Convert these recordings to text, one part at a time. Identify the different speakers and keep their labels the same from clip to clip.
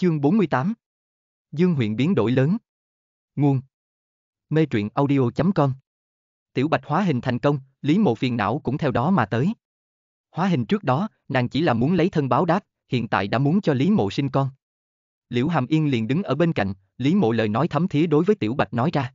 Speaker 1: Chương 48 Dương huyện biến đổi lớn Nguồn Mê truyện audio.com Tiểu bạch hóa hình thành công, Lý Mộ phiền não cũng theo đó mà tới. Hóa hình trước đó, nàng chỉ là muốn lấy thân báo đáp, hiện tại đã muốn cho Lý Mộ sinh con. Liễu Hàm Yên liền đứng ở bên cạnh, Lý Mộ lời nói thấm thía đối với Tiểu Bạch nói ra.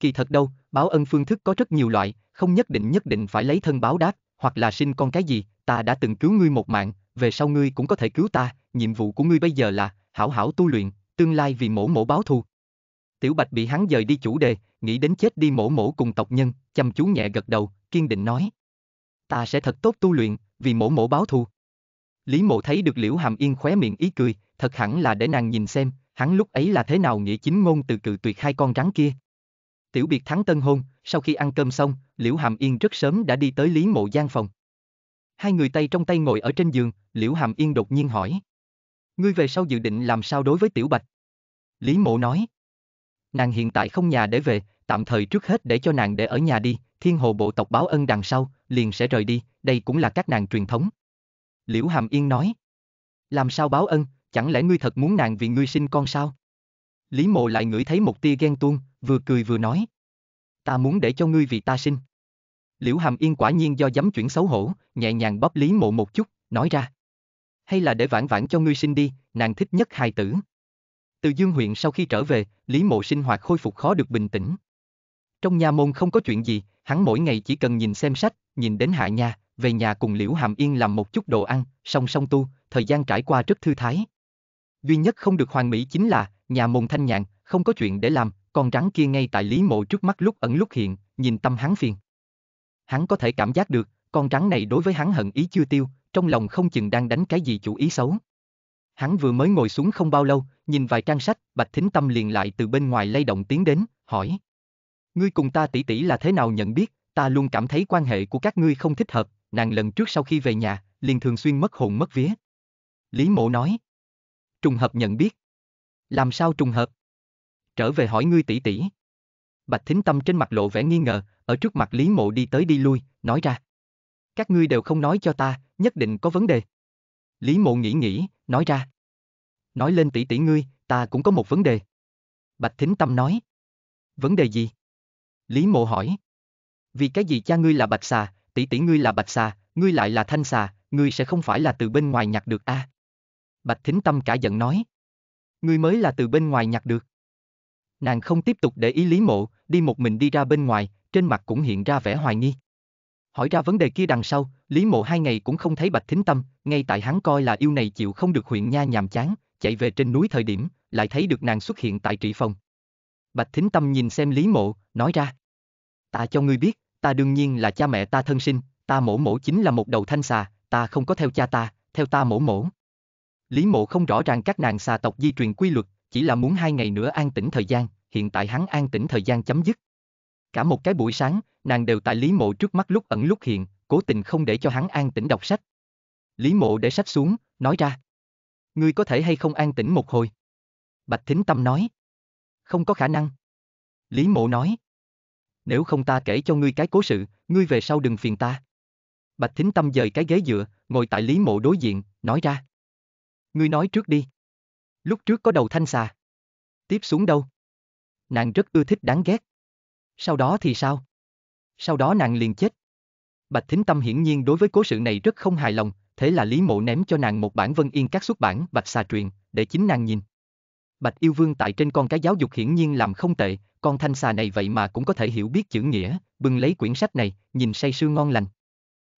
Speaker 1: Kỳ thật đâu, báo ân phương thức có rất nhiều loại, không nhất định nhất định phải lấy thân báo đáp, hoặc là sinh con cái gì, ta đã từng cứu ngươi một mạng, về sau ngươi cũng có thể cứu ta, nhiệm vụ của ngươi bây giờ là hảo hảo tu luyện, tương lai vì mổ mổ báo thù. Tiểu Bạch bị hắn dời đi chủ đề, nghĩ đến chết đi mổ mổ cùng tộc nhân, chăm chú nhẹ gật đầu, kiên định nói. Ta sẽ thật tốt tu luyện, vì mổ mổ báo thù. Lý mộ thấy được liễu hàm yên khóe miệng ý cười, thật hẳn là để nàng nhìn xem, hắn lúc ấy là thế nào nghĩa chính ngôn từ cự tuyệt hai con rắn kia. Tiểu biệt thắng tân hôn, sau khi ăn cơm xong, liễu hàm yên rất sớm đã đi tới Lý mộ gian phòng. Hai người tay trong tay ngồi ở trên giường, liễu hàm yên đột nhiên hỏi. Ngươi về sau dự định làm sao đối với Tiểu Bạch? Lý Mộ nói. Nàng hiện tại không nhà để về, tạm thời trước hết để cho nàng để ở nhà đi, thiên hồ bộ tộc báo ân đằng sau, liền sẽ rời đi, đây cũng là các nàng truyền thống. Liễu Hàm Yên nói. Làm sao báo ân, chẳng lẽ ngươi thật muốn nàng vì ngươi sinh con sao? Lý Mộ lại ngửi thấy một tia ghen tuông, vừa cười vừa nói. Ta muốn để cho ngươi vì ta sinh. Liễu Hàm Yên quả nhiên do dám chuyển xấu hổ, nhẹ nhàng bóp Lý Mộ một chút, nói ra hay là để vãn vãn cho ngươi sinh đi, nàng thích nhất hài tử. Từ Dương huyện sau khi trở về, Lý Mộ sinh hoạt khôi phục khó được bình tĩnh. Trong nhà môn không có chuyện gì, hắn mỗi ngày chỉ cần nhìn xem sách, nhìn đến hạ nha, về nhà cùng Liễu Hàm Yên làm một chút đồ ăn, song song tu, thời gian trải qua rất thư thái. Duy nhất không được hoàn mỹ chính là, nhà môn thanh nhàn, không có chuyện để làm, con rắn kia ngay tại Lý Mộ trước mắt lúc ẩn lúc hiện, nhìn tâm hắn phiền. Hắn có thể cảm giác được, con rắn này đối với hắn hận ý chưa tiêu, trong lòng không chừng đang đánh cái gì chủ ý xấu. Hắn vừa mới ngồi xuống không bao lâu, nhìn vài trang sách, Bạch Thính Tâm liền lại từ bên ngoài lay động tiến đến, hỏi. Ngươi cùng ta tỷ tỷ là thế nào nhận biết, ta luôn cảm thấy quan hệ của các ngươi không thích hợp, nàng lần trước sau khi về nhà, liền thường xuyên mất hồn mất vía. Lý mộ nói. Trùng hợp nhận biết. Làm sao trùng hợp? Trở về hỏi ngươi tỷ tỷ. Bạch Thính Tâm trên mặt lộ vẻ nghi ngờ, ở trước mặt Lý Mộ đi tới đi lui, nói ra. Các ngươi đều không nói cho ta, nhất định có vấn đề. Lý mộ nghĩ nghĩ, nói ra. Nói lên tỷ tỷ ngươi, ta cũng có một vấn đề. Bạch Thính Tâm nói. Vấn đề gì? Lý mộ hỏi. Vì cái gì cha ngươi là bạch xà, tỷ tỷ ngươi là bạch xà, ngươi lại là thanh xà, ngươi sẽ không phải là từ bên ngoài nhặt được a? À? Bạch Thính Tâm cả giận nói. Ngươi mới là từ bên ngoài nhặt được. Nàng không tiếp tục để ý Lý Mộ, đi một mình đi ra bên ngoài, trên mặt cũng hiện ra vẻ hoài nghi hỏi ra vấn đề kia đằng sau, Lý Mộ hai ngày cũng không thấy Bạch Thính Tâm, ngay tại hắn coi là yêu này chịu không được huyện nha nhàm chán, chạy về trên núi thời điểm, lại thấy được nàng xuất hiện tại trị phòng. Bạch Thính Tâm nhìn xem Lý Mộ, nói ra. Ta cho ngươi biết, ta đương nhiên là cha mẹ ta thân sinh, ta mổ mổ chính là một đầu thanh xà, ta không có theo cha ta, theo ta mổ mổ. Lý Mộ không rõ ràng các nàng xà tộc di truyền quy luật, chỉ là muốn hai ngày nữa an tĩnh thời gian, hiện tại hắn an tĩnh thời gian chấm dứt, Cả một cái buổi sáng, nàng đều tại Lý Mộ trước mắt lúc ẩn lúc hiện, cố tình không để cho hắn an tĩnh đọc sách. Lý Mộ để sách xuống, nói ra. Ngươi có thể hay không an tĩnh một hồi? Bạch Thính Tâm nói. Không có khả năng. Lý Mộ nói. Nếu không ta kể cho ngươi cái cố sự, ngươi về sau đừng phiền ta. Bạch Thính Tâm dời cái ghế dựa, ngồi tại Lý Mộ đối diện, nói ra. Ngươi nói trước đi. Lúc trước có đầu thanh xà. Tiếp xuống đâu? Nàng rất ưa thích đáng ghét. Sau đó thì sao? Sau đó nàng liền chết. Bạch Thính Tâm hiển nhiên đối với cố sự này rất không hài lòng, thế là Lý Mộ ném cho nàng một bản Vân Yên các xuất bản Bạch Xà Truyền, để chính nàng nhìn. Bạch Yêu Vương tại trên con cái giáo dục hiển nhiên làm không tệ, con thanh xà này vậy mà cũng có thể hiểu biết chữ nghĩa, bưng lấy quyển sách này, nhìn say sưa ngon lành.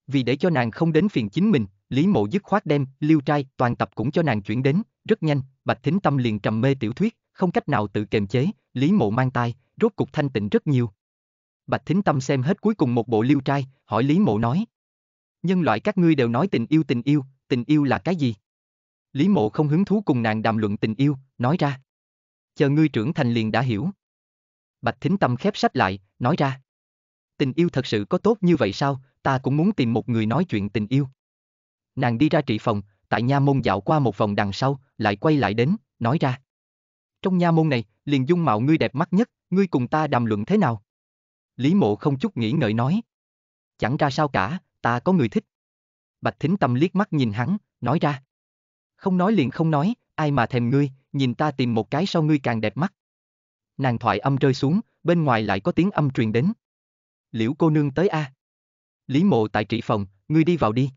Speaker 1: Vì để cho nàng không đến phiền chính mình, Lý Mộ dứt khoát đem, Lưu trai, toàn tập cũng cho nàng chuyển đến, rất nhanh, Bạch Thính Tâm liền trầm mê tiểu thuyết, không cách nào tự kềm chế, Lý Mộ mang tai, rốt cục thanh tịnh rất nhiều. Bạch Thính Tâm xem hết cuối cùng một bộ liêu trai, hỏi Lý Mộ nói. Nhân loại các ngươi đều nói tình yêu tình yêu, tình yêu là cái gì? Lý Mộ không hứng thú cùng nàng đàm luận tình yêu, nói ra. Chờ ngươi trưởng thành liền đã hiểu. Bạch Thính Tâm khép sách lại, nói ra. Tình yêu thật sự có tốt như vậy sao, ta cũng muốn tìm một người nói chuyện tình yêu. Nàng đi ra trị phòng, tại nha môn dạo qua một vòng đằng sau, lại quay lại đến, nói ra trong nha môn này, liền dung mạo ngươi đẹp mắt nhất, ngươi cùng ta đàm luận thế nào? Lý mộ không chút nghĩ ngợi nói. Chẳng ra sao cả, ta có người thích. Bạch thính tâm liếc mắt nhìn hắn, nói ra. Không nói liền không nói, ai mà thèm ngươi, nhìn ta tìm một cái sau ngươi càng đẹp mắt. Nàng thoại âm rơi xuống, bên ngoài lại có tiếng âm truyền đến. Liễu cô nương tới a. Lý mộ tại trị phòng, ngươi đi vào đi.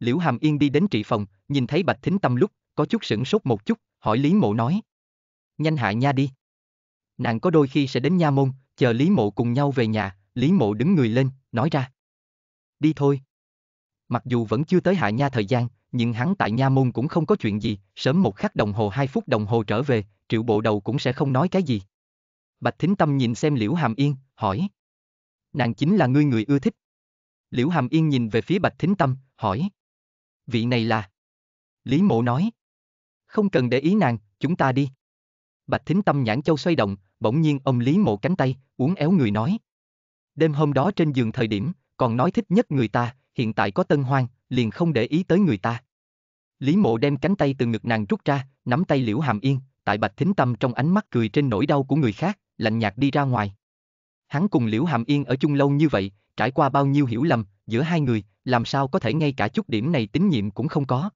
Speaker 1: Liễu Hàm Yên đi đến trị phòng, nhìn thấy Bạch Thính Tâm lúc, có chút sửng sốt một chút, hỏi Lý Mộ nói nhanh hạ nha đi. Nàng có đôi khi sẽ đến nha môn, chờ Lý Mộ cùng nhau về nhà, Lý Mộ đứng người lên, nói ra. Đi thôi. Mặc dù vẫn chưa tới hạ nha thời gian, nhưng hắn tại nha môn cũng không có chuyện gì, sớm một khắc đồng hồ hai phút đồng hồ trở về, triệu bộ đầu cũng sẽ không nói cái gì. Bạch Thính Tâm nhìn xem Liễu Hàm Yên, hỏi. Nàng chính là ngươi người ưa thích. Liễu Hàm Yên nhìn về phía Bạch Thính Tâm, hỏi. Vị này là... Lý Mộ nói. Không cần để ý nàng, chúng ta đi. Bạch Thính Tâm nhãn châu xoay động, bỗng nhiên ông Lý Mộ cánh tay, uốn éo người nói. Đêm hôm đó trên giường thời điểm, còn nói thích nhất người ta, hiện tại có tân hoang, liền không để ý tới người ta. Lý Mộ đem cánh tay từ ngực nàng rút ra, nắm tay Liễu Hàm Yên, tại Bạch Thính Tâm trong ánh mắt cười trên nỗi đau của người khác, lạnh nhạt đi ra ngoài. Hắn cùng Liễu Hàm Yên ở chung lâu như vậy, trải qua bao nhiêu hiểu lầm, giữa hai người, làm sao có thể ngay cả chút điểm này tín nhiệm cũng không có.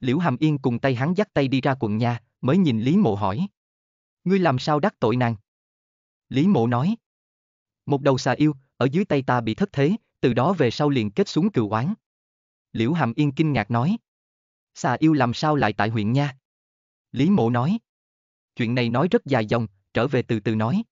Speaker 1: Liễu Hàm Yên cùng tay hắn dắt tay đi ra quận nhà, mới nhìn Lý Mộ hỏi. Ngươi làm sao đắc tội nàng? Lý mộ nói. Một đầu xà yêu, ở dưới tay ta bị thất thế, từ đó về sau liền kết xuống cừu oán. Liễu Hàm Yên kinh ngạc nói. Xà yêu làm sao lại tại huyện nha? Lý mộ nói. Chuyện này nói rất dài dòng, trở về từ từ nói.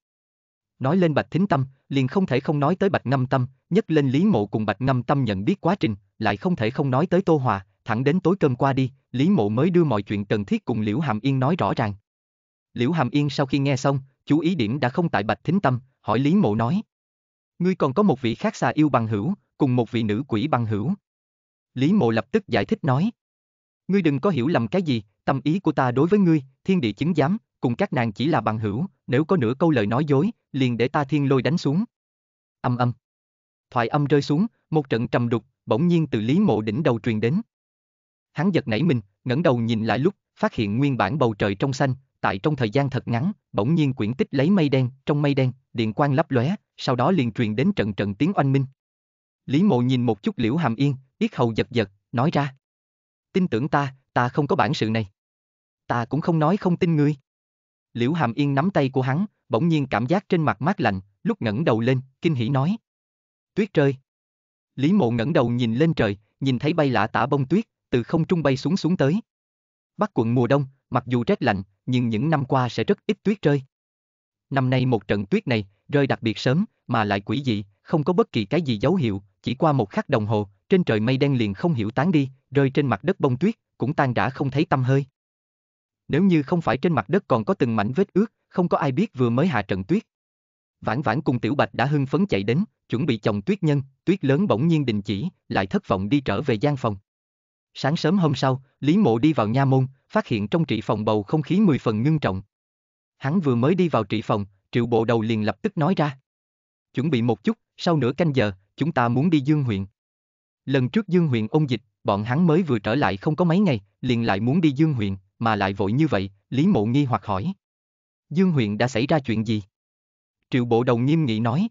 Speaker 1: Nói lên Bạch Thính Tâm, liền không thể không nói tới Bạch Ngâm Tâm, nhất lên Lý Mộ cùng Bạch Ngâm Tâm nhận biết quá trình, lại không thể không nói tới Tô Hòa, thẳng đến tối cơm qua đi, Lý Mộ mới đưa mọi chuyện cần thiết cùng Liễu Hàm Yên nói rõ ràng. Liễu Hàm Yên sau khi nghe xong, chú ý điểm đã không tại Bạch Thính Tâm, hỏi Lý Mộ nói. Ngươi còn có một vị khác xà yêu bằng hữu, cùng một vị nữ quỷ bằng hữu. Lý Mộ lập tức giải thích nói. Ngươi đừng có hiểu lầm cái gì, tâm ý của ta đối với ngươi, thiên địa chứng giám, cùng các nàng chỉ là bằng hữu, nếu có nửa câu lời nói dối, liền để ta thiên lôi đánh xuống. Âm âm. Thoại âm rơi xuống, một trận trầm đục, bỗng nhiên từ Lý Mộ đỉnh đầu truyền đến. Hắn giật nảy mình, ngẩng đầu nhìn lại lúc, phát hiện nguyên bản bầu trời trong xanh, tại trong thời gian thật ngắn, bỗng nhiên quyển tích lấy mây đen, trong mây đen, điện quang lấp lóe, sau đó liền truyền đến trận trận tiếng oanh minh. Lý Mộ nhìn một chút Liễu Hàm Yên, yết hầu giật giật, nói ra: "Tin tưởng ta, ta không có bản sự này. Ta cũng không nói không tin ngươi." Liễu Hàm Yên nắm tay của hắn, bỗng nhiên cảm giác trên mặt mát lạnh, lúc ngẩng đầu lên, kinh hỉ nói: "Tuyết rơi." Lý Mộ ngẩng đầu nhìn lên trời, nhìn thấy bay lạ tả bông tuyết từ không trung bay xuống xuống tới. Bắc quận mùa đông, mặc dù rét lạnh, nhưng những năm qua sẽ rất ít tuyết rơi. Năm nay một trận tuyết này, rơi đặc biệt sớm, mà lại quỷ dị, không có bất kỳ cái gì dấu hiệu, chỉ qua một khắc đồng hồ, trên trời mây đen liền không hiểu tán đi, rơi trên mặt đất bông tuyết, cũng tan rã không thấy tăm hơi. Nếu như không phải trên mặt đất còn có từng mảnh vết ướt, không có ai biết vừa mới hạ trận tuyết. Vãn vãn cùng Tiểu Bạch đã hưng phấn chạy đến, chuẩn bị chồng tuyết nhân, tuyết lớn bỗng nhiên đình chỉ, lại thất vọng đi trở về gian phòng. Sáng sớm hôm sau, Lý Mộ đi vào nha môn, phát hiện trong trị phòng bầu không khí mười phần ngưng trọng. Hắn vừa mới đi vào trị phòng, triệu bộ đầu liền lập tức nói ra. Chuẩn bị một chút, sau nửa canh giờ, chúng ta muốn đi Dương huyện. Lần trước Dương huyện ôn dịch, bọn hắn mới vừa trở lại không có mấy ngày, liền lại muốn đi Dương huyện, mà lại vội như vậy, Lý Mộ nghi hoặc hỏi. Dương huyện đã xảy ra chuyện gì? Triệu bộ đầu nghiêm nghị nói.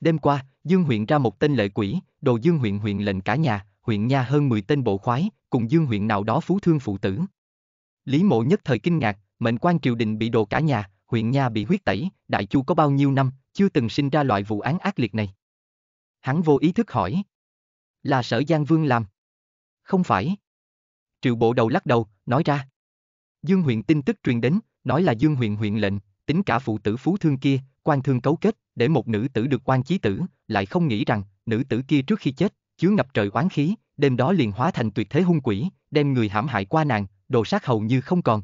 Speaker 1: Đêm qua, Dương huyện ra một tên lệ quỷ, đồ Dương huyện huyện lệnh cả nhà, huyện nha hơn 10 tên bộ khoái, cùng dương huyện nào đó phú thương phụ tử. Lý mộ nhất thời kinh ngạc, mệnh quan triều đình bị đồ cả nhà, huyện nha bị huyết tẩy, đại chu có bao nhiêu năm, chưa từng sinh ra loại vụ án ác liệt này. Hắn vô ý thức hỏi. Là sở Giang Vương làm. Không phải. Triệu bộ đầu lắc đầu, nói ra. Dương huyện tin tức truyền đến, nói là Dương huyện huyện lệnh, tính cả phụ tử phú thương kia, quan thương cấu kết, để một nữ tử được quan chí tử, lại không nghĩ rằng, nữ tử kia trước khi chết, chứa ngập trời oán khí, đêm đó liền hóa thành tuyệt thế hung quỷ, đem người hãm hại qua nàng, đồ sát hầu như không còn.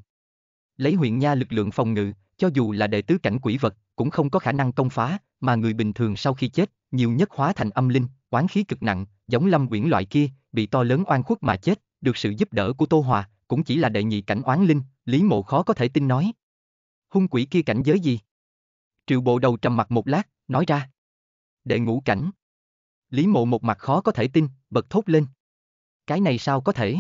Speaker 1: Lấy huyện nha lực lượng phòng ngự, cho dù là đệ tứ cảnh quỷ vật, cũng không có khả năng công phá, mà người bình thường sau khi chết, nhiều nhất hóa thành âm linh, oán khí cực nặng, giống lâm quyển loại kia, bị to lớn oan khuất mà chết, được sự giúp đỡ của Tô Hòa, cũng chỉ là đệ nhị cảnh oán linh, Lý Mộ khó có thể tin nói. Hung quỷ kia cảnh giới gì? Triệu bộ đầu trầm mặt một lát, nói ra. Đệ ngũ cảnh. Lý mộ một mặt khó có thể tin, bật thốt lên. Cái này sao có thể?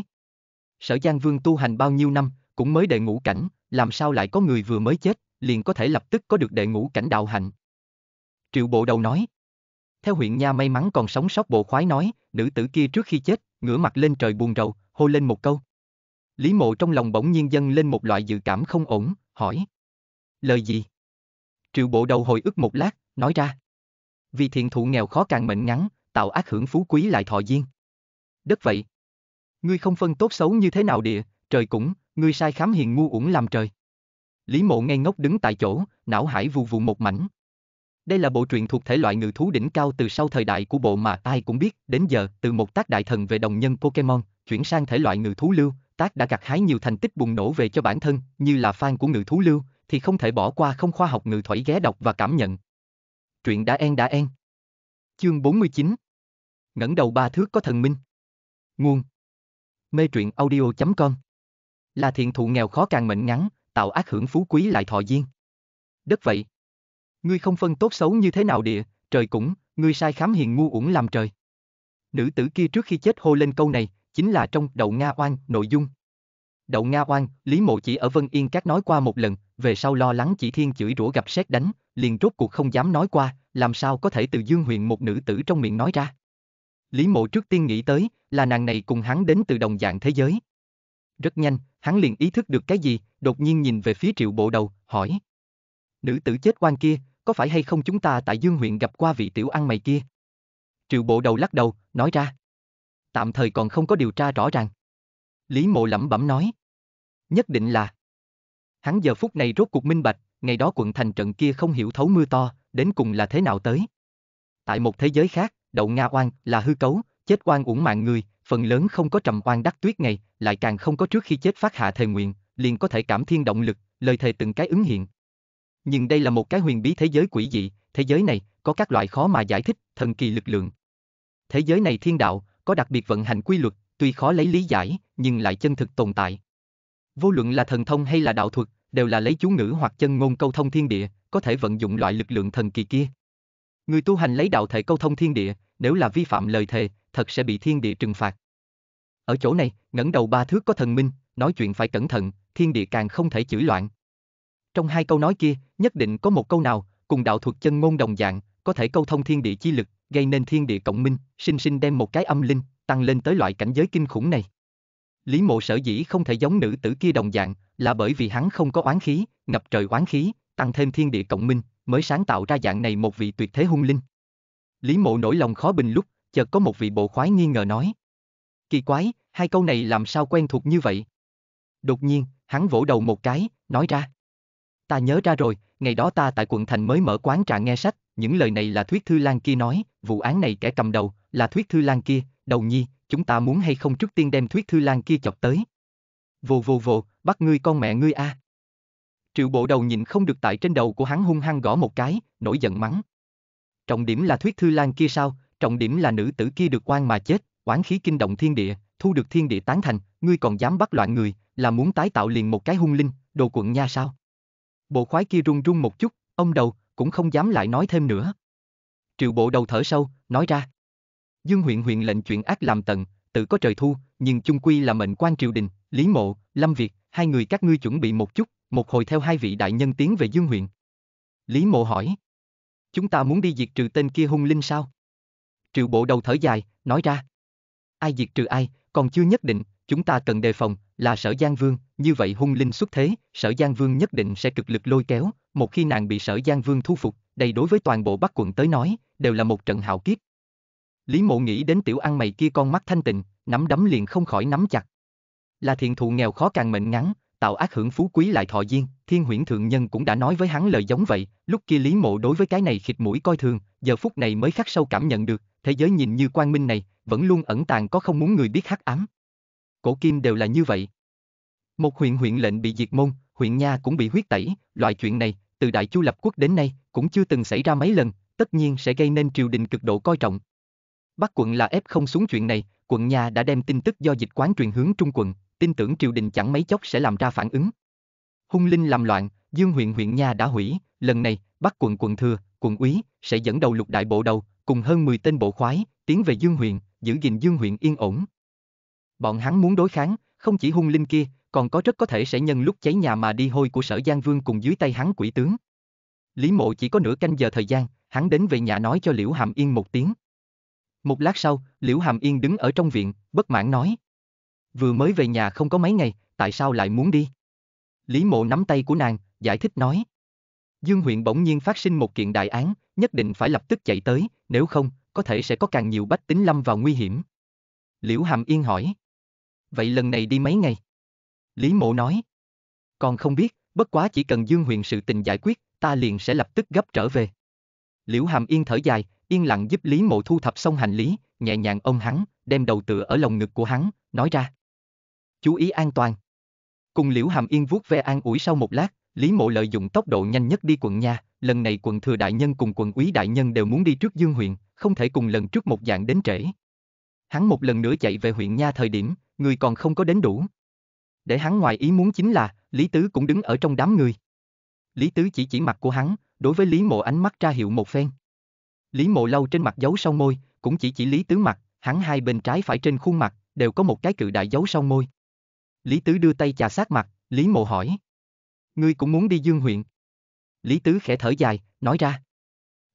Speaker 1: Sở Giang Vương tu hành bao nhiêu năm, cũng mới đệ ngũ cảnh, làm sao lại có người vừa mới chết, liền có thể lập tức có được đệ ngũ cảnh đạo hạnh. Triệu bộ đầu nói. Theo huyện nha may mắn còn sống sót bộ khoái nói, nữ tử kia trước khi chết, ngửa mặt lên trời buồn rầu, hô lên một câu. Lý mộ trong lòng bỗng nhiên dâng lên một loại dự cảm không ổn, hỏi. Lời gì? Triệu bộ đầu hồi ức một lát, nói ra. Vì thiện thụ nghèo khó càng mệnh ngắn, tạo ác hưởng phú quý lại thọ duyên Đất vậy. Ngươi không phân tốt xấu như thế nào địa, trời cũng, ngươi sai khám hiền ngu uổng làm trời. Lý mộ ngây ngốc đứng tại chỗ, não hải vù vù một mảnh. Đây là bộ truyện thuộc thể loại ngự thú đỉnh cao từ sau thời đại của bộ mà ai cũng biết, đến giờ, từ một tác đại thần về đồng nhân Pokemon, chuyển sang thể loại ngự thú lưu, tác đã gặt hái nhiều thành tích bùng nổ về cho bản thân, như là fan của ngự thú lưu, thì không thể bỏ qua không khoa học ngự thoải ghé đọc và cảm nhận. Truyện đã en đã en. Chương 49 ngẩng đầu ba thước có thần minh. Nguồn Mê truyện audio.com Là thiện thụ nghèo khó càng mệnh ngắn, tạo ác hưởng phú quý lại thọ duyên. Đất vậy. Ngươi không phân tốt xấu như thế nào địa, trời cũng, ngươi sai khám hiền ngu uổng làm trời. Nữ tử kia trước khi chết hô lên câu này, chính là trong Đậu Nga Oan, nội dung. Đậu Nga Oan, Lý Mộ chỉ ở Vân Yên Các nói qua một lần, về sau lo lắng chỉ thiên chửi rủa gặp xét đánh, liền rốt cuộc không dám nói qua, làm sao có thể từ Dương huyện một nữ tử trong miệng nói ra. Lý Mộ trước tiên nghĩ tới là nàng này cùng hắn đến từ đồng dạng thế giới. Rất nhanh, hắn liền ý thức được cái gì, đột nhiên nhìn về phía triệu bộ đầu, hỏi. Nữ tử chết oan kia, có phải hay không chúng ta tại Dương huyện gặp qua vị tiểu ăn mày kia? Triệu bộ đầu lắc đầu, nói ra. Tạm thời còn không có điều tra rõ ràng. Lý mộ lẩm bẩm nói. Nhất định là. Hắn giờ phút này rốt cuộc minh bạch, ngày đó quận thành trận kia không hiểu thấu mưa to, đến cùng là thế nào tới. Tại một thế giới khác, đậu Nga oan là hư cấu, chết oan uổng mạng người, phần lớn không có trầm oan đắc tuyết ngày, lại càng không có trước khi chết phát hạ thề nguyện, liền có thể cảm thiên động lực, lời thề từng cái ứng hiện. Nhưng đây là một cái huyền bí thế giới quỷ dị, thế giới này có các loại khó mà giải thích, thần kỳ lực lượng. Thế giới này thiên đạo có đặc biệt vận hành quy luật, tuy khó lấy lý giải, nhưng lại chân thực tồn tại. Vô luận là thần thông hay là đạo thuật, đều là lấy chú ngữ hoặc chân ngôn câu thông thiên địa, có thể vận dụng loại lực lượng thần kỳ kia. Người tu hành lấy đạo thể câu thông thiên địa, nếu là vi phạm lời thề, thật sẽ bị thiên địa trừng phạt. Ở chỗ này, ngẩng đầu ba thước có thần minh, nói chuyện phải cẩn thận, thiên địa càng không thể chửi loạn. Trong hai câu nói kia, nhất định có một câu nào, cùng đạo thuật chân ngôn đồng dạng, có thể câu thông thiên địa chi lực, gây nên thiên địa cộng minh, sinh sinh đem một cái âm linh, tăng lên tới loại cảnh giới kinh khủng này. Lý mộ sở dĩ không thể giống nữ tử kia đồng dạng, là bởi vì hắn không có oán khí, ngập trời oán khí, tăng thêm thiên địa cộng minh, mới sáng tạo ra dạng này một vị tuyệt thế hung linh. Lý mộ nổi lòng khó bình lúc, chợt có một vị bộ khoái nghi ngờ nói. Kỳ quái, hai câu này làm sao quen thuộc như vậy? Đột nhiên, hắn vỗ đầu một cái, nói ra. Ta nhớ ra rồi, ngày đó ta tại quận thành mới mở quán trà nghe sách, những lời này là Thuyết Thư Lan kia nói, vụ án này kẻ cầm đầu, là Thuyết Thư Lan kia, đầu nhi, chúng ta muốn hay không trước tiên đem Thuyết Thư Lan kia chọc tới. Vồ vồ vồ, bắt ngươi con mẹ ngươi a. À. Triệu bộ đầu nhìn không được tại trên đầu của hắn hung hăng gõ một cái, nổi giận mắng. Trọng điểm là thuyết thư lan kia sao, trọng điểm là nữ tử kia được quan mà chết, oán khí kinh động thiên địa, thu được thiên địa tán thành, ngươi còn dám bắt loạn người, là muốn tái tạo liền một cái hung linh, đồ quận nha sao? Bộ khoái kia run run một chút, ông đầu, cũng không dám lại nói thêm nữa. Triệu bộ đầu thở sâu, nói ra. Dương huyện huyện lệnh chuyện ác làm tận, tự có trời thu, nhưng chung quy là mệnh quan triều đình, Lý Mộ, Lâm Việt, hai người các ngươi chuẩn bị một chút, một hồi theo hai vị đại nhân tiến về Dương huyện. Lý Mộ hỏi. Chúng ta muốn đi diệt trừ tên kia hung linh sao? Triệu bộ đầu thở dài, nói ra. Ai diệt trừ ai, còn chưa nhất định, chúng ta cần đề phòng, là sở Giang Vương, như vậy hung linh xuất thế, sở Giang Vương nhất định sẽ cực lực lôi kéo, một khi nàng bị sở Giang Vương thu phục, đây đối với toàn bộ Bắc quận tới nói, đều là một trận hào kiếp. Lý mộ nghĩ đến tiểu ăn mày kia con mắt thanh tịnh, nắm đấm liền không khỏi nắm chặt. Là thiện thụ nghèo khó càng mệnh ngắn, tạo ác hưởng phú quý lại thọ duyên thiên huyễn thượng nhân cũng đã nói với hắn lời giống vậy, lúc kia Lý Mộ đối với cái này khịt mũi coi thường, giờ phút này mới khắc sâu cảm nhận được, thế giới nhìn như quang minh này, vẫn luôn ẩn tàng có không muốn người biết hắc ám. Cổ kim đều là như vậy. Một huyện huyện lệnh bị diệt môn, huyện nha cũng bị huyết tẩy, loại chuyện này, từ đại chu lập quốc đến nay, cũng chưa từng xảy ra mấy lần, tất nhiên sẽ gây nên triều đình cực độ coi trọng. Bắc quận là ép không xuống chuyện này, quận nha đã đem tin tức do dịch quán truyền hướng trung quận, tin tưởng triều đình chẳng mấy chốc sẽ làm ra phản ứng. Hung linh làm loạn, Dương huyện huyện nha đã hủy, lần này, bắt quận quận thừa, quận úy sẽ dẫn đầu lục đại bộ đầu, cùng hơn 10 tên bộ khoái, tiến về Dương huyện, giữ gìn Dương huyện yên ổn. Bọn hắn muốn đối kháng, không chỉ hung linh kia, còn có rất có thể sẽ nhân lúc cháy nhà mà đi hôi của Sở Giang Vương cùng dưới tay hắn quỷ tướng. Lý Mộ chỉ có nửa canh giờ thời gian, hắn đến về nhà nói cho Liễu Hàm Yên một tiếng. Một lát sau, Liễu Hàm Yên đứng ở trong viện, bất mãn nói: Vừa mới về nhà không có mấy ngày, tại sao lại muốn đi? Lý mộ nắm tay của nàng, giải thích nói. Dương huyện bỗng nhiên phát sinh một kiện đại án, nhất định phải lập tức chạy tới, nếu không, có thể sẽ có càng nhiều bách tính lâm vào nguy hiểm. Liễu Hàm Yên hỏi. Vậy lần này đi mấy ngày? Lý mộ nói. Còn không biết, bất quá chỉ cần Dương huyện sự tình giải quyết, ta liền sẽ lập tức gấp trở về. Liễu Hàm Yên thở dài, yên lặng giúp Lý Mộ thu thập xong hành lý, nhẹ nhàng ôm hắn, đem đầu tựa ở lồng ngực của hắn, nói ra chú ý an toàn. Cùng Liễu Hàm Yên vuốt ve an ủi sau một lát, Lý Mộ lợi dụng tốc độ nhanh nhất đi quận nhà, lần này quận thừa đại nhân cùng quận úy đại nhân đều muốn đi trước Dương huyện, không thể cùng lần trước một dạng đến trễ. Hắn một lần nữa chạy về huyện nha thời điểm, người còn không có đến đủ. Để hắn ngoài ý muốn chính là, Lý Tứ cũng đứng ở trong đám người. Lý Tứ chỉ chỉ mặt của hắn, đối với Lý Mộ ánh mắt ra hiệu một phen. Lý Mộ lau trên mặt dấu sau môi, cũng chỉ chỉ Lý Tứ mặt, hắn hai bên trái phải trên khuôn mặt, đều có một cái cự đại dấu sau môi, Lý Tứ đưa tay chà sát mặt, Lý Mộ hỏi. Ngươi cũng muốn đi Dương huyện. Lý Tứ khẽ thở dài, nói ra.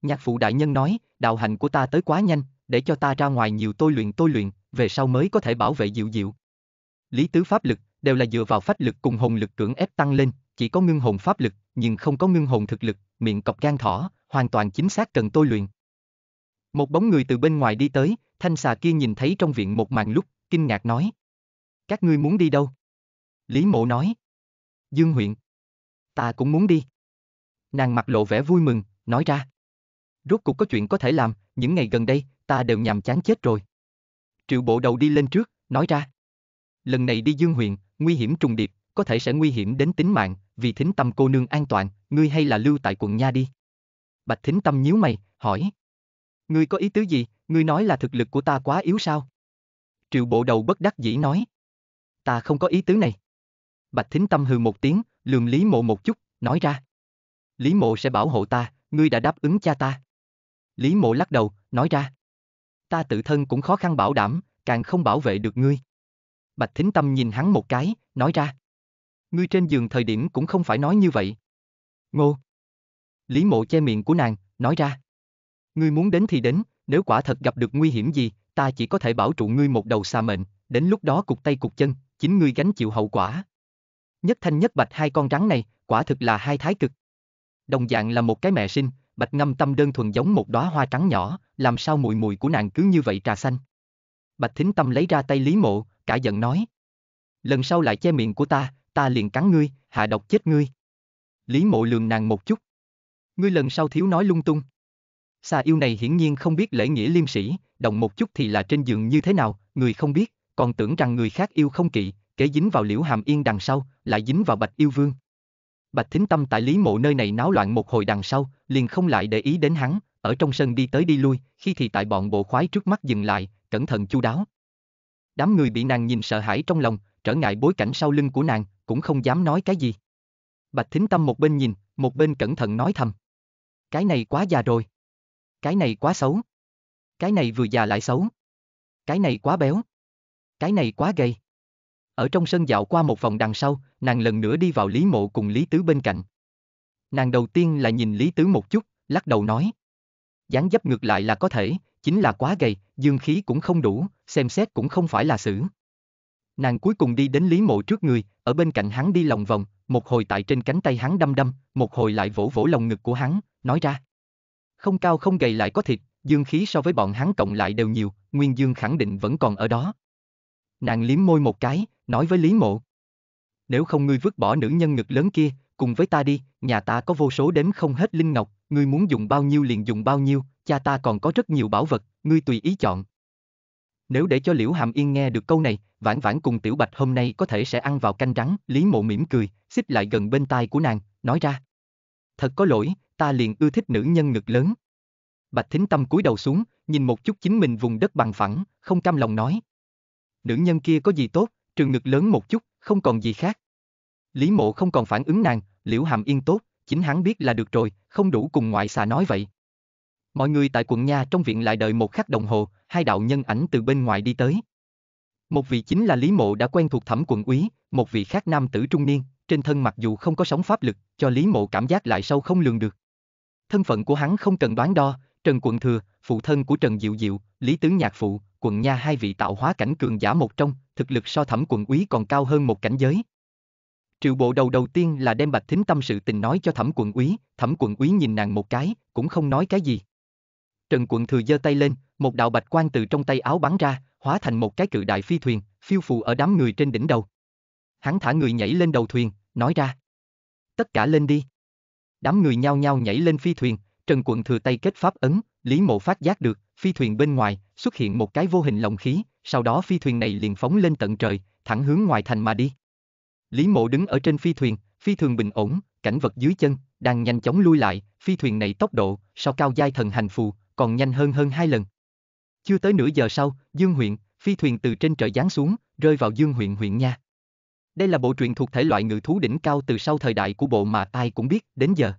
Speaker 1: Nhạc phụ đại nhân nói, đạo hành của ta tới quá nhanh, để cho ta ra ngoài nhiều tôi luyện tôi luyện, về sau mới có thể bảo vệ dịu dịu. Lý Tứ pháp lực, đều là dựa vào phách lực cùng hồn lực cưỡng ép tăng lên, chỉ có ngưng hồn pháp lực, nhưng không có ngưng hồn thực lực, miệng cọc gan thỏ, hoàn toàn chính xác cần tôi luyện. Một bóng người từ bên ngoài đi tới, thanh xà kia nhìn thấy trong viện một màn lúc, kinh ngạc nói. Các ngươi muốn đi đâu? Lý Mộ nói. Dương huyện. Ta cũng muốn đi. Nàng mặt lộ vẻ vui mừng, nói ra. Rốt cuộc có chuyện có thể làm, những ngày gần đây, ta đều nhàm chán chết rồi. Triệu bộ đầu đi lên trước, nói ra. Lần này đi Dương huyện, nguy hiểm trùng điệp, có thể sẽ nguy hiểm đến tính mạng, vì thính tâm cô nương an toàn, ngươi hay là lưu tại quận nha đi. Bạch thính tâm nhíu mày, hỏi. Ngươi có ý tứ gì, ngươi nói là thực lực của ta quá yếu sao? Triệu bộ đầu bất đắc dĩ nói. Ta không có ý tứ này. Bạch Thính Tâm hừ một tiếng, lườm Lý Mộ một chút, nói ra. Lý Mộ sẽ bảo hộ ta, ngươi đã đáp ứng cha ta. Lý Mộ lắc đầu, nói ra. Ta tự thân cũng khó khăn bảo đảm, càng không bảo vệ được ngươi. Bạch Thính Tâm nhìn hắn một cái, nói ra. Ngươi trên giường thời điểm cũng không phải nói như vậy. Ngô. Lý Mộ che miệng của nàng, nói ra. Ngươi muốn đến thì đến, nếu quả thật gặp được nguy hiểm gì, ta chỉ có thể bảo trụ ngươi một đầu xa mệnh, đến lúc đó cục tay cục chân, chính ngươi gánh chịu hậu quả. Nhất thanh nhất bạch hai con rắn này, quả thực là hai thái cực. Đồng dạng là một cái mẹ sinh, bạch ngâm tâm đơn thuần giống một đóa hoa trắng nhỏ, làm sao mùi mùi của nàng cứ như vậy trà xanh. Bạch thính tâm lấy ra tay Lý Mộ, cả giận nói. Lần sau lại che miệng của ta, ta liền cắn ngươi, hạ độc chết ngươi. Lý mộ lườm nàng một chút. Ngươi lần sau thiếu nói lung tung. Xà yêu này hiển nhiên không biết lễ nghĩa liêm sĩ, động một chút thì là trên giường như thế nào, người không biết, còn tưởng rằng người khác yêu không kỵ, kế dính vào liễu hàm yên đằng sau, lại dính vào bạch yêu vương. Bạch Thính Tâm tại Lý Mộ nơi này náo loạn một hồi đằng sau, liền không lại để ý đến hắn, ở trong sân đi tới đi lui, khi thì tại bọn bộ khoái trước mắt dừng lại, cẩn thận chu đáo. Đám người bị nàng nhìn sợ hãi trong lòng, trở ngại bối cảnh sau lưng của nàng, cũng không dám nói cái gì. Bạch Thính Tâm một bên nhìn, một bên cẩn thận nói thầm. Cái này quá già rồi. Cái này quá xấu. Cái này vừa già lại xấu. Cái này quá béo. Cái này quá gầy. Ở trong sân dạo qua một vòng đằng sau, nàng lần nữa đi vào Lý Mộ cùng Lý Tứ bên cạnh. Nàng đầu tiên là nhìn Lý Tứ một chút, lắc đầu nói. dáng dấp ngược lại là có thể, chính là quá gầy, dương khí cũng không đủ, xem xét cũng không phải là xử. Nàng cuối cùng đi đến Lý Mộ trước người, ở bên cạnh hắn đi lòng vòng, một hồi tại trên cánh tay hắn đâm đâm, một hồi lại vỗ vỗ lòng ngực của hắn, nói ra. Không cao không gầy lại có thịt, dương khí so với bọn hắn cộng lại đều nhiều, nguyên dương khẳng định vẫn còn ở đó. Nàng liếm môi một cái, nói với Lý Mộ. Nếu không ngươi vứt bỏ nữ nhân ngực lớn kia, cùng với ta đi, nhà ta có vô số đến không hết linh ngọc, ngươi muốn dùng bao nhiêu liền dùng bao nhiêu, cha ta còn có rất nhiều bảo vật, ngươi tùy ý chọn. Nếu để cho Liễu Hàm Yên nghe được câu này, vãn vãn cùng Tiểu Bạch hôm nay có thể sẽ ăn vào canh rắn, Lý Mộ mỉm cười, xích lại gần bên tai của nàng, nói ra. Thật có lỗi, ta liền ưa thích nữ nhân ngực lớn. Bạch Thính Tâm cúi đầu xuống, nhìn một chút chính mình vùng đất bằng phẳng, không cam lòng nói, nữ nhân kia có gì tốt, trường ngực lớn một chút, không còn gì khác. Lý mộ không còn phản ứng nàng, liễu hàm yên tốt, chính hắn biết là được rồi, không đủ cùng ngoại xà nói vậy. Mọi người tại quận nha trong viện lại đợi một khắc đồng hồ, hai đạo nhân ảnh từ bên ngoài đi tới. Một vị chính là Lý Mộ đã quen thuộc thẩm quận úy, một vị khác nam tử trung niên, trên thân mặc dù không có sóng pháp lực, cho Lý Mộ cảm giác lại sâu không lường được. Thân phận của hắn không cần đoán đo, Trần Quận Thừa, phụ thân của Trần Diệu Diệu, Lý Tướng Nhạc Phụ, quận nha hai vị tạo hóa cảnh cường giả một trong, thực lực so thẩm quận úy còn cao hơn một cảnh giới. Triệu bộ đầu đầu tiên là đem bạch thính tâm sự tình nói cho thẩm quận úy, thẩm quận úy nhìn nàng một cái, cũng không nói cái gì. Trần quận thừa giơ tay lên, một đạo bạch quan từ trong tay áo bắn ra, hóa thành một cái cự đại phi thuyền, phiêu phù ở đám người trên đỉnh đầu. Hắn thả người nhảy lên đầu thuyền, nói ra. Tất cả lên đi. Đám người nhao nhao nhảy lên phi thuyền, Trần quận thừa tay kết pháp ấn, Lý Mộ phát giác được, phi thuyền bên ngoài xuất hiện một cái vô hình lồng khí, sau đó phi thuyền này liền phóng lên tận trời, thẳng hướng ngoài thành mà đi. Lý Mộ đứng ở trên phi thuyền, phi thuyền bình ổn, cảnh vật dưới chân đang nhanh chóng lui lại, phi thuyền này tốc độ so cao giai thần hành phù còn nhanh hơn hơn hai lần. Chưa tới nửa giờ sau, Dương huyện, phi thuyền từ trên trời giáng xuống, rơi vào Dương huyện huyện nha. Đây là bộ truyện thuộc thể loại ngự thú đỉnh cao từ sau thời đại của bộ mà ai cũng biết đến giờ.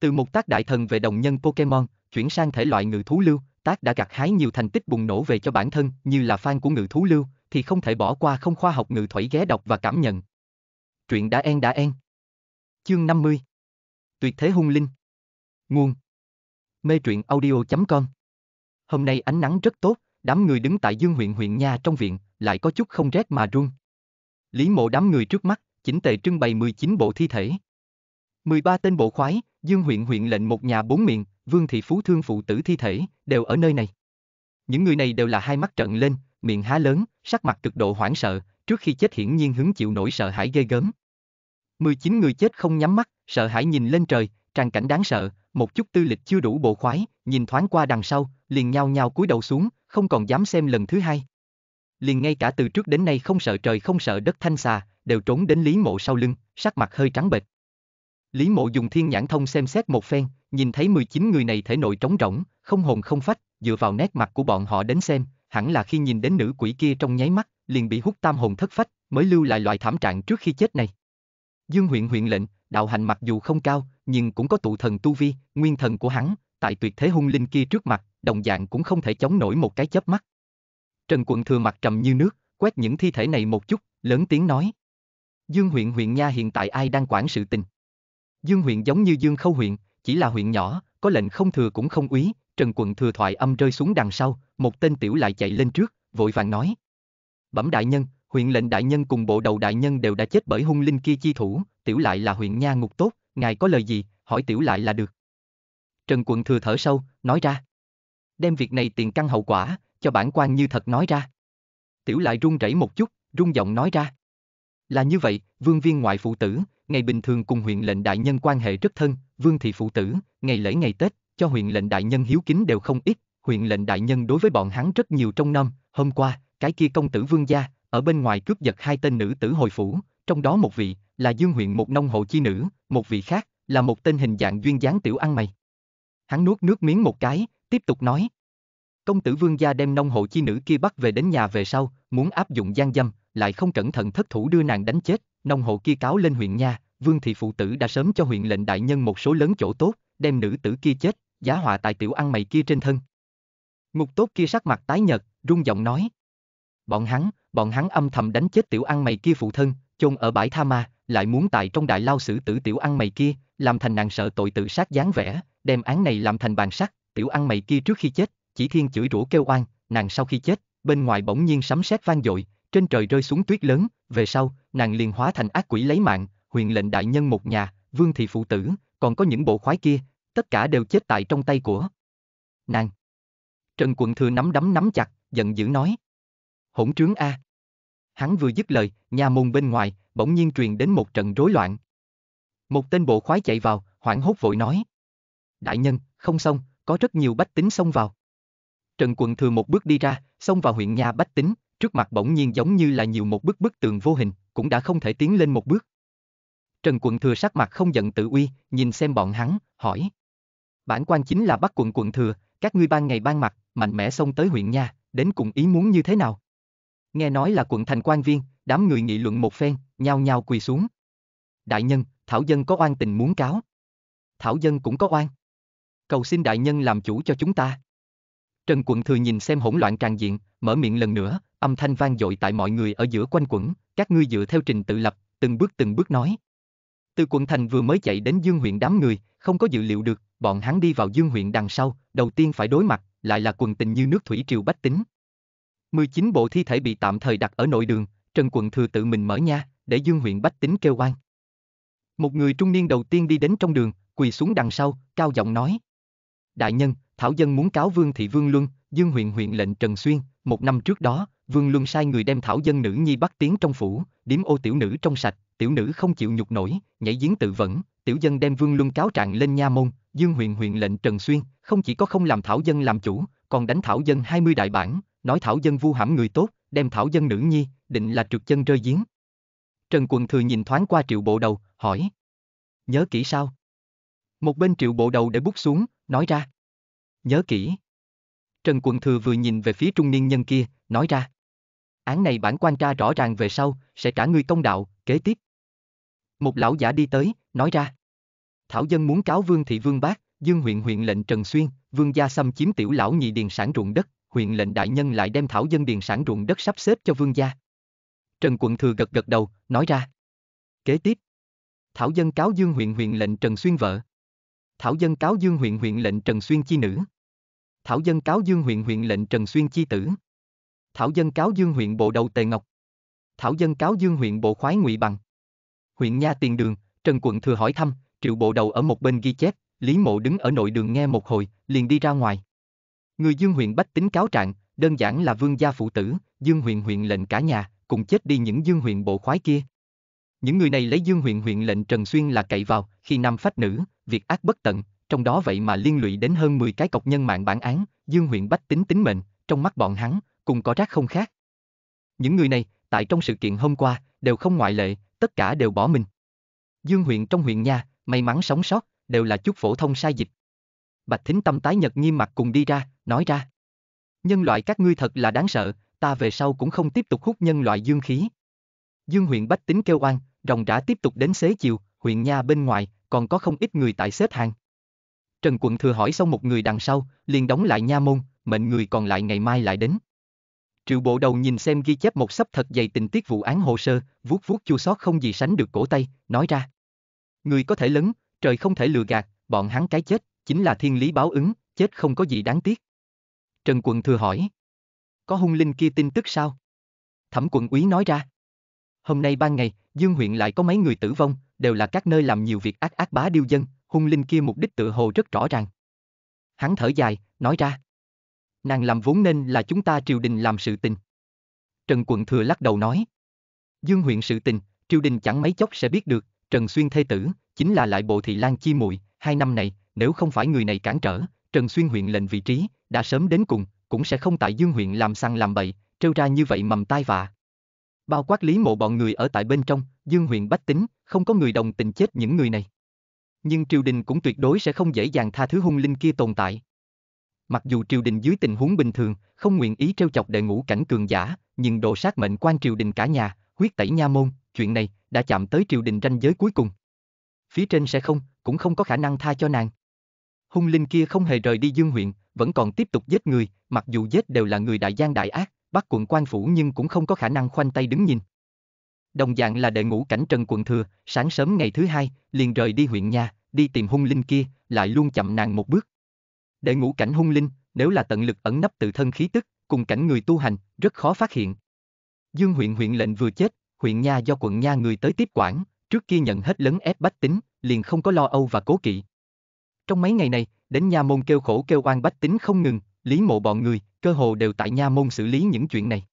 Speaker 1: Từ một tác đại thần về đồng nhân Pokemon, chuyển sang thể loại ngự thú lưu, tác đã gặt hái nhiều thành tích bùng nổ về cho bản thân, như là fan của ngự thú lưu, thì không thể bỏ qua không khoa học ngự thủy ghé đọc và cảm nhận. Truyện đã en đã en. Chương 50 Tuyệt thế hung linh Nguồn Mê truyện audio.com Hôm nay ánh nắng rất tốt, đám người đứng tại dương huyện huyện nha trong viện, lại có chút không rét mà run. Lý mộ đám người trước mắt, chỉnh tề trưng bày 19 bộ thi thể. 13 tên bộ khoái, dương huyện huyện lệnh một nhà bốn miệng, Vương Thị Phú thương phụ tử thi thể, đều ở nơi này. Những người này đều là hai mắt trợn lên, miệng há lớn, sắc mặt cực độ hoảng sợ, trước khi chết hiển nhiên hứng chịu nỗi sợ hãi ghê gớm. 19 người chết không nhắm mắt, sợ hãi nhìn lên trời, tràn cảnh đáng sợ, một chút tư lịch chưa đủ bộ khoái, nhìn thoáng qua đằng sau, liền nhao nhao cúi đầu xuống, không còn dám xem lần thứ hai. Liền ngay cả từ trước đến nay không sợ trời không sợ đất thanh xà, đều trốn đến Lý Mộ sau lưng, sắc mặt hơi trắng bệch. Lý Mộ dùng thiên nhãn thông xem xét một phen, Nhìn thấy 19 người này thể nội trống rỗng, không hồn không phách, dựa vào nét mặt của bọn họ đến xem, hẳn là khi nhìn đến nữ quỷ kia trong nháy mắt, liền bị hút tam hồn thất phách, mới lưu lại loại thảm trạng trước khi chết này. Dương huyện huyện lệnh, đạo hành mặc dù không cao, nhưng cũng có tụ thần tu vi, nguyên thần của hắn, tại tuyệt thế hung linh kia trước mặt, đồng dạng cũng không thể chống nổi một cái chớp mắt. Trần Quận thừa mặt trầm như nước, quét những thi thể này một chút, lớn tiếng nói. Dương huyện huyện nha hiện tại ai đang quản sự tình? Dương huyện giống như Dương Khâu huyện, chỉ là huyện nhỏ, có lệnh không thừa cũng không úy, Trần Quận thừa thoại âm rơi xuống đằng sau, một tên tiểu lại chạy lên trước, vội vàng nói. Bẩm đại nhân, huyện lệnh đại nhân cùng bộ đầu đại nhân đều đã chết bởi hung linh kia chi thủ, tiểu lại là huyện nha ngục tốt, ngài có lời gì, hỏi tiểu lại là được. Trần Quận thừa thở sâu, nói ra. Đem việc này tiền căn hậu quả, cho bản quan như thật nói ra. Tiểu lại run rẩy một chút, run giọng nói ra. Là như vậy, vương viên ngoại phụ tử, ngày bình thường cùng huyện lệnh đại nhân quan hệ rất thân, vương thị phụ tử, ngày lễ ngày Tết, cho huyện lệnh đại nhân hiếu kính đều không ít, huyện lệnh đại nhân đối với bọn hắn rất nhiều trong năm, hôm qua, cái kia công tử vương gia, ở bên ngoài cướp giật hai tên nữ tử hồi phủ, trong đó một vị, là dương huyện một nông hộ chi nữ, một vị khác, là một tên hình dạng duyên dáng tiểu ăn mày. Hắn nuốt nước miếng một cái, tiếp tục nói. Công tử vương gia đem nông hộ chi nữ kia bắt về đến nhà về sau, muốn áp dụng gian dâm, lại không cẩn thận thất thủ đưa nàng đánh chết, nông hộ kia cáo lên huyện nha, Vương thị phụ tử đã sớm cho huyện lệnh đại nhân một số lớn chỗ tốt, đem nữ tử kia chết, giá họa tại tiểu ăn mày kia trên thân. Ngục tốt kia sắc mặt tái nhợt, rung giọng nói. Bọn hắn, bọn hắn âm thầm đánh chết tiểu ăn mày kia phụ thân, chôn ở bãi tha ma, lại muốn tại trong đại lao xử tử tiểu ăn mày kia, làm thành nàng sợ tội tự sát dáng vẻ, đem án này làm thành bàn sắt, tiểu ăn mày kia trước khi chết, chỉ thiên chửi rủa kêu oan, nàng sau khi chết, bên ngoài bỗng nhiên sấm sét vang dội, trên trời rơi xuống tuyết lớn, về sau, nàng liền hóa thành ác quỷ lấy mạng, huyền lệnh đại nhân một nhà, vương thị phụ tử, còn có những bộ khoái kia, tất cả đều chết tại trong tay của. Nàng. Trần quận thừa nắm đấm nắm chặt, giận dữ nói. Hỗn trướng A. Hắn vừa dứt lời, nhà môn bên ngoài, bỗng nhiên truyền đến một trận rối loạn. Một tên bộ khoái chạy vào, hoảng hốt vội nói. Đại nhân, không xong, có rất nhiều bách tính xông vào. Trần quận thừa một bước đi ra, xông vào huyện nhà bách tính, trước mặt bỗng nhiên giống như là nhiều một bức bức tường vô hình, cũng đã không thể tiến lên một bước. Trần Quận Thừa sắc mặt không giận tự uy, nhìn xem bọn hắn, hỏi. Bản quan chính là bắt Quận Quận Thừa, các ngươi ban ngày ban mặt, mạnh mẽ xông tới huyện nha, đến cùng ý muốn như thế nào? Nghe nói là quận thành quan viên, đám người nghị luận một phen, nhao nhao quỳ xuống. Đại nhân, Thảo Dân có oan tình muốn cáo. Thảo Dân cũng có oan. Cầu xin đại nhân làm chủ cho chúng ta. Trần Quận Thừa nhìn xem hỗn loạn tràn diện, mở miệng lần nữa, âm thanh vang dội tại mọi người ở giữa quanh quẩn, các ngươi dựa theo trình tự lập, từng bước từng bước nói, từ quận thành vừa mới chạy đến Dương huyện đám người, không có dự liệu được, bọn hắn đi vào Dương huyện đằng sau, đầu tiên phải đối mặt, lại là quần tình như nước thủy triều bách tính. 19 bộ thi thể bị tạm thời đặt ở nội đường, Trần Quận Thừa tự mình mở nha, để Dương huyện bách tính kêu oan. Một người trung niên đầu tiên đi đến trong đường, quỳ xuống đằng sau, cao giọng nói. Đại nhân, Thảo Dân muốn cáo Vương Thị Vương Luân, Dương huyện huyện lệnh Trần Xuyên, một năm trước đó, Vương Luân sai người đem Thảo Dân nữ nhi bắt tiến trong phủ, điếm ô tiểu nữ trong sạch, tiểu nữ không chịu nhục nổi, nhảy giếng tự vẫn, tiểu dân đem Vương Luân cáo trạng lên nha môn, Dương Huyền Huyền lệnh Trần Xuyên, không chỉ có không làm thảo dân làm chủ, còn đánh thảo dân 20 đại bản, nói thảo dân vu hãm người tốt, đem thảo dân nữ nhi, định là trượt chân rơi giếng. Trần Quần Thừa nhìn thoáng qua triệu bộ đầu, hỏi. Nhớ kỹ sao? Một bên triệu bộ đầu để bút xuống, nói ra. Nhớ kỹ. Trần Quần Thừa vừa nhìn về phía trung niên nhân kia, nói ra. Án này bản quan tra rõ ràng về sau, sẽ trả ngươi công đạo, kế tiếp, một lão giả đi tới, nói ra. Thảo dân muốn cáo vương thị vương bác, dương huyện huyện lệnh Trần Xuyên, vương gia xâm chiếm tiểu lão nhị điền sản ruộng đất, huyện lệnh đại nhân lại đem thảo dân điền sản ruộng đất sắp xếp cho vương gia. Trần Quận Thừa gật gật đầu, nói ra. Kế tiếp, Thảo dân cáo Dương huyện huyện lệnh Trần Xuyên vợ. Thảo dân cáo Dương huyện huyện lệnh Trần Xuyên chi nữ. Thảo dân cáo Dương huyện huyện lệnh Trần Xuyên chi tử. Thảo dân cáo Dương huyện bộ đầu Tề Ngọc. Thảo dân cáo Dương huyện bộ khoái Ngụy Bằng huyện nha tiền đường, Trần Quận Thừa hỏi thăm, triệu bộ đầu ở một bên ghi chép, Lý Mộ đứng ở nội đường nghe một hồi, liền đi ra ngoài. Người Dương huyện bách tính cáo trạng, đơn giản là vương gia phụ tử, Dương huyện huyện lệnh cả nhà, cùng chết đi những Dương huyện bộ khoái kia. Những người này lấy Dương huyện huyện lệnh Trần Xuyên là cậy vào, khi nam phách nữ, việc ác bất tận, trong đó vậy mà liên lụy đến hơn 10 cái cọc nhân mạng bản án, Dương huyện bách tính tính mệnh, trong mắt bọn hắn, cùng có rác không khác. Những người này, tại trong sự kiện hôm qua, đều không ngoại lệ, tất cả đều bỏ mình. Dương huyện trong huyện Nha may mắn sống sót, đều là chút phổ thông sai dịch. Bạch Thính Tâm tái nhật nghiêm mặt cùng đi ra, nói ra. Nhân loại các ngươi thật là đáng sợ, ta về sau cũng không tiếp tục hút nhân loại dương khí. Dương huyện Bách Tính kêu oan, rồng rã tiếp tục đến xế chiều, huyện nha bên ngoài, còn có không ít người tại xếp hàng. Trần Quận Thừa hỏi xong một người đằng sau, liền đóng lại nha môn, mệnh người còn lại ngày mai lại đến. Triệu bộ đầu nhìn xem ghi chép một sắp thật dày tình tiết vụ án hồ sơ, vuốt vuốt chua sót không gì sánh được cổ tay, nói ra. Người có thể lớn, trời không thể lừa gạt, bọn hắn cái chết, chính là thiên lý báo ứng, chết không có gì đáng tiếc. Trần Quận thừa hỏi. Có hung linh kia tin tức sao? Thẩm quận úy nói ra. Hôm nay ban ngày, Dương huyện lại có mấy người tử vong, đều là các nơi làm nhiều việc ác ác bá điêu dân, hung linh kia mục đích tự hồ rất rõ ràng. Hắn thở dài, nói ra nàng làm vốn nên là chúng ta triều đình làm sự tình. Trần Quận Thừa lắc đầu nói. Dương huyện sự tình, triều đình chẳng mấy chốc sẽ biết được, Trần Xuyên thê tử, chính là lại bộ thị Lan Chi muội hai năm này, nếu không phải người này cản trở, Trần Xuyên huyện lệnh vị trí, đã sớm đến cùng, cũng sẽ không tại Dương huyện làm săn làm bậy, trêu ra như vậy mầm tai vạ. Bao quát lý mộ bọn người ở tại bên trong, Dương huyện bách tính, không có người đồng tình chết những người này. Nhưng triều đình cũng tuyệt đối sẽ không dễ dàng tha thứ hung linh kia tồn tại. Mặc dù triều đình dưới tình huống bình thường, không nguyện ý trêu chọc đệ ngũ cảnh cường giả, nhưng độ sát mệnh quan triều đình cả nhà, huyết tẩy nha môn, chuyện này đã chạm tới triều đình ranh giới cuối cùng. Phía trên sẽ không, cũng không có khả năng tha cho nàng. Hung linh kia không hề rời đi Dương huyện, vẫn còn tiếp tục giết người, mặc dù giết đều là người đại gian đại ác, bắt quận quan phủ nhưng cũng không có khả năng khoanh tay đứng nhìn. Đồng dạng là đệ ngũ cảnh Trần Quận Thừa, sáng sớm ngày thứ hai, liền rời đi huyện nhà, đi tìm hung linh kia, lại luôn chậm nàng một bước. Để ngũ cảnh hung linh, nếu là tận lực ẩn nấp tự thân khí tức, cùng cảnh người tu hành, rất khó phát hiện. Dương huyện huyện lệnh vừa chết, huyện nha do quận nha người tới tiếp quản, trước kia nhận hết lớn ép bách tính, liền không có lo âu và cố kỵ. Trong mấy ngày này, đến nha môn kêu khổ kêu oan bách tính không ngừng, lý mộ bọn người, cơ hồ đều tại nha môn xử lý những chuyện này.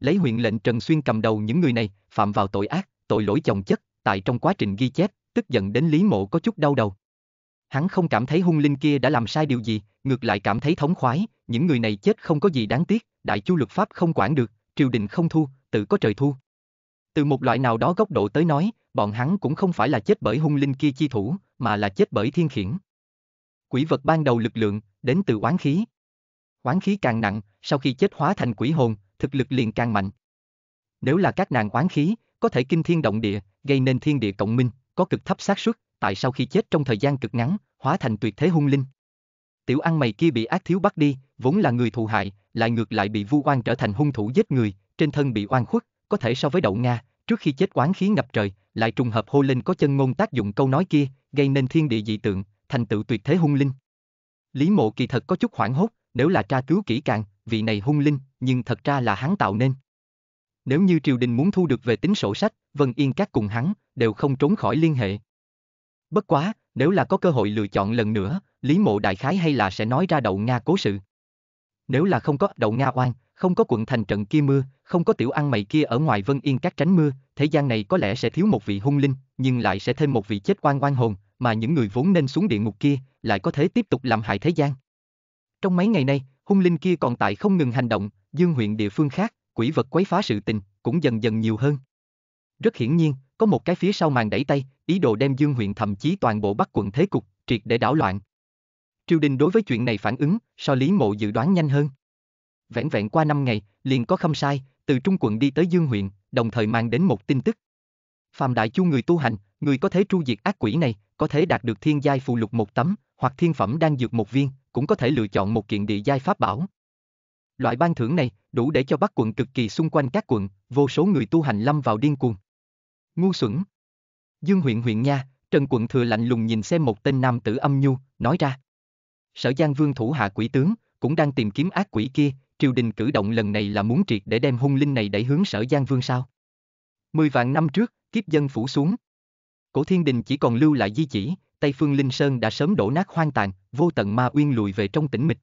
Speaker 1: Lấy huyện lệnh Trần Xuyên cầm đầu những người này, phạm vào tội ác, tội lỗi chồng chất, tại trong quá trình ghi chép, tức giận đến lý mộ có chút đau đầu hắn không cảm thấy hung linh kia đã làm sai điều gì, ngược lại cảm thấy thống khoái, những người này chết không có gì đáng tiếc, đại chu luật pháp không quản được, triều đình không thu, tự có trời thu. Từ một loại nào đó góc độ tới nói, bọn hắn cũng không phải là chết bởi hung linh kia chi thủ, mà là chết bởi thiên khiển. Quỷ vật ban đầu lực lượng, đến từ oán khí. Oán khí càng nặng, sau khi chết hóa thành quỷ hồn, thực lực liền càng mạnh. Nếu là các nàng oán khí, có thể kinh thiên động địa, gây nên thiên địa cộng minh, có cực thấp xác suất, tại sau khi chết trong thời gian cực ngắn, hóa thành tuyệt thế hung linh. Tiểu ăn mày kia bị ác thiếu bắt đi, vốn là người thù hại, lại ngược lại bị vu oan trở thành hung thủ giết người, trên thân bị oan khuất, có thể so với đậu Nga, trước khi chết quán khí ngập trời, lại trùng hợp hô lên có chân ngôn tác dụng câu nói kia, gây nên thiên địa dị tượng, thành tựu tuyệt thế hung linh. Lý mộ kỳ thật có chút hoảng hốt, nếu là tra cứu kỹ càng, vị này hung linh, nhưng thật ra là hắn tạo nên. Nếu như triều đình muốn thu được về tính sổ sách, Vân Yên các cùng hắn, đều không trốn khỏi liên hệ. Bất quá, nếu là có cơ hội lựa chọn lần nữa, Lý Mộ đại khái hay là sẽ nói ra đậu Nga cố sự. Nếu là không có đậu Nga oan, không có quận thành trận kia mưa, không có tiểu ăn mày kia ở ngoài Vân Yên các tránh mưa, thế gian này có lẽ sẽ thiếu một vị hung linh, nhưng lại sẽ thêm một vị chết oan oan hồn, mà những người vốn nên xuống địa ngục kia, lại có thể tiếp tục làm hại thế gian. Trong mấy ngày nay, hung linh kia còn tại không ngừng hành động, dương huyện địa phương khác, quỷ vật quấy phá sự tình, cũng dần dần nhiều hơn. Rất hiển nhiên, có một cái phía sau màn đẩy tay, ý đồ đem Dương huyện thậm chí toàn bộ Bắc quận thế cục, triệt để đảo loạn. Triều đình đối với chuyện này phản ứng, so Lý Mộ dự đoán nhanh hơn. Vẹn vẹn qua 5 ngày, liền có khâm sai, từ Trung quận đi tới Dương huyện, đồng thời mang đến một tin tức. Phạm Đại Chu người tu hành, người có thể tru diệt ác quỷ này, có thể đạt được thiên giai phù lục một tấm, hoặc thiên phẩm đang dược một viên, cũng có thể lựa chọn một kiện địa giai pháp bảo. Loại ban thưởng này đủ để cho Bắc quận cực kỳ xung quanh các quận, vô số người tu hành lâm vào điên cuồng. Ngu xuẩn, Dương huyện huyện nha, Trần Quận Thừa lạnh lùng nhìn xem một tên nam tử âm nhu, nói ra. Sở Giang Vương thủ hạ quỷ tướng, cũng đang tìm kiếm ác quỷ kia, triều đình cử động lần này là muốn triệt để đem hung linh này đẩy hướng Sở Giang Vương sao? Mười vạn năm trước, kiếp dân phủ xuống. Cổ thiên đình chỉ còn lưu lại di chỉ, Tây Phương Linh Sơn đã sớm đổ nát hoang tàn, vô tận ma uyên lùi về trong tĩnh mịch.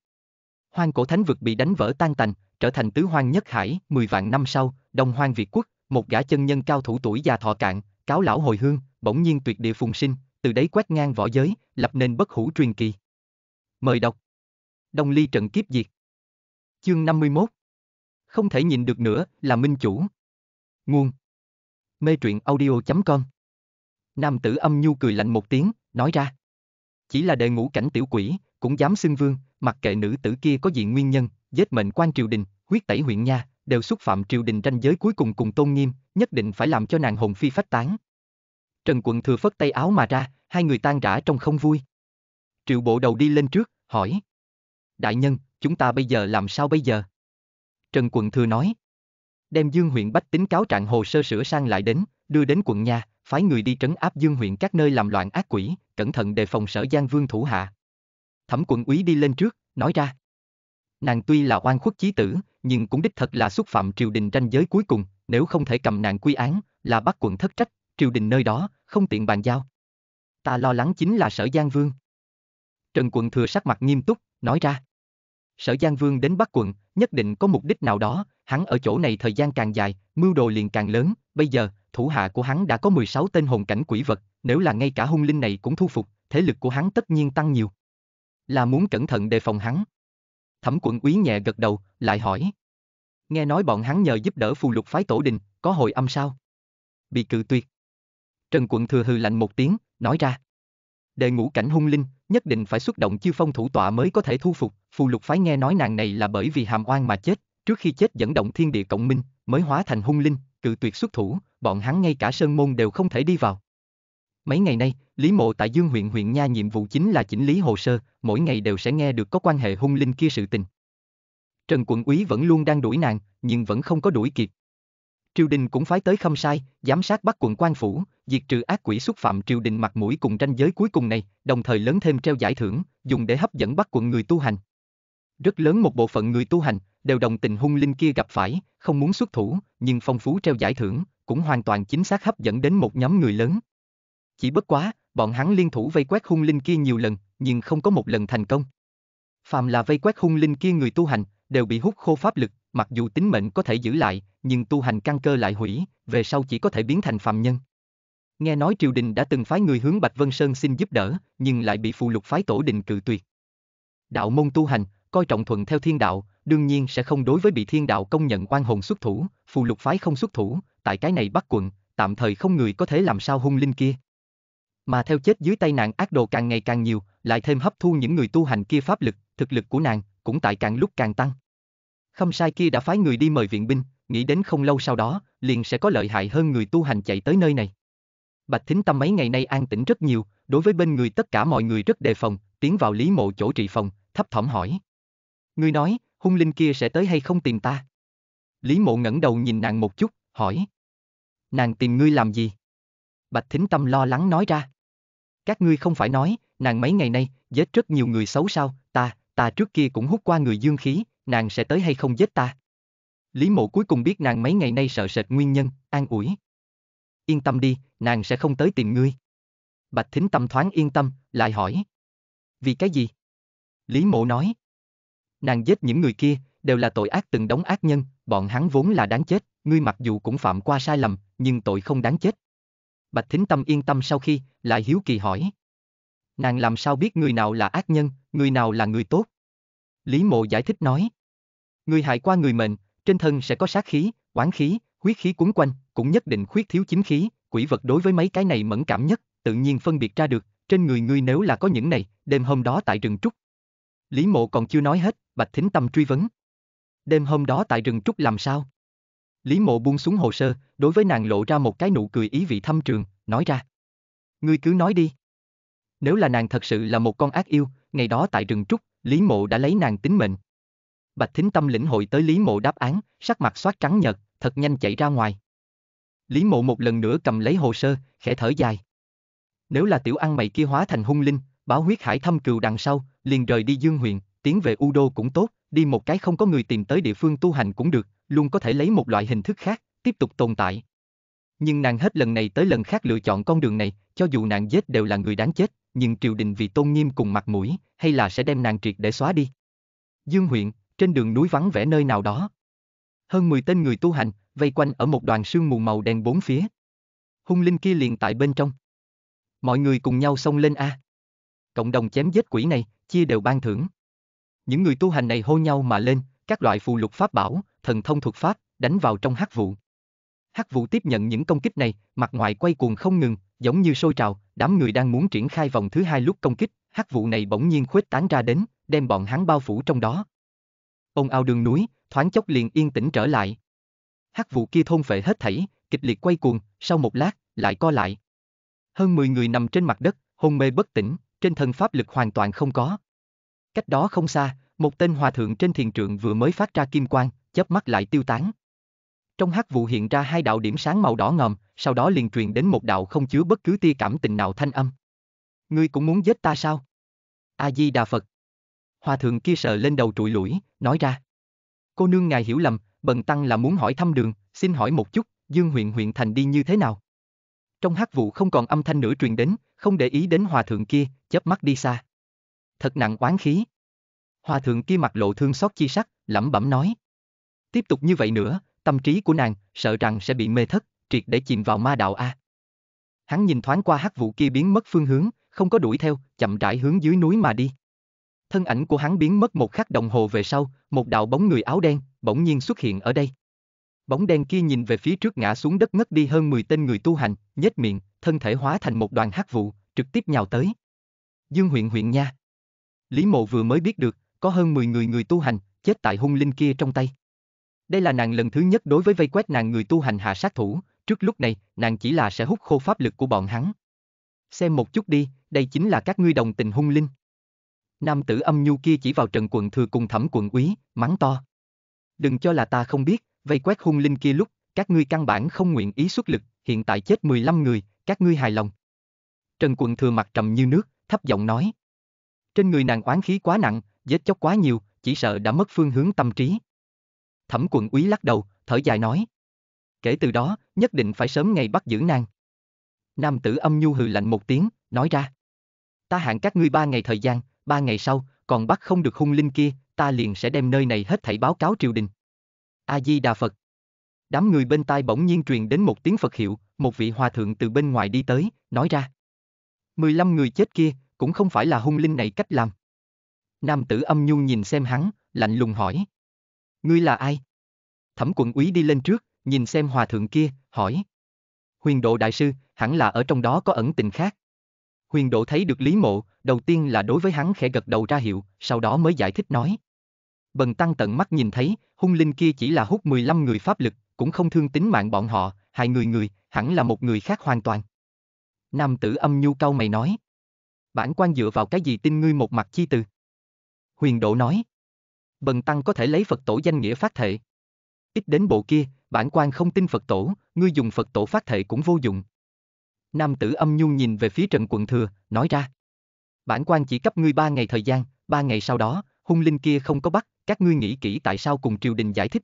Speaker 1: Hoang cổ thánh vực bị đánh vỡ tan tành, trở thành tứ hoang nhất hải, Mười vạn năm sau, Đông Hoang Việt quốc, một gã chân nhân cao thủ tuổi già thọ cạn, cáo lão hồi hương, bỗng nhiên tuyệt địa phùng sinh, từ đấy quét ngang võ giới, lập nên bất hủ truyền kỳ. Mời đọc. Đông ly trận kiếp diệt. Chương 51. Không thể nhìn được nữa là minh chủ. Nguồn. Mê truyện audio.com Nam tử âm nhu cười lạnh một tiếng, nói ra. Chỉ là đệ ngũ cảnh tiểu quỷ, cũng dám xưng vương, mặc kệ nữ tử kia có diện nguyên nhân, giết mệnh quan triều đình, huyết tẩy huyện nha, đều xúc phạm triều đình ranh giới cuối cùng cùng tôn nghiêm, nhất định phải làm cho nàng hồn phi phách tán, Trần Quận Thừa phất tay áo mà ra, hai người tan rã trong không vui. Triệu bộ đầu đi lên trước, hỏi. Đại nhân, chúng ta bây giờ làm sao bây giờ? Trần Quận Thừa nói. Đem Dương huyện bách tính cáo trạng hồ sơ sửa sang lại đến, đưa đến quận nhà, phái người đi trấn áp Dương huyện các nơi làm loạn ác quỷ, cẩn thận đề phòng sở Giang Vương thủ hạ. Thẩm quận úy đi lên trước, nói ra. Nàng tuy là oan khuất chí tử, nhưng cũng đích thật là xúc phạm triều đình tranh giới cuối cùng, nếu không thể cầm nàng quy án, là bắt quận thất trách, triều đình nơi đó, không tiện bàn giao. Ta lo lắng chính là sở Giang Vương. Trần Quận Thừa sắc mặt nghiêm túc, nói ra. Sở Giang Vương đến Bắc Quận, nhất định có mục đích nào đó, hắn ở chỗ này thời gian càng dài, mưu đồ liền càng lớn, bây giờ, thủ hạ của hắn đã có 16 tên hồn cảnh quỷ vật, nếu là ngay cả hung linh này cũng thu phục, thế lực của hắn tất nhiên tăng nhiều. Là muốn cẩn thận đề phòng hắn. Thẩm Quận Úy nhẹ gật đầu, lại hỏi. Nghe nói bọn hắn nhờ giúp đỡ phù lục phái tổ đình, có hội âm sao? Bị cự tuyệt. Trần Quận thừa hừ lạnh một tiếng, nói ra. Đệ ngũ cảnh hung linh, nhất định phải xuất động chư phong thủ tọa mới có thể thu phục, phù lục phái nghe nói nàng này là bởi vì hàm oan mà chết, trước khi chết dẫn động thiên địa cộng minh, mới hóa thành hung linh, cự tuyệt xuất thủ, bọn hắn ngay cả sơn môn đều không thể đi vào. Mấy ngày nay, Lý Mộ tại Dương huyện huyện nha nhiệm vụ chính là chỉnh lý hồ sơ, mỗi ngày đều sẽ nghe được có quan hệ hung linh kia sự tình. Trần Quận Úy vẫn luôn đang đuổi nàng, nhưng vẫn không có đuổi kịp triều đình cũng phái tới khâm sai, giám sát bắt quận quan phủ, diệt trừ ác quỷ xúc phạm triều đình mặt mũi cùng tranh giới cuối cùng này, đồng thời lớn thêm treo giải thưởng, dùng để hấp dẫn bắt quận người tu hành. Rất lớn một bộ phận người tu hành, đều đồng tình hung linh kia gặp phải, không muốn xuất thủ, nhưng phong phú treo giải thưởng, cũng hoàn toàn chính xác hấp dẫn đến một nhóm người lớn. Chỉ bất quá, bọn hắn liên thủ vây quét hung linh kia nhiều lần, nhưng không có một lần thành công. Phàm là vây quét hung linh kia người tu hành, đều bị hút khô pháp lực, mặc dù tính mệnh có thể giữ lại, nhưng tu hành căn cơ lại hủy, về sau chỉ có thể biến thành phàm nhân. Nghe nói triều đình đã từng phái người hướng Bạch Vân Sơn xin giúp đỡ, nhưng lại bị phù lục phái tổ đình cự tuyệt. Đạo môn tu hành, coi trọng thuận theo thiên đạo, đương nhiên sẽ không đối với bị thiên đạo công nhận oan hồn xuất thủ, phù lục phái không xuất thủ, tại cái này bắt quận, tạm thời không người có thể làm sao hung linh kia. Mà theo chết dưới tay nạn ác đồ càng ngày càng nhiều, lại thêm hấp thu những người tu hành kia pháp lực, thực lực của nàng cũng tại càng lúc càng tăng. Khâm sai kia đã phái người đi mời viện binh, nghĩ đến không lâu sau đó, liền sẽ có lợi hại hơn người tu hành chạy tới nơi này. Bạch Thính Tâm mấy ngày nay an tĩnh rất nhiều, đối với bên người tất cả mọi người rất đề phòng, tiến vào Lý Mộ chỗ trị phòng, thấp thỏm hỏi. Ngươi nói, hung linh kia sẽ tới hay không tìm ta? Lý Mộ ngẩng đầu nhìn nàng một chút, hỏi. Nàng tìm ngươi làm gì? Bạch Thính Tâm lo lắng nói ra. Các ngươi không phải nói, nàng mấy ngày nay, giết rất nhiều người xấu sao, ta, ta trước kia cũng hút qua người dương khí, nàng sẽ tới hay không giết ta? Lý mộ cuối cùng biết nàng mấy ngày nay sợ sệt nguyên nhân, an ủi. Yên tâm đi, nàng sẽ không tới tìm ngươi. Bạch thính tâm thoáng yên tâm, lại hỏi. Vì cái gì? Lý mộ nói. Nàng giết những người kia, đều là tội ác từng đóng ác nhân, bọn hắn vốn là đáng chết, ngươi mặc dù cũng phạm qua sai lầm, nhưng tội không đáng chết. Bạch Thính Tâm yên tâm sau khi, lại hiếu kỳ hỏi. Nàng làm sao biết người nào là ác nhân, người nào là người tốt? Lý Mộ giải thích nói. Người hại qua người mệnh, trên thân sẽ có sát khí, quán khí, huyết khí cuốn quanh, cũng nhất định khuyết thiếu chính khí, quỷ vật đối với mấy cái này mẫn cảm nhất, tự nhiên phân biệt ra được, trên người ngươi nếu là có những này, đêm hôm đó tại rừng trúc. Lý mộ còn chưa nói hết, Bạch Thính Tâm truy vấn. Đêm hôm đó tại rừng trúc làm sao? Lý mộ buông xuống hồ sơ, đối với nàng lộ ra một cái nụ cười ý vị thâm trường, nói ra. Ngươi cứ nói đi. Nếu là nàng thật sự là một con ác yêu, ngày đó tại rừng trúc, Lý mộ đã lấy nàng tính mệnh, Bạch Thính Tâm lĩnh hội tới Lý Mộ đáp án, sắc mặt xoát trắng nhợt, thật nhanh chạy ra ngoài. Lý Mộ một lần nữa cầm lấy hồ sơ, khẽ thở dài. Nếu là tiểu ăn mày kia hóa thành hung linh, báo huyết hải thâm cừu đằng sau, liền rời đi Dương huyện, tiến về U Đô cũng tốt, đi một cái không có người tìm tới địa phương tu hành cũng được, luôn có thể lấy một loại hình thức khác, tiếp tục tồn tại. Nhưng nàng hết lần này tới lần khác lựa chọn con đường này, cho dù nàng giết đều là người đáng chết, nhưng triều đình vì tôn nghiêm cùng mặt mũi, hay là sẽ đem nàng triệt để xóa đi. Dương huyện, trên đường núi vắng vẻ nơi nào đó. Hơn 10 tên người tu hành, vây quanh ở một đoàn sương mù màu đen bốn phía. Hung linh kia liền tại bên trong. Mọi người cùng nhau xông lên A. Cộng đồng chém giết quỷ này, chia đều ban thưởng. Những người tu hành này hô nhau mà lên, các loại phù lục pháp bảo, thần thông thuật pháp, đánh vào trong hắc vụ. Hắc vụ tiếp nhận những công kích này, mặt ngoài quay cuồng không ngừng, giống như sôi trào, đám người đang muốn triển khai vòng thứ hai lúc công kích, hắc vụ này bỗng nhiên khuếch tán ra đến, đem bọn hắn bao phủ trong đó. Ông ao đường núi, thoáng chốc liền yên tĩnh trở lại. Hắc vụ kia thôn phệ hết thảy, kịch liệt quay cuồng, sau một lát, lại co lại. Hơn 10 người nằm trên mặt đất, hôn mê bất tỉnh, trên thân pháp lực hoàn toàn không có. Cách đó không xa, một tên hòa thượng trên thiền trượng vừa mới phát ra kim quang, chớp mắt lại tiêu tán. Trong hắc vụ hiện ra hai đạo điểm sáng màu đỏ ngòm, sau đó liền truyền đến một đạo không chứa bất cứ tia cảm tình nào thanh âm. Ngươi cũng muốn giết ta sao? A Di Đà Phật hòa thượng kia sợ lên đầu trụi lũi, nói ra. Cô nương ngài hiểu lầm, bần tăng là muốn hỏi thăm đường, xin hỏi một chút, dương huyện huyện thành đi như thế nào? Trong hát vụ không còn âm thanh nữa truyền đến, không để ý đến hòa thượng kia, chớp mắt đi xa. Thật nặng oán khí. Hòa thượng kia mặt lộ thương xót chi sắc, lẩm bẩm nói. Tiếp tục như vậy nữa, tâm trí của nàng sợ rằng sẽ bị mê thất, triệt để chìm vào ma đạo a. Hắn nhìn thoáng qua hắc vụ kia biến mất phương hướng, không có đuổi theo, chậm rãi hướng dưới núi mà đi thân ảnh của hắn biến mất một khắc đồng hồ về sau, một đạo bóng người áo đen, bỗng nhiên xuất hiện ở đây. Bóng đen kia nhìn về phía trước ngã xuống đất ngất đi hơn 10 tên người tu hành, nhếch miệng, thân thể hóa thành một đoàn hắc vụ, trực tiếp nhào tới. Dương huyện huyện nha. Lý mộ vừa mới biết được, có hơn 10 người người tu hành, chết tại hung linh kia trong tay. Đây là nàng lần thứ nhất đối với vây quét nàng người tu hành hạ sát thủ, trước lúc này, nàng chỉ là sẽ hút khô pháp lực của bọn hắn. Xem một chút đi, đây chính là các ngươi đồng tình hung linh. Nam tử âm nhu kia chỉ vào trần quận thừa cùng thẩm quận úy, mắng to. Đừng cho là ta không biết, vây quét hung linh kia lúc, các ngươi căn bản không nguyện ý xuất lực, hiện tại chết 15 người, các ngươi hài lòng. Trần quận thừa mặt trầm như nước, thấp giọng nói. Trên người nàng oán khí quá nặng, vết chóc quá nhiều, chỉ sợ đã mất phương hướng tâm trí. Thẩm quận úy lắc đầu, thở dài nói. Kể từ đó, nhất định phải sớm ngày bắt giữ nàng. Nam tử âm nhu hừ lạnh một tiếng, nói ra. Ta hạn các ngươi ba ngày thời gian, ba ngày sau, còn bắt không được hung linh kia, ta liền sẽ đem nơi này hết thảy báo cáo triều đình. A-di-đà Phật Đám người bên tai bỗng nhiên truyền đến một tiếng Phật hiệu, một vị hòa thượng từ bên ngoài đi tới, nói ra. 15 người chết kia, cũng không phải là hung linh này cách làm. Nam tử âm nhu nhìn xem hắn, lạnh lùng hỏi. Ngươi là ai? Thẩm quận úy đi lên trước, nhìn xem hòa thượng kia, hỏi. Huyền độ đại sư, hẳn là ở trong đó có ẩn tình khác. Huyền Độ thấy được Lý Mộ, đầu tiên là đối với hắn khẽ gật đầu ra hiệu, sau đó mới giải thích nói. Bần tăng tận mắt nhìn thấy, hung linh kia chỉ là hút 15 người pháp lực, cũng không thương tính mạng bọn họ, hai người người, hẳn là một người khác hoàn toàn. Nam tử âm nhu cau mày nói. Bản quan dựa vào cái gì tin ngươi một mặt chi từ? Huyền Độ nói. Bần tăng có thể lấy Phật tổ danh nghĩa phát thệ. Ít đến bộ kia, bản quan không tin Phật tổ, ngươi dùng Phật tổ phát thệ cũng vô dụng. Nam tử âm nhu nhìn về phía Trần Quận Thừa, nói ra. Bản quan chỉ cấp ngươi ba ngày thời gian, ba ngày sau đó, hung linh kia không có bắt, các ngươi nghĩ kỹ tại sao cùng triều đình giải thích.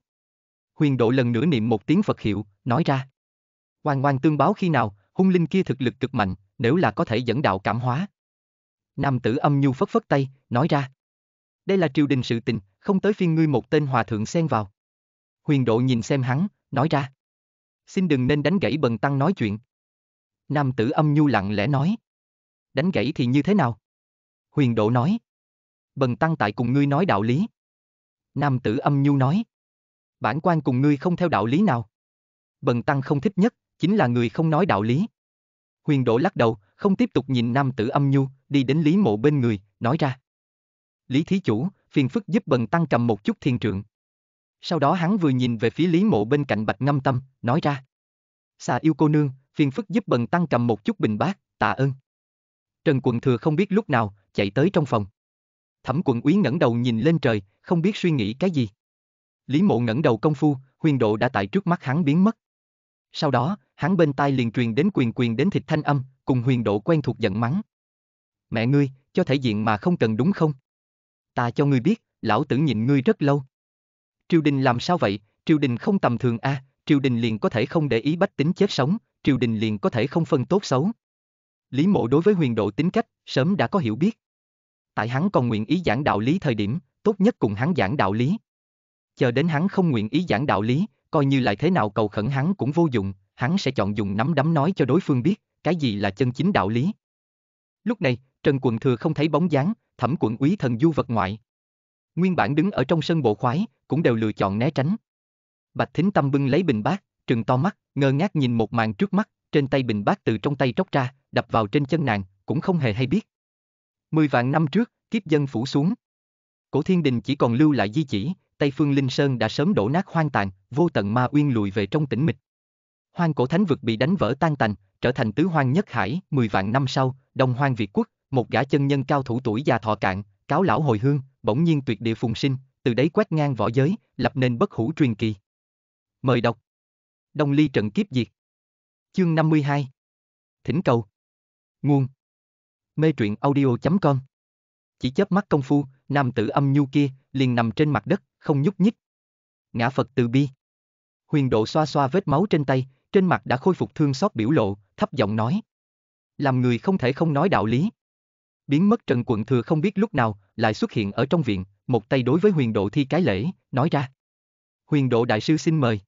Speaker 1: Huyền độ lần nữa niệm một tiếng Phật hiệu, nói ra. Hoàng hoàng tương báo khi nào, hung linh kia thực lực cực mạnh, nếu là có thể dẫn đạo cảm hóa. Nam tử âm nhu phất phất tay, nói ra. Đây là triều đình sự tình, không tới phiên ngươi một tên hòa thượng xen vào. Huyền độ nhìn xem hắn, nói ra. Xin đừng nên đánh gãy bần tăng nói chuyện. Nam tử âm nhu lặng lẽ nói. Đánh gãy thì như thế nào? Huyền độ nói. Bần tăng tại cùng ngươi nói đạo lý. Nam tử âm nhu nói. Bản quan cùng ngươi không theo đạo lý nào. Bần tăng không thích nhất, chính là người không nói đạo lý. Huyền độ lắc đầu, không tiếp tục nhìn nam tử âm nhu, đi đến Lý Mộ bên người, nói ra. Lý Thí Chủ, phiền phức giúp bần tăng cầm một chút thiên trượng. Sau đó hắn vừa nhìn về phía Lý Mộ bên cạnh Bạch Ngâm Tâm, nói ra. Xà yêu cô nương, phiền phức giúp bần tăng cầm một chút bình bát, tạ ơn. Trần quận thừa không biết lúc nào, chạy tới trong phòng. Thẩm quận úy ngẩng đầu nhìn lên trời, không biết suy nghĩ cái gì. Lý mộ ngẩng đầu công phu, huyền độ đã tại trước mắt hắn biến mất. Sau đó, hắn bên tai liền truyền đến quyền quyền đến thịt thanh âm, cùng huyền độ quen thuộc giận mắng. Mẹ ngươi, cho thể diện mà không cần đúng không? Ta cho ngươi biết, lão tử nhịn ngươi rất lâu. Triều đình làm sao vậy, triều đình không tầm thường a, à, triều đình liền có thể không để ý bách tính chết sống, triều đình liền có thể không phân tốt xấu. Lý mộ đối với huyền độ tính cách, sớm đã có hiểu biết. Tại hắn còn nguyện ý giảng đạo lý thời điểm, tốt nhất cùng hắn giảng đạo lý. Chờ đến hắn không nguyện ý giảng đạo lý, coi như lại thế nào cầu khẩn hắn cũng vô dụng, hắn sẽ chọn dùng nắm đấm nói cho đối phương biết, cái gì là chân chính đạo lý. Lúc này, Trần Quận Thừa không thấy bóng dáng, thẩm quận úy thần du vật ngoại. Nguyên bản đứng ở trong sân bộ khoái, cũng đều lựa chọn né tránh. Bạch Thính Tâm bưng lấy bình bát, trừng to mắt, ngơ ngác nhìn một màn trước mắt, trên tay bình bát từ trong tay tróc ra, đập vào trên chân nàng, cũng không hề hay biết. Mười vạn năm trước, kiếp dân phủ xuống. Cổ thiên đình chỉ còn lưu lại di chỉ, Tây Phương Linh Sơn đã sớm đổ nát hoang tàn, vô tận ma uyên lùi về trong tĩnh mịch. Hoang cổ thánh vực bị đánh vỡ tan tành, trở thành tứ hoang nhất hải, mười vạn năm sau, Đông Hoang Việt quốc, một gã chân nhân cao thủ tuổi già thọ cạn, cáo lão hồi hương, bỗng nhiên tuyệt địa phùng sinh, từ đấy quét ngang võ giới, lập nên bất hủ truyền kỳ. Mời đọc Đông Ly trận kiếp diệt. Chương 52. Thỉnh cầu. Nguồn. Mê truyện audio.com. Chỉ chớp mắt công phu, nam tử âm nhu kia liền nằm trên mặt đất, không nhúc nhích. Ngã Phật từ bi. Huyền độ xoa xoa vết máu trên tay, trên mặt đã khôi phục thương xót biểu lộ, thấp giọng nói. Làm người không thể không nói đạo lý. Biến mất Trần Quận Thừa không biết lúc nào, lại xuất hiện ở trong viện, một tay đối với huyền độ thi cái lễ, nói ra. Huyền độ đại sư xin mời.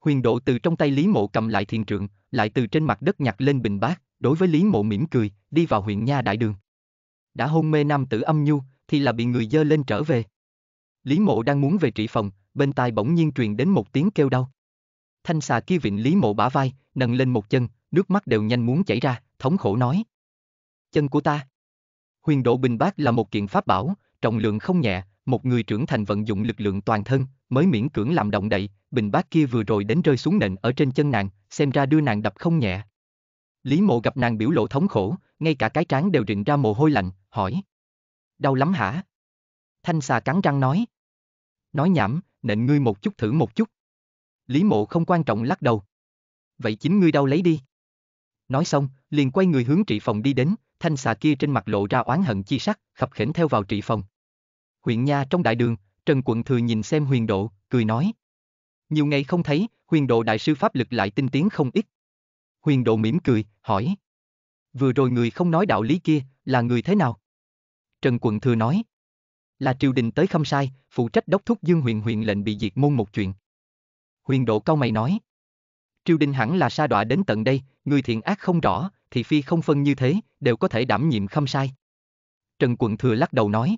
Speaker 1: Huyền độ từ trong tay Lý Mộ cầm lại thiền trượng, lại từ trên mặt đất nhặt lên bình bát, đối với Lý Mộ mỉm cười, đi vào huyện nha đại đường. Đã hôn mê nam tử âm nhu, thì là bị người dơ lên trở về. Lý Mộ đang muốn về trị phòng, bên tai bỗng nhiên truyền đến một tiếng kêu đau. Thanh xà kia vịn Lý Mộ bả vai, nâng lên một chân, nước mắt đều nhanh muốn chảy ra, thống khổ nói. Chân của ta. Huyền độ bình bát là một kiện pháp bảo, trọng lượng không nhẹ, một người trưởng thành vận dụng lực lượng toàn thân, mới miễn cưỡng làm động đậy, bình bát kia vừa rồi đến rơi xuống nền ở trên chân nàng, xem ra đưa nàng đập không nhẹ. Lý mộ gặp nàng biểu lộ thống khổ, ngay cả cái trán đều rịn ra mồ hôi lạnh, hỏi. Đau lắm hả? Thanh xà cắn răng nói. Nói nhảm, nện ngươi một chút thử một chút. Lý mộ không quan trọng lắc đầu. Vậy chính ngươi đau lấy đi. Nói xong, liền quay người hướng trị phòng đi đến, thanh xà kia trên mặt lộ ra oán hận chi sắc, khập khểnh theo vào trị phòng. Huyện nha trong đại đường, Trần Quận Thừa nhìn xem huyền độ, cười nói, nhiều ngày không thấy, huyền độ đại sư pháp lực lại tinh tiến không ít. Huyền độ mỉm cười, hỏi. Vừa rồi người không nói đạo lý kia, là người thế nào? Trần Quận Thừa nói. Là triều đình tới không sai, phụ trách đốc thúc Dương Huyền Huyền lệnh bị diệt môn một chuyện. Huyền độ cao mày nói. Triều đình hẳn là sa đọa đến tận đây, người thiện ác không rõ, thì phi không phân như thế, đều có thể đảm nhiệm không sai. Trần Quận Thừa lắc đầu nói.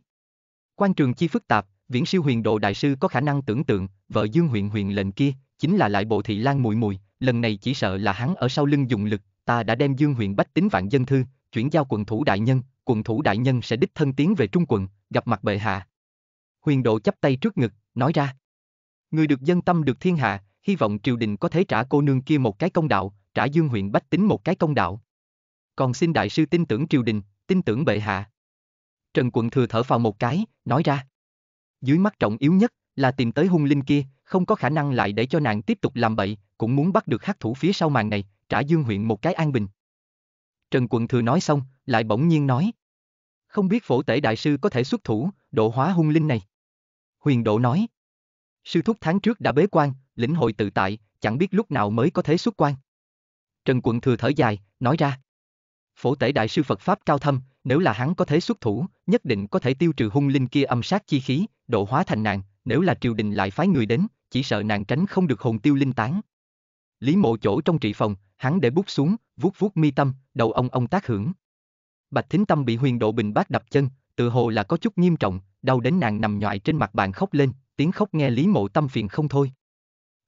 Speaker 1: Quan trường chi phức tạp, viễn siêu huyền độ đại sư có khả năng tưởng tượng, vợ Dương Huyền Huyền lệnh kia, chính là lại bộ thị lan mùi mùi, lần này chỉ sợ là hắn ở sau lưng dùng lực, ta đã đem Dương Huyền bách tính vạn dân thư, chuyển giao Quần thủ đại nhân, Quần thủ đại nhân sẽ đích thân tiến về trung quận, gặp mặt bệ hạ. Huyền độ chắp tay trước ngực, nói ra. Người được dân tâm được thiên hạ, hy vọng triều đình có thể trả cô nương kia một cái công đạo, trả Dương huyện bách tính một cái công đạo. Còn xin đại sư tin tưởng triều đình, tin tưởng bệ hạ. Trần quận thừa thở phào một cái, nói ra dưới mắt trọng yếu nhất là tìm tới hung linh kia, không có khả năng lại để cho nàng tiếp tục làm bậy, cũng muốn bắt được hắc thủ phía sau màn này, trả Dương huyện một cái an bình. Trần Quận Thừa nói xong, lại bỗng nhiên nói. Không biết phổ tể đại sư có thể xuất thủ, độ hóa hung linh này. Huyền Độ nói. Sư thúc tháng trước đã bế quan, lĩnh hội tự tại, chẳng biết lúc nào mới có thể xuất quan. Trần Quận Thừa thở dài, nói ra. Phổ tể đại sư Phật Pháp cao thâm, nếu là hắn có thể xuất thủ, nhất định có thể tiêu trừ hung linh kia âm sát chi khí, độ hóa thành nàng, nếu là triều đình lại phái người đến, chỉ sợ nàng tránh không được hồn tiêu linh tán. Lý mộ chỗ trong trị phòng, hắn để bút xuống, vuốt vuốt mi tâm, đầu ông ông tác hưởng. Bạch thính tâm bị huyền độ bình bát đập chân, tự hồ là có chút nghiêm trọng, đau đến nàng nằm nhọại trên mặt bàn khóc lên, tiếng khóc nghe Lý mộ tâm phiền không thôi.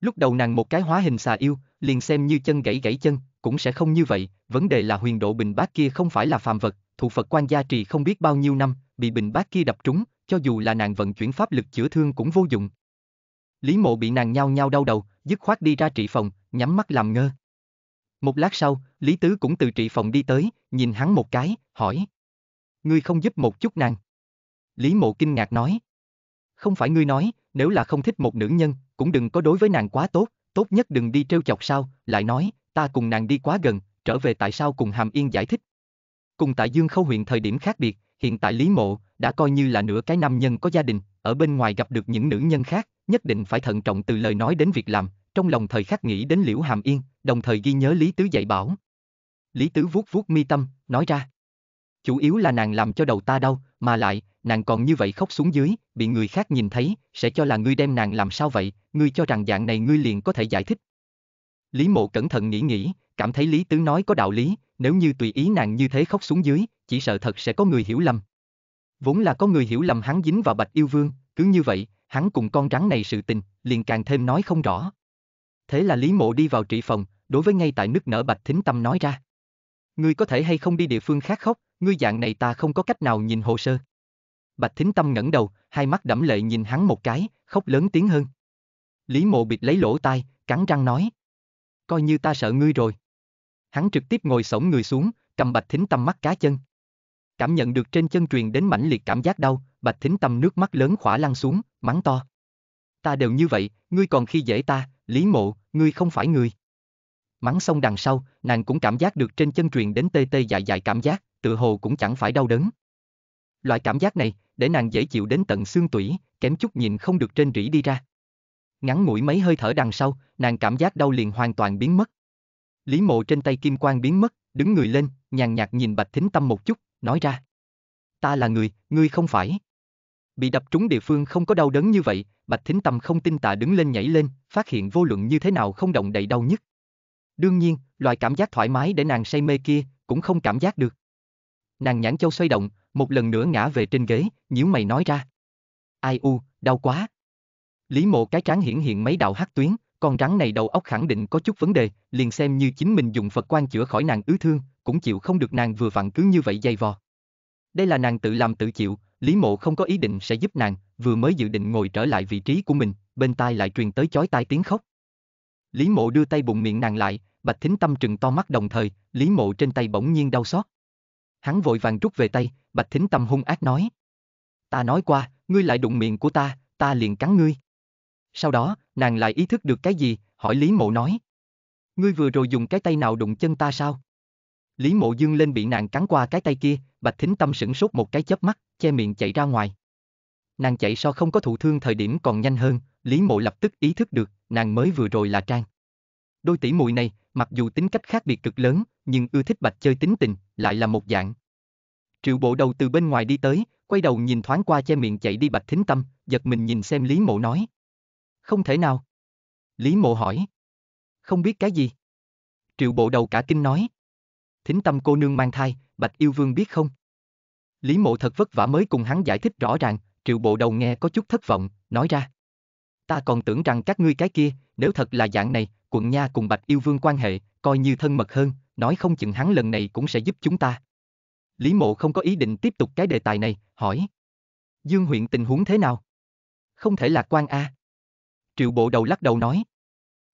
Speaker 1: Lúc đầu nàng một cái hóa hình xà yêu, liền xem như chân gãy gãy chân, cũng sẽ không như vậy, vấn đề là huyền độ bình bát kia không phải là phàm vật, Thủ Phật quan gia trì không biết bao nhiêu năm, bị bình bát kia đập trúng, cho dù là nàng vận chuyển pháp lực chữa thương cũng vô dụng. Lý mộ bị nàng nhao nhao đau đầu, dứt khoát đi ra trị phòng, nhắm mắt làm ngơ. Một lát sau, Lý Tứ cũng từ trị phòng đi tới, nhìn hắn một cái, hỏi. Ngươi không giúp một chút nàng. Lý mộ kinh ngạc nói. Không phải ngươi nói, nếu là không thích một nữ nhân, cũng đừng có đối với nàng quá tốt, tốt nhất đừng đi trêu chọc sao, lại nói, ta cùng nàng đi quá gần, trở về tại sao cùng Hàm Yên giải thích, Cùng tại Dương Khâu huyện thời điểm khác biệt, hiện tại Lý Mộ đã coi như là nửa cái nam nhân có gia đình, ở bên ngoài gặp được những nữ nhân khác, nhất định phải thận trọng từ lời nói đến việc làm, trong lòng thời khắc nghĩ đến Liễu Hàm Yên, đồng thời ghi nhớ Lý Tứ dạy bảo. Lý Tứ vuốt vuốt mi tâm, nói ra. Chủ yếu là nàng làm cho đầu ta đau, mà lại, nàng còn như vậy khóc xuống dưới, bị người khác nhìn thấy, sẽ cho là ngươi đem nàng làm sao vậy, ngươi cho rằng dạng này ngươi liền có thể giải thích. Lý Mộ cẩn thận nghĩ nghĩ, cảm thấy Lý Tứ nói có đạo lý, nếu như tùy ý nàng như thế khóc xuống dưới, chỉ sợ thật sẽ có người hiểu lầm. Vốn là có người hiểu lầm hắn dính vào Bạch Yêu Vương, cứ như vậy, hắn cùng con rắn này sự tình, liền càng thêm nói không rõ. Thế là Lý Mộ đi vào trị phòng, đối với ngay tại nước nở Bạch Thính Tâm nói ra. Ngươi có thể hay không đi địa phương khác khóc, ngươi dạng này ta không có cách nào nhìn hồ sơ. Bạch Thính Tâm ngẩng đầu, hai mắt đẫm lệ nhìn hắn một cái, khóc lớn tiếng hơn. Lý Mộ bịt lấy lỗ tai, cắn răng nói. Coi như ta sợ ngươi rồi hắn trực tiếp ngồi sổng người xuống, cầm Bạch Thính Tâm mắt cá chân. Cảm nhận được trên chân truyền đến mãnh liệt cảm giác đau, Bạch Thính Tâm nước mắt lớn khỏa lăn xuống, mắng to. Ta đều như vậy, ngươi còn khi dễ ta, Lý Mộ, ngươi không phải người. Mắng xong đằng sau, nàng cũng cảm giác được trên chân truyền đến tê tê dại dại cảm giác, tự hồ cũng chẳng phải đau đớn. Loại cảm giác này, để nàng dễ chịu đến tận xương tủy, kém chút nhìn không được trên rỉ đi ra. Ngắn mũi mấy hơi thở đằng sau, nàng cảm giác đau liền hoàn toàn biến mất, Lý mộ trên tay kim quang biến mất, đứng người lên, nhàn nhạt nhìn Bạch Thính Tâm một chút, nói ra. Ta là người, ngươi không phải. Bị đập trúng địa phương không có đau đớn như vậy, Bạch Thính Tâm không tin tạ đứng lên nhảy lên, phát hiện vô luận như thế nào không động đậy đau nhất. Đương nhiên, loại cảm giác thoải mái để nàng say mê kia, cũng không cảm giác được. Nàng nhãn châu xoay động, một lần nữa ngã về trên ghế, nhíu mày nói ra. Ai u, đau quá. Lý mộ cái trán hiển hiện mấy đạo hắc tuyến, con rắn này đầu óc khẳng định có chút vấn đề, liền xem như chính mình dùng Phật quan chữa khỏi nàng ứ thương, cũng chịu không được nàng vừa vặn cứ như vậy dày vò. Đây là nàng tự làm tự chịu, Lý Mộ không có ý định sẽ giúp nàng, vừa mới dự định ngồi trở lại vị trí của mình, bên tai lại truyền tới chói tai tiếng khóc. Lý Mộ đưa tay bụng miệng nàng lại, Bạch Thính Tâm trừng to mắt đồng thời, Lý Mộ trên tay bỗng nhiên đau xót. Hắn vội vàng rút về tay, Bạch Thính Tâm hung ác nói: "Ta nói qua, ngươi lại đụng miệng của ta, ta liền cắn ngươi." Sau đó, nàng lại ý thức được cái gì, hỏi Lý Mộ nói. Ngươi vừa rồi dùng cái tay nào đụng chân ta sao? Lý Mộ Dương lên bị nàng cắn qua cái tay kia, Bạch Thính Tâm sửng sốt một cái chớp mắt, che miệng chạy ra ngoài. Nàng chạy so không có thụ thương thời điểm còn nhanh hơn, Lý Mộ lập tức ý thức được, nàng mới vừa rồi là trang. Đôi tỷ muội này, mặc dù tính cách khác biệt cực lớn, nhưng ưa thích Bạch chơi tính tình, lại là một dạng. Triệu Bộ đầu từ bên ngoài đi tới, quay đầu nhìn thoáng qua che miệng chạy đi Bạch Thính Tâm, giật mình nhìn xem Lý Mộ nói. Không thể nào. Lý mộ hỏi. Không biết cái gì. Triệu bộ đầu cả kinh nói. Thính tâm cô nương mang thai, bạch yêu vương biết không? Lý mộ thật vất vả mới cùng hắn giải thích rõ ràng, triệu bộ đầu nghe có chút thất vọng, nói ra. Ta còn tưởng rằng các ngươi cái kia, nếu thật là dạng này, quận nha cùng bạch yêu vương quan hệ, coi như thân mật hơn, nói không chừng hắn lần này cũng sẽ giúp chúng ta. Lý mộ không có ý định tiếp tục cái đề tài này, hỏi. Dương huyện tình huống thế nào? Không thể lạc quan a. À. Triệu bộ đầu lắc đầu nói.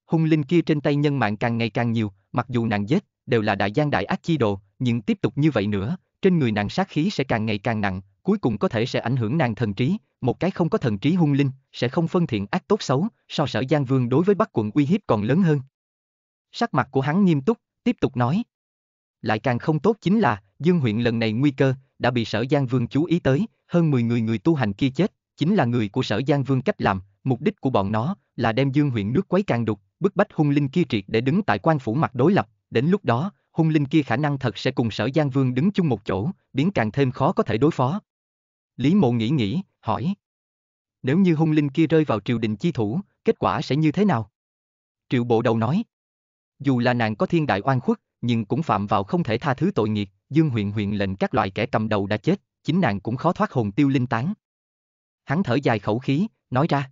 Speaker 1: Hung linh kia trên tay nhân mạng càng ngày càng nhiều, mặc dù nàng giết, đều là đại gian đại ác chi đồ, nhưng tiếp tục như vậy nữa, trên người nàng sát khí sẽ càng ngày càng nặng, cuối cùng có thể sẽ ảnh hưởng nàng thần trí, một cái không có thần trí hung linh, sẽ không phân thiện ác tốt xấu, so sở Giang Vương đối với Bắc quận uy hiếp còn lớn hơn. Sắc mặt của hắn nghiêm túc, tiếp tục nói. Lại càng không tốt chính là, Dương huyện lần này nguy cơ, đã bị sở Giang Vương chú ý tới, hơn 10 người người tu hành kia chết, chính là người của sở Giang Vương cách làm, mục đích của bọn nó là đem dương huyện nước quấy càng đục, bức bách hung linh kia triệt để đứng tại quan phủ mặt đối lập, đến lúc đó, hung linh kia khả năng thật sẽ cùng sở Giang Vương đứng chung một chỗ, biến càng thêm khó có thể đối phó. Lý Mộ nghĩ nghĩ, hỏi. Nếu như hung linh kia rơi vào triều đình chi thủ, kết quả sẽ như thế nào? Triệu bộ đầu nói. Dù là nàng có thiên đại oan khuất, nhưng cũng phạm vào không thể tha thứ tội nghiệt, dương huyện huyện lệnh các loại kẻ cầm đầu đã chết, chính nàng cũng khó thoát hồn tiêu linh tán. Hắn thở dài khẩu khí, nói ra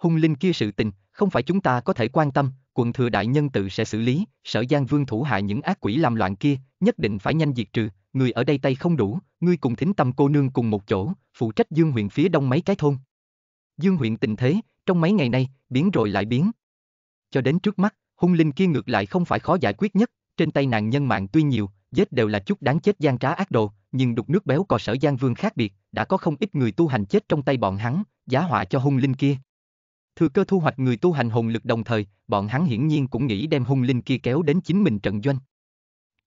Speaker 1: hung linh kia sự tình, không phải chúng ta có thể quan tâm, quận thừa đại nhân tự sẽ xử lý, sở Giang Vương thủ hạ những ác quỷ làm loạn kia, nhất định phải nhanh diệt trừ, người ở đây tay không đủ, ngươi cùng thính tâm cô nương cùng một chỗ, phụ trách Dương huyện phía đông mấy cái thôn. Dương huyện tình thế, trong mấy ngày nay, biến rồi lại biến. Cho đến trước mắt, hung linh kia ngược lại không phải khó giải quyết nhất, trên tay nàng nhân mạng tuy nhiều, giết đều là chút đáng chết gian trá ác đồ, nhưng đục nước béo cò sở Giang Vương khác biệt, đã có không ít người tu hành chết trong tay bọn hắn, giá họa cho hung linh kia, thừa cơ thu hoạch người tu hành hồn lực đồng thời, bọn hắn hiển nhiên cũng nghĩ đem hung linh kia kéo đến chính mình trận doanh.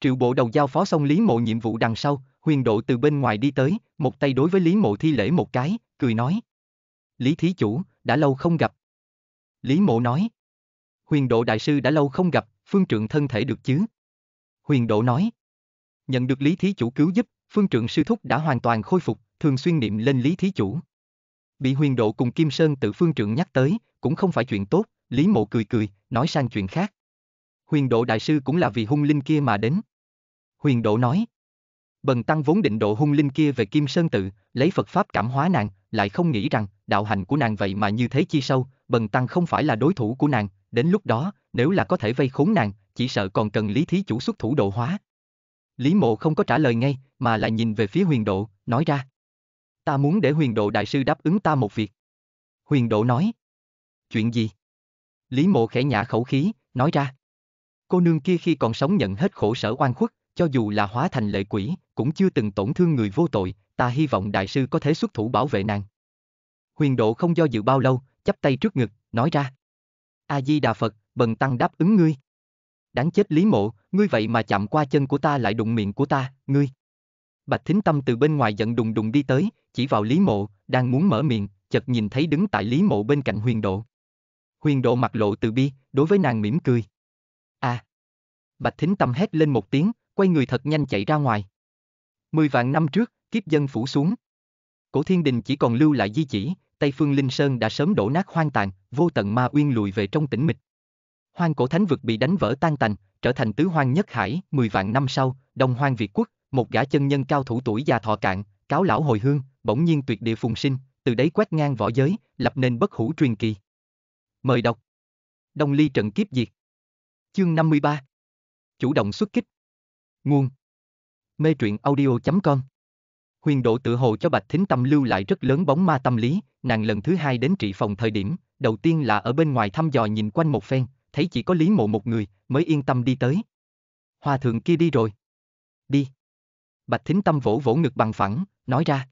Speaker 1: Triệu bộ đầu giao phó xong Lý Mộ nhiệm vụ đằng sau, huyền độ từ bên ngoài đi tới, một tay đối với Lý Mộ thi lễ một cái, cười nói. Lý Thí Chủ, đã lâu không gặp. Lý Mộ nói. Huyền độ đại sư đã lâu không gặp, phương trượng thân thể được chứ? Huyền độ nói. Nhận được Lý Thí Chủ cứu giúp, phương trượng sư thúc đã hoàn toàn khôi phục, thường xuyên niệm lên Lý Thí Chủ. Bị huyền độ cùng Kim Sơn tự phương trưởng nhắc tới, cũng không phải chuyện tốt, Lý Mộ cười cười, nói sang chuyện khác. Huyền độ đại sư cũng là vì hung linh kia mà đến. Huyền độ nói. Bần tăng vốn định độ hung linh kia về Kim Sơn tự, lấy Phật Pháp cảm hóa nàng, lại không nghĩ rằng, đạo hành của nàng vậy mà như thế chi sâu, bần tăng không phải là đối thủ của nàng, đến lúc đó, nếu là có thể vây khốn nàng, chỉ sợ còn cần lý thí chủ xuất thủ độ hóa. Lý mộ không có trả lời ngay, mà lại nhìn về phía huyền độ, nói ra. Ta muốn để huyền độ đại sư đáp ứng ta một việc. Huyền độ nói. Chuyện gì? Lý mộ khẽ nhả khẩu khí, nói ra. Cô nương kia khi còn sống nhận hết khổ sở oan khuất, cho dù là hóa thành lệ quỷ, cũng chưa từng tổn thương người vô tội, ta hy vọng đại sư có thể xuất thủ bảo vệ nàng. Huyền độ không do dự bao lâu, chắp tay trước ngực, nói ra. A-di-đà Phật, bần tăng đáp ứng ngươi. Đáng chết Lý Mộ, ngươi vậy mà chạm qua chân của ta lại đụng miệng của ta, ngươi. Bạch Thính Tâm từ bên ngoài giận đùng đùng đi tới, chỉ vào Lý Mộ, đang muốn mở miệng, chợt nhìn thấy đứng tại Lý Mộ bên cạnh Huyền Độ. Huyền Độ mặt lộ từ bi, đối với nàng mỉm cười. À! Bạch Thính Tâm hét lên một tiếng, quay người thật nhanh chạy ra ngoài. Mười vạn năm trước, kiếp dân phủ xuống. Cổ thiên đình chỉ còn lưu lại di chỉ, Tây Phương Linh Sơn đã sớm đổ nát hoang tàn, vô tận ma uyên lùi về trong tĩnh mịch. Hoang cổ thánh vực bị đánh vỡ tan tành, trở thành tứ hoang nhất hải, Mười vạn năm sau, Đông Hoang Việt quốc, một gã chân nhân cao thủ tuổi già thọ cạn, cáo lão hồi hương, bỗng nhiên tuyệt địa phùng sinh, từ đấy quét ngang võ giới, lập nên bất hủ truyền kỳ. Mời đọc. Đông ly trận kiếp diệt. Chương 53. Chủ động xuất kích. Nguồn. Mê truyện audio.com Huyền độ tự hồ cho Bạch Thính Tâm lưu lại rất lớn bóng ma tâm lý, nàng lần thứ hai đến trị phòng thời điểm, đầu tiên là ở bên ngoài thăm dò nhìn quanh một phen, thấy chỉ có Lý Mộ một người, mới yên tâm đi tới. Hoa thượng kia đi rồi. Đi. Bạch Thính Tâm vỗ vỗ ngực bằng phẳng, nói ra.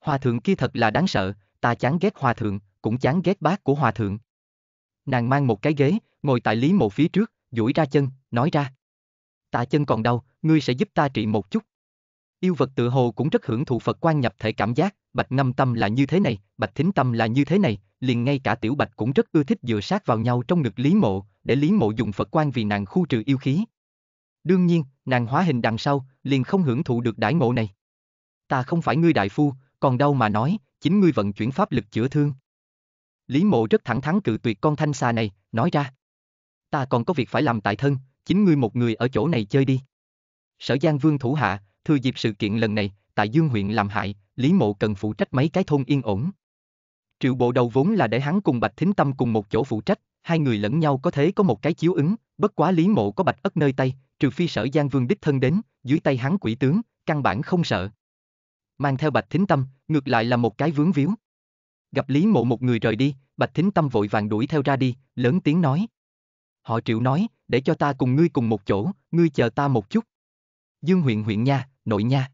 Speaker 1: Hòa thượng kia thật là đáng sợ, ta chán ghét hòa thượng, cũng chán ghét bác của hòa thượng. Nàng mang một cái ghế, ngồi tại Lý Mộ phía trước, duỗi ra chân, nói ra. Ta chân còn đau, ngươi sẽ giúp ta trị một chút. Yêu vật tự hồ cũng rất hưởng thụ Phật quan nhập thể cảm giác, Bạch Ngâm Tâm là như thế này, Bạch Thính Tâm là như thế này, liền ngay cả Tiểu Bạch cũng rất ưa thích dựa sát vào nhau trong ngực Lý Mộ, để Lý Mộ dùng Phật quan vì nàng khu trừ yêu khí. Đương nhiên, nàng hóa hình đằng sau, liền không hưởng thụ được đãi ngộ này. Ta không phải ngươi đại phu, còn đâu mà nói, chính ngươi vận chuyển pháp lực chữa thương. Lý mộ rất thẳng thắn cự tuyệt con thanh xà này, nói ra. Ta còn có việc phải làm tại thân, chính ngươi một người ở chỗ này chơi đi. Sở Giang Vương thủ hạ, thừa dịp sự kiện lần này, tại Dương huyện làm hại, Lý Mộ cần phụ trách mấy cái thôn yên ổn. Triệu bộ đầu vốn là để hắn cùng Bạch Thính Tâm cùng một chỗ phụ trách, hai người lẫn nhau có thế có một cái chiếu ứng, bất quá Lý Mộ có Bạch Ất nơi tay, trừ phi sở Giang Vương đích thân đến, dưới tay hắn quỷ tướng, căn bản không sợ. Mang theo Bạch Thính Tâm, ngược lại là một cái vướng víu. Gặp Lý Mộ một người rời đi, Bạch Thính Tâm vội vàng đuổi theo ra đi, lớn tiếng nói. Họ triệu nói, để cho ta cùng ngươi cùng một chỗ, ngươi chờ ta một chút. Dương huyện huyện nha, nội nha.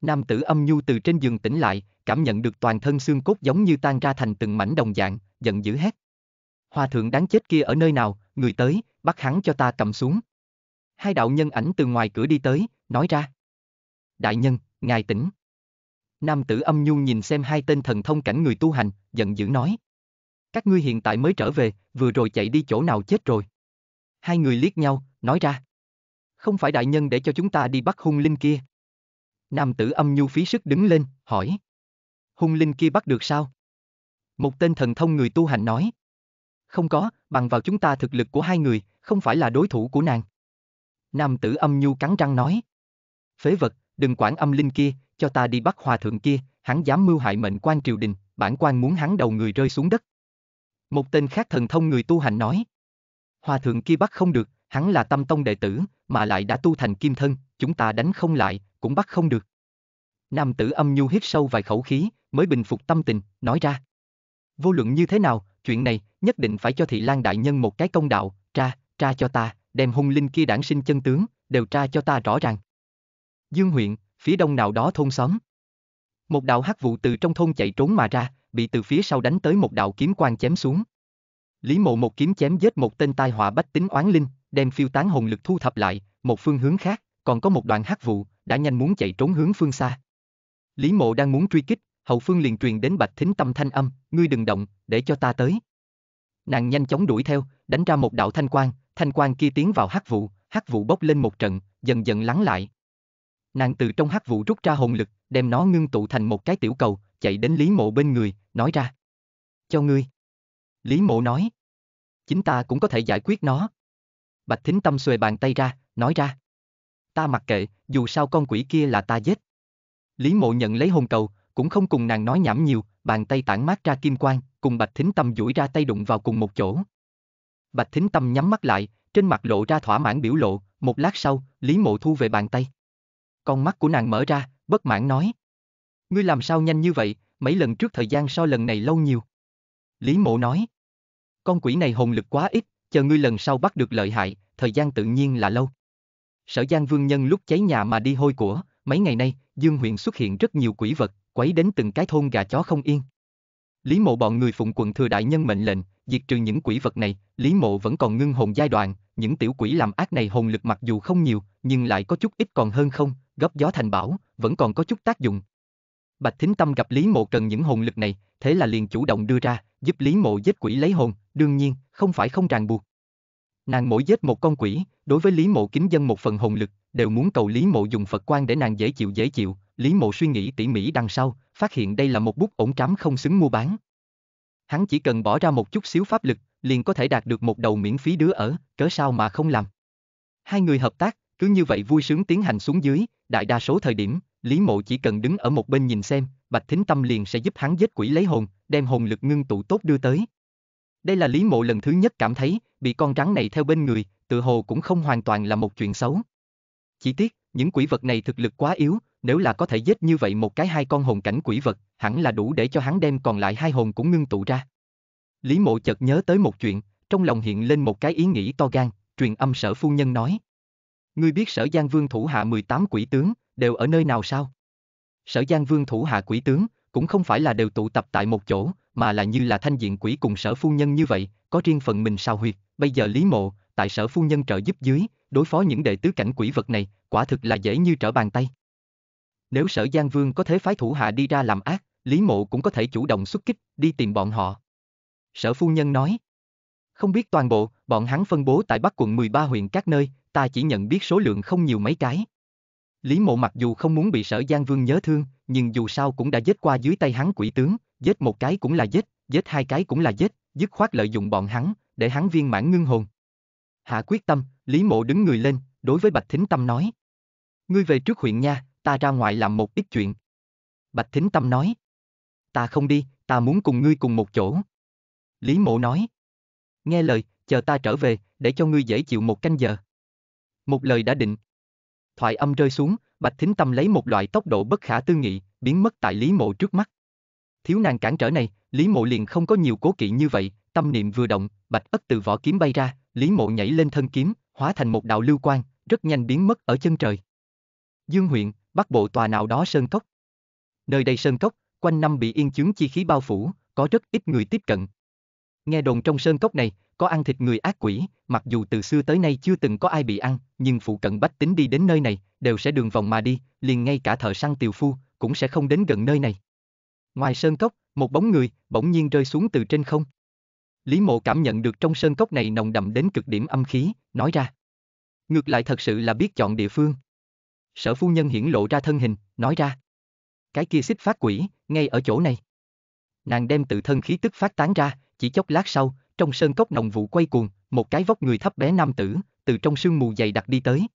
Speaker 1: Nam tử âm nhu từ trên giường tỉnh lại, cảm nhận được toàn thân xương cốt giống như tan ra thành từng mảnh đồng dạng, giận dữ hét. Hòa thượng đáng chết kia ở nơi nào, người tới, bắt hắn cho ta cầm xuống hai đạo nhân ảnh từ ngoài cửa đi tới, nói ra. Đại nhân, ngài tỉnh. Nam tử âm nhu nhìn xem hai tên thần thông cảnh người tu hành, giận dữ nói. Các ngươi hiện tại mới trở về, vừa rồi chạy đi chỗ nào chết rồi. Hai người liếc nhau, nói ra. Không phải đại nhân để cho chúng ta đi bắt hung linh kia. Nam tử âm nhu phí sức đứng lên, hỏi. Hung linh kia bắt được sao? Một tên thần thông người tu hành nói. Không có, bằng vào chúng ta thực lực của hai người, không phải là đối thủ của nàng. Nam tử âm nhu cắn răng nói. Phế vật, đừng quản âm linh kia, cho ta đi bắt hòa thượng kia, hắn dám mưu hại mệnh quan triều đình, bản quan muốn hắn đầu người rơi xuống đất. Một tên khác thần thông người tu hành nói. Hòa thượng kia bắt không được, hắn là tâm tông đệ tử, mà lại đã tu thành kim thân, chúng ta đánh không lại, cũng bắt không được. Nam tử âm nhu hít sâu vài khẩu khí, mới bình phục tâm tình, nói ra. Vô luận như thế nào, chuyện này, nhất định phải cho thị lan đại nhân một cái công đạo, tra, tra cho ta, đem hung linh kia đản sinh chân tướng, đều tra cho ta rõ ràng. Dương huyện, phía đông nào đó thôn xóm. Một đạo hắc vụ từ trong thôn chạy trốn mà ra, bị từ phía sau đánh tới một đạo kiếm quang chém xuống. Lý Mộ một kiếm chém giết một tên tai họa bách tính oán linh, đem phiêu tán hồn lực thu thập lại, một phương hướng khác, còn có một đoạn hắc vụ, đã nhanh muốn chạy trốn hướng phương xa. Lý Mộ đang muốn truy kích, hậu phương liền truyền đến Bạch Thính Tâm thanh âm, ngươi đừng động, để cho ta tới. Nàng nhanh chóng đuổi theo, đánh ra một đạo thanh quang, thanh quan kia tiến vào hắc vụ, hắc vụ bốc lên một trận, dần dần lắng lại. Nàng từ trong hắc vụ rút ra hồn lực, đem nó ngưng tụ thành một cái tiểu cầu, chạy đến Lý Mộ bên người, nói ra. Cho ngươi. Lý Mộ nói. Chính ta cũng có thể giải quyết nó. Bạch Thính Tâm xuề bàn tay ra, nói ra. Ta mặc kệ, dù sao con quỷ kia là ta giết. Lý Mộ nhận lấy hồn cầu, cũng không cùng nàng nói nhảm nhiều, bàn tay tản mát ra kim quang, cùng Bạch Thính Tâm duỗi ra tay đụng vào cùng một chỗ. Bạch Thính Tâm nhắm mắt lại, trên mặt lộ ra thỏa mãn biểu lộ, một lát sau, Lý Mộ thu về bàn tay. Con mắt của nàng mở ra, bất mãn nói. Ngươi làm sao nhanh như vậy, mấy lần trước thời gian so lần này lâu nhiều. Lý Mộ nói. Con quỷ này hồn lực quá ít, chờ ngươi lần sau bắt được lợi hại, thời gian tự nhiên là lâu. Sở Giang Vương Nhân lúc cháy nhà mà đi hôi của, mấy ngày nay, Dương huyện xuất hiện rất nhiều quỷ vật, quấy đến từng cái thôn gà chó không yên. Lý mộ bọn người phụng quận thừa đại nhân mệnh lệnh, diệt trừ những quỷ vật này, Lý Mộ vẫn còn ngưng hồn giai đoạn, những tiểu quỷ làm ác này hồn lực mặc dù không nhiều, nhưng lại có chút ít còn hơn không, gấp gió thành bão, vẫn còn có chút tác dụng. Bạch Thính Tâm gặp Lý Mộ cần những hồn lực này, thế là liền chủ động đưa ra, giúp Lý Mộ giết quỷ lấy hồn, đương nhiên, không phải không ràng buộc. Nàng mỗi giết một con quỷ, đối với Lý Mộ kính dân một phần hồn lực, đều muốn cầu Lý Mộ dùng Phật quan để nàng dễ chịu dễ chịu, Lý Mộ suy nghĩ tỉ mỉ đằng sau, phát hiện đây là một bút ổn trám không xứng mua bán hắn chỉ cần bỏ ra một chút xíu pháp lực, liền có thể đạt được một đầu miễn phí đứa ở, cớ sao mà không làm. Hai người hợp tác, cứ như vậy vui sướng tiến hành xuống dưới, đại đa số thời điểm, Lý Mộ chỉ cần đứng ở một bên nhìn xem, Bạch Thính Tâm liền sẽ giúp hắn giết quỷ lấy hồn, đem hồn lực ngưng tụ tốt đưa tới. Đây là Lý Mộ lần thứ nhất cảm thấy, bị con rắn này theo bên người, tự hồ cũng không hoàn toàn là một chuyện xấu. Chỉ tiếc, những quỷ vật này thực lực quá yếu, nếu là có thể giết như vậy một cái hai con hồn cảnh quỷ vật, hẳn là đủ để cho hắn đem còn lại hai hồn cũng ngưng tụ ra. Lý mộ chợt nhớ tới một chuyện, trong lòng hiện lên một cái ý nghĩ to gan, truyền âm sở phu nhân nói. Ngươi biết sở Giang Vương thủ hạ 18 quỷ tướng, đều ở nơi nào sao? Sở Giang Vương thủ hạ quỷ tướng, cũng không phải là đều tụ tập tại một chỗ, mà là như là thanh diện quỷ cùng sở phu nhân như vậy, có riêng phần mình sao huyệt, bây giờ Lý Mộ, tại sở phu nhân trợ giúp dưới, đối phó những đệ tứ cảnh quỷ vật này, quả thực là dễ như trở bàn tay. Nếu sở Giang Vương có thế phái thủ hạ đi ra làm ác, Lý Mộ cũng có thể chủ động xuất kích, đi tìm bọn họ. Sở phu nhân nói. Không biết toàn bộ, bọn hắn phân bố tại Bắc quận 13 huyện các nơi, ta chỉ nhận biết số lượng không nhiều mấy cái. Lý Mộ mặc dù không muốn bị sở Giang Vương nhớ thương, nhưng dù sao cũng đã giết qua dưới tay hắn quỷ tướng, giết một cái cũng là giết, giết hai cái cũng là giết, dứt khoát lợi dụng bọn hắn, để hắn viên mãn ngưng hồn. Hạ quyết tâm, Lý Mộ đứng người lên, đối với Bạch Thính Tâm nói. Ngươi về trước huyện nha, ta ra ngoài làm một ít chuyện. Bạch Thính Tâm nói. Ta không đi, ta muốn cùng ngươi cùng một chỗ. Lý Mộ nói. Nghe lời, chờ ta trở về, để cho ngươi dễ chịu một canh giờ. Một lời đã định. Thoại âm rơi xuống, Bạch Thính Tâm lấy một loại tốc độ bất khả tư nghị, biến mất tại Lý Mộ trước mắt. Thiếu nàng cản trở này, Lý Mộ liền không có nhiều cố kỵ như vậy, tâm niệm vừa động, Bạch Ất từ vỏ kiếm bay ra, Lý Mộ nhảy lên thân kiếm, hóa thành một đạo lưu quang, rất nhanh biến mất ở chân trời. Dương huyện, bắc bộ tòa nào đó sơn cốc. Nơi đây sơn cốc, quanh năm bị yên chứng chi khí bao phủ, có rất ít người tiếp cận. Nghe đồn trong sơn cốc này, có ăn thịt người ác quỷ, mặc dù từ xưa tới nay chưa từng có ai bị ăn, nhưng phụ cận bách tính đi đến nơi này, đều sẽ đường vòng mà đi, liền ngay cả thợ săn tiều phu, cũng sẽ không đến gần nơi này. Ngoài sơn cốc, một bóng người, bỗng nhiên rơi xuống từ trên không. Lý mộ cảm nhận được trong sơn cốc này nồng đậm đến cực điểm âm khí, nói ra. Ngược lại thật sự là biết chọn địa phương. Sở phu nhân hiển lộ ra thân hình, nói ra. Cái kia xích phát quỷ, ngay ở chỗ này. Nàng đem tự thân khí tức phát tán ra, chỉ chốc lát sau, trong sơn cốc nồng vụ quay cuồng, một cái vóc người thấp bé nam tử, từ trong sương mù dày đặc đi tới.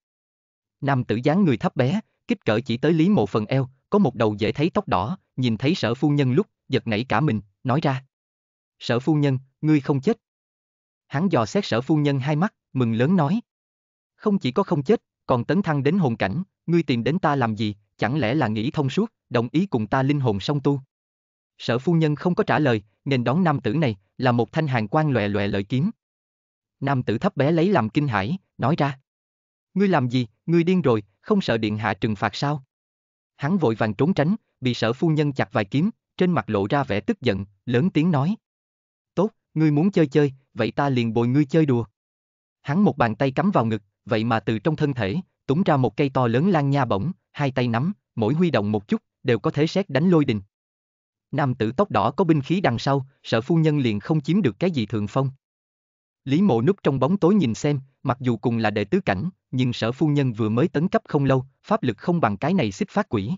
Speaker 1: Nam tử dáng người thấp bé, kích cỡ chỉ tới lý mộ phần eo, có một đầu dễ thấy tóc đỏ, nhìn thấy sở phu nhân lúc, giật nảy cả mình, nói ra. Sở phu nhân, ngươi không chết. Hắn dò xét sở phu nhân hai mắt, mừng lớn nói. Không chỉ có không chết, còn tấn thăng đến hồn cảnh, ngươi tìm đến ta làm gì, chẳng lẽ là nghĩ thông suốt, đồng ý cùng ta linh hồn song tu. Sở phu nhân không có trả lời, nên đón nam tử này, là một thanh hàng quan lòe lòe lợi kiếm. Nam tử thấp bé lấy làm kinh hãi, nói ra. Ngươi làm gì, ngươi điên rồi, không sợ điện hạ trừng phạt sao? Hắn vội vàng trốn tránh, bị sở phu nhân chặt vài kiếm, trên mặt lộ ra vẻ tức giận, lớn tiếng nói. Tốt, ngươi muốn chơi chơi, vậy ta liền bồi ngươi chơi đùa. Hắn một bàn tay cắm vào ngực, vậy mà từ trong thân thể, túng ra một cây to lớn lan nha bổng, hai tay nắm, mỗi huy động một chút, đều có thể xét đánh lôi đình. Nam tử tóc đỏ có binh khí đằng sau, sợ phu nhân liền không chiếm được cái gì thường phong. Lý mộ núp trong bóng tối nhìn xem, mặc dù cùng là đệ tứ cảnh, nhưng sở phu nhân vừa mới tấn cấp không lâu, pháp lực không bằng cái này xích phát quỷ.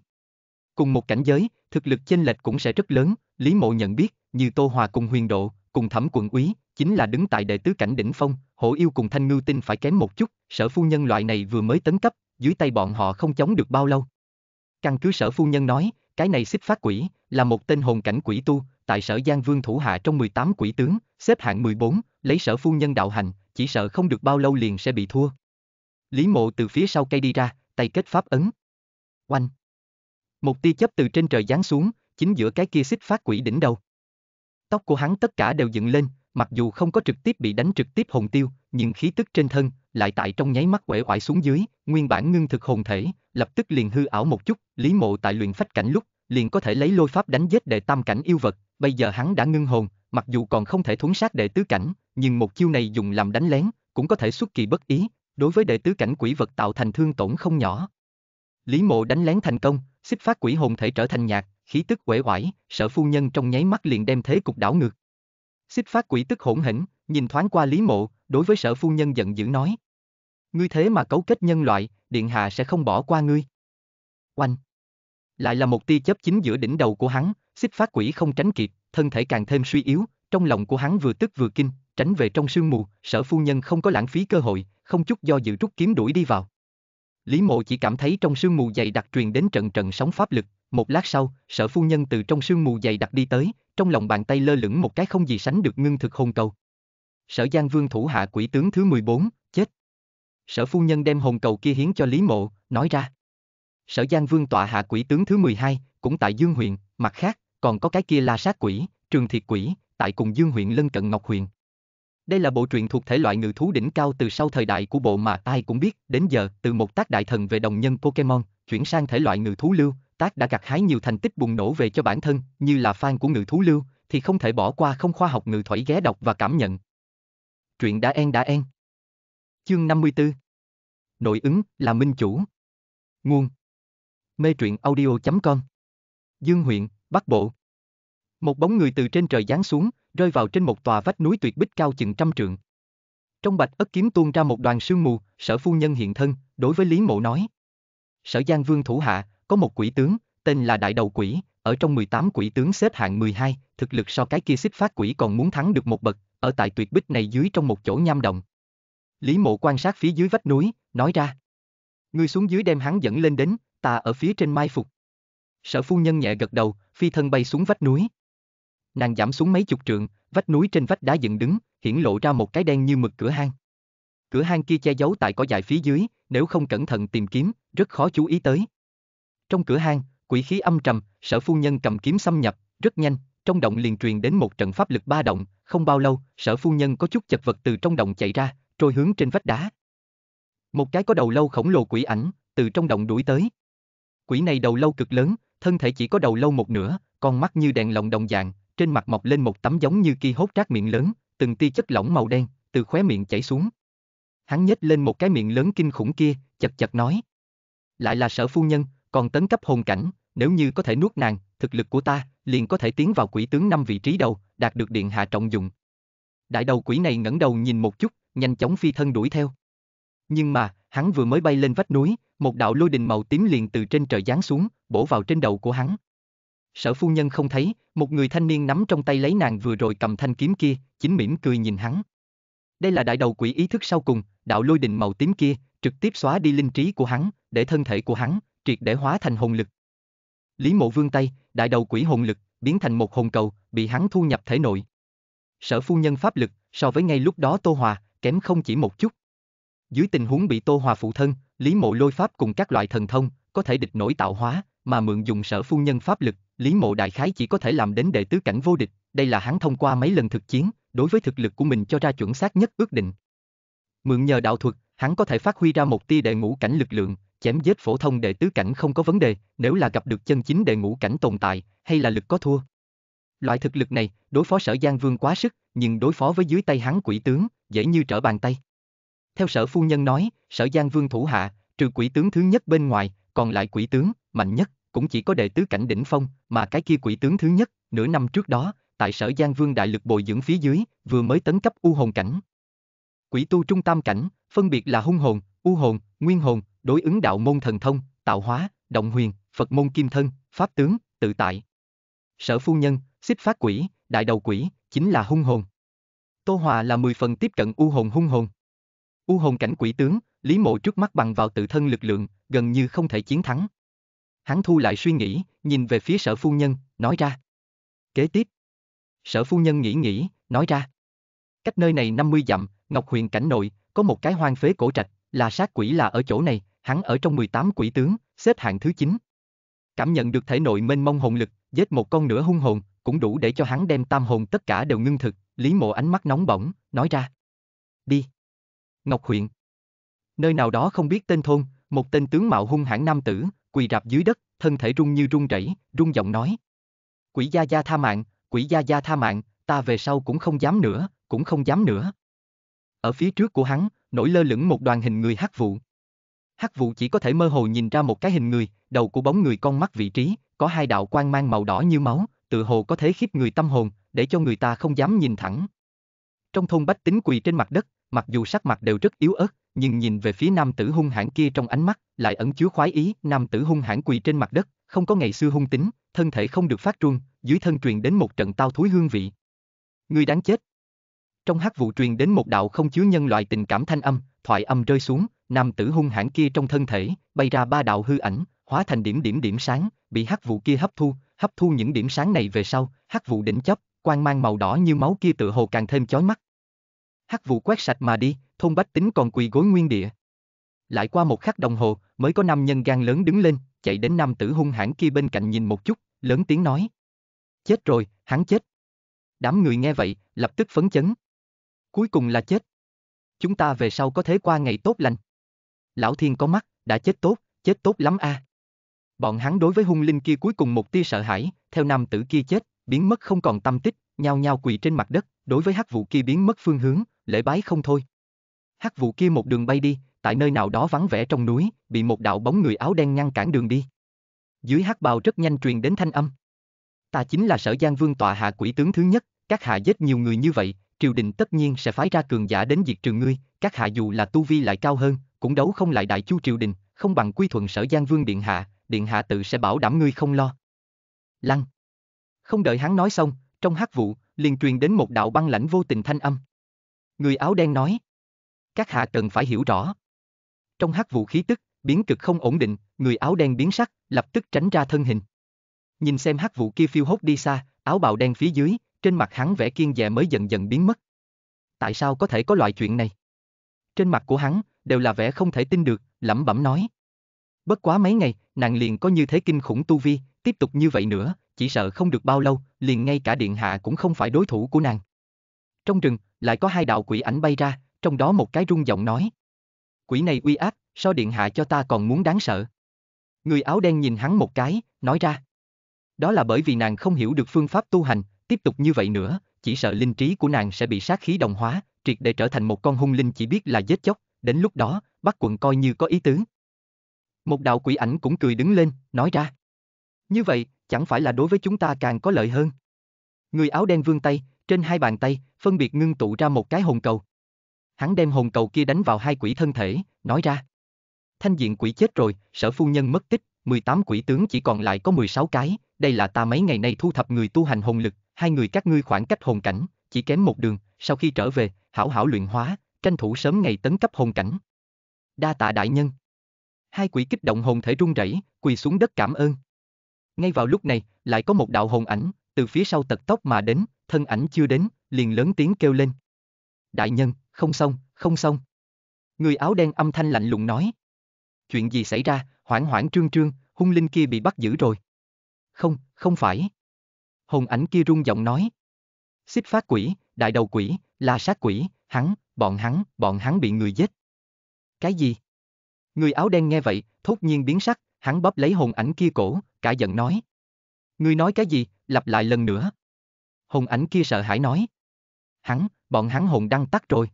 Speaker 1: Cùng một cảnh giới, thực lực chênh lệch cũng sẽ rất lớn, Lý mộ nhận biết, như Tô Hòa cùng huyền độ, cùng thẩm quận úy, chính là đứng tại đệ tứ cảnh đỉnh phong, hổ yêu cùng thanh ngư tinh phải kém một chút, sở phu nhân loại này vừa mới tấn cấp, dưới tay bọn họ không chống được bao lâu. Căn cứ sở phu nhân nói, cái này xích phát quỷ, là một tên hồn cảnh quỷ tu, tại sở Giang Vương thủ hạ trong 18 quỷ tướng, xếp hạng 14, lấy sở phu nhân đạo hành, chỉ sợ không được bao lâu liền sẽ bị thua. Lý mộ từ phía sau cây đi ra, tay kết pháp ấn. Oanh! Một tia chớp từ trên trời giáng xuống, chính giữa cái kia xích phát quỷ đỉnh đầu. Tóc của hắn tất cả đều dựng lên, mặc dù không có trực tiếp bị đánh trực tiếp hồn tiêu, nhưng khí tức trên thân lại tại trong nháy mắt quẻ quải xuống dưới, nguyên bản ngưng thực hồn thể, lập tức liền hư ảo một chút, Lý Mộ tại luyện phách cảnh lúc, liền có thể lấy lôi pháp đánh giết đệ tam cảnh yêu vật, bây giờ hắn đã ngưng hồn, mặc dù còn không thể thuấn sát đệ tứ cảnh, nhưng một chiêu này dùng làm đánh lén, cũng có thể xuất kỳ bất ý, đối với đệ tứ cảnh quỷ vật tạo thành thương tổn không nhỏ. Lý Mộ đánh lén thành công, xích phát quỷ hồn thể trở thành nhạc khí tức quể quải, sở phu nhân trong nháy mắt liền đem thế cục đảo ngược, Xích phát quỷ tức hỗn hỉnh, nhìn thoáng qua Lý Mộ, đối với sở phu nhân giận dữ nói. Ngươi thế mà cấu kết nhân loại, điện hạ sẽ không bỏ qua ngươi. Oanh! Lại là một tia chớp chính giữa đỉnh đầu của hắn, xích phát quỷ không tránh kịp, thân thể càng thêm suy yếu, trong lòng của hắn vừa tức vừa kinh, tránh về trong sương mù, sở phu nhân không có lãng phí cơ hội, không chút do dự rút kiếm đuổi đi vào. Lý mộ chỉ cảm thấy trong sương mù dày đặc truyền đến trận trận sóng pháp lực, một lát sau, sở phu nhân từ trong sương mù dày đặc đi tới, trong lòng bàn tay lơ lửng một cái không gì sánh được ngưng thực hồn cầu. Sở Giang Vương thủ hạ quỷ tướng thứ 14, chết. Sở phu nhân đem hồn cầu kia hiến cho Lý Mộ, nói ra. Sở Giang Vương tọa hạ quỷ tướng thứ 12, cũng tại Dương huyện, mặt khác, còn có cái kia la sát quỷ, trường thiệt quỷ, tại cùng Dương huyện lân cận Ngọc huyện. Đây là bộ truyện thuộc thể loại ngự thú đỉnh cao từ sau thời đại của bộ mà ai cũng biết, đến giờ, từ một tác đại thần về đồng nhân Pokemon, chuyển sang thể loại ngự thú lưu, tác đã gặt hái nhiều thành tích bùng nổ về cho bản thân, như là fan của ngự thú lưu, thì không thể bỏ qua không khoa học ngự thủy ghé đọc và cảm nhận. Truyện đã en đã en. Chương 54 Nội ứng là minh chủ. Nguồn Mê truyện audio.com Dương huyện, Bắc Bộ Một bóng người từ trên trời giáng xuống, rơi vào trên một tòa vách núi tuyệt bích cao chừng trăm trượng. Trong bạch ất kiếm tuôn ra một đoàn sương mù, sở phu nhân hiện thân, đối với Lý Mộ nói. Sở Giang Vương thủ hạ, có một quỷ tướng, tên là Đại Đầu Quỷ, ở trong 18 quỷ tướng xếp hạng 12, thực lực so cái kia xích phát quỷ còn muốn thắng được một bậc, ở tại tuyệt bích này dưới trong một chỗ nham động. Lý mộ quan sát phía dưới vách núi, nói ra. Ngươi xuống dưới đem hắn dẫn lên đến, ta ở phía trên mai phục. Sở phu nhân nhẹ gật đầu, phi thân bay xuống vách núi. Nàng giảm xuống mấy chục trượng, vách núi trên vách đá dựng đứng, hiển lộ ra một cái đen như mực cửa hang. Cửa hang kia che giấu tại cỏ dài phía dưới, nếu không cẩn thận tìm kiếm, rất khó chú ý tới. Trong cửa hang, quỷ khí âm trầm, sở phu nhân cầm kiếm xâm nhập, rất nhanh, trong động liền truyền đến một trận pháp lực ba động, không bao lâu, sở phu nhân có chút chật vật từ trong động chạy ra, trôi hướng trên vách đá. Một cái có đầu lâu khổng lồ quỷ ảnh, từ trong động đuổi tới. Quỷ này đầu lâu cực lớn, thân thể chỉ có đầu lâu một nửa, con mắt như đèn lồng đồng dạng, trên mặt mọc lên một tấm giống như kia hốt rác miệng lớn, từng tia chất lỏng màu đen, từ khóe miệng chảy xuống. Hắn nhếch lên một cái miệng lớn kinh khủng kia, chật chật nói. Lại là sở phu nhân, còn tấn cấp hồn cảnh, nếu như có thể nuốt nàng, thực lực của ta liền có thể tiến vào quỷ tướng năm vị trí đầu, đạt được điện hạ trọng dụng. Đại đầu quỷ này ngẩng đầu nhìn một chút, nhanh chóng phi thân đuổi theo. Nhưng mà, hắn vừa mới bay lên vách núi, một đạo lôi đình màu tím liền từ trên trời giáng xuống, bổ vào trên đầu của hắn. Sở phu nhân không thấy, một người thanh niên nắm trong tay lấy nàng vừa rồi cầm thanh kiếm kia, chính mỉm cười nhìn hắn. Đây là đại đầu quỷ ý thức sau cùng, đạo lôi đình màu tím kia, trực tiếp xóa đi linh trí của hắn, để thân thể của hắn triệt để hóa thành hồn lực. Lý Mộ vương tay, đại đầu quỷ hồn lực, biến thành một hồn cầu, bị hắn thu nhập thể nội. Sở phu nhân pháp lực, so với ngay lúc đó Tô Hòa, kém không chỉ một chút. Dưới tình huống bị Tô Hòa phụ thân, Lý Mộ lôi pháp cùng các loại thần thông, có thể địch nổi tạo hóa, mà mượn dùng sở phu nhân pháp lực, Lý Mộ đại khái chỉ có thể làm đến đệ tứ cảnh vô địch, đây là hắn thông qua mấy lần thực chiến, đối với thực lực của mình cho ra chuẩn xác nhất ước định. Mượn nhờ đạo thuật, hắn có thể phát huy ra một tia đệ ngũ cảnh lực lượng, chém giết phổ thông đệ tứ cảnh không có vấn đề, nếu là gặp được chân chính đệ ngũ cảnh tồn tại, hay là lực có thua. Loại thực lực này, đối phó sở Giang Vương quá sức, nhưng đối phó với dưới tay hắn quỷ tướng, dễ như trở bàn tay. Theo sở phu nhân nói, sở Giang Vương thủ hạ, trừ quỷ tướng thứ nhất bên ngoài, còn lại quỷ tướng, mạnh nhất, cũng chỉ có đệ tứ cảnh đỉnh phong, mà cái kia quỷ tướng thứ nhất, nửa năm trước đó, tại sở Giang Vương đại lực bồi dưỡng phía dưới, vừa mới tấn cấp u hồn cảnh. Quỷ tu trung tam cảnh, phân biệt là hung hồn, u hồn, nguyên hồn, đối ứng đạo môn thần thông, tạo hóa, động huyền, Phật môn kim thân, pháp tướng, tự tại. Sở phu nhân, xích phát quỷ, đại đầu quỷ, chính là hung hồn. Tô Hòa là 10 phần tiếp cận u hồn hung hồn. U hồn cảnh quỷ tướng, Lý Mộ trước mắt bằng vào tự thân lực lượng, gần như không thể chiến thắng. Hắn thu lại suy nghĩ, nhìn về phía sở phu nhân, nói ra. Kế tiếp. Sở phu nhân nghĩ nghĩ, nói ra. Cách nơi này 50 dặm, Ngọc Huyền cảnh nội, có một cái hoang phế cổ trạch, là sát quỷ là ở chỗ này, hắn ở trong 18 quỷ tướng, xếp hạng thứ 9. Cảm nhận được thể nội mênh mông hồn lực, giết một con nửa hung hồn, cũng đủ để cho hắn đem tam hồn tất cả đều ngưng thực, Lý Mộ ánh mắt nóng bỏng, nói ra. Đi. Ngọc huyện. Nơi nào đó không biết tên thôn, một tên tướng mạo hung hãn nam tử, quỳ rạp dưới đất, thân thể run như run rẩy, run giọng nói. Quỷ gia gia tha mạng, quỷ gia gia tha mạng, ta về sau cũng không dám nữa, cũng không dám nữa. Ở phía trước của hắn, nổi lơ lửng một đoàn hình người hát vụ. Hắc vụ chỉ có thể mơ hồ nhìn ra một cái hình người, đầu của bóng người con mắt vị trí, có hai đạo quang mang màu đỏ như máu, tự hồ có thế khiếp người tâm hồn, để cho người ta không dám nhìn thẳng. Trong thôn bách tính quỳ trên mặt đất, mặc dù sắc mặt đều rất yếu ớt, nhưng nhìn về phía nam tử hung hãn kia trong ánh mắt, lại ẩn chứa khoái ý, nam tử hung hãn quỳ trên mặt đất, không có ngày xưa hung tính, thân thể không được phát run, dưới thân truyền đến một trận tao thúi hương vị. Người đáng chết. Trong Hắc vụ truyền đến một đạo không chứa nhân loại tình cảm thanh âm, thoại âm rơi xuống, nam tử hung hãn kia trong thân thể, bay ra ba đạo hư ảnh, hóa thành điểm điểm điểm sáng, bị hắc vụ kia hấp thu, hấp thu những điểm sáng này về sau, hắc vụ đỉnh chấp, quang mang màu đỏ như máu kia tự hồ càng thêm chói mắt. Hắc vụ quét sạch mà đi, thôn bách tính còn quỳ gối nguyên địa. Lại qua một khắc đồng hồ, mới có năm nhân gan lớn đứng lên, chạy đến nam tử hung hãn kia bên cạnh nhìn một chút, lớn tiếng nói. Chết rồi, hắn chết. Đám người nghe vậy, lập tức phấn chấn. Cuối cùng là chết chúng ta về sau có thế qua ngày tốt lành. Lão Thiên có mắt, đã chết tốt, chết tốt lắm a. À. Bọn hắn đối với hung linh kia cuối cùng một tia sợ hãi, theo nam tử kia chết, biến mất không còn tâm tích, nhao nhao quỳ trên mặt đất, đối với hắc vụ kia biến mất phương hướng, lễ bái không thôi. Hắc vụ kia một đường bay đi, tại nơi nào đó vắng vẻ trong núi, bị một đạo bóng người áo đen ngăn cản đường đi. Dưới hắc bào rất nhanh truyền đến thanh âm. Ta chính là Sở Giang Vương tọa hạ quỷ tướng thứ nhất, các hạ giết nhiều người như vậy, triều đình tất nhiên sẽ phái ra cường giả đến diệt trừ ngươi, các hạ dù là tu vi lại cao hơn, cũng đấu không lại đại chu triều đình, không bằng quy thuận sở Giang Vương Điện Hạ, Điện Hạ tự sẽ bảo đảm ngươi không lo. Lăng. Không đợi hắn nói xong, trong hát vụ, liền truyền đến một đạo băng lãnh vô tình thanh âm. Người áo đen nói. Các hạ cần phải hiểu rõ. Trong hát vụ khí tức, biến cực không ổn định, người áo đen biến sắc, lập tức tránh ra thân hình. Nhìn xem hát vụ kia phiêu hốt đi xa, áo bào đen phía dưới, trên mặt hắn vẻ kiên dè mới dần dần biến mất. Tại sao có thể có loại chuyện này? Trên mặt của hắn đều là vẻ không thể tin được, lẩm bẩm nói. Bất quá mấy ngày, nàng liền có như thế kinh khủng tu vi, tiếp tục như vậy nữa, chỉ sợ không được bao lâu, liền ngay cả điện hạ cũng không phải đối thủ của nàng. Trong rừng, lại có hai đạo quỷ ảnh bay ra, trong đó một cái rung giọng nói. Quỷ này uy áp, so điện hạ cho ta còn muốn đáng sợ. Người áo đen nhìn hắn một cái, nói ra. Đó là bởi vì nàng không hiểu được phương pháp tu hành, Tiếp tục như vậy nữa, chỉ sợ linh trí của nàng sẽ bị sát khí đồng hóa, triệt để trở thành một con hung linh chỉ biết là giết chóc, đến lúc đó, bắt quận coi như có ý tứ. Một đạo quỷ ảnh cũng cười đứng lên, nói ra. Như vậy, chẳng phải là đối với chúng ta càng có lợi hơn. Người áo đen vươn tay, trên hai bàn tay, phân biệt ngưng tụ ra một cái hồn cầu. Hắn đem hồn cầu kia đánh vào hai quỷ thân thể, nói ra. Thanh diện quỷ chết rồi, sở phu nhân mất tích, 18 quỷ tướng chỉ còn lại có 16 cái, đây là ta mấy ngày nay thu thập người tu hành hồn lực, hai người các ngươi khoảng cách hồn cảnh, chỉ kém một đường, sau khi trở về, hảo hảo luyện hóa, tranh thủ sớm ngày tấn cấp hồn cảnh. Đa tạ đại nhân. Hai quỷ kích động hồn thể run rẩy, quỳ xuống đất cảm ơn. Ngay vào lúc này, lại có một đạo hồn ảnh, từ phía sau tật tốc mà đến, thân ảnh chưa đến, liền lớn tiếng kêu lên. Đại nhân, không xong, không xong. Người áo đen âm thanh lạnh lùng nói. Chuyện gì xảy ra, hoảng hoảng trương trương, hung linh kia bị bắt giữ rồi. Không, không phải hồn ảnh kia rung giọng nói. Xích phát quỷ, đại đầu quỷ, la sát quỷ, hắn, bọn hắn, bọn hắn bị người giết. Cái gì? Người áo đen nghe vậy, thốt nhiên biến sắc, hắn bóp lấy hồn ảnh kia cổ, cả giận nói. Ngươi nói cái gì, lặp lại lần nữa. Hồn ảnh kia sợ hãi nói. Hắn, bọn hắn hồn đang tắt rồi.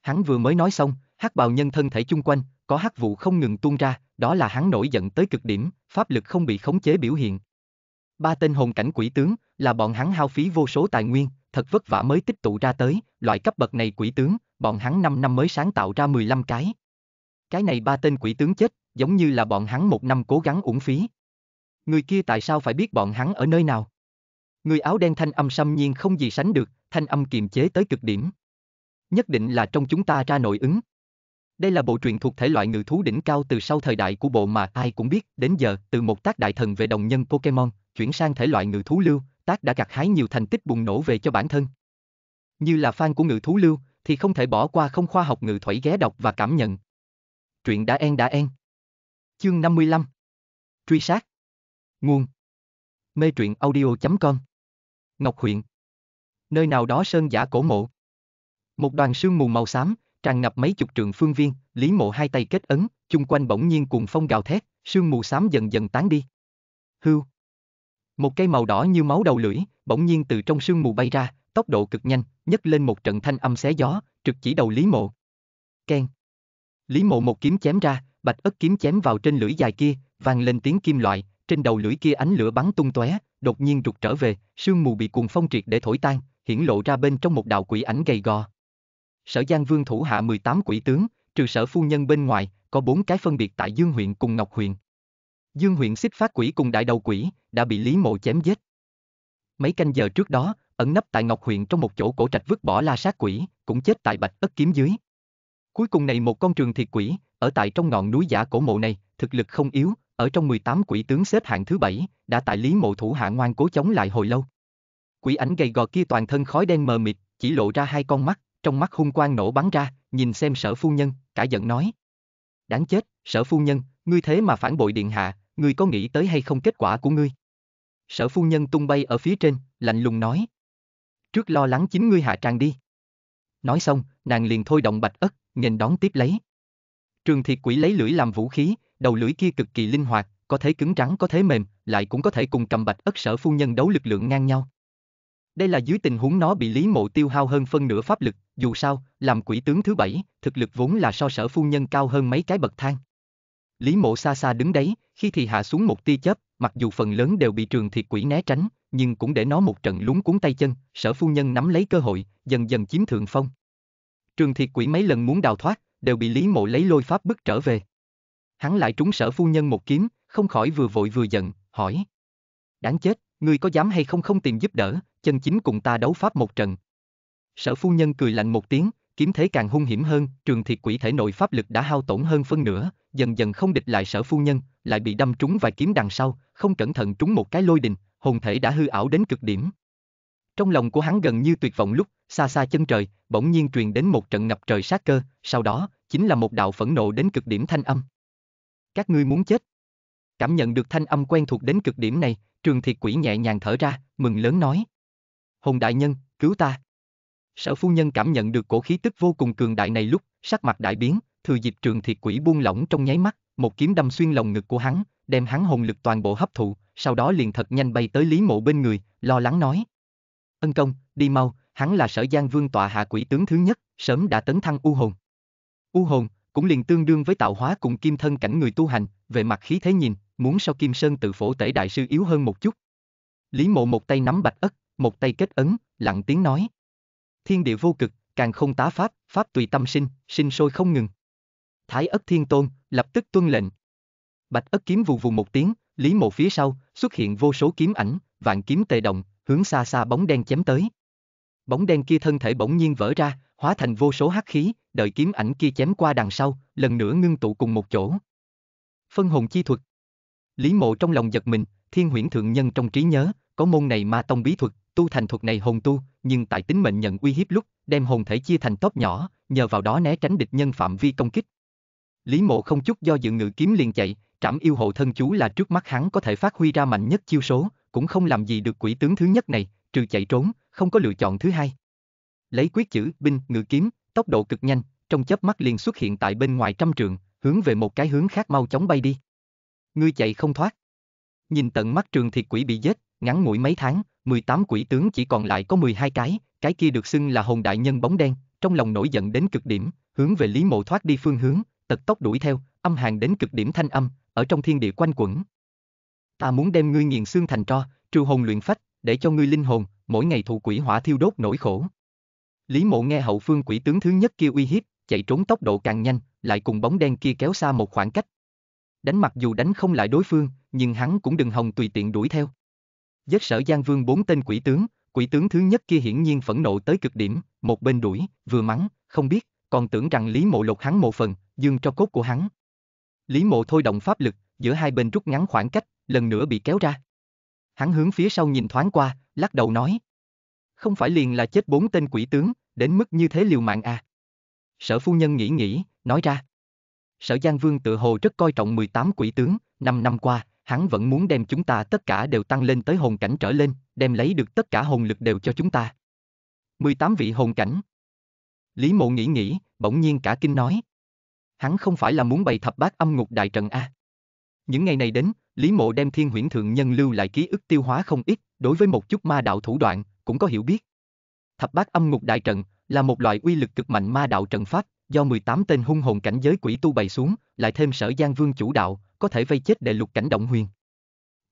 Speaker 1: Hắn vừa mới nói xong, hắc bào nhân thân thể chung quanh, có hắc vụ không ngừng tuôn ra, đó là hắn nổi giận tới cực điểm, pháp lực không bị khống chế biểu hiện, Ba tên hồn cảnh quỷ tướng là bọn hắn hao phí vô số tài nguyên, thật vất vả mới tích tụ ra tới, loại cấp bậc này quỷ tướng, bọn hắn 5 năm mới sáng tạo ra 15 cái. Cái này ba tên quỷ tướng chết, giống như là bọn hắn một năm cố gắng uổng phí. Người kia tại sao phải biết bọn hắn ở nơi nào? Người áo đen thanh âm xâm nhiên không gì sánh được, thanh âm kiềm chế tới cực điểm. Nhất định là trong chúng ta ra nội ứng. Đây là bộ truyện thuộc thể loại ngự thú đỉnh cao từ sau thời đại của bộ mà ai cũng biết, đến giờ, từ một tác đại thần về đồng nhân Pokemon, chuyển sang thể loại ngự thú lưu, tác đã gặt hái nhiều thành tích bùng nổ về cho bản thân. Như là fan của ngự thú lưu, thì không thể bỏ qua không khoa học ngự thủy ghé đọc và cảm nhận. Truyện đã en đã en. Chương 55 Truy sát Nguồn Mê truyện audio.com Ngọc huyện Nơi nào đó sơn giả cổ mộ Một đoàn sương mù màu xám, tràn ngập mấy chục trường phương viên, Lý Mộ hai tay kết ấn, chung quanh bỗng nhiên cùng phong gào thét, sương mù xám dần dần tán đi. Hưu một cây màu đỏ như máu đầu lưỡi, bỗng nhiên từ trong sương mù bay ra, tốc độ cực nhanh, nhấc lên một trận thanh âm xé gió, trực chỉ đầu Lý Mộ. Ken. Lý Mộ một kiếm chém ra, bạch ất kiếm chém vào trên lưỡi dài kia, vang lên tiếng kim loại, trên đầu lưỡi kia ánh lửa bắn tung tóe, đột nhiên rụt trở về, sương mù bị cuồng phong triệt để thổi tan, hiển lộ ra bên trong một đạo quỷ ảnh gầy gò. Sở Giang Vương thủ hạ 18 quỷ tướng, trừ sở phu nhân bên ngoài, có bốn cái phân biệt tại Dương huyện cùng Ngọc huyện. Dương huyện xích phát quỷ cùng đại đầu quỷ, đã bị Lý Mộ chém giết. Mấy canh giờ trước đó, ẩn nấp tại Ngọc huyện trong một chỗ cổ trạch vứt bỏ la sát quỷ, cũng chết tại bạch ất kiếm dưới. Cuối cùng này một con trường thiệt quỷ, ở tại trong ngọn núi giả cổ mộ này, thực lực không yếu, ở trong 18 quỷ tướng xếp hạng thứ bảy đã tại Lý Mộ thủ hạ ngoan cố chống lại hồi lâu. Quỷ ảnh gầy gò kia toàn thân khói đen mờ mịt, chỉ lộ ra hai con mắt, trong mắt hung quang nổ bắn ra, nhìn xem sở phu nhân, cả giận nói. Đáng chết, sở phu nhân, ngươi thế mà phản bội điện hạ, ngươi có nghĩ tới hay không kết quả của ngươi? Sở phu nhân tung bay ở phía trên, lạnh lùng nói. Trước lo lắng chính ngươi hạ trang đi. Nói xong, nàng liền thôi động bạch ất, nghênh đón tiếp lấy. Trường thiệt quỷ lấy lưỡi làm vũ khí, đầu lưỡi kia cực kỳ linh hoạt, có thể cứng rắn có thể mềm, lại cũng có thể cùng cầm bạch ất sở phu nhân đấu lực lượng ngang nhau. Đây là dưới tình huống nó bị Lý Mộ tiêu hao hơn phân nửa pháp lực, dù sao, làm quỷ tướng thứ bảy, thực lực vốn là so sở phu nhân cao hơn mấy cái bậc thang. Lý mộ xa xa đứng đấy, khi thì hạ xuống một tia chớp, mặc dù phần lớn đều bị trường thiệt quỷ né tránh, nhưng cũng để nó một trận lúng cuốn tay chân, sở phu nhân nắm lấy cơ hội, dần dần chiếm thượng phong. Trường thiệt quỷ mấy lần muốn đào thoát, đều bị Lý mộ lấy lôi pháp bức trở về. Hắn lại trúng sở phu nhân một kiếm, không khỏi vừa vội vừa giận, hỏi. Đáng chết, ngươi có dám hay không không tìm giúp đỡ, chân chính cùng ta đấu pháp một trận. Sở phu nhân cười lạnh một tiếng, kiếm thế càng hung hiểm hơn, trường thiệt quỷ thể nội pháp lực đã hao tổn hơn phân nửa, dần dần không địch lại sở phu nhân, lại bị đâm trúng vài kiếm đằng sau, không cẩn thận trúng một cái lôi đình, hồn thể đã hư ảo đến cực điểm. Trong lòng của hắn gần như tuyệt vọng lúc, xa xa chân trời, bỗng nhiên truyền đến một trận ngập trời sát cơ, sau đó, chính là một đạo phẫn nộ đến cực điểm thanh âm. Các ngươi muốn chết. Cảm nhận được thanh âm quen thuộc đến cực điểm này, trường thiệt quỷ nhẹ nhàng thở ra, mừng lớn nói. Hồn đại nhân, cứu ta. Sở phu nhân cảm nhận được cổ khí tức vô cùng cường đại này lúc, sắc mặt đại biến, thừa dịp trường thiệt quỷ buông lỏng trong nháy mắt, một kiếm đâm xuyên lồng ngực của hắn, đem hắn hồn lực toàn bộ hấp thụ, sau đó liền thật nhanh bay tới Lý Mộ bên người, lo lắng nói. Ân công, đi mau, hắn là sở giang vương tọa hạ quỷ tướng thứ nhất, sớm đã tấn thăng u hồn. U hồn, cũng liền tương đương với tạo hóa cùng kim thân cảnh người tu hành, về mặt khí thế nhìn, muốn so kim sơn tự phổ tể đại sư yếu hơn một chút. Lý mộ một tay nắm bạch ất, một tay kết ấn, lặng tiếng nói thiên địa vô cực, càng không tá pháp, pháp tùy tâm sinh, sinh sôi không ngừng. Thái ất thiên tôn, lập tức tuân lệnh. Bạch ất kiếm vù vù một tiếng, lý mộ phía sau, xuất hiện vô số kiếm ảnh, vạn kiếm tề động, hướng xa xa bóng đen chém tới. Bóng đen kia thân thể bỗng nhiên vỡ ra, hóa thành vô số hắc khí, đợi kiếm ảnh kia chém qua đằng sau, lần nữa ngưng tụ cùng một chỗ. Phân hồn chi thuật. Lý Mộ trong lòng giật mình, Thiên Huyễn thượng nhân trong trí nhớ, có môn này ma tông bí thuật, tu thành thuật này hồn tu, nhưng tại tính mệnh nhận uy hiếp lúc, đem hồn thể chia thành tóp nhỏ, nhờ vào đó né tránh địch nhân phạm vi công kích. Lý Mộ không chút do dự ngự kiếm liền chạy, trảm yêu hộ thân chú là trước mắt hắn có thể phát huy ra mạnh nhất chiêu số, cũng không làm gì được quỷ tướng thứ nhất này, trừ chạy trốn, không có lựa chọn thứ hai. Lấy quyết chữ binh ngự kiếm, tốc độ cực nhanh, trong chớp mắt liền xuất hiện tại bên ngoài trăm trường, hướng về một cái hướng khác mau chóng bay đi. Ngươi chạy không thoát. Nhìn tận mắt trường thiệt quỷ bị giết, ngắn ngủi mấy tháng, 18 quỷ tướng chỉ còn lại có 12 cái, cái kia được xưng là hồn đại nhân bóng đen, trong lòng nổi giận đến cực điểm, hướng về Lý Mộ thoát đi phương hướng, tật tốc đuổi theo, âm hàng đến cực điểm thanh âm, ở trong thiên địa quanh quẩn. Ta muốn đem ngươi nghiền xương thành tro, trừ hồn luyện phách, để cho ngươi linh hồn, mỗi ngày thụ quỷ hỏa thiêu đốt nỗi khổ. Lý Mộ nghe hậu phương quỷ tướng thứ nhất kia uy hiếp, chạy trốn tốc độ càng nhanh, lại cùng bóng đen kia kéo xa một khoảng cách. Đánh mặc dù đánh không lại đối phương, nhưng hắn cũng đừng hòng tùy tiện đuổi theo. Giết sở Giang Vương bốn tên quỷ tướng, quỷ tướng thứ nhất kia hiển nhiên phẫn nộ tới cực điểm, một bên đuổi, vừa mắng, không biết, còn tưởng rằng Lý Mộ lột hắn một phần, dương cho cốt của hắn. Lý Mộ thôi động pháp lực, giữa hai bên rút ngắn khoảng cách, lần nữa bị kéo ra. Hắn hướng phía sau nhìn thoáng qua, lắc đầu nói. Không phải liền là chết bốn tên quỷ tướng, đến mức như thế liều mạng à. Sở phu nhân nghĩ nghĩ, nói ra. Sở Giang Vương tự hồ rất coi trọng 18 quỷ tướng, 5 năm qua, hắn vẫn muốn đem chúng ta tất cả đều tăng lên tới hồn cảnh trở lên, đem lấy được tất cả hồn lực đều cho chúng ta. 18 vị hồn cảnh. Lý Mộ nghĩ nghĩ, bỗng nhiên cả kinh nói. Hắn không phải là muốn bày thập bát âm ngục đại trận A. À? Những ngày này đến, Lý Mộ đem thiên huyển thượng nhân lưu lại ký ức tiêu hóa không ít, đối với một chút ma đạo thủ đoạn, cũng có hiểu biết. Thập bát âm ngục đại trận là một loại uy lực cực mạnh ma đạo trận pháp, do 18 tên hung hồn cảnh giới quỷ tu bày xuống, lại thêm sở Giang Vương chủ đạo, có thể vây chết đệ lục cảnh động huyền.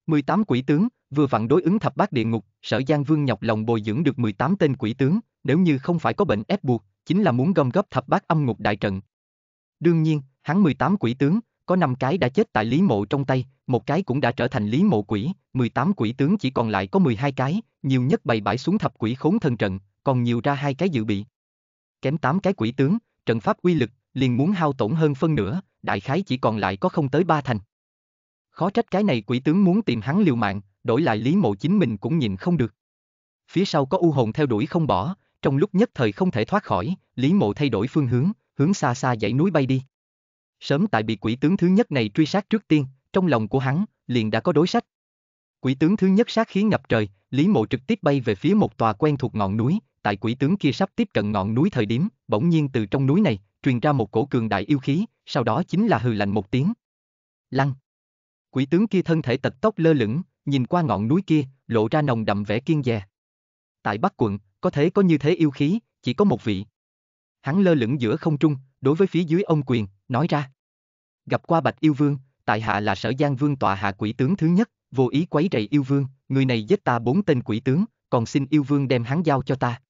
Speaker 1: 18 quỷ tướng, vừa vặn đối ứng thập bát địa ngục, sở Giang Vương nhọc lòng bồi dưỡng được 18 tên quỷ tướng, nếu như không phải có bệnh ép buộc, chính là muốn gom góp thập bát âm ngục đại trận. Đương nhiên, hắn 18 quỷ tướng, có 5 cái đã chết tại Lý Mộ trong tay, một cái cũng đã trở thành Lý Mộ quỷ, 18 quỷ tướng chỉ còn lại có 12 cái, nhiều nhất bày bãi xuống thập quỷ khốn thần trận, còn nhiều ra hai cái dự bị. Kém 8 cái quỷ tướng, trận pháp uy lực liền muốn hao tổn hơn phân nửa, đại khái chỉ còn lại có không tới ba thành. Khó trách cái này quỷ tướng muốn tìm hắn liều mạng, đổi lại Lý Mộ chính mình cũng nhìn không được. Phía sau có u hồn theo đuổi không bỏ, trong lúc nhất thời không thể thoát khỏi, Lý Mộ thay đổi phương hướng, hướng xa xa dãy núi bay đi. Sớm tại bị quỷ tướng thứ nhất này truy sát trước tiên, trong lòng của hắn liền đã có đối sách. Quỷ tướng thứ nhất sát khí ngập trời, Lý Mộ trực tiếp bay về phía một tòa quen thuộc ngọn núi, tại quỷ tướng kia sắp tiếp cận ngọn núi thời điểm, bỗng nhiên từ trong núi này, truyền ra một cổ cường đại yêu khí, sau đó chính là hừ lạnh một tiếng. Lăng. Quỷ tướng kia thân thể tật tốc lơ lửng, nhìn qua ngọn núi kia, lộ ra nồng đậm vẻ kiên dè. Tại Bắc quận, có thể có như thế yêu khí, chỉ có một vị. Hắn lơ lửng giữa không trung, đối với phía dưới ông quyền, nói ra. Gặp qua Bạch Yêu Vương, tại hạ là sở giang vương tọa hạ quỷ tướng thứ nhất, vô ý quấy rầy yêu vương, người này giết ta bốn tên quỷ tướng, còn xin yêu vương đem hắn giao cho ta.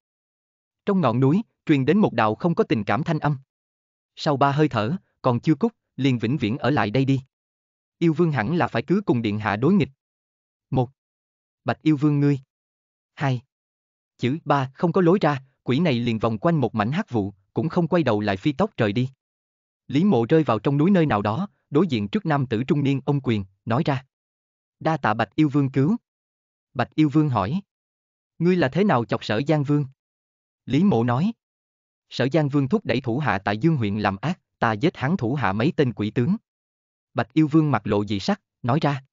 Speaker 1: Trong ngọn núi, truyền đến một đạo không có tình cảm thanh âm. Sau ba hơi thở, còn chưa cúc liền vĩnh viễn ở lại đây đi. Yêu vương hẳn là phải cứ cùng điện hạ đối nghịch. Một. Bạch yêu vương ngươi. Hai. Chữ ba không có lối ra, quỷ này liền vòng quanh một mảnh hắc vụ, cũng không quay đầu lại phi tóc trời đi. Lý mộ rơi vào trong núi nơi nào đó, đối diện trước nam tử trung niên ông quyền, nói ra. Đa tạ bạch yêu vương cứu. Bạch yêu vương hỏi. Ngươi là thế nào chọc sở Giang Vương? Lý Mộ nói. Sở Giang Vương thúc đẩy thủ hạ tại Dương huyện làm ác, ta giết hắn thủ hạ mấy tên quỷ tướng. Bạch Yêu Vương mặt lộ dị sắc, nói ra.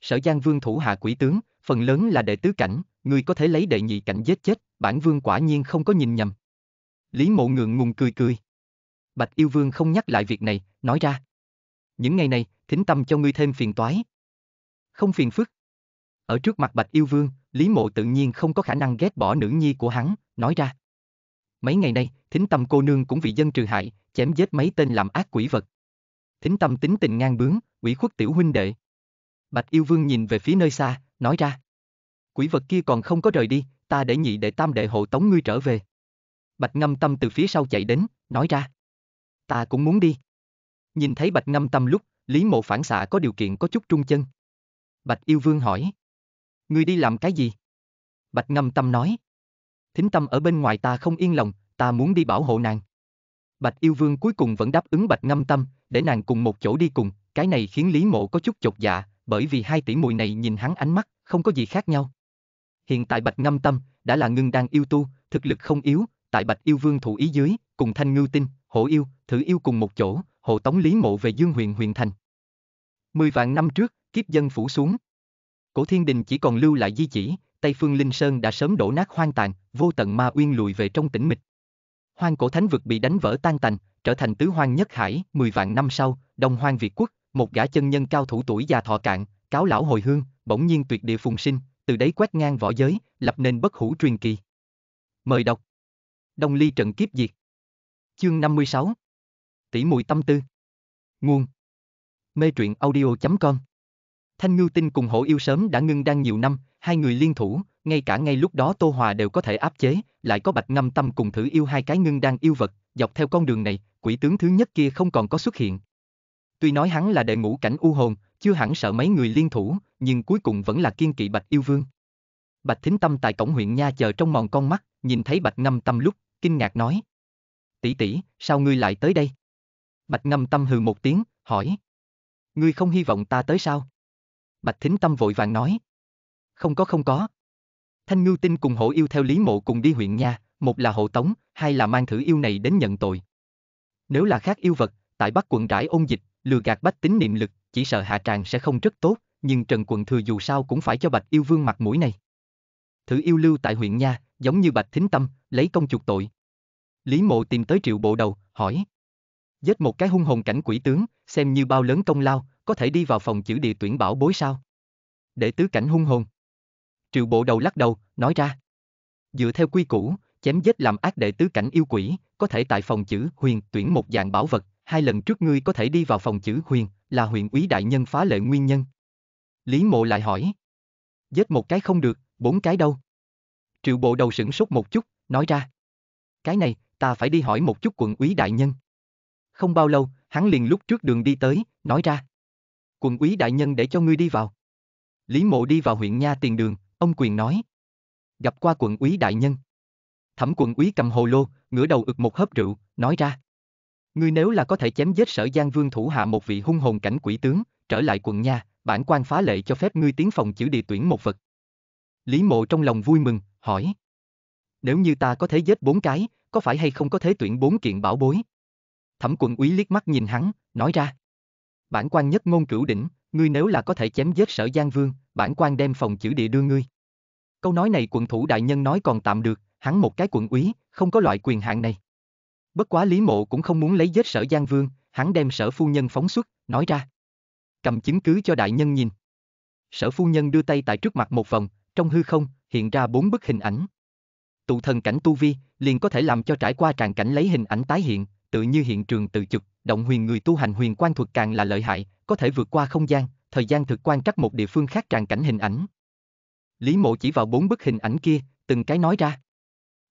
Speaker 1: Sở Giang Vương thủ hạ quỷ tướng, phần lớn là đệ tứ cảnh, ngươi có thể lấy đệ nhị cảnh giết chết, bản vương quả nhiên không có nhìn nhầm. Lý Mộ ngượng ngùng cười cười. Bạch Yêu Vương không nhắc lại việc này, nói ra. Những ngày này, thính tâm cho ngươi thêm phiền toái. Không phiền phức. Ở trước mặt Bạch Yêu Vương, Lý Mộ tự nhiên không có khả năng ghét bỏ nữ nhi của hắn, nói ra mấy ngày nay, thính tâm cô nương cũng vì dân trừ hại, chém giết mấy tên làm ác quỷ vật. Thính tâm tính tình ngang bướng, quỷ khuất tiểu huynh đệ. Bạch yêu vương nhìn về phía nơi xa, nói ra. Quỷ vật kia còn không có rời đi, ta để nhị đệ tam đệ hộ tống ngươi trở về. Bạch ngâm tâm từ phía sau chạy đến, nói ra. Ta cũng muốn đi. Nhìn thấy bạch ngâm tâm lúc, Lý mộ phản xạ có điều kiện có chút trung chân. Bạch yêu vương hỏi. Ngươi đi làm cái gì? Bạch ngâm tâm nói thính tâm ở bên ngoài ta không yên lòng, ta muốn đi bảo hộ nàng. Bạch Yêu Vương cuối cùng vẫn đáp ứng Bạch Ngâm Tâm, để nàng cùng một chỗ đi cùng, cái này khiến Lý Mộ có chút chột dạ, bởi vì hai tỷ mùi này nhìn hắn ánh mắt, không có gì khác nhau. Hiện tại Bạch Ngâm Tâm đã là ngưng đang yêu tu, thực lực không yếu, tại Bạch Yêu Vương thủ ý dưới, cùng Thanh Ngưu Tinh, Hổ Yêu, Thử Yêu cùng một chỗ, hộ tống Lý Mộ về Dương Huyền Huyền thành. Mười vạn năm trước, kiếp dân phủ xuống. Cổ Thiên Đình chỉ còn lưu lại di chỉ, Tây Phương Linh Sơn đã sớm đổ nát hoang tàn, vô tận ma uyên lùi về trong tĩnh mịch. Hoang cổ thánh vực bị đánh vỡ tan tành, trở thành tứ hoang nhất hải, 10 vạn năm sau, Đông Hoang Việt quốc, một gã chân nhân cao thủ tuổi già thọ cạn, cáo lão hồi hương, bỗng nhiên tuyệt địa phùng sinh, từ đấy quét ngang võ giới, lập nên bất hủ truyền kỳ. Mời đọc. Đông Ly trận kiếp diệt. Chương 56. Tỷ muội tâm tư. Nguồn. Mê truyện audio.com. Thanh Ngưu Tinh cùng Hổ Yêu sớm đã ngưng đang nhiều năm, hai người liên thủ, ngay cả ngay lúc đó Tô Hòa đều có thể áp chế, lại có Bạch Ngâm Tâm cùng thử yêu hai cái ngưng đang yêu vật, dọc theo con đường này, quỷ tướng thứ nhất kia không còn có xuất hiện. Tuy nói hắn là đệ ngũ cảnh u hồn, chưa hẳn sợ mấy người liên thủ, nhưng cuối cùng vẫn là kiên kỵ Bạch Yêu Vương. Bạch Thính Tâm tại cổng huyện nha chờ trong mòn con mắt, nhìn thấy Bạch Ngâm Tâm lúc, kinh ngạc nói: "Tỷ tỷ, sao ngươi lại tới đây?" Bạch Ngâm Tâm hừ một tiếng, hỏi: "Ngươi không hy vọng ta tới sao?" Bạch Thính Tâm vội vàng nói: không có không có. Thanh Ngưu Tinh cùng hổ yêu theo Lý Mộ cùng đi huyện nha, một là hộ tống, hai là mang thử yêu này đến nhận tội. Nếu là khác yêu vật, tại Bắc quận rải ôn dịch, lừa gạt bách tính niệm lực, chỉ sợ hạ tràng sẽ không rất tốt, nhưng Trần Quận Thừa dù sao cũng phải cho Bạch Yêu Vương mặt mũi này. Thử yêu lưu tại huyện nha, giống như Bạch Thính Tâm, lấy công chuộc tội. Lý Mộ tìm tới Triệu Bộ Đầu, hỏi. Giết một cái hung hồn cảnh quỷ tướng, xem như bao lớn công lao, có thể đi vào phòng chữ địa tuyển bảo bối sao? Để tứ cảnh hung hồn. Triệu bộ đầu lắc đầu, nói ra. Dựa theo quy củ, chém giết làm ác đệ tứ cảnh yêu quỷ, có thể tại phòng chữ huyền tuyển một dạng bảo vật, hai lần trước ngươi có thể đi vào phòng chữ huyền, là huyện úy đại nhân phá lệ nguyên nhân. Lý mộ lại hỏi. Giết một cái không được, bốn cái đâu? Triệu bộ đầu sửng sốt một chút, nói ra. Cái này, ta phải đi hỏi một chút quận úy đại nhân. Không bao lâu, hắn liền lúc trước đường đi tới, nói ra. Quận úy đại nhân để cho ngươi đi vào. Lý mộ đi vào huyện nha tiền đường, Ông Quyền nói. Gặp qua quận úy đại nhân. Thẩm quận úy cầm hồ lô, ngửa đầu ực một hớp rượu, nói ra. Ngươi nếu là có thể chém giết sở Giang Vương thủ hạ một vị hung hồn cảnh quỷ tướng, trở lại quận nha, bản quan phá lệ cho phép ngươi tiến phòng chữ địa tuyển một vật. Lý mộ trong lòng vui mừng, hỏi. Nếu như ta có thể giết bốn cái, có phải hay không có thể tuyển bốn kiện bảo bối? Thẩm quận úy liếc mắt nhìn hắn, nói ra. Bản quan nhất ngôn cửu đỉnh, ngươi nếu là có thể chém giết sở Giang Vương, bản quan đem phòng chữ địa đưa ngươi. Câu nói này quận thủ đại nhân nói còn tạm được, hắn một cái quận úy, không có loại quyền hạn này. Bất quá Lý Mộ cũng không muốn lấy giết sở Giang Vương, hắn đem sở phu nhân phóng xuất, nói ra. Cầm chứng cứ cho đại nhân nhìn. Sở phu nhân đưa tay tại trước mặt một vòng, trong hư không, hiện ra bốn bức hình ảnh. Tụ thần cảnh tu vi, liền có thể làm cho trải qua tràn cảnh lấy hình ảnh tái hiện, tự như hiện trường tự trực, động huyền người tu hành huyền quan thuật càng là lợi hại, có thể vượt qua không gian, thời gian thực quan trắc một địa phương khác tràn cảnh hình ảnh. Lý Mộ chỉ vào bốn bức hình ảnh kia, từng cái nói ra.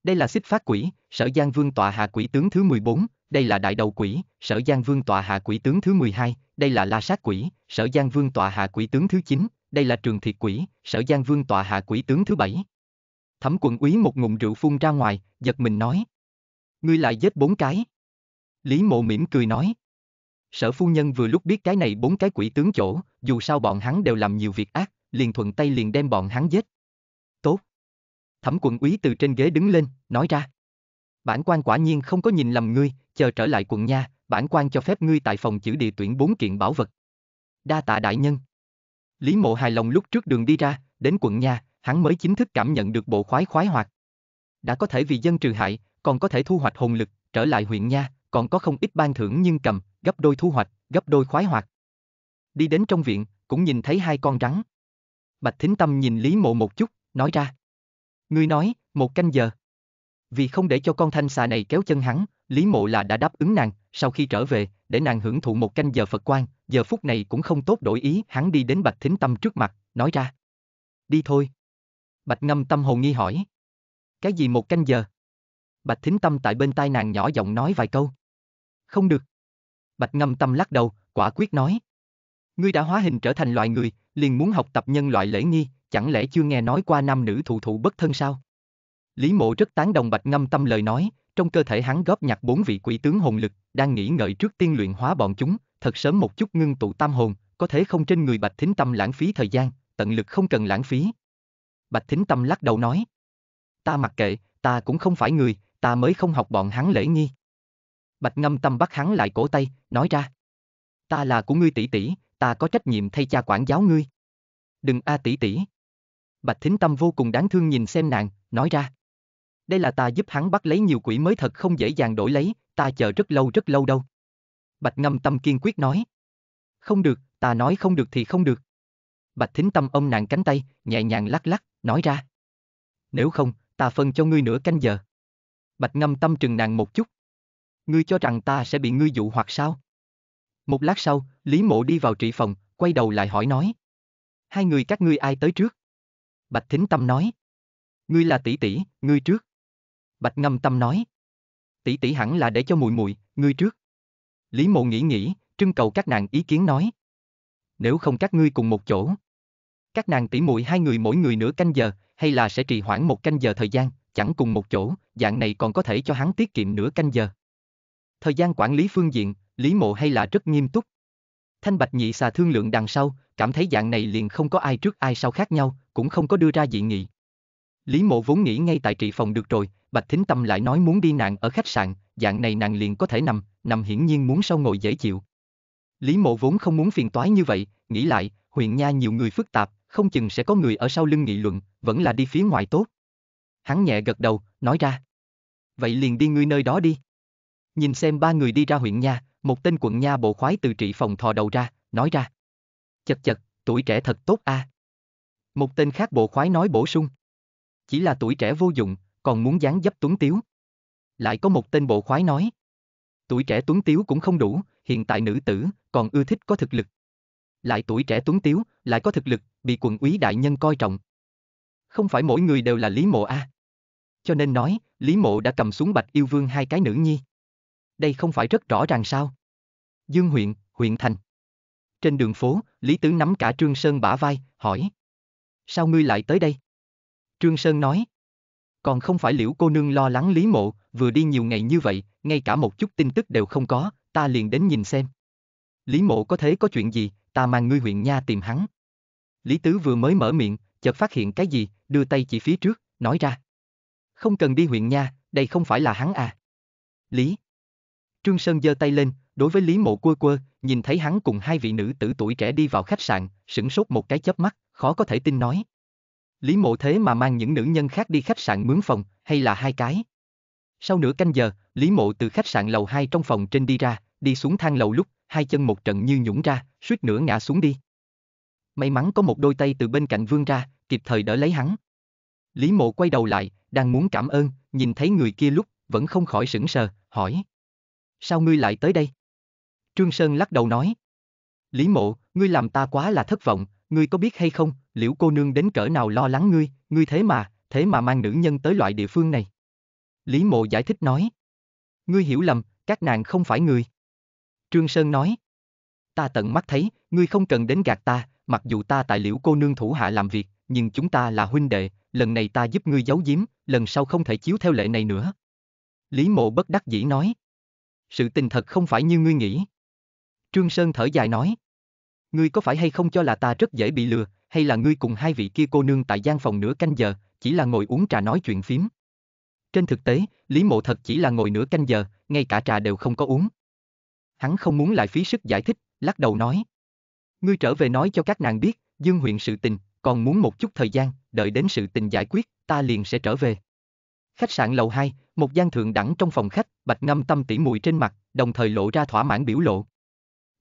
Speaker 1: Đây là xích phát quỷ, sở giang vương tọa hạ quỷ tướng thứ 14, đây là đại đầu quỷ, sở giang vương tọa hạ quỷ tướng thứ 12, đây là la sát quỷ, sở giang vương tọa hạ quỷ tướng thứ 9, đây là trường thiệt quỷ, sở giang vương tọa hạ quỷ tướng thứ 7. Thẩm Quần úy một ngụm rượu phun ra ngoài, giật mình nói. Ngươi lại giết bốn cái. Lý mộ mỉm cười nói. Sở phu nhân vừa lúc biết cái này bốn cái quỷ tướng chỗ, dù sao bọn hắn đều làm nhiều việc ác, liền thuận tay liền đem bọn hắn giết. Tốt. Thẩm quận úy từ trên ghế đứng lên, nói ra. Bản quan quả nhiên không có nhìn lầm ngươi, chờ trở lại quận nha, bản quan cho phép ngươi tại phòng chữ địa tuyển bốn kiện bảo vật. Đa tạ đại nhân. Lý mộ hài lòng lúc trước đường đi ra, đến quận nha, hắn mới chính thức cảm nhận được bộ khoái khoái hoạt. Đã có thể vì dân trừ hại, còn có thể thu hoạch hồn lực, trở lại huyện nha, còn có không ít ban thưởng nhưng cầm, gấp đôi thu hoạch, gấp đôi khoái hoạt. Đi đến trong viện, cũng nhìn thấy hai con rắn. Bạch Thính Tâm nhìn Lý Mộ một chút, nói ra. Ngươi nói, một canh giờ. Vì không để cho con thanh xà này kéo chân hắn, Lý Mộ là đã đáp ứng nàng, sau khi trở về, để nàng hưởng thụ một canh giờ Phật quan, giờ phút này cũng không tốt đổi ý, hắn đi đến Bạch Thính Tâm trước mặt, nói ra. Đi thôi. Bạch Ngâm Tâm Hồ nghi hỏi. Cái gì một canh giờ? Bạch Thính Tâm tại bên tai nàng nhỏ giọng nói vài câu. Không được. Bạch Ngâm Tâm lắc đầu, quả quyết nói. Ngươi đã hóa hình trở thành loài người, liền muốn học tập nhân loại lễ nghi, chẳng lẽ chưa nghe nói qua nam nữ thụ thụ bất thân sao? Lý Mộ rất tán đồng Bạch Ngâm Tâm lời nói, trong cơ thể hắn góp nhặt bốn vị quỷ tướng hồn lực, đang nghĩ ngợi trước tiên luyện hóa bọn chúng, thật sớm một chút ngưng tụ tam hồn, có thể không trên người Bạch Thính Tâm lãng phí thời gian, tận lực không cần lãng phí. Bạch Thính Tâm lắc đầu nói, ta mặc kệ, ta cũng không phải người, ta mới không học bọn hắn lễ nghi. Bạch ngâm tâm bắt hắn lại cổ tay, nói ra. Ta là của ngươi tỷ tỷ, ta có trách nhiệm thay cha quản giáo ngươi. Đừng a tỷ tỷ. Bạch thính tâm vô cùng đáng thương nhìn xem nàng, nói ra. Đây là ta giúp hắn bắt lấy nhiều quỷ mới thật không dễ dàng đổi lấy, ta chờ rất lâu rất lâu đâu. Bạch ngâm tâm kiên quyết nói. Không được, ta nói không được thì không được. Bạch thính tâm ôm nàng cánh tay, nhẹ nhàng lắc lắc, nói ra. Nếu không, ta phân cho ngươi nửa canh giờ. Bạch Ngâm Tâm trừng nàng một chút. Ngươi cho rằng ta sẽ bị ngươi dụ hoặc sao? Một lát sau, Lý Mộ đi vào trị phòng, quay đầu lại hỏi nói. Hai người các ngươi ai tới trước? Bạch Thính Tâm nói. Ngươi là tỷ tỷ, ngươi trước. Bạch Ngâm Tâm nói. Tỷ tỷ hẳn là để cho muội muội, ngươi trước. Lý Mộ nghĩ nghĩ, trưng cầu các nàng ý kiến nói. Nếu không các ngươi cùng một chỗ. Các nàng tỷ muội hai người mỗi người nửa canh giờ, hay là sẽ trì hoãn một canh giờ thời gian chẳng cùng một chỗ, dạng này còn có thể cho hắn tiết kiệm nửa canh giờ. Thời gian quản lý phương diện, Lý Mộ hay là rất nghiêm túc. Thanh Bạch Nhị xà thương lượng đằng sau, cảm thấy dạng này liền không có ai trước ai sau khác nhau, cũng không có đưa ra dị nghị. Lý Mộ vốn nghĩ ngay tại trị phòng được rồi, Bạch Thính Tâm lại nói muốn đi nạn ở khách sạn, dạng này nàng liền có thể nằm, nằm hiển nhiên muốn sau ngồi dễ chịu. Lý Mộ vốn không muốn phiền toái như vậy, nghĩ lại, huyện nha nhiều người phức tạp, không chừng sẽ có người ở sau lưng nghị luận, vẫn là đi phía ngoài tốt. Hắn nhẹ gật đầu, nói ra. Vậy liền đi ngươi nơi đó đi. Nhìn xem ba người đi ra huyện nha, một tên quận nha bộ khoái từ trị phòng thò đầu ra, nói ra. Chật chật, tuổi trẻ thật tốt a. À. Một tên khác bộ khoái nói bổ sung. Chỉ là tuổi trẻ vô dụng, còn muốn dáng dấp tuấn tiếu. Lại có một tên bộ khoái nói. Tuổi trẻ tuấn tiếu cũng không đủ, hiện tại nữ tử, còn ưa thích có thực lực. Lại tuổi trẻ tuấn tiếu, lại có thực lực, bị quận úy đại nhân coi trọng. Không phải mỗi người đều là Lý Mộ A. À cho nên nói, Lý Mộ đã cầm xuống Bạch Yêu Vương hai cái nữ nhi. Đây không phải rất rõ ràng sao? Dương huyện, huyện thành. Trên đường phố, Lý Tứ nắm cả Trương Sơn bả vai, hỏi. Sao ngươi lại tới đây? Trương Sơn nói. Còn không phải liễu cô nương lo lắng Lý Mộ, vừa đi nhiều ngày như vậy, ngay cả một chút tin tức đều không có, ta liền đến nhìn xem. Lý Mộ có thế có chuyện gì, ta mang ngươi huyện nha tìm hắn. Lý Tứ vừa mới mở miệng, chợt phát hiện cái gì, đưa tay chỉ phía trước, nói ra không cần đi huyện nha, đây không phải là hắn à. Lý. Trương Sơn giơ tay lên, đối với Lý Mộ Quơ Quơ, nhìn thấy hắn cùng hai vị nữ tử tuổi trẻ đi vào khách sạn, sửng sốt một cái chớp mắt, khó có thể tin nói. Lý Mộ thế mà mang những nữ nhân khác đi khách sạn mướn phòng, hay là hai cái? Sau nửa canh giờ, Lý Mộ từ khách sạn lầu hai trong phòng trên đi ra, đi xuống thang lầu lúc, hai chân một trận như nhũng ra, suýt nữa ngã xuống đi. May mắn có một đôi tay từ bên cạnh vương ra, kịp thời đỡ lấy hắn. Lý Mộ quay đầu lại, đang muốn cảm ơn, nhìn thấy người kia lúc, vẫn không khỏi sững sờ, hỏi. Sao ngươi lại tới đây? Trương Sơn lắc đầu nói. Lý Mộ, ngươi làm ta quá là thất vọng, ngươi có biết hay không, liễu cô nương đến cỡ nào lo lắng ngươi, ngươi thế mà, thế mà mang nữ nhân tới loại địa phương này. Lý Mộ giải thích nói. Ngươi hiểu lầm, các nàng không phải người. Trương Sơn nói. Ta tận mắt thấy, ngươi không cần đến gạt ta, mặc dù ta tại liễu cô nương thủ hạ làm việc, nhưng chúng ta là huynh đệ, lần này ta giúp ngươi giấu giếm, lần sau không thể chiếu theo lệ này nữa. Lý mộ bất đắc dĩ nói. Sự tình thật không phải như ngươi nghĩ. Trương Sơn thở dài nói. Ngươi có phải hay không cho là ta rất dễ bị lừa, hay là ngươi cùng hai vị kia cô nương tại gian phòng nửa canh giờ, chỉ là ngồi uống trà nói chuyện phím. Trên thực tế, Lý Mộ thật chỉ là ngồi nửa canh giờ, ngay cả trà đều không có uống. Hắn không muốn lại phí sức giải thích, lắc đầu nói. Ngươi trở về nói cho các nàng biết, Dương huyện sự tình, còn muốn một chút thời gian, đợi đến sự tình giải quyết, ta liền sẽ trở về. Khách sạn lầu 2, một gian thượng đẳng trong phòng khách, Bạch Ngâm Tâm tỉ mùi trên mặt, đồng thời lộ ra thỏa mãn biểu lộ.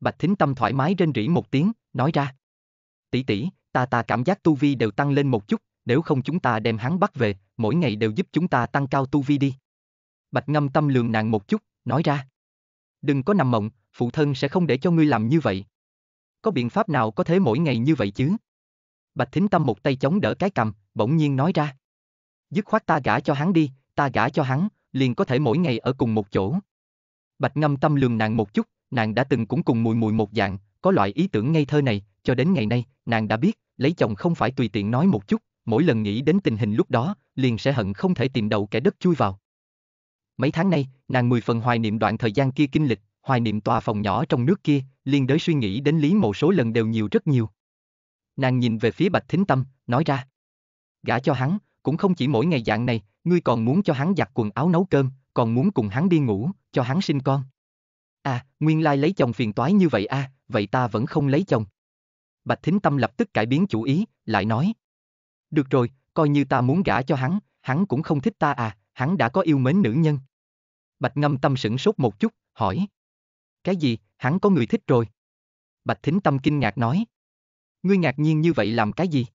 Speaker 1: Bạch Thính Tâm thoải mái rên rỉ một tiếng, nói ra. Tỷ tỷ, ta ta cảm giác tu vi đều tăng lên một chút, nếu không chúng ta đem hắn bắt về, mỗi ngày đều giúp chúng ta tăng cao tu vi đi. Bạch Ngâm Tâm lường nàng một chút, nói ra. Đừng có nằm mộng, phụ thân sẽ không để cho ngươi làm như vậy. Có biện pháp nào có thể mỗi ngày như vậy chứ? Bạch Thính Tâm một tay chống đỡ cái cầm, bỗng nhiên nói ra. Dứt khoát ta gả cho hắn đi, ta gả cho hắn, liền có thể mỗi ngày ở cùng một chỗ. Bạch Ngâm Tâm lường nàng một chút, nàng đã từng cũng cùng mùi mùi một dạng, có loại ý tưởng ngây thơ này, cho đến ngày nay, nàng đã biết, lấy chồng không phải tùy tiện nói một chút, mỗi lần nghĩ đến tình hình lúc đó, liền sẽ hận không thể tìm đầu kẻ đất chui vào. Mấy tháng nay, nàng mười phần hoài niệm đoạn thời gian kia kinh lịch, hoài niệm tòa phòng nhỏ trong nước kia, liền đới suy nghĩ đến Lý Mộ số lần đều nhiều rất nhiều nàng nhìn về phía Bạch Thính Tâm, nói ra. Gả cho hắn, cũng không chỉ mỗi ngày dạng này, ngươi còn muốn cho hắn giặt quần áo nấu cơm, còn muốn cùng hắn đi ngủ, cho hắn sinh con. À, nguyên lai lấy chồng phiền toái như vậy à, vậy ta vẫn không lấy chồng. Bạch Thính Tâm lập tức cải biến chủ ý, lại nói. Được rồi, coi như ta muốn gả cho hắn, hắn cũng không thích ta à, hắn đã có yêu mến nữ nhân. Bạch Ngâm Tâm sửng sốt một chút, hỏi. Cái gì, hắn có người thích rồi? Bạch Thính Tâm kinh ngạc nói ngươi ngạc nhiên như vậy làm cái gì?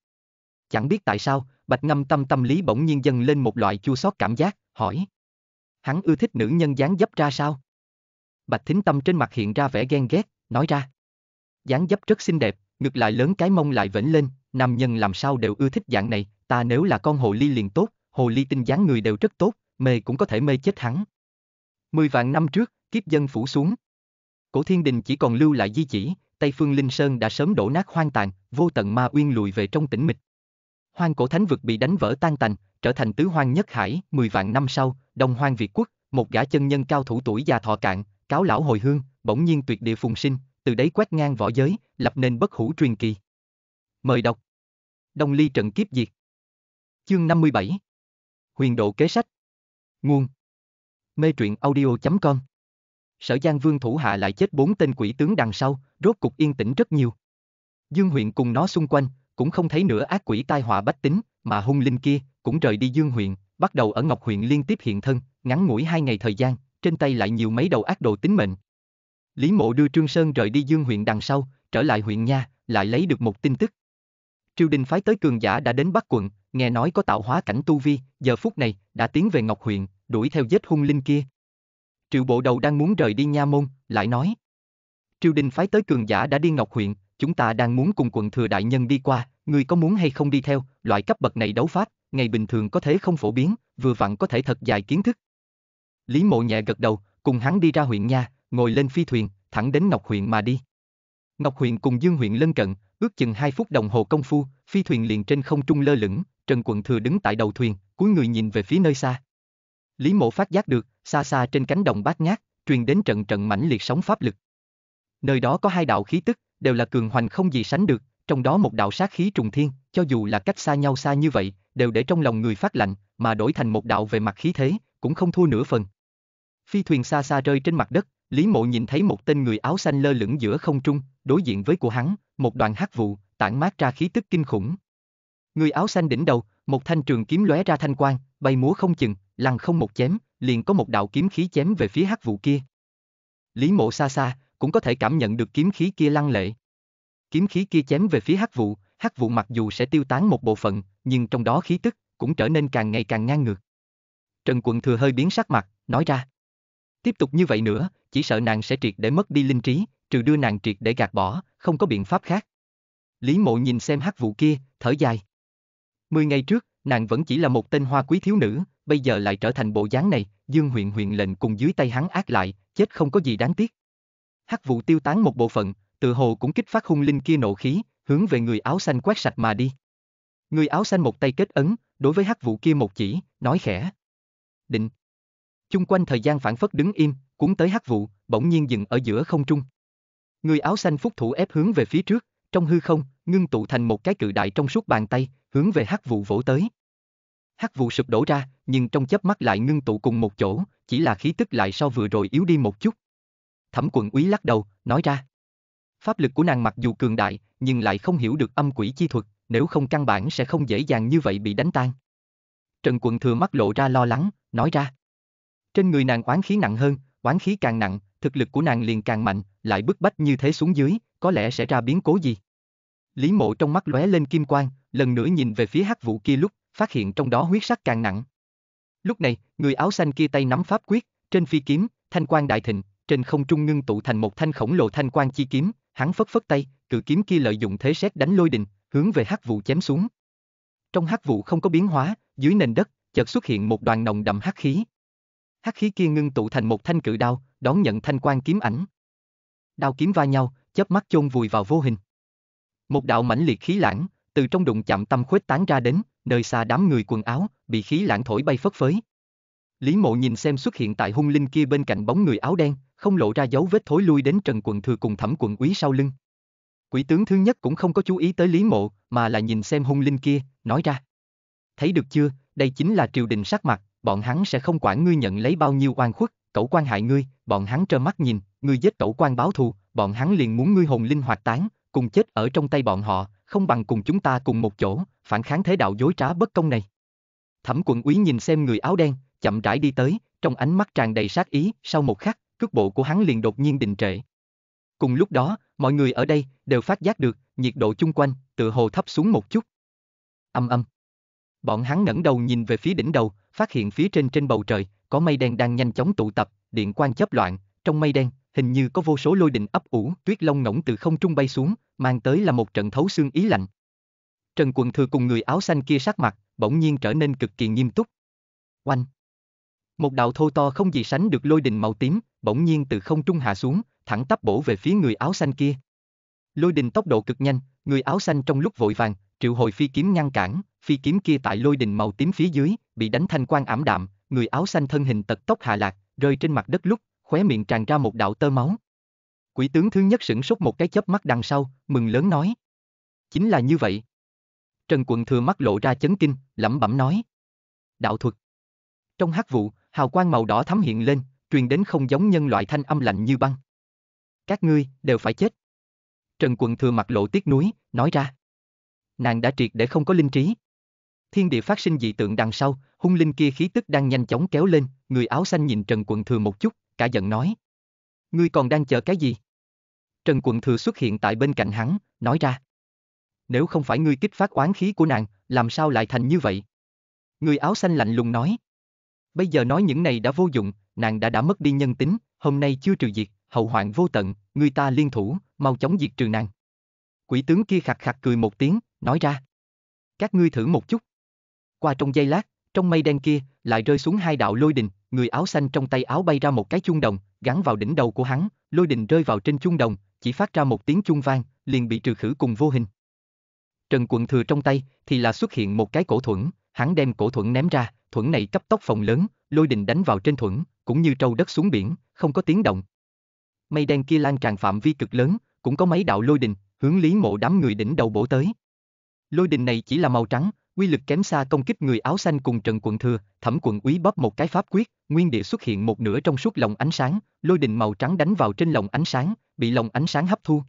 Speaker 1: Chẳng biết tại sao, Bạch Ngâm Tâm tâm lý bỗng nhiên dâng lên một loại chua xót cảm giác, hỏi. Hắn ưa thích nữ nhân dáng dấp ra sao? Bạch Thính Tâm trên mặt hiện ra vẻ ghen ghét, nói ra. Dáng dấp rất xinh đẹp, ngược lại lớn cái mông lại vểnh lên, nam nhân làm sao đều ưa thích dạng này, ta nếu là con hồ ly liền tốt, hồ ly tinh dáng người đều rất tốt, mê cũng có thể mê chết hắn. Mười vạn năm trước, kiếp dân phủ xuống. Cổ thiên đình chỉ còn lưu lại di chỉ, Tây Phương Linh Sơn đã sớm đổ nát hoang tàn, vô tận ma uyên lùi về trong tĩnh mịch. Hoang cổ thánh vực bị đánh vỡ tan tành, trở thành tứ hoang nhất hải, 10 vạn năm sau, Đông Hoang Việt quốc, một gã chân nhân cao thủ tuổi già thọ cạn, cáo lão hồi hương, bỗng nhiên tuyệt địa phùng sinh, từ đấy quét ngang võ giới, lập nên bất hủ truyền kỳ. Mời đọc. Đông Ly trận kiếp diệt. Chương 57. Huyền độ kế sách. Nguồn. Mê truyện audio.com. Sở Giang Vương thủ hạ lại chết bốn tên quỷ tướng đằng sau, rốt cục yên tĩnh rất nhiều. Dương huyện cùng nó xung quanh, cũng không thấy nữa ác quỷ tai họa bách tính, mà hung linh kia, cũng rời đi Dương huyện, bắt đầu ở Ngọc huyện liên tiếp hiện thân, ngắn ngủi hai ngày thời gian, trên tay lại nhiều mấy đầu ác đồ tính mệnh. Lý mộ đưa Trương Sơn rời đi Dương huyện đằng sau, trở lại huyện Nha, lại lấy được một tin tức. Triều đình phái tới cường giả đã đến Bắc quận, nghe nói có tạo hóa cảnh tu vi, giờ phút này, đã tiến về Ngọc huyện, đuổi theo giết hung linh kia. Triệu bộ đầu đang muốn rời đi Nha môn, lại nói. Triều đình phái tới cường giả đã đi Ngọc huyện, chúng ta đang muốn cùng quần thừa đại nhân đi qua, người có muốn hay không đi theo, loại cấp bậc này đấu pháp, ngày bình thường có thể không phổ biến, vừa vặn có thể thật dài kiến thức. Lý mộ nhẹ gật đầu, cùng hắn đi ra huyện nha, ngồi lên phi thuyền, thẳng đến Ngọc huyện mà đi. Ngọc huyện cùng Dương huyện lân cận, ước chừng 2 phút đồng hồ công phu, phi thuyền liền trên không trung lơ lửng, Trần Quận Thừa đứng tại đầu thuyền, cúi người nhìn về phía nơi xa. Lý Mộ phát giác được, xa xa trên cánh đồng bát ngát, truyền đến trận trận mãnh liệt sóng pháp lực. Nơi đó có hai đạo khí tức, đều là cường hoành không gì sánh được, trong đó một đạo sát khí trùng thiên, cho dù là cách xa nhau xa như vậy, đều để trong lòng người phát lạnh, mà đổi thành một đạo về mặt khí thế, cũng không thua nửa phần. Phi thuyền xa xa rơi trên mặt đất, Lý Mộ nhìn thấy một tên người áo xanh lơ lửng giữa không trung, đối diện với của hắn, một đoàn hắc vụ, tản mát ra khí tức kinh khủng. Người áo xanh đỉnh đầu, một thanh trường kiếm lóe ra thanh quang, bay múa không chừng, lăng không một chém, liền có một đạo kiếm khí chém về phía hắc vụ kia. Lý Mộ xa xa, cũng có thể cảm nhận được kiếm khí kia lăng lệ. Kiếm khí kia chém về phía hắc Vũ, hắc Vũ mặc dù sẽ tiêu tán một bộ phận, nhưng trong đó khí tức cũng trở nên càng ngày càng ngang ngược. Trần Quận Thừa hơi biến sắc mặt, nói ra. Tiếp tục như vậy nữa, chỉ sợ nàng sẽ triệt để mất đi linh trí, trừ đưa nàng triệt để gạt bỏ, không có biện pháp khác. Lý mộ nhìn xem hắc Vũ kia, thở dài. Mười ngày trước, nàng vẫn chỉ là một tên hoa quý thiếu nữ, bây giờ lại trở thành bộ dáng này, dương Huyền Huyền lệnh cùng dưới tay hắn ác lại, chết không có gì đáng tiếc hắc vụ tiêu tán một bộ phận, tự hồ cũng kích phát hung linh kia nộ khí, hướng về người áo xanh quét sạch mà đi. Người áo xanh một tay kết ấn, đối với hắc vụ kia một chỉ, nói khẽ. Định. Chung quanh thời gian phản phất đứng im, cuốn tới hắc vụ, bỗng nhiên dừng ở giữa không trung. Người áo xanh phúc thủ ép hướng về phía trước, trong hư không, ngưng tụ thành một cái cự đại trong suốt bàn tay, hướng về hắc vụ vỗ tới. Hắc vụ sụp đổ ra, nhưng trong chớp mắt lại ngưng tụ cùng một chỗ, chỉ là khí tức lại sau vừa rồi yếu đi một chút, Thẩm quận úy lắc đầu, nói ra. Pháp lực của nàng mặc dù cường đại, nhưng lại không hiểu được âm quỷ chi thuật, nếu không căn bản sẽ không dễ dàng như vậy bị đánh tan. Trần quận thừa mắt lộ ra lo lắng, nói ra. Trên người nàng oán khí nặng hơn, oán khí càng nặng, thực lực của nàng liền càng mạnh, lại bức bách như thế xuống dưới, có lẽ sẽ ra biến cố gì. Lý mộ trong mắt lóe lên kim quang, lần nữa nhìn về phía hắc vụ kia lúc, phát hiện trong đó huyết sắc càng nặng. Lúc này, người áo xanh kia tay nắm pháp quyết, trên phi kiếm, thanh quang đại thịnh, trên không trung ngưng tụ thành một thanh khổng lồ thanh quan chi kiếm, hắn phất phất tay, cự kiếm kia lợi dụng thế xét đánh lôi đình, hướng về hắc vụ chém xuống. Trong hắc vụ không có biến hóa, dưới nền đất, chợt xuất hiện một đoàn nồng đậm hắc khí. Hắc khí kia ngưng tụ thành một thanh cự đao, đón nhận thanh quan kiếm ảnh. Đao kiếm va nhau, chớp mắt chôn vùi vào vô hình. Một đạo mãnh liệt khí lãng, từ trong đụng chạm tâm khuếch tán ra đến, nơi xa đám người quần áo, bị khí lãng thổi bay phất phới. Lý Mộ nhìn xem xuất hiện tại hung linh kia bên cạnh bóng người áo đen, không lộ ra dấu vết thối lui đến Trần Quận Thừa cùng Thẩm Quận Úy sau lưng. Quỷ tướng thứ nhất cũng không có chú ý tới Lý Mộ, mà là nhìn xem hung linh kia, nói ra. Thấy được chưa, đây chính là triều đình sát mặt, bọn hắn sẽ không quản ngươi nhận lấy bao nhiêu oan khuất, cẩu quan hại ngươi, bọn hắn trơ mắt nhìn, ngươi giết cẩu quan báo thù, bọn hắn liền muốn ngươi hồn linh hoạt tán, cùng chết ở trong tay bọn họ, không bằng cùng chúng ta cùng một chỗ, phản kháng thế đạo dối trá bất công này. Thẩm quận úy nhìn xem người áo đen, chậm rãi đi tới, trong ánh mắt tràn đầy sát ý, sau một khắc, cước bộ của hắn liền đột nhiên đình trệ. Cùng lúc đó, mọi người ở đây đều phát giác được nhiệt độ chung quanh tự hồ thấp xuống một chút. Âm âm. Bọn hắn ngẩng đầu nhìn về phía đỉnh đầu, phát hiện phía trên trên bầu trời có mây đen đang nhanh chóng tụ tập, điện quang chớp loạn, trong mây đen hình như có vô số lôi đình ấp ủ, tuyết long ngỗng từ không trung bay xuống, mang tới là một trận thấu xương ý lạnh. Trần Quần Thừa cùng người áo xanh kia sắc mặt, bỗng nhiên trở nên cực kỳ nghiêm túc. Oanh! Một đạo thô to không gì sánh được lôi đình màu tím, bỗng nhiên từ không trung hạ xuống, thẳng tắp bổ về phía người áo xanh kia. Lôi đình tốc độ cực nhanh, người áo xanh trong lúc vội vàng, triệu hồi phi kiếm ngăn cản, phi kiếm kia tại lôi đình màu tím phía dưới, bị đánh thanh quang ảm đạm, người áo xanh thân hình tật tốc hạ lạc, rơi trên mặt đất lúc, khóe miệng tràn ra một đạo tơ máu. Quỷ tướng thứ nhất sửng sốt một cái chớp mắt đằng sau, mừng lớn nói. Chính là như vậy. Trần quận thừa mắt lộ ra chấn kinh, lẩm bẩm nói. Đạo thuật. Trong hát vụ, hào quang màu đỏ thắm hiện lên, truyền đến không giống nhân loại thanh âm lạnh như băng. Các ngươi, đều phải chết. Trần quận thừa mặt lộ tiếc núi, nói ra. Nàng đã triệt để không có linh trí. Thiên địa phát sinh dị tượng đằng sau, hung linh kia khí tức đang nhanh chóng kéo lên, người áo xanh nhìn Trần quận thừa một chút, cả giận nói. Ngươi còn đang chờ cái gì? Trần quận thừa xuất hiện tại bên cạnh hắn, nói ra. Nếu không phải ngươi kích phát oán khí của nàng, làm sao lại thành như vậy? Người áo xanh lạnh lùng nói. Bây giờ nói những này đã vô dụng, nàng đã đã mất đi nhân tính, hôm nay chưa trừ diệt, hậu hoạn vô tận, người ta liên thủ, mau chóng diệt trừ nàng. Quỷ tướng kia khạc khạc cười một tiếng, nói ra. Các ngươi thử một chút. Qua trong giây lát, trong mây đen kia, lại rơi xuống hai đạo lôi đình, người áo xanh trong tay áo bay ra một cái chuông đồng, gắn vào đỉnh đầu của hắn, lôi đình rơi vào trên chuông đồng, chỉ phát ra một tiếng chuông vang, liền bị trừ khử cùng vô hình. Trần quận thừa trong tay, thì là xuất hiện một cái cổ thuẫn, hắn đem cổ thuẫn ném ra, thuẫn này cấp tốc phòng lớn, lôi đình đánh vào trên thuẫn, cũng như trâu đất xuống biển, không có tiếng động. Mây đen kia lan tràn phạm vi cực lớn, cũng có mấy đạo lôi đình, hướng Lý Mộ đám người đỉnh đầu bổ tới. Lôi đình này chỉ là màu trắng, quy lực kém xa công kích người áo xanh cùng Trần Quận Thừa, Thẩm Quận Úy bóp một cái pháp quyết, nguyên địa xuất hiện một nửa trong suốt lồng ánh sáng, lôi đình màu trắng đánh vào trên lồng ánh sáng, bị lồng ánh sáng hấp thu.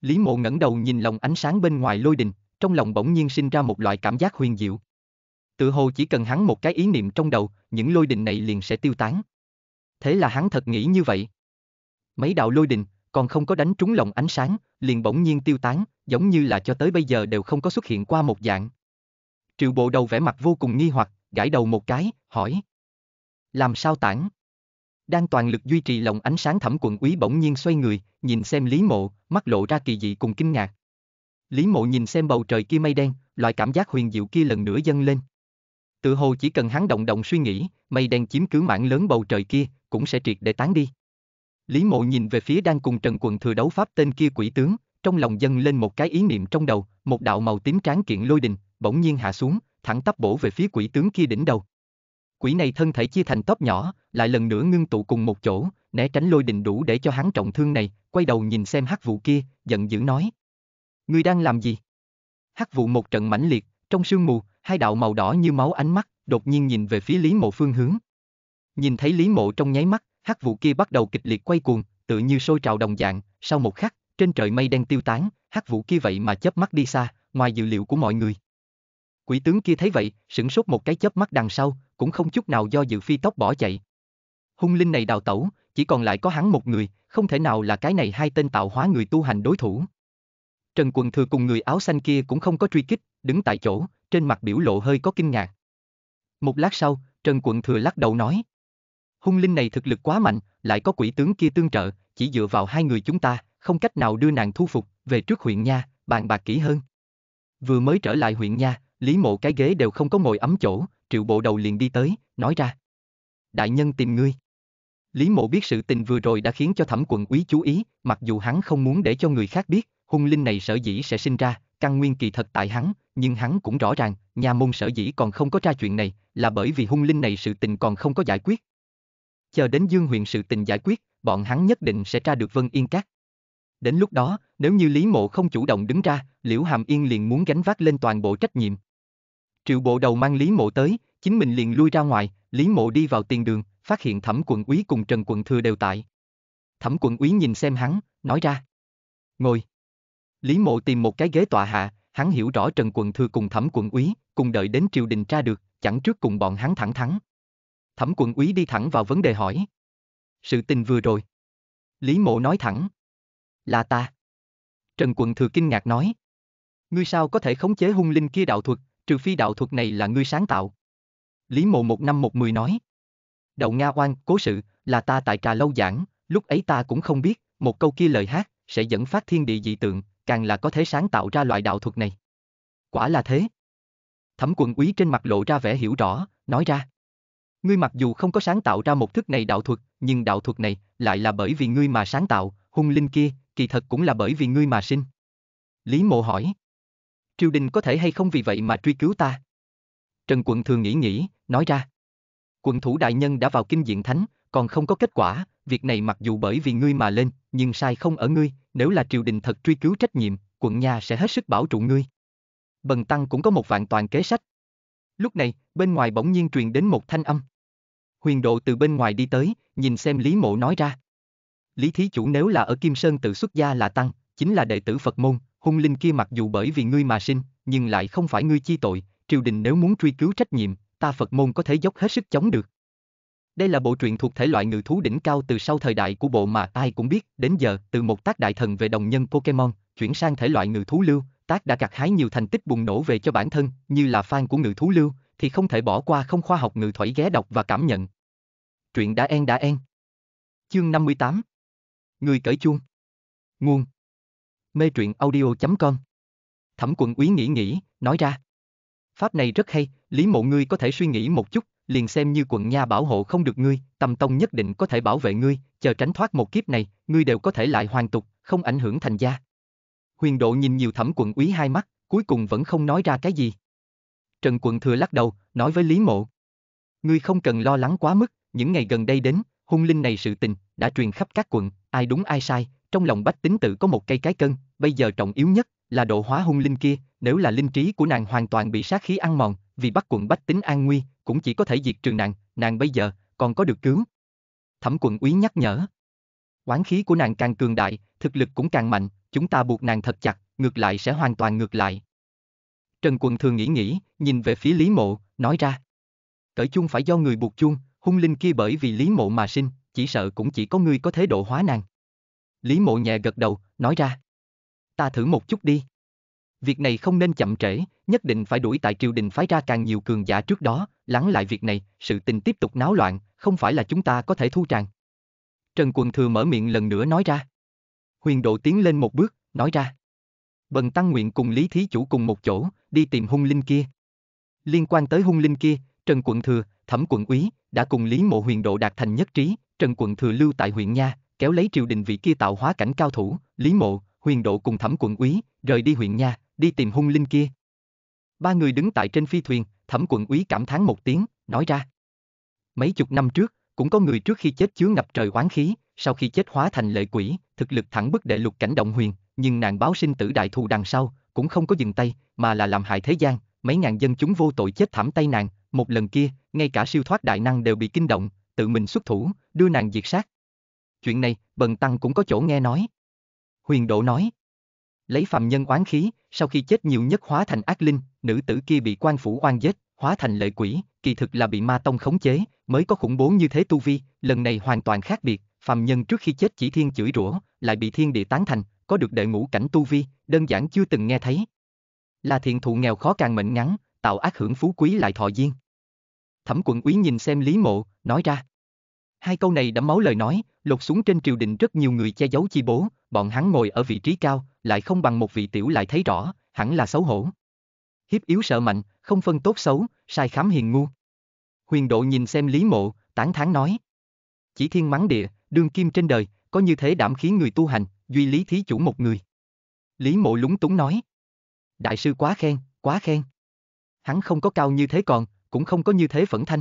Speaker 1: Lý Mộ ngẩng đầu nhìn lồng ánh sáng bên ngoài lôi đình, trong lòng bỗng nhiên sinh ra một loại cảm giác huyền diệu. Tự hồ chỉ cần hắn một cái ý niệm trong đầu, những lôi đình này liền sẽ tiêu tán. Thế là hắn thật nghĩ như vậy. Mấy đạo lôi đình, còn không có đánh trúng lòng ánh sáng, liền bỗng nhiên tiêu tán, giống như là cho tới bây giờ đều không có xuất hiện qua một dạng. Triệu bộ đầu vẻ mặt vô cùng nghi hoặc, gãi đầu một cái, hỏi. Làm sao tản? Đang toàn lực duy trì lòng ánh sáng thẩm quận quý bỗng nhiên xoay người, nhìn xem Lý Mộ, mắt lộ ra kỳ dị cùng kinh ngạc. Lý Mộ nhìn xem bầu trời kia mây đen, loại cảm giác huyền diệu kia lần nữa dâng lên. Tự hồ chỉ cần hắn động động suy nghĩ, mây đen chiếm cứ mảng lớn bầu trời kia, cũng sẽ triệt để tán đi. Lý mộ nhìn về phía đang cùng Trần Quần thừa đấu pháp tên kia quỷ tướng, trong lòng dâng lên một cái ý niệm trong đầu, một đạo màu tím tráng kiện lôi đình, bỗng nhiên hạ xuống, thẳng tắp bổ về phía quỷ tướng kia đỉnh đầu. Quỷ này thân thể chia thành tóc nhỏ, lại lần nữa ngưng tụ cùng một chỗ, né tránh lôi đình đủ để cho hắn trọng thương này, quay đầu nhìn xem hắc vụ kia, giận dữ nói. Ngươi đang làm gì? Hắc vụ một trận mãnh liệt, trong sương mù, hai đạo màu đỏ như máu ánh mắt, đột nhiên nhìn về phía Lý Mộ phương hướng. Nhìn thấy Lý Mộ trong nháy mắt, hắc vụ kia bắt đầu kịch liệt quay cuồng, tự như sôi trào đồng dạng, sau một khắc, trên trời mây đen tiêu tán, hắc vụ kia vậy mà chớp mắt đi xa, ngoài dự liệu của mọi người. Quỷ tướng kia thấy vậy, sửng sốt một cái chớp mắt đằng sau, cũng không chút nào do dự phi tốc bỏ chạy. Hung linh này đào tẩu, chỉ còn lại có hắn một người, không thể nào là cái này hai tên tạo hóa người tu hành đối thủ. Trần Quần Thừa cùng người áo xanh kia cũng không có truy kích, đứng tại chỗ, trên mặt biểu lộ hơi có kinh ngạc. Một lát sau, Trần Quận Thừa lắc đầu nói. Hung linh này thực lực quá mạnh, lại có quỷ tướng kia tương trợ, chỉ dựa vào hai người chúng ta, không cách nào đưa nàng thu phục, về trước huyện nha, bàn bạc kỹ hơn. Vừa mới trở lại huyện nha, Lý Mộ cái ghế đều không có ngồi ấm chỗ, Triệu Bộ Đầu liền đi tới, nói ra. Đại nhân tìm ngươi. Lý Mộ biết sự tình vừa rồi đã khiến cho thẩm quận quý chú ý, mặc dù hắn không muốn để cho người khác biết, hung linh này sở dĩ sẽ sinh ra, căn nguyên kỳ thật tại hắn, nhưng hắn cũng rõ ràng, nhà môn sở dĩ còn không có tra chuyện này, là bởi vì hung linh này sự tình còn không có giải quyết. Chờ đến Dương huyện sự tình giải quyết, bọn hắn nhất định sẽ tra được Vân Yên Các. Đến lúc đó, nếu như Lý Mộ không chủ động đứng ra, Liễu Hàm Yên liền muốn gánh vác lên toàn bộ trách nhiệm. Triệu bộ đầu mang Lý Mộ tới, chính mình liền lui ra ngoài, Lý Mộ đi vào tiền đường, phát hiện Thẩm quận úy cùng Trần quận thừa đều tại. Thẩm quận úy nhìn xem hắn, nói ra. Ngồi. Lý Mộ tìm một cái ghế tọa hạ, hắn hiểu rõ Trần Quận Thư cùng Thẩm Quận Úy, cùng đợi đến triều đình tra được, chẳng trước cùng bọn hắn thẳng thắng. Thẩm Quận Úy đi thẳng vào vấn đề hỏi. Sự tình vừa rồi. Lý Mộ nói thẳng. Là ta. Trần Quận Thư kinh ngạc nói. Ngươi sao có thể khống chế hung linh kia đạo thuật, trừ phi đạo thuật này là ngươi sáng tạo. Lý Mộ một năm một mười nói. Đậu Nga Oan, cố sự, là ta tại trà lâu giảng, lúc ấy ta cũng không biết, một câu kia lời hát, sẽ dẫn phát thiên địa dị tượng, càng là có thể sáng tạo ra loại đạo thuật này. Quả là thế. Thẩm quần Quý trên mặt lộ ra vẻ hiểu rõ, nói ra. Ngươi mặc dù không có sáng tạo ra một thức này đạo thuật, nhưng đạo thuật này lại là bởi vì ngươi mà sáng tạo, hung linh kia, kỳ thật cũng là bởi vì ngươi mà sinh. Lý mộ hỏi. Triều đình có thể hay không vì vậy mà truy cứu ta? Trần quận thường nghĩ nghĩ, nói ra. Quận thủ đại nhân đã vào kinh diện thánh, còn không có kết quả, việc này mặc dù bởi vì ngươi mà lên, nhưng sai không ở ngươi, nếu là triều đình thật truy cứu trách nhiệm, quận nhà sẽ hết sức bảo trụ ngươi. Bần tăng cũng có một vạn toàn kế sách. Lúc này, bên ngoài bỗng nhiên truyền đến một thanh âm. Huyền độ từ bên ngoài đi tới, nhìn xem Lý Mộ nói ra. Lý Thí Chủ nếu là ở Kim Sơn tự xuất gia là tăng, chính là đệ tử Phật môn, hung linh kia mặc dù bởi vì ngươi mà sinh, nhưng lại không phải ngươi chi tội, triều đình nếu muốn truy cứu trách nhiệm, ta Phật môn có thể dốc hết sức chống được. Đây là bộ truyện thuộc thể loại ngự thú đỉnh cao từ sau thời đại của bộ mà ai cũng biết, đến giờ, từ một tác đại thần về đồng nhân Pokemon, chuyển sang thể loại ngự thú lưu, tác đã gặt hái nhiều thành tích bùng nổ về cho bản thân, như là fan của ngự thú lưu, thì không thể bỏ qua không khoa học ngự thoải ghé đọc và cảm nhận. Truyện đã en đã en. Chương 58 Người cởi chuông Nguồn Mê truyện audio.com Thẩm quận úy nghĩ nghĩ, nói ra Pháp này rất hay, Lý mộ ngươi có thể suy nghĩ một chút, liền xem như quận nha bảo hộ không được ngươi, tầm tông nhất định có thể bảo vệ ngươi, chờ tránh thoát một kiếp này, ngươi đều có thể lại hoàn tục, không ảnh hưởng thành gia. Huyền độ nhìn nhiều thẩm quận úy hai mắt, cuối cùng vẫn không nói ra cái gì. Trần quận thừa lắc đầu, nói với Lý Mộ. Ngươi không cần lo lắng quá mức, những ngày gần đây đến, hung linh này sự tình, đã truyền khắp các quận, ai đúng ai sai, trong lòng bách tính tự có một cây cái cân, bây giờ trọng yếu nhất là độ hóa hung linh kia, nếu là linh trí của nàng hoàn toàn bị sát khí ăn mòn, vì bắt quận bách tính an nguy, cũng chỉ có thể diệt trừ nàng, nàng bây giờ, còn có được cứu. Thẩm quận úy nhắc nhở. Quán khí của nàng càng cường đại, thực lực cũng càng mạnh, chúng ta buộc nàng thật chặt, ngược lại sẽ hoàn toàn ngược lại. Trần quận thường nghĩ nghĩ, nhìn về phía Lý Mộ, nói ra. Cởi chung phải do người buộc chung, hung linh kia bởi vì Lý Mộ mà sinh, chỉ sợ cũng chỉ có ngươi có thế độ hóa nàng. Lý Mộ nhẹ gật đầu, nói ra. Ta thử một chút đi việc này không nên chậm trễ, nhất định phải đuổi tại triều đình phái ra càng nhiều cường giả trước đó, lắng lại việc này, sự tình tiếp tục náo loạn, không phải là chúng ta có thể thu tràng. Trần Quần Thừa mở miệng lần nữa nói ra. Huyền Độ tiến lên một bước, nói ra. Bần Tăng nguyện cùng Lý Thí Chủ cùng một chỗ, đi tìm hung linh kia. Liên quan tới hung linh kia, Trần Quận Thừa, Thẩm Quận Úy, đã cùng Lý Mộ Huyền Độ đạt thành nhất trí, Trần Quận Thừa lưu tại huyện Nha, kéo lấy triều đình vị kia tạo hóa cảnh cao thủ, Lý Mộ, Huyền Độ cùng Thẩm Quận Úy, rời đi huyện Nha, đi tìm hung linh kia. Ba người đứng tại trên phi thuyền, thẩm quận úy cảm thán một tiếng, nói ra. Mấy chục năm trước, cũng có người trước khi chết chứa ngập trời oán khí, sau khi chết hóa thành lệ quỷ, thực lực thẳng bức đệ lục cảnh động huyền, nhưng nàng báo sinh tử đại thù đằng sau, cũng không có dừng tay, mà là làm hại thế gian, mấy ngàn dân chúng vô tội chết thảm tay nàng, một lần kia, ngay cả siêu thoát đại năng đều bị kinh động, tự mình xuất thủ, đưa nàng diệt sát. Chuyện này, Bần Tăng cũng có chỗ nghe nói. Huyền Độ nói lấy phàm nhân oán khí, sau khi chết nhiều nhất hóa thành ác linh, nữ tử kia bị quan phủ oan giết, hóa thành lệ quỷ, kỳ thực là bị ma tông khống chế, mới có khủng bố như thế tu vi, lần này hoàn toàn khác biệt, phàm nhân trước khi chết chỉ thiên chửi rủa, lại bị thiên địa tán thành, có được đệ ngũ cảnh tu vi, đơn giản chưa từng nghe thấy. Là thiện thụ nghèo khó càng mệnh ngắn, tạo ác hưởng phú quý lại thọ duyên. Thẩm quận úy nhìn xem Lý Mộ, nói ra. Hai câu này đẫm máu lời nói, lột xuống trên triều đình rất nhiều người che giấu chi bố, bọn hắn ngồi ở vị trí cao, lại không bằng một vị tiểu lại thấy rõ, hẳn là xấu hổ. Hiếp yếu sợ mạnh, không phân tốt xấu, sai khám hiền ngu. Huyền độ nhìn xem Lý Mộ, tán thán nói. Chỉ thiên mắng địa, đương kim trên đời, có như thế đảm khiến người tu hành, duy lý thí chủ một người. Lý mộ lúng túng nói. Đại sư quá khen, quá khen. Hắn không có cao như thế còn, cũng không có như thế phẫn thanh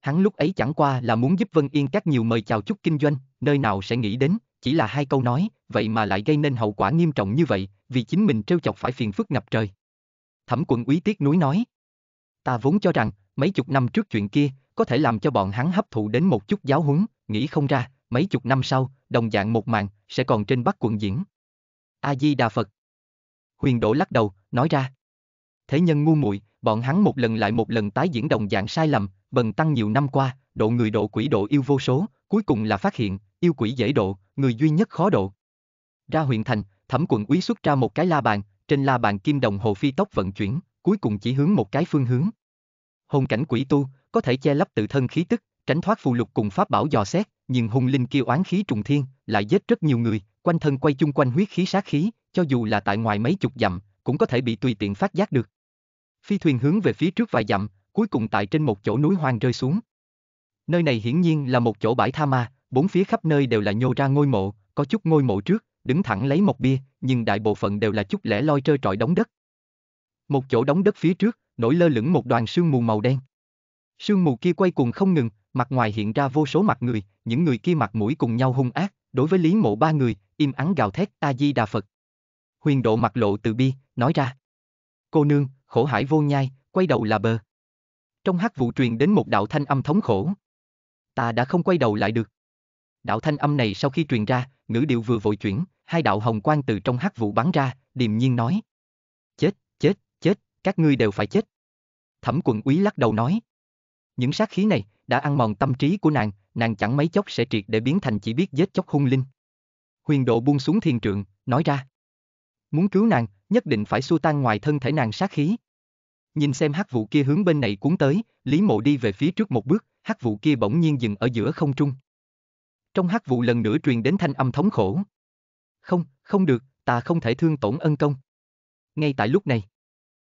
Speaker 1: hắn lúc ấy chẳng qua là muốn giúp Vân Yên các nhiều mời chào chút kinh doanh, nơi nào sẽ nghĩ đến, chỉ là hai câu nói, vậy mà lại gây nên hậu quả nghiêm trọng như vậy, vì chính mình trêu chọc phải phiền phức ngập trời. Thẩm quận úy tiếc núi nói, ta vốn cho rằng, mấy chục năm trước chuyện kia, có thể làm cho bọn hắn hấp thụ đến một chút giáo huấn, nghĩ không ra, mấy chục năm sau, đồng dạng một màn, sẽ còn trên bắc quận diễn. A-di-đà Phật Huyền Đỗ lắc đầu, nói ra. Thế nhân ngu muội, bọn hắn một lần lại một lần tái diễn đồng dạng sai lầm, bần tăng nhiều năm qua, độ người độ quỷ độ yêu vô số, cuối cùng là phát hiện, yêu quỷ dễ độ, người duy nhất khó độ. Ra huyện thành, thẩm quận úy xuất ra một cái la bàn, trên la bàn kim đồng hồ phi tốc vận chuyển, cuối cùng chỉ hướng một cái phương hướng. Hồn cảnh quỷ tu, có thể che lấp tự thân khí tức, tránh thoát phù lục cùng pháp bảo dò xét, nhưng hung linh kia oán khí trùng thiên, lại giết rất nhiều người, quanh thân quay chung quanh huyết khí sát khí, cho dù là tại ngoài mấy chục dặm, cũng có thể bị tùy tiện phát giác được. Phi thuyền hướng về phía trước vài dặm, cuối cùng tại trên một chỗ núi hoang rơi xuống. Nơi này hiển nhiên là một chỗ bãi tha ma, bốn phía khắp nơi đều là nhô ra ngôi mộ, có chút ngôi mộ trước, đứng thẳng lấy một bia, nhưng đại bộ phận đều là chút lẻ loi trơ trọi đóng đất. Một chỗ đóng đất phía trước, nổi lơ lửng một đoàn sương mù màu đen. Sương mù kia quay cuồng không ngừng, mặt ngoài hiện ra vô số mặt người, những người kia mặt mũi cùng nhau hung ác, đối với Lý Mộ ba người, im ắng gào thét A Di Đà Phật. Huyền Độ mặt lộ từ bi, nói ra: "Cô nương, khổ hải vô nhai, quay đầu là bờ." Trong hát vụ truyền đến một đạo thanh âm thống khổ. Ta đã không quay đầu lại được. Đạo thanh âm này sau khi truyền ra, ngữ điệu vừa vội chuyển, hai đạo hồng quang từ trong hát vụ bắn ra, điềm nhiên nói. Chết, chết, chết, các ngươi đều phải chết. Thẩm quận úy lắc đầu nói. Những sát khí này, đã ăn mòn tâm trí của nàng, nàng chẳng mấy chốc sẽ triệt để biến thành chỉ biết giết chóc hung linh. Huyền độ buông xuống thiên trượng, nói ra. Muốn cứu nàng, nhất định phải xua tan ngoài thân thể nàng sát khí. Nhìn xem hắc vụ kia hướng bên này cuốn tới, Lý Mộ đi về phía trước một bước, hắc vụ kia bỗng nhiên dừng ở giữa không trung. Trong hắc vụ lần nữa truyền đến thanh âm thống khổ. Không, không được, ta không thể thương tổn ân công. Ngay tại lúc này,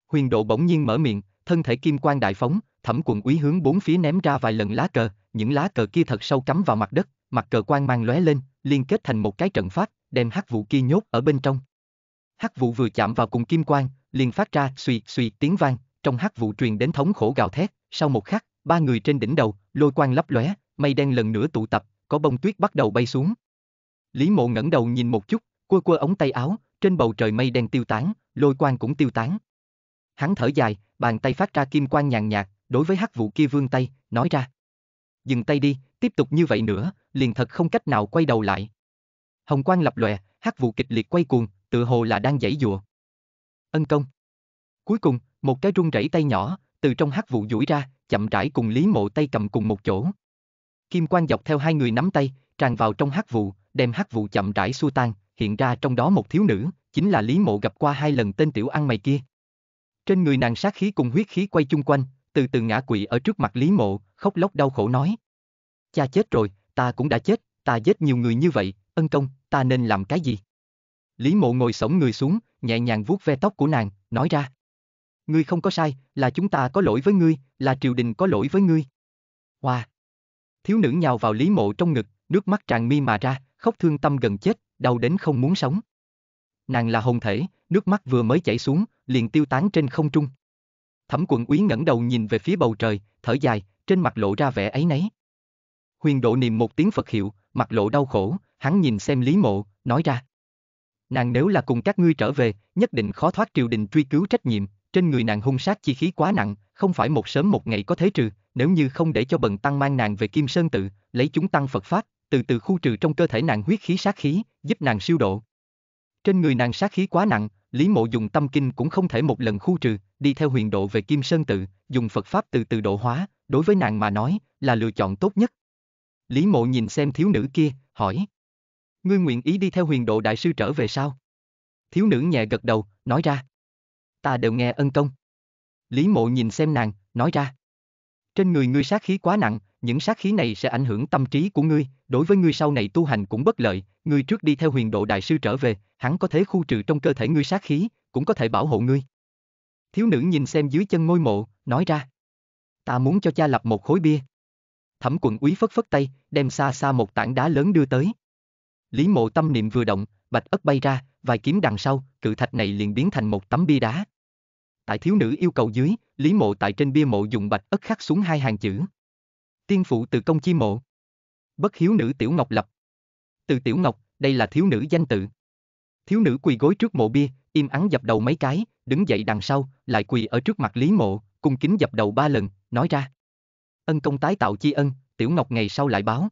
Speaker 1: huyền độ bỗng nhiên mở miệng, thân thể kim quang đại phóng, thẩm quần úy hướng bốn phía ném ra vài lần lá cờ, những lá cờ kia thật sâu cắm vào mặt đất, mặt cờ quang mang lóe lên, liên kết thành một cái trận pháp, đem hắc vụ kia nhốt ở bên trong. Hắc vụ vừa chạm vào cùng kim quang, liền phát ra xùy xùy tiếng vang, trong hắc vụ truyền đến thống khổ gào thét, sau một khắc, ba người trên đỉnh đầu, lôi quang lấp lóe, mây đen lần nữa tụ tập, có bông tuyết bắt đầu bay xuống. Lý Mộ ngẩng đầu nhìn một chút, quơ quơ ống tay áo, trên bầu trời mây đen tiêu tán, lôi quang cũng tiêu tán. Hắn thở dài, bàn tay phát ra kim quang nhàn nhạt, đối với hắc vụ kia vương tay, nói ra. Dừng tay đi, tiếp tục như vậy nữa, liền thật không cách nào quay đầu lại. Hồng quang lập lòe, hắc vụ kịch liệt quay cuồng, tựa hồ là đang giãy giụa. Ân công. Cuối cùng, một cái run rẩy tay nhỏ, từ trong hắc vụ duỗi ra, chậm rãi cùng Lý Mộ tay cầm cùng một chỗ. Kim quan dọc theo hai người nắm tay, tràn vào trong hắc vụ, đem hắc vụ chậm rãi xua tan, hiện ra trong đó một thiếu nữ, chính là Lý Mộ gặp qua hai lần tên tiểu ăn mày kia. Trên người nàng sát khí cùng huyết khí quay chung quanh, từ từ ngã quỵ ở trước mặt Lý Mộ, khóc lóc đau khổ nói: "Cha chết rồi, ta cũng đã chết, ta giết nhiều người như vậy, ân công, ta nên làm cái gì?" Lý Mộ ngồi xổm người xuống, nhẹ nhàng vuốt ve tóc của nàng, nói ra: ngươi không có sai, là chúng ta có lỗi với ngươi, là triều đình có lỗi với ngươi. Hoa! Thiếu nữ nhào vào Lý Mộ trong ngực, nước mắt tràn mi mà ra, khóc thương tâm gần chết, đau đến không muốn sống. Nàng là hồn thể, nước mắt vừa mới chảy xuống, liền tiêu tán trên không trung. Thẩm quận úy ngẩng đầu nhìn về phía bầu trời, thở dài, trên mặt lộ ra vẻ ấy nấy. Huyền độ niệm một tiếng Phật hiệu, mặt lộ đau khổ, hắn nhìn xem Lý Mộ, nói ra. Nàng nếu là cùng các ngươi trở về, nhất định khó thoát triều đình truy cứu trách nhiệm, trên người nàng hung sát chi khí quá nặng, không phải một sớm một ngày có thể trừ, nếu như không để cho bần tăng mang nàng về Kim Sơn tự, lấy chúng tăng Phật Pháp, từ từ khu trừ trong cơ thể nàng huyết khí sát khí, giúp nàng siêu độ. Trên người nàng sát khí quá nặng, Lý Mộ dùng tâm kinh cũng không thể một lần khu trừ, đi theo huyền độ về Kim Sơn tự, dùng Phật Pháp từ từ độ hóa, đối với nàng mà nói, là lựa chọn tốt nhất. Lý Mộ nhìn xem thiếu nữ kia, hỏi. Ngươi nguyện ý đi theo huyền độ đại sư trở về sao? Thiếu nữ nhẹ gật đầu, nói ra ta đều nghe ân công. Lý mộ nhìn xem nàng, nói ra. Trên người ngươi sát khí quá nặng, những sát khí này sẽ ảnh hưởng tâm trí của ngươi, đối với ngươi sau này tu hành cũng bất lợi, ngươi trước đi theo huyền độ đại sư trở về, hắn có thể khu trừ trong cơ thể ngươi sát khí, cũng có thể bảo hộ ngươi. Thiếu nữ nhìn xem dưới chân ngôi mộ, nói ra. Ta muốn cho cha lập một khối bia. Thẩm quận úy phất phất tay, đem xa xa một tảng đá lớn đưa tới. Lý mộ tâm niệm vừa động, bạch ất bay ra, vài kiếm đằng sau, cự thạch này liền biến thành một tấm bia đá tại thiếu nữ yêu cầu dưới, Lý Mộ tại trên bia mộ dùng bạch ất khắc xuống hai hàng chữ. Tiên phụ từ công chi mộ. Bất hiếu nữ Tiểu Ngọc lập. Từ Tiểu Ngọc, đây là thiếu nữ danh tự. Thiếu nữ quỳ gối trước mộ bia, im ắng dập đầu mấy cái, đứng dậy đằng sau, lại quỳ ở trước mặt Lý Mộ, cung kính dập đầu ba lần, nói ra. Ân công tái tạo chi ân, Tiểu Ngọc ngày sau lại báo.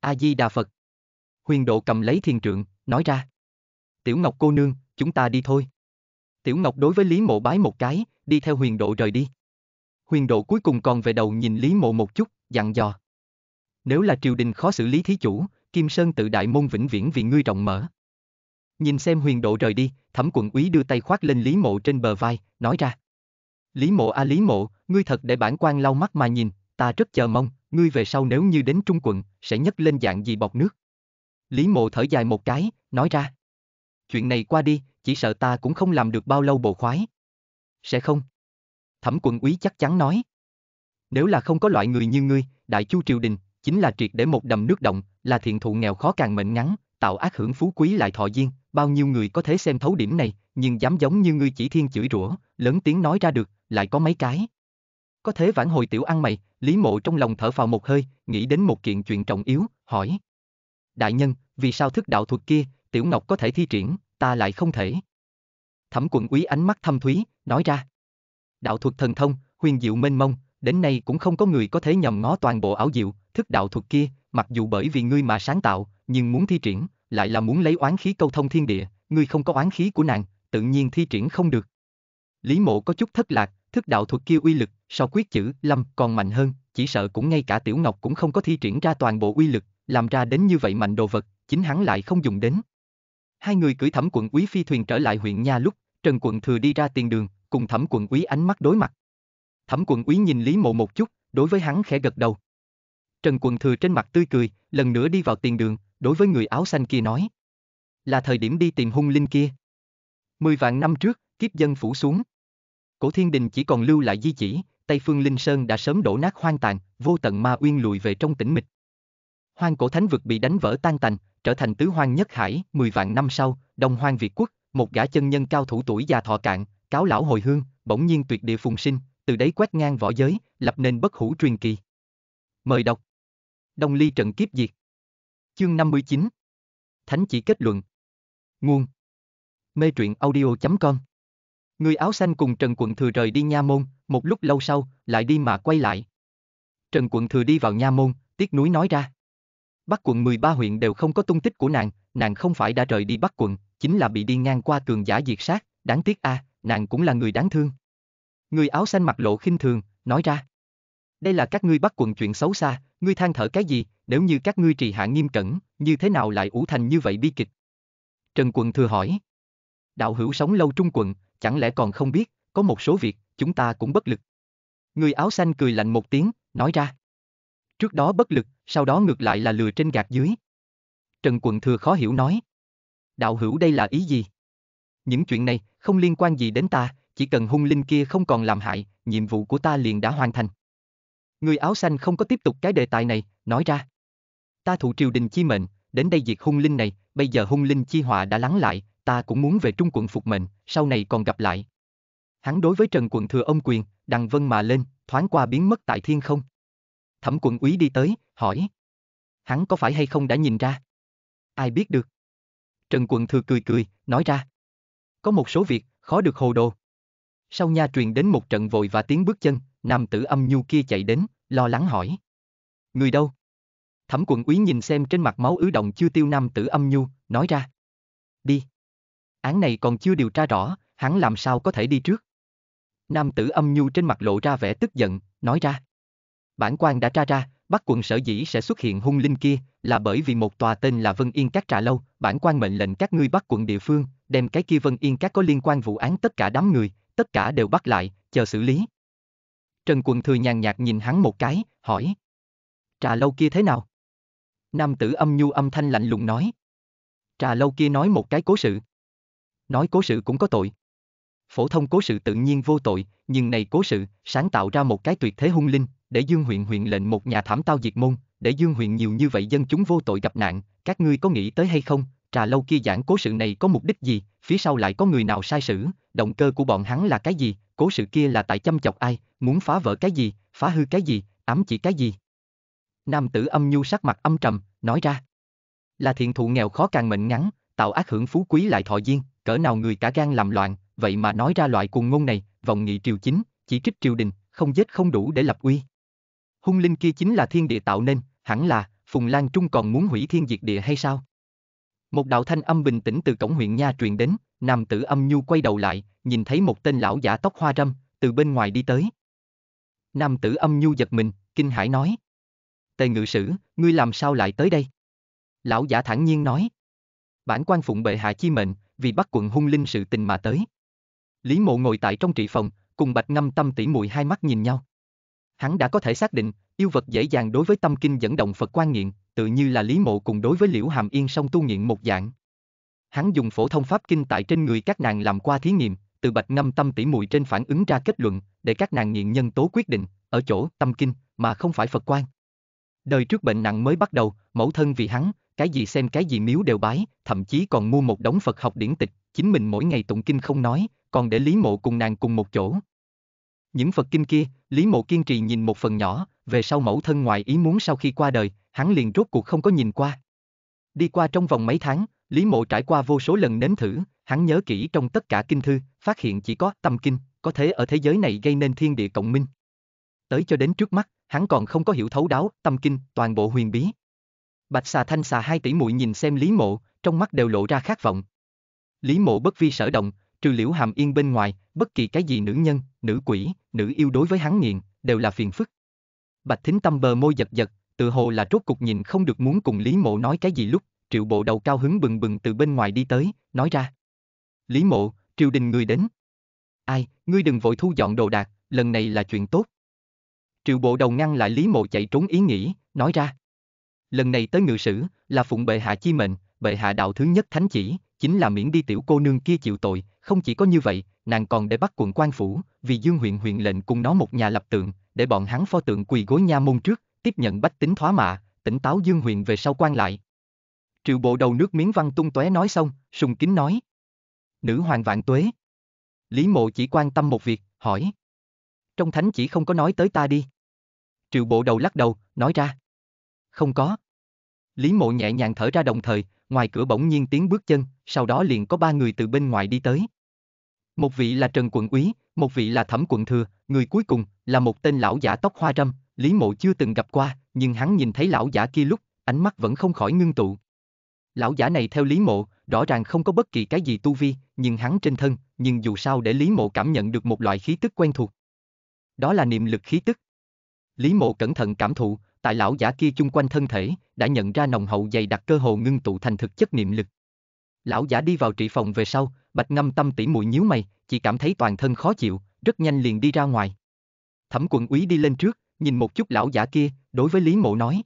Speaker 1: A-di-đà Phật. Huyền độ cầm lấy thiền trượng, nói ra. Tiểu Ngọc cô nương, chúng ta đi thôi. Tiểu Ngọc đối với Lý Mộ bái một cái, đi theo huyền độ rời đi. Huyền độ cuối cùng còn về đầu nhìn Lý Mộ một chút, dặn dò. Nếu là triều đình khó xử lý thí chủ, Kim Sơn tự đại môn vĩnh viễn vì ngươi rộng mở. Nhìn xem huyền độ rời đi, thẩm quận úy đưa tay khoác lên Lý Mộ trên bờ vai, nói ra. Lý Mộ a à Lý Mộ, ngươi thật để bản quan lau mắt mà nhìn, ta rất chờ mong, ngươi về sau nếu như đến Trung quận, sẽ nhấc lên dạng gì bọc nước. Lý Mộ thở dài một cái, nói ra. Chuyện này qua đi, chỉ sợ ta cũng không làm được bao lâu bồ khoái. Sẽ không? Thẩm quận úy chắc chắn nói. Nếu là không có loại người như ngươi, đại chu triều đình, chính là triệt để một đầm nước động, là thiện thụ nghèo khó càng mệnh ngắn, tạo ác hưởng phú quý lại thọ duyên bao nhiêu người có thể xem thấu điểm này, nhưng dám giống như ngươi chỉ thiên chửi rủa, lớn tiếng nói ra được, lại có mấy cái. Có thế vãn hồi tiểu ăn mày, Lý Mộ trong lòng thở vào một hơi, nghĩ đến một kiện chuyện trọng yếu, hỏi. Đại nhân, vì sao thức đạo thuật kia, Tiểu Ngọc có thể thi triển, ta lại không thể. Thẩm quận úy ánh mắt thâm thúy, nói ra. Đạo thuật thần thông, huyền diệu mênh mông, đến nay cũng không có người có thể nhầm ngó toàn bộ ảo diệu, thức đạo thuật kia, mặc dù bởi vì ngươi mà sáng tạo, nhưng muốn thi triển, lại là muốn lấy oán khí câu thông thiên địa, ngươi không có oán khí của nàng, tự nhiên thi triển không được. Lý mộ có chút thất lạc, thức đạo thuật kia uy lực, so quyết chữ lâm còn mạnh hơn, chỉ sợ cũng ngay cả tiểu ngọc cũng không có thi triển ra toàn bộ uy lực, làm ra đến như vậy mạnh đồ vật, chính hắn lại không dùng đến, Hai người cưỡi thẩm quận quý phi thuyền trở lại huyện nha lúc, Trần quận thừa đi ra tiền đường, cùng thẩm quận quý ánh mắt đối mặt. Thẩm quận quý nhìn Lý Mộ một chút, đối với hắn khẽ gật đầu. Trần quận thừa trên mặt tươi cười, lần nữa đi vào tiền đường, đối với người áo xanh kia nói. Là thời điểm đi tìm hung linh kia. Mười vạn năm trước, kiếp dân phủ xuống. Cổ thiên đình chỉ còn lưu lại di chỉ, Tây Phương Linh Sơn đã sớm đổ nát hoang tàn, vô tận ma uyên lùi về trong tĩnh mịch. Hoang cổ thánh vực bị đánh vỡ tan tành, trở thành tứ hoang nhất hải, 10 vạn năm sau, Đông Hoang Việt Quốc, một gã chân nhân cao thủ tuổi già thọ cạn, cáo lão hồi hương, bỗng nhiên tuyệt địa phùng sinh, từ đấy quét ngang võ giới, lập nên bất hủ truyền kỳ. Mời đọc. Đông Ly trận kiếp diệt. Chương 59. Thánh chỉ kết luận. Nguồn. Mê truyện audio.com Người áo xanh cùng Trần Quận Thừa rời đi nha môn, một lúc lâu sau, lại đi mà quay lại. Trần Quận Thừa đi vào nha môn, tiếc núi nói ra. Bắc quận 13 huyện đều không có tung tích của nàng, nàng không phải đã rời đi Bắc quận, chính là bị đi ngang qua cường giả diệt sát, đáng tiếc a, à, nàng cũng là người đáng thương. Người áo xanh mặt lộ khinh thường, nói ra. Đây là các ngươi Bắc quận chuyện xấu xa, ngươi than thở cái gì, nếu như các ngươi trì hạ nghiêm cẩn, như thế nào lại ủ thành như vậy bi kịch? Trần quận thừa hỏi. Đạo hữu sống lâu trung quận, chẳng lẽ còn không biết, có một số việc, chúng ta cũng bất lực. Người áo xanh cười lạnh một tiếng, nói ra. Trước đó bất lực, sau đó ngược lại là lừa trên gạt dưới. Trần Quận Thừa khó hiểu nói. Đạo hữu đây là ý gì? Những chuyện này không liên quan gì đến ta, chỉ cần hung linh kia không còn làm hại, nhiệm vụ của ta liền đã hoàn thành. Người áo xanh không có tiếp tục cái đề tài này, nói ra. Ta thụ triều đình chi mệnh, đến đây diệt hung linh này, bây giờ hung linh chi họa đã lắng lại, ta cũng muốn về trung quận phục mệnh, sau này còn gặp lại. Hắn đối với Trần Quận Thừa ông quyền, đằng vân mà lên, thoáng qua biến mất tại thiên không thẩm quận úy đi tới, hỏi. Hắn có phải hay không đã nhìn ra? Ai biết được? Trần quận thừa cười cười, nói ra. Có một số việc, khó được hồ đồ. Sau nha truyền đến một trận vội và tiếng bước chân, nam tử âm nhu kia chạy đến, lo lắng hỏi. Người đâu? Thẩm quận úy nhìn xem trên mặt máu ứ động chưa tiêu nam tử âm nhu, nói ra. Đi. Án này còn chưa điều tra rõ, hắn làm sao có thể đi trước. Nam tử âm nhu trên mặt lộ ra vẻ tức giận, nói ra bản quan đã tra ra, Bắc quận sở dĩ sẽ xuất hiện hung linh kia, là bởi vì một tòa tên là Vân Yên Các Trà Lâu, bản quan mệnh lệnh các ngươi Bắc quận địa phương, đem cái kia Vân Yên Các có liên quan vụ án tất cả đám người, tất cả đều bắt lại, chờ xử lý. Trần Quận Thừa nhàn nhạt nhìn hắn một cái, hỏi. Trà lâu kia thế nào? Nam tử âm nhu âm thanh lạnh lùng nói. Trà lâu kia nói một cái cố sự. Nói cố sự cũng có tội. Phổ thông cố sự tự nhiên vô tội, nhưng này cố sự, sáng tạo ra một cái tuyệt thế hung linh, để Dương huyện huyện lệnh một nhà thảm tao diệt môn, để Dương huyện nhiều như vậy dân chúng vô tội gặp nạn, các ngươi có nghĩ tới hay không? Trà lâu kia giảng cố sự này có mục đích gì, phía sau lại có người nào sai sử, động cơ của bọn hắn là cái gì, cố sự kia là tại chăm chọc ai, muốn phá vỡ cái gì, phá hư cái gì, ám chỉ cái gì. Nam tử âm nhu sắc mặt âm trầm, nói ra. Là thiện thụ nghèo khó càng mệnh ngắn, tạo ác hưởng phú quý lại thọ duyên, cỡ nào người cả gan làm loạn, vậy mà nói ra loại cuồng ngôn này, vòng nghị triều chính, chỉ trích triều đình, không giết không đủ để lập uy hung linh kia chính là thiên địa tạo nên, hẳn là, Phùng Lan Trung còn muốn hủy thiên diệt địa hay sao? Một đạo thanh âm bình tĩnh từ cổng huyện nha truyền đến, nam tử âm nhu quay đầu lại, nhìn thấy một tên lão giả tóc hoa râm, từ bên ngoài đi tới. Nam tử âm nhu giật mình, kinh hãi nói. Tề ngự sử, ngươi làm sao lại tới đây? Lão giả thẳng nhiên nói. Bản quan phụng bệ hạ chi mệnh, vì bắt quận hung linh sự tình mà tới. Lý mộ ngồi tại trong trị phòng, cùng bạch ngâm tâm tỷ mùi hai mắt nhìn nhau hắn đã có thể xác định, yêu vật dễ dàng đối với tâm kinh dẫn động Phật quan nghiện, tự như là Lý Mộ cùng đối với Liễu Hàm Yên song tu nghiện một dạng. Hắn dùng phổ thông pháp kinh tại trên người các nàng làm qua thí nghiệm, từ bạch ngâm tâm tỉ muội trên phản ứng ra kết luận, để các nàng nghiện nhân tố quyết định, ở chỗ tâm kinh, mà không phải Phật quan. Đời trước bệnh nặng mới bắt đầu, mẫu thân vì hắn, cái gì xem cái gì miếu đều bái, thậm chí còn mua một đống Phật học điển tịch, chính mình mỗi ngày tụng kinh không nói, còn để Lý Mộ cùng nàng cùng một chỗ. Những Phật kinh kia, Lý Mộ kiên trì nhìn một phần nhỏ, về sau mẫu thân ngoại ý muốn sau khi qua đời, hắn liền rốt cuộc không có nhìn qua. Đi qua trong vòng mấy tháng, Lý Mộ trải qua vô số lần nếm thử, hắn nhớ kỹ trong tất cả kinh thư, phát hiện chỉ có tâm kinh, có thể ở thế giới này gây nên thiên địa cộng minh. Tới cho đến trước mắt, hắn còn không có hiểu thấu đáo, tâm kinh, toàn bộ huyền bí. Bạch xà thanh xà hai tỷ muội nhìn xem Lý Mộ, trong mắt đều lộ ra khát vọng. Lý Mộ bất vi sở động, trừ liễu hàm yên bên ngoài, bất kỳ cái gì nữ nhân, nữ quỷ, nữ yêu đối với hắn nghiện, đều là phiền phức. Bạch Thính Tâm bờ môi giật giật, tự hồ là rốt cục nhìn không được muốn cùng Lý Mộ nói cái gì lúc, Triệu Bộ đầu cao hứng bừng bừng từ bên ngoài đi tới, nói ra. Lý Mộ, triều đình người đến. Ai, ngươi đừng vội thu dọn đồ đạc, lần này là chuyện tốt. Triệu Bộ đầu ngăn lại Lý Mộ chạy trốn ý nghĩ, nói ra. Lần này tới ngự sử, là phụng bệ hạ chi mệnh, bệ hạ đạo thứ nhất thánh chỉ, chính là miễn đi tiểu cô nương kia chịu tội, không chỉ có như vậy, nàng còn để bắt quận quan phủ, vì Dương huyện huyện lệnh cùng nó một nhà lập tượng, để bọn hắn pho tượng quỳ gối nha môn trước, tiếp nhận bách tính thoá mạ, tỉnh táo Dương huyện về sau quan lại. Triệu bộ đầu nước miếng văn tung tóe nói xong, sùng kính nói. Nữ hoàng vạn tuế. Lý mộ chỉ quan tâm một việc, hỏi. Trong thánh chỉ không có nói tới ta đi. Triệu bộ đầu lắc đầu, nói ra. Không có. Lý mộ nhẹ nhàng thở ra đồng thời, ngoài cửa bỗng nhiên tiếng bước chân, sau đó liền có ba người từ bên ngoài đi tới. Một vị là Trần Quận Úy, một vị là Thẩm Quận Thừa, người cuối cùng là một tên lão giả tóc hoa râm, Lý Mộ chưa từng gặp qua, nhưng hắn nhìn thấy lão giả kia lúc, ánh mắt vẫn không khỏi ngưng tụ. Lão giả này theo Lý Mộ, rõ ràng không có bất kỳ cái gì tu vi, nhưng hắn trên thân, nhưng dù sao để Lý Mộ cảm nhận được một loại khí tức quen thuộc. Đó là niệm lực khí tức. Lý Mộ cẩn thận cảm thụ, tại lão giả kia chung quanh thân thể, đã nhận ra nồng hậu dày đặc cơ hồ ngưng tụ thành thực chất niệm lực. Lão giả đi vào trị phòng về sau, Bạch Ngâm Tâm tỉ mũi nhíu mày, chỉ cảm thấy toàn thân khó chịu, rất nhanh liền đi ra ngoài. Thẩm quận úy đi lên trước, nhìn một chút lão giả kia, đối với Lý Mộ nói.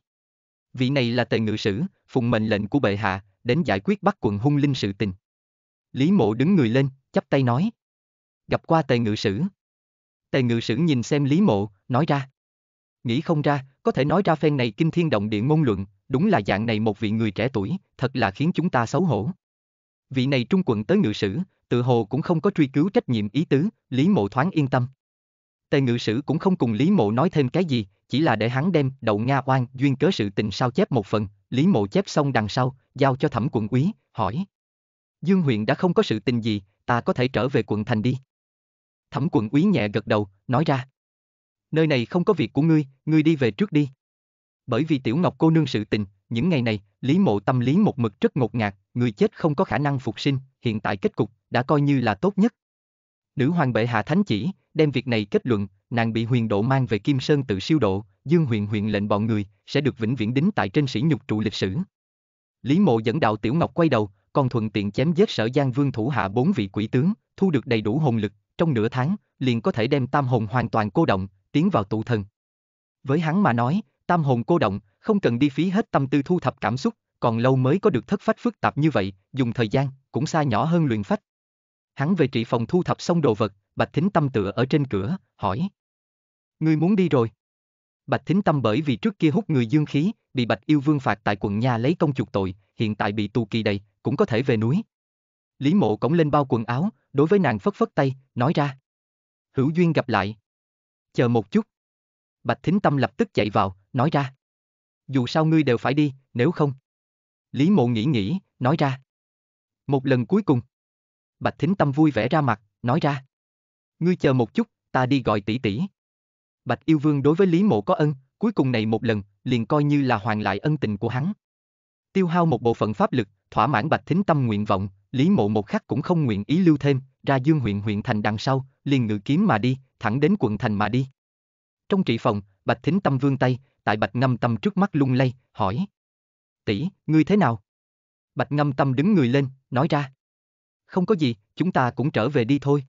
Speaker 1: Vị này là tề ngự sử, phụng mệnh lệnh của bệ hạ, đến giải quyết bắt quận hung linh sự tình. Lý Mộ đứng người lên, chắp tay nói. Gặp qua tề ngự sử. Tề ngự sử nhìn xem Lý Mộ, nói ra. Nghĩ không ra, có thể nói ra phen này kinh thiên động địa ngôn luận, đúng là dạng này một vị người trẻ tuổi, thật là khiến chúng ta xấu hổ vị này trung quận tới ngự sử, tự hồ cũng không có truy cứu trách nhiệm ý tứ, Lý Mộ thoáng yên tâm. Tề ngự sử cũng không cùng Lý Mộ nói thêm cái gì, chỉ là để hắn đem đậu Nga oan duyên cớ sự tình sao chép một phần, Lý Mộ chép xong đằng sau, giao cho thẩm quận quý hỏi. Dương huyện đã không có sự tình gì, ta có thể trở về quận thành đi. Thẩm quận quý nhẹ gật đầu, nói ra. Nơi này không có việc của ngươi, ngươi đi về trước đi. Bởi vì Tiểu Ngọc cô nương sự tình, những ngày này, Lý Mộ tâm lý một mực rất ngột ngạt, người chết không có khả năng phục sinh, hiện tại kết cục, đã coi như là tốt nhất. Nữ hoàng bệ hạ thánh chỉ, đem việc này kết luận, nàng bị huyền độ mang về Kim Sơn tự siêu độ, dương Huyền huyền lệnh bọn người, sẽ được vĩnh viễn đính tại trên sĩ nhục trụ lịch sử. Lý mộ dẫn đạo Tiểu Ngọc quay đầu, còn thuận tiện chém giết sở Giang Vương thủ hạ bốn vị quỷ tướng, thu được đầy đủ hồn lực, trong nửa tháng, liền có thể đem tam hồn hoàn toàn cô động, tiến vào tụ thần. Với hắn mà nói, tam hồn cô động, không cần đi phí hết tâm tư thu thập cảm xúc, còn lâu mới có được thất phách phức tạp như vậy, dùng thời gian, cũng xa nhỏ hơn luyện phách. Hắn về trị phòng thu thập xong đồ vật, Bạch Thính Tâm tựa ở trên cửa, hỏi. Ngươi muốn đi rồi. Bạch Thính Tâm bởi vì trước kia hút người dương khí, bị Bạch Yêu Vương phạt tại quận nhà lấy công chuộc tội, hiện tại bị tù kỳ đầy, cũng có thể về núi. Lý Mộ cổng lên bao quần áo, đối với nàng phất phất tay, nói ra. Hữu duyên gặp lại. Chờ một chút. Bạch Thính Tâm lập tức chạy vào, nói ra. Dù sao ngươi đều phải đi, nếu không. Lý mộ nghĩ nghĩ, nói ra. Một lần cuối cùng. Bạch thính tâm vui vẻ ra mặt, nói ra. Ngươi chờ một chút, ta đi gọi tỷ tỷ. Bạch yêu vương đối với Lý mộ có ân, cuối cùng này một lần, liền coi như là hoàn lại ân tình của hắn. Tiêu hao một bộ phận pháp lực, thỏa mãn bạch thính tâm nguyện vọng, Lý mộ một khắc cũng không nguyện ý lưu thêm, ra dương huyện huyện thành đằng sau, liền ngự kiếm mà đi, thẳng đến quận thành mà đi. Trong trị phòng, bạch thính tâm vương tay, tại bạch ngâm tâm trước mắt lung lay, hỏi tỷ, ngươi thế nào? Bạch ngâm tâm đứng người lên, nói ra. Không có gì, chúng ta cũng trở về đi thôi.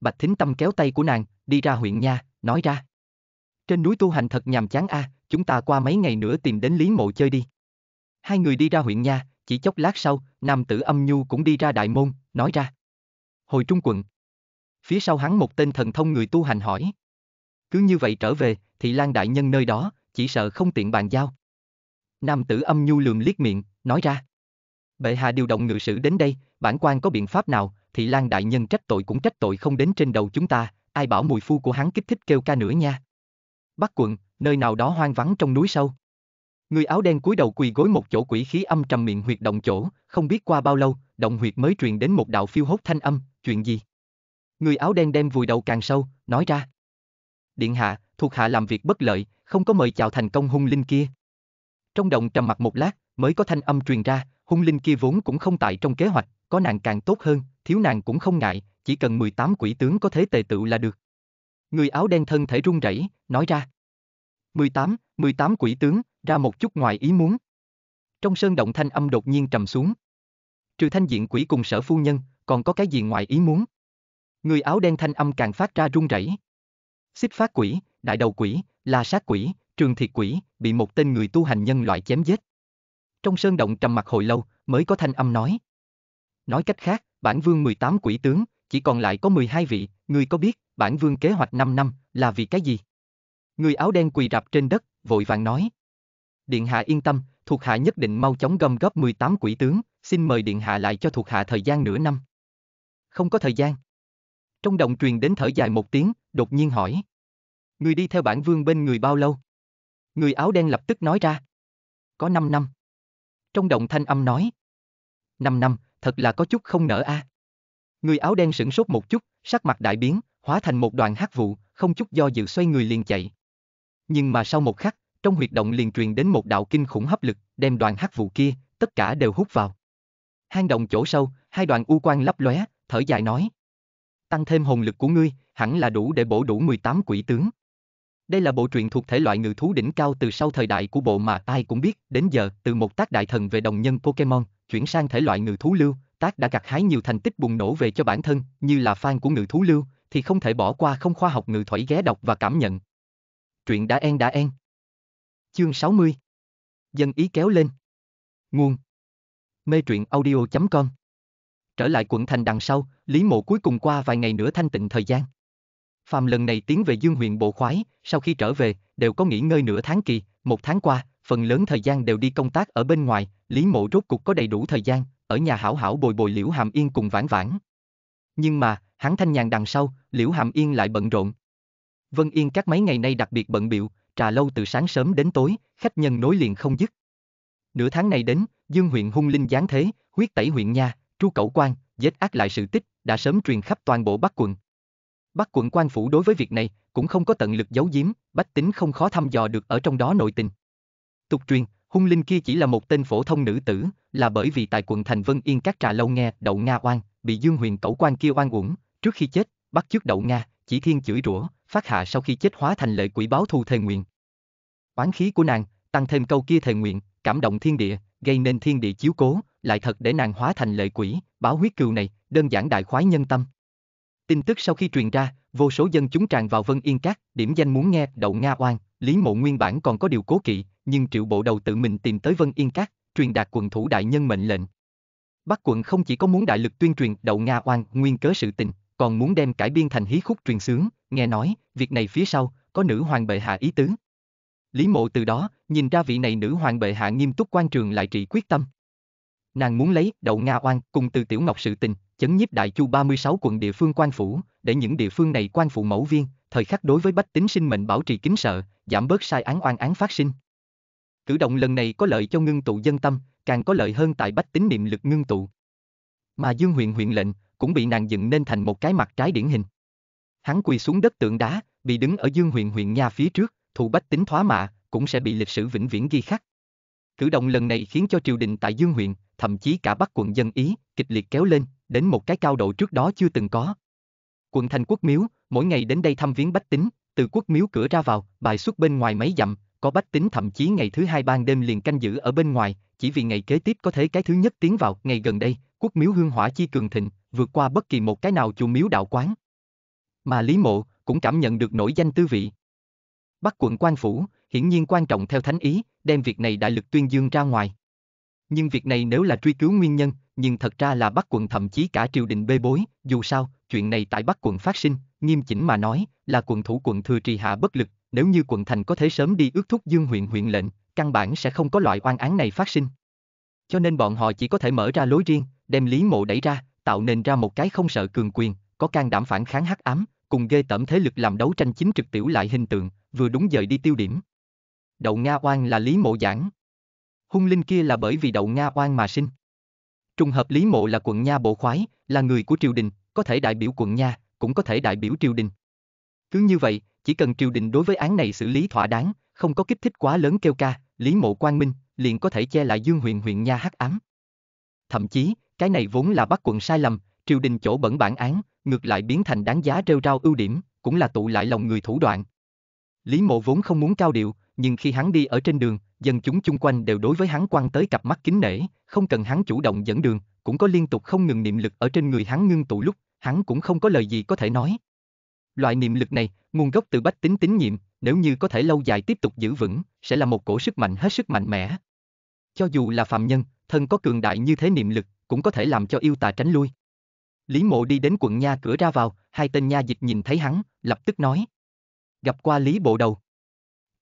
Speaker 1: Bạch thính tâm kéo tay của nàng, đi ra huyện nha, nói ra. Trên núi tu hành thật nhàm chán a, à, chúng ta qua mấy ngày nữa tìm đến Lý Mộ chơi đi. Hai người đi ra huyện nha, chỉ chốc lát sau, nam tử âm nhu cũng đi ra đại môn, nói ra. Hồi trung quận. Phía sau hắn một tên thần thông người tu hành hỏi. Cứ như vậy trở về, thì Lan Đại Nhân nơi đó, chỉ sợ không tiện bàn giao. Nam tử âm nhu lườm liếc miệng, nói ra. Bệ hạ điều động ngự sử đến đây, bản quan có biện pháp nào, thì lang đại nhân trách tội cũng trách tội không đến trên đầu chúng ta, ai bảo mùi phu của hắn kích thích kêu ca nữa nha. Bắc quận, nơi nào đó hoang vắng trong núi sâu. Người áo đen cúi đầu quỳ gối một chỗ quỷ khí âm trầm miệng huyệt động chỗ, không biết qua bao lâu, động huyệt mới truyền đến một đạo phiêu hốt thanh âm, chuyện gì? Người áo đen đem vùi đầu càng sâu, nói ra. Điện hạ, thuộc hạ làm việc bất lợi, không có mời chào thành công hung linh kia. Trong động trầm mặt một lát, mới có thanh âm truyền ra, hung linh kia vốn cũng không tại trong kế hoạch, có nàng càng tốt hơn, thiếu nàng cũng không ngại, chỉ cần 18 quỷ tướng có thế tề tự là được. Người áo đen thân thể run rẩy, nói ra. 18, 18 quỷ tướng, ra một chút ngoài ý muốn. Trong sơn động thanh âm đột nhiên trầm xuống. Trừ thanh diện quỷ cùng sở phu nhân, còn có cái gì ngoài ý muốn? Người áo đen thanh âm càng phát ra run rẩy. Xích phát quỷ, đại đầu quỷ, là sát quỷ, Trường thiệt quỷ, bị một tên người tu hành nhân loại chém giết. Trong sơn động trầm mặt hồi lâu, mới có thanh âm nói. Nói cách khác, bản vương 18 quỷ tướng, chỉ còn lại có 12 vị, ngươi có biết, bản vương kế hoạch 5 năm, là vì cái gì? Người áo đen quỳ rạp trên đất, vội vàng nói. Điện hạ yên tâm, thuộc hạ nhất định mau chóng gom góp 18 quỷ tướng, xin mời điện hạ lại cho thuộc hạ thời gian nửa năm. Không có thời gian. Trong động truyền đến thở dài một tiếng, đột nhiên hỏi. Người đi theo bản vương bên người bao lâu? Người áo đen lập tức nói ra. Có 5 năm. Trong động thanh âm nói. 5 năm, thật là có chút không nở a. À. Người áo đen sửng sốt một chút, sắc mặt đại biến, hóa thành một đoàn hát vụ, không chút do dự xoay người liền chạy. Nhưng mà sau một khắc, trong huyệt động liền truyền đến một đạo kinh khủng hấp lực, đem đoàn hát vụ kia, tất cả đều hút vào. Hang động chỗ sâu, hai đoàn u quang lấp lóe, thở dài nói. Tăng thêm hồn lực của ngươi, hẳn là đủ để bổ đủ 18 quỷ tướng. Đây là bộ truyện thuộc thể loại ngự thú đỉnh cao từ sau thời đại của bộ mà ai cũng biết, đến giờ, từ một tác đại thần về đồng nhân Pokemon, chuyển sang thể loại ngự thú lưu, tác đã gặt hái nhiều thành tích bùng nổ về cho bản thân, như là fan của ngự thú lưu, thì không thể bỏ qua không khoa học ngự thủy ghé đọc và cảm nhận. Truyện đã en đã en. Chương 60 Dân ý kéo lên. Nguồn Mê truyện audio.com Trở lại quận thành đằng sau, Lý Mộ cuối cùng qua vài ngày nữa thanh tịnh thời gian. Phàm lần này tiến về Dương huyện Bộ Khoái, sau khi trở về, đều có nghỉ ngơi nửa tháng kỳ, một tháng qua, phần lớn thời gian đều đi công tác ở bên ngoài, Lý Mộ rốt cục có đầy đủ thời gian, ở nhà hảo hảo bồi bồi Liễu Hàm Yên cùng vãn vãn. Nhưng mà, hắn thanh nhàn đằng sau, Liễu Hàm Yên lại bận rộn. Vân Yên các mấy ngày nay đặc biệt bận biệu, trà lâu từ sáng sớm đến tối, khách nhân nối liền không dứt. Nửa tháng này đến, Dương huyện hung linh giáng thế, huyết tẩy huyện nha, tru cẩu quan, giết ác lại sự tích, đã sớm truyền khắp toàn bộ Bắc quận, Bắc quận quan phủ đối với việc này cũng không có tận lực giấu giếm, bách tính không khó thăm dò được ở trong đó nội tình. Tục truyền, hung linh kia chỉ là một tên phổ thông nữ tử, là bởi vì tại quận thành Vân Yên các trà lâu nghe đậu Nga oan, bị Dương Huyền Cẩu quan kia oan uổng, trước khi chết, bắt trước đậu Nga, chỉ thiên chửi rủa, phát hạ sau khi chết hóa thành lợi quỷ báo thù thề nguyện. Oán khí của nàng, tăng thêm câu kia thề nguyện, cảm động thiên địa, gây nên thiên địa chiếu cố, lại thật để nàng hóa thành lợi quỷ, báo huyết cừu này, đơn giản đại khoái nhân tâm. Tin tức sau khi truyền ra, vô số dân chúng tràn vào Vân Yên Các, điểm danh muốn nghe đậu Nga oan, Lý Mộ nguyên bản còn có điều cố kỵ, nhưng triệu bộ đầu tự mình tìm tới Vân Yên Các, truyền đạt quần thủ đại nhân mệnh lệnh. Bắc quận không chỉ có muốn đại lực tuyên truyền đậu Nga oan nguyên cớ sự tình, còn muốn đem cải biên thành hí khúc truyền sướng, nghe nói, việc này phía sau, có nữ hoàng bệ hạ ý tứ. Lý mộ từ đó, nhìn ra vị này nữ hoàng bệ hạ nghiêm túc quan trường lại trị quyết tâm. Nàng muốn lấy đậu Nga oan cùng từ Tiểu Ngọc sự tình, chấn nhiếp đại chu 36 quận địa phương quan phủ, để những địa phương này quan phụ mẫu viên, thời khắc đối với bách tính sinh mệnh bảo trì kính sợ, giảm bớt sai án oan án phát sinh. Cử động lần này có lợi cho ngưng tụ dân tâm, càng có lợi hơn tại bách tính niệm lực ngưng tụ. Mà Dương huyện huyện lệnh cũng bị nàng dựng nên thành một cái mặt trái điển hình. Hắn quỳ xuống đất tượng đá, bị đứng ở Dương huyện huyện nhà phía trước, thù bách tính thoá mạ, cũng sẽ bị lịch sử vĩnh viễn ghi khắc. Cử động lần này khiến cho triều đình tại Dương huyện, thậm chí cả Bắc quận dân ý, kịch liệt kéo lên, đến một cái cao độ trước đó chưa từng có. Quận thành quốc miếu, mỗi ngày đến đây thăm viếng bách tính, từ quốc miếu cửa ra vào, bài xuất bên ngoài mấy dặm, có bách tính thậm chí ngày thứ hai ban đêm liền canh giữ ở bên ngoài, chỉ vì ngày kế tiếp có thể cái thứ nhất tiến vào, ngày gần đây, quốc miếu hương hỏa chi cường thịnh, vượt qua bất kỳ một cái nào chùa miếu đạo quán. Mà Lý Mộ cũng cảm nhận được nổi danh tư vị. Bắc quận quan phủ, hiển nhiên quan trọng theo thánh ý, đem việc này đại lực tuyên dương ra ngoài. Nhưng việc này nếu là truy cứu nguyên nhân, nhưng thật ra là Bắc quận thậm chí cả triều đình bê bối, dù sao, chuyện này tại Bắc quận phát sinh, nghiêm chỉnh mà nói, là quận thủ quận thừa trì hạ bất lực, nếu như quận thành có thể sớm đi ước thúc Dương huyện huyện lệnh, căn bản sẽ không có loại oan án này phát sinh. Cho nên bọn họ chỉ có thể mở ra lối riêng, đem Lý Mộ đẩy ra, tạo nên ra một cái không sợ cường quyền, có can đảm phản kháng hắc ám, cùng ghê tẩm thế lực làm đấu tranh chính trực tiểu lại hình tượng, vừa đúng dời đi tiêu điểm. Đậu Nga Oan là Lý Mộ giảng. Hung linh kia là bởi vì đậu Nga Oan mà sinh. Trùng hợp Lý Mộ là quận nha bộ khoái, là người của triều đình, có thể đại biểu quận nha, cũng có thể đại biểu triều đình. Cứ như vậy, chỉ cần triều đình đối với án này xử lý thỏa đáng, không có kích thích quá lớn kêu ca, Lý Mộ Quang Minh liền có thể che lại Dương huyện huyện nha hắc ám. Thậm chí, cái này vốn là bắt quận sai lầm, triều đình chỗ bẩn bản án, ngược lại biến thành đáng giá rêu rao ưu điểm, cũng là tụ lại lòng người thủ đoạn. Lý Mộ vốn không muốn cao điệu, nhưng khi hắn đi ở trên đường, dân chúng chung quanh đều đối với hắn quan tới cặp mắt kính nể, không cần hắn chủ động dẫn đường, cũng có liên tục không ngừng niệm lực ở trên người hắn ngưng tụ lúc, hắn cũng không có lời gì có thể nói. Loại niệm lực này, nguồn gốc từ bách tính tín nhiệm, nếu như có thể lâu dài tiếp tục giữ vững, sẽ là một cổ sức mạnh hết sức mạnh mẽ. Cho dù là phạm nhân, thân có cường đại như thế niệm lực, cũng có thể làm cho yêu tà tránh lui. Lý Mộ đi đến quận nha cửa ra vào, hai tên nha dịch nhìn thấy hắn, lập tức nói. Gặp qua Lý Bộ Đầu.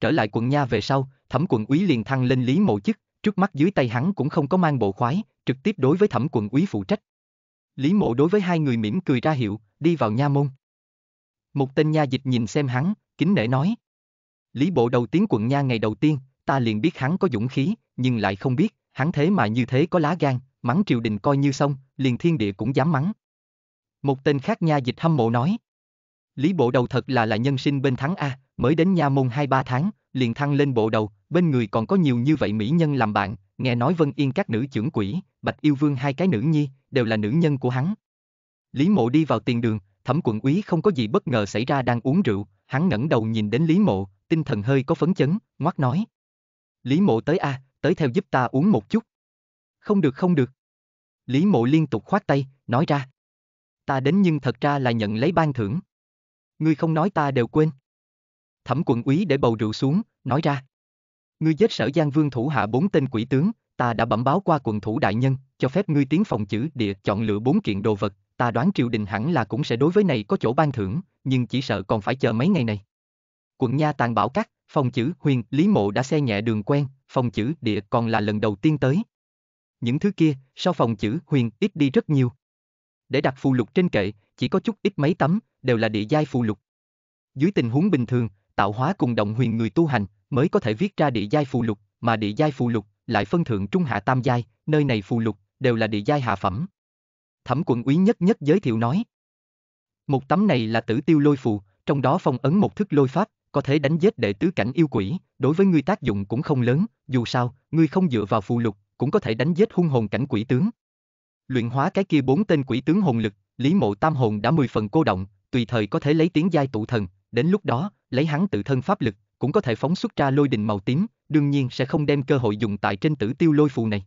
Speaker 1: Trở lại quận nha về sau, thẩm quận úy liền thăng lên lý mộ chức, trước mắt dưới tay hắn cũng không có mang bộ khoái, trực tiếp đối với thẩm quận úy phụ trách. Lý mộ đối với hai người mỉm cười ra hiệu, đi vào nha môn. Một tên nha dịch nhìn xem hắn, kính nể nói. Lý bộ đầu tiến quận nha ngày đầu tiên, ta liền biết hắn có dũng khí, nhưng lại không biết, hắn thế mà như thế có lá gan, mắng triều đình coi như xong, liền thiên địa cũng dám mắng. Một tên khác nha dịch hâm mộ nói. Lý bộ đầu thật là là nhân sinh bên thắng A, mới đến nha môn hai ba tháng, liền thăng lên bộ đầu, bên người còn có nhiều như vậy mỹ nhân làm bạn, nghe nói Vân Yên các nữ trưởng quỷ, Bạch Yêu Vương hai cái nữ nhi, đều là nữ nhân của hắn. Lý Mộ đi vào tiền đường, Thẩm Quận Úy không có gì bất ngờ xảy ra đang uống rượu, hắn ngẩng đầu nhìn đến Lý Mộ, tinh thần hơi có phấn chấn, ngoắc nói: "Lý Mộ tới a, à, tới theo giúp ta uống một chút." "Không được không được." Lý Mộ liên tục khoát tay, nói ra: "Ta đến nhưng thật ra là nhận lấy ban thưởng." "Ngươi không nói ta đều quên." Thẩm Quận Úy để bầu rượu xuống, nói ra: Ngươi giết sở Giang Vương thủ hạ bốn tên quỷ tướng, ta đã bẩm báo qua quận thủ đại nhân, cho phép ngươi tiến phòng chữ địa chọn lựa bốn kiện đồ vật, ta đoán triều đình hẳn là cũng sẽ đối với này có chỗ ban thưởng, nhưng chỉ sợ còn phải chờ mấy ngày này. Quận nha tàn bảo cắt, phòng chữ huyền, Lý Mộ đã xe nhẹ đường quen, phòng chữ địa còn là lần đầu tiên tới. Những thứ kia, sau phòng chữ huyền, ít đi rất nhiều. Để đặt phù lục trên kệ, chỉ có chút ít mấy tấm, đều là địa giai phù lục. Dưới tình huống bình thường, tạo hóa cùng động huyền người tu hành, mới có thể viết ra địa giai phù lục, mà địa giai phù lục lại phân thượng trung hạ tam giai, nơi này phù lục đều là địa giai hạ phẩm. Thẩm quận úy nhất nhất giới thiệu nói. Một tấm này là tử tiêu lôi phù, trong đó phong ấn một thức lôi pháp, có thể đánh giết đệ tứ cảnh yêu quỷ, đối với ngươi tác dụng cũng không lớn, dù sao, ngươi không dựa vào phù lục, cũng có thể đánh giết hung hồn cảnh quỷ tướng. Luyện hóa cái kia bốn tên quỷ tướng hồn lực, Lý Mộ Tam hồn đã mười phần cô động, tùy thời có thể lấy tiếng giai tụ thần, đến lúc đó, lấy hắn tự thân pháp lực, cũng có thể phóng xuất ra lôi đình màu tím, đương nhiên sẽ không đem cơ hội dùng tại trên tử tiêu lôi phù này.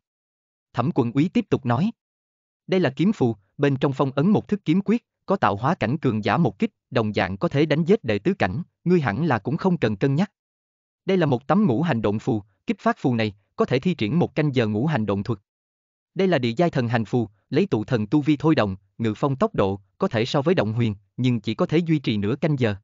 Speaker 1: Thẩm quận úy tiếp tục nói. Đây là kiếm phù, bên trong phong ấn một thức kiếm quyết, có tạo hóa cảnh cường giả một kích, đồng dạng có thể đánh giết đệ tứ cảnh, ngươi hẳn là cũng không cần cân nhắc. Đây là một tấm ngũ hành động phù, kích phát phù này, có thể thi triển một canh giờ ngũ hành động thuật. Đây là địa giai thần hành phù, lấy tụ thần tu vi thôi động, ngự phong tốc độ, có thể so với động huyền, nhưng chỉ có thể duy trì nửa canh giờ.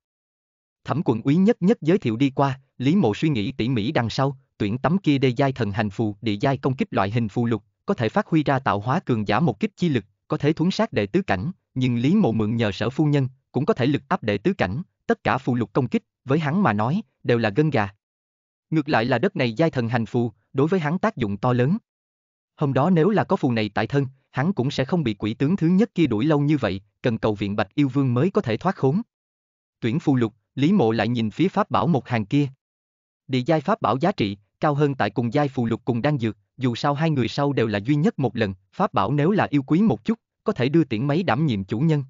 Speaker 1: Thẩm quận úy nhất nhất giới thiệu đi qua, Lý Mộ suy nghĩ tỉ mỉ đằng sau, tuyển tấm kia đê giai thần hành phù, địa giai công kích loại hình phù lục, có thể phát huy ra tạo hóa cường giả một kích chi lực, có thể thuấn sát đệ tứ cảnh, nhưng Lý Mộ mượn nhờ sở phu nhân, cũng có thể lực áp đệ tứ cảnh, tất cả phù lục công kích, với hắn mà nói, đều là gân gà. Ngược lại là đất này giai thần hành phù, đối với hắn tác dụng to lớn. Hôm đó nếu là có phù này tại thân, hắn cũng sẽ không bị quỷ tướng thứ nhất kia đuổi lâu như vậy, cần cầu viện Bạch Yêu Vương mới có thể thoát khốn. Tuyển phù lục, Lý mộ lại nhìn phía pháp bảo một hàng kia. Địa giai pháp bảo giá trị, cao hơn tại cùng giai phù lục cùng đang dược, dù sao hai người sau đều là duy nhất một lần, pháp bảo nếu là yêu quý một chút, có thể đưa tiễn máy đảm nhiệm chủ nhân.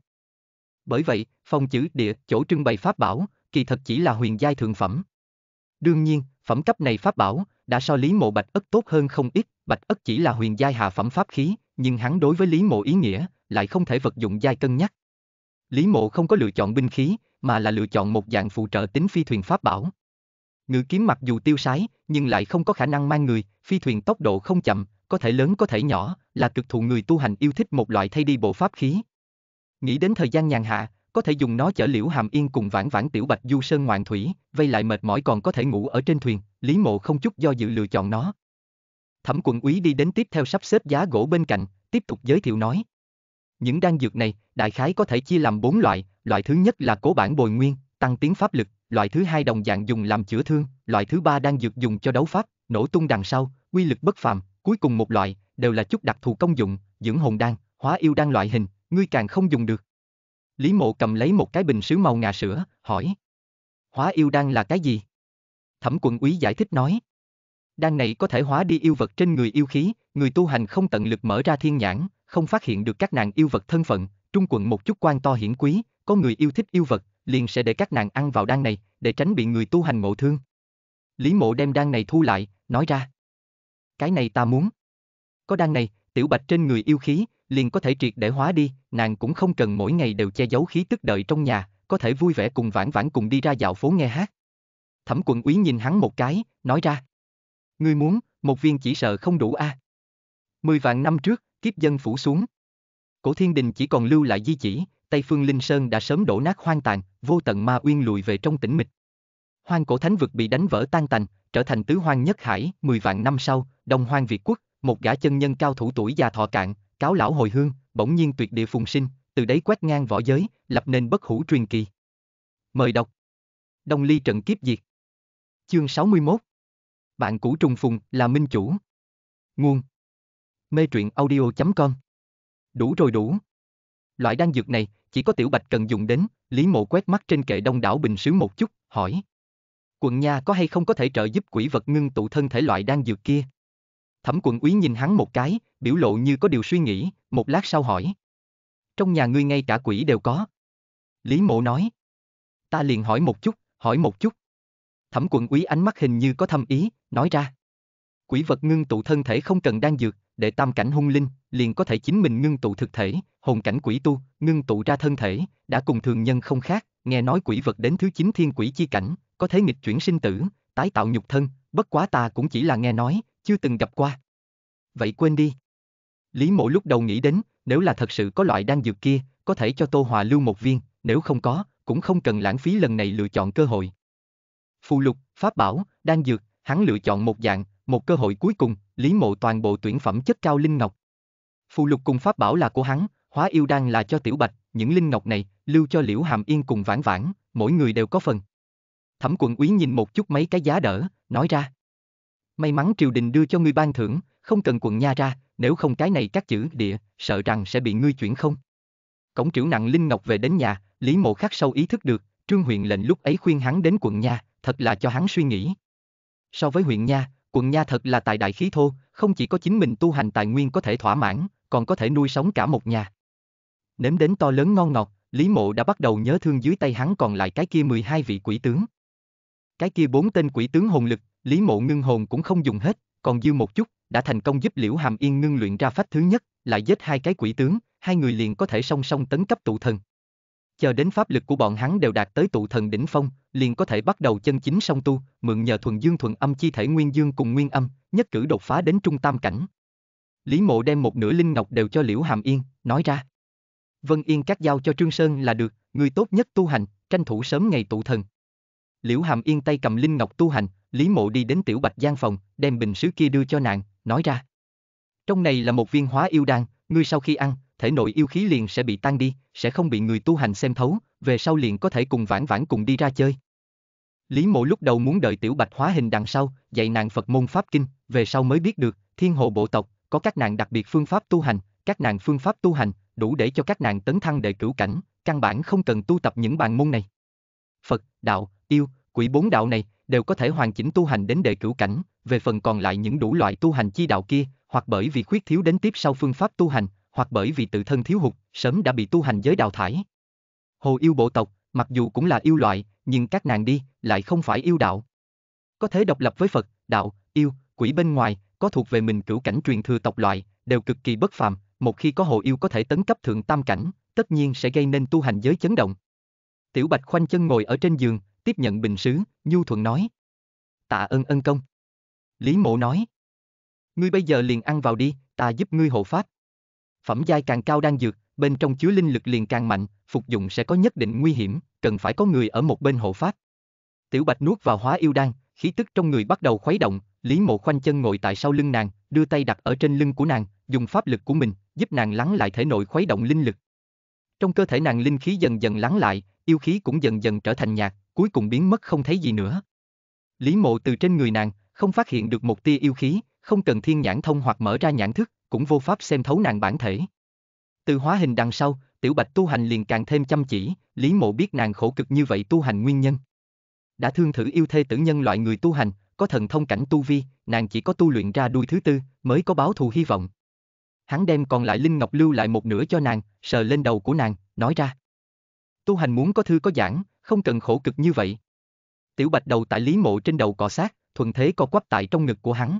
Speaker 1: Bởi vậy, phong chữ địa, chỗ trưng bày pháp bảo, kỳ thật chỉ là huyền giai thượng phẩm. Đương nhiên, phẩm cấp này pháp bảo, đã so Lý Mộ Bạch Ất tốt hơn không ít, Bạch Ất chỉ là huyền giai hạ phẩm pháp khí, nhưng hắn đối với Lý Mộ ý nghĩa, lại không thể vật dụng giai cân nhắc. Lý Mộ không có lựa chọn binh khí, mà là lựa chọn một dạng phụ trợ tính phi thuyền pháp bảo. Ngự kiếm mặc dù tiêu sái, nhưng lại không có khả năng mang người, phi thuyền tốc độ không chậm, có thể lớn có thể nhỏ, là cực thụ người tu hành yêu thích một loại thay đi bộ pháp khí. Nghĩ đến thời gian nhàn hạ, có thể dùng nó chở liễu hàm yên cùng vãn vãn tiểu bạch du sơn ngoạn thủy, vây lại mệt mỏi còn có thể ngủ ở trên thuyền, Lý Mộ không chút do dự lựa chọn nó. Thẩm quận úy đi đến tiếp theo sắp xếp giá gỗ bên cạnh, tiếp tục giới thiệu nói. Những đan dược này, đại khái có thể chia làm bốn loại, loại thứ nhất là cố bản bồi nguyên, tăng tiến pháp lực, loại thứ hai đồng dạng dùng làm chữa thương, loại thứ ba đang dược dùng cho đấu pháp, nổ tung đằng sau, quy lực bất phàm, cuối cùng một loại, đều là chút đặc thù công dụng, dưỡng hồn đan, hóa yêu đan loại hình, ngươi càng không dùng được. Lý mộ cầm lấy một cái bình sứ màu ngà sữa, hỏi. Hóa yêu đan là cái gì? Thẩm quận úy giải thích nói. Đan này có thể hóa đi yêu vật trên người yêu khí, người tu hành không tận lực mở ra thiên nhãn, không phát hiện được các nàng yêu vật thân phận, trung quận một chút quan to hiển quý, có người yêu thích yêu vật, liền sẽ để các nàng ăn vào đan này, để tránh bị người tu hành ngộ thương. Lý mộ đem đan này thu lại, nói ra. Cái này ta muốn. Có đan này, tiểu bạch trên người yêu khí, liền có thể triệt để hóa đi, nàng cũng không cần mỗi ngày đều che giấu khí tức đợi trong nhà, có thể vui vẻ cùng vãn vãn cùng đi ra dạo phố nghe hát. Thẩm quận úy nhìn hắn một cái, nói ra. Ngươi muốn, một viên chỉ sợ không đủ a. À. Mười vạn năm trước, kiếp dân phủ xuống. Cổ thiên đình chỉ còn lưu lại di chỉ, Tây Phương Linh Sơn đã sớm đổ nát hoang tàn, vô tận ma uyên lùi về trong tĩnh mịch. Hoang cổ thánh vực bị đánh vỡ tan tành, trở thành tứ hoang nhất hải, 10 vạn năm sau, Đông Hoang Việt Quốc, một gã chân nhân cao thủ tuổi già thọ cạn, cáo lão hồi hương, bỗng nhiên tuyệt địa phùng sinh, từ đấy quét ngang võ giới, lập nên bất hủ truyền kỳ. Mời đọc. Đông Ly trận kiếp diệt. Chương 61. Bạn cũ trùng phùng là minh chủ. Nguồn. Mê truyện audio.com. Đủ rồi đủ. Loại đan dược này, chỉ có tiểu bạch cần dùng đến, Lý Mộ quét mắt trên kệ đông đảo bình sứ một chút, hỏi. Quận nha có hay không có thể trợ giúp quỷ vật ngưng tụ thân thể loại đang dược kia? Thẩm quận úy nhìn hắn một cái, biểu lộ như có điều suy nghĩ, một lát sau hỏi. Trong nhà ngươi ngay cả quỷ đều có. Lý mộ nói. Ta liền hỏi một chút, hỏi một chút. Thẩm quận úy ánh mắt hình như có thâm ý, nói ra. Quỷ vật ngưng tụ thân thể không cần đang dược, để tam cảnh hung linh, liền có thể chính mình ngưng tụ thực thể, hồn cảnh quỷ tu, ngưng tụ ra thân thể, đã cùng thường nhân không khác, nghe nói quỷ vật đến thứ 9 thiên quỷ chi cảnh, có thể nghịch chuyển sinh tử, tái tạo nhục thân, bất quá ta cũng chỉ là nghe nói, chưa từng gặp qua. Vậy quên đi. Lý mộ lúc đầu nghĩ đến, nếu là thật sự có loại đan dược kia, có thể cho Tô Hòa lưu một viên, nếu không có, cũng không cần lãng phí lần này lựa chọn cơ hội. Phù lục, pháp bảo, đan dược, hắn lựa chọn một dạng, một cơ hội cuối cùng, Lý Mộ toàn bộ tuyển phẩm chất cao linh ngọc. Phù lục cùng pháp bảo là của hắn, hóa yêu đan là cho tiểu bạch, những linh ngọc này, lưu cho liễu hàm yên cùng vãn vãn, mỗi người đều có phần. Thẩm quận úy nhìn một chút mấy cái giá đỡ, nói ra. May mắn triều đình đưa cho ngươi ban thưởng, không cần quận nha ra, nếu không cái này các chữ địa, sợ rằng sẽ bị ngươi chuyển không. Cổng Triệu nặng Linh Ngọc về đến nhà, Lý Mộ Khắc sâu ý thức được, Trương huyện lệnh lúc ấy khuyên hắn đến quận nha, thật là cho hắn suy nghĩ. So với huyện nha, quận nha thật là tài đại khí thô, không chỉ có chính mình tu hành tài nguyên có thể thỏa mãn, còn có thể nuôi sống cả một nhà nếm đến to lớn ngon ngọt, Lý Mộ đã bắt đầu nhớ thương dưới tay hắn còn lại cái kia 12 vị quỷ tướng. Cái kia bốn tên quỷ tướng hồn lực, Lý Mộ ngưng hồn cũng không dùng hết, còn dư một chút, đã thành công giúp Liễu Hàm Yên ngưng luyện ra phách thứ nhất, lại giết hai cái quỷ tướng, hai người liền có thể song song tấn cấp tụ thần. Chờ đến pháp lực của bọn hắn đều đạt tới tụ thần đỉnh phong, liền có thể bắt đầu chân chính song tu, mượn nhờ thuần dương thuần âm chi thể nguyên dương cùng nguyên âm, nhất cử đột phá đến trung tam cảnh. Lý Mộ đem một nửa linh ngọc đều cho Liễu Hàm Yên, nói ra. Vân Yên các giao cho Trương Sơn là được, người tốt nhất tu hành, tranh thủ sớm ngày tụ thần. Liễu Hàm Yên tay cầm linh ngọc tu hành, Lý Mộ đi đến tiểu bạch gian phòng, đem bình sứ kia đưa cho nàng, nói ra. Trong này là một viên hóa yêu đan, ngươi sau khi ăn, thể nội yêu khí liền sẽ bị tan đi, sẽ không bị người tu hành xem thấu, về sau liền có thể cùng vãn vãn cùng đi ra chơi. Lý mộ lúc đầu muốn đợi tiểu bạch hóa hình đằng sau, dạy nàng Phật môn Pháp Kinh, về sau mới biết được, thiên hồ bộ tộc, có các nàng đặc biệt phương pháp tu hành, các nàng phương pháp tu hành, đủ để cho các nàng tấn thăng đệ cửu cảnh, căn bản không cần tu tập những bàn môn này. Phật, đạo, yêu, quỷ bốn đạo này đều có thể hoàn chỉnh tu hành đến đệ cửu cảnh, về phần còn lại những đủ loại tu hành chi đạo kia, hoặc bởi vì khuyết thiếu đến tiếp sau phương pháp tu hành, hoặc bởi vì tự thân thiếu hụt, sớm đã bị tu hành giới đào thải. Hồ yêu bộ tộc, mặc dù cũng là yêu loại, nhưng các nàng đi, lại không phải yêu đạo. Có thể độc lập với Phật, đạo, yêu, quỷ bên ngoài, có thuộc về mình cửu cảnh truyền thừa tộc loại, đều cực kỳ bất phàm, một khi có hồ yêu có thể tấn cấp thượng tam cảnh, tất nhiên sẽ gây nên tu hành giới chấn động. Tiểu Bạch khoanh chân ngồi ở trên giường, tiếp nhận bình sứ, nhu thuận nói. Tạ ơn ân công. Lý mộ nói. Ngươi bây giờ liền ăn vào đi, ta giúp ngươi hộ pháp. Phẩm giai càng cao đang dược, bên trong chứa linh lực liền càng mạnh, phục dụng sẽ có nhất định nguy hiểm, cần phải có người ở một bên hộ pháp. Tiểu Bạch nuốt vào hóa yêu đan, khí tức trong người bắt đầu khuấy động, Lý Mộ khoanh chân ngồi tại sau lưng nàng, đưa tay đặt ở trên lưng của nàng, dùng pháp lực của mình, giúp nàng lắng lại thể nội khuấy động linh lực. Trong cơ thể nàng linh khí dần dần lắng lại, yêu khí cũng dần dần trở thành nhạt, cuối cùng biến mất không thấy gì nữa. Lý mộ từ trên người nàng, không phát hiện được một tia yêu khí, không cần thiên nhãn thông hoặc mở ra nhãn thức, cũng vô pháp xem thấu nàng bản thể. Từ hóa hình đằng sau, tiểu bạch tu hành liền càng thêm chăm chỉ, Lý mộ biết nàng khổ cực như vậy tu hành nguyên nhân. Đã thương thử yêu thê tử nhân loại người tu hành, có thần thông cảnh tu vi, nàng chỉ có tu luyện ra đuôi thứ tư, mới có báo thù hy vọng hắn đem còn lại Linh Ngọc lưu lại một nửa cho nàng, sờ lên đầu của nàng, nói ra. Tu hành muốn có thư có giảng, không cần khổ cực như vậy. Tiểu bạch đầu tại lý mộ trên đầu cọ sát, thuần thế co quắp tại trong ngực của hắn.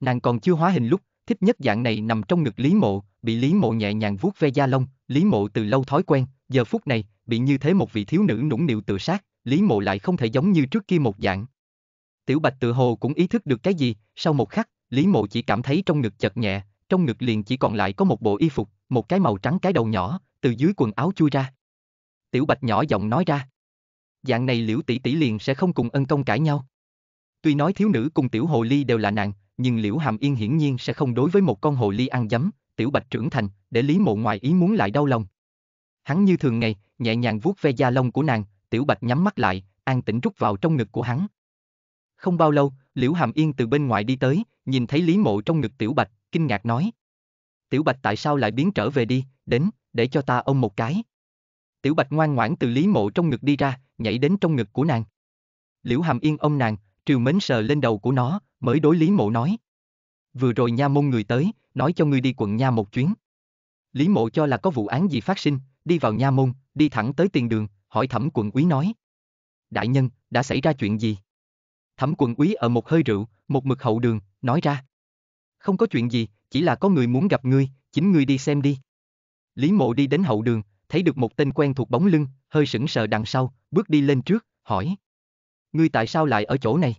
Speaker 1: Nàng còn chưa hóa hình lúc, thích nhất dạng này nằm trong ngực Lý Mộ, bị Lý Mộ nhẹ nhàng vuốt ve da lông, Lý Mộ từ lâu thói quen, giờ phút này, bị như thế một vị thiếu nữ nũng nịu tự sát, Lý Mộ lại không thể giống như trước kia một dạng. Tiểu Bạch tự hồ cũng ý thức được cái gì, sau một khắc, Lý Mộ chỉ cảm thấy trong ngực chật nhẹ, trong ngực liền chỉ còn lại có một bộ y phục, một cái màu trắng cái đầu nhỏ, từ dưới quần áo chui ra. Tiểu Bạch nhỏ giọng nói ra. Dạng này liễu tỷ tỷ liền sẽ không cùng ân công cãi nhau. Tuy nói thiếu nữ cùng tiểu hồ ly đều là nàng, nhưng liễu hàm yên hiển nhiên sẽ không đối với một con hồ ly ăn dấm, tiểu Bạch trưởng thành, để lý mộ ngoài ý muốn lại đau lòng. Hắn như thường ngày, nhẹ nhàng vuốt ve da lông của nàng, tiểu Bạch nhắm mắt lại, an tĩnh rút vào trong ngực của hắn. Không bao lâu, Liễu Hàm Yên từ bên ngoài đi tới, nhìn thấy Lý Mộ trong ngực Tiểu Bạch, kinh ngạc nói. Tiểu Bạch tại sao lại biến trở về đi, đến, để cho ta ôm một cái. Tiểu Bạch ngoan ngoãn từ Lý Mộ trong ngực đi ra, nhảy đến trong ngực của nàng. Liễu Hàm Yên ôm nàng, triều mến sờ lên đầu của nó, mới đối Lý Mộ nói. Vừa rồi nha môn người tới, nói cho ngươi đi quận nha một chuyến. Lý Mộ cho là có vụ án gì phát sinh, đi vào nha môn, đi thẳng tới tiền đường, hỏi thẩm quận quý nói. Đại nhân, đã xảy ra chuyện gì? Thẩm quận quý ở một hơi rượu, một mực hậu đường, nói ra không có chuyện gì, chỉ là có người muốn gặp ngươi, chính ngươi đi xem đi. Lý mộ đi đến hậu đường, thấy được một tên quen thuộc bóng lưng, hơi sững sờ đằng sau, bước đi lên trước, hỏi. Ngươi tại sao lại ở chỗ này?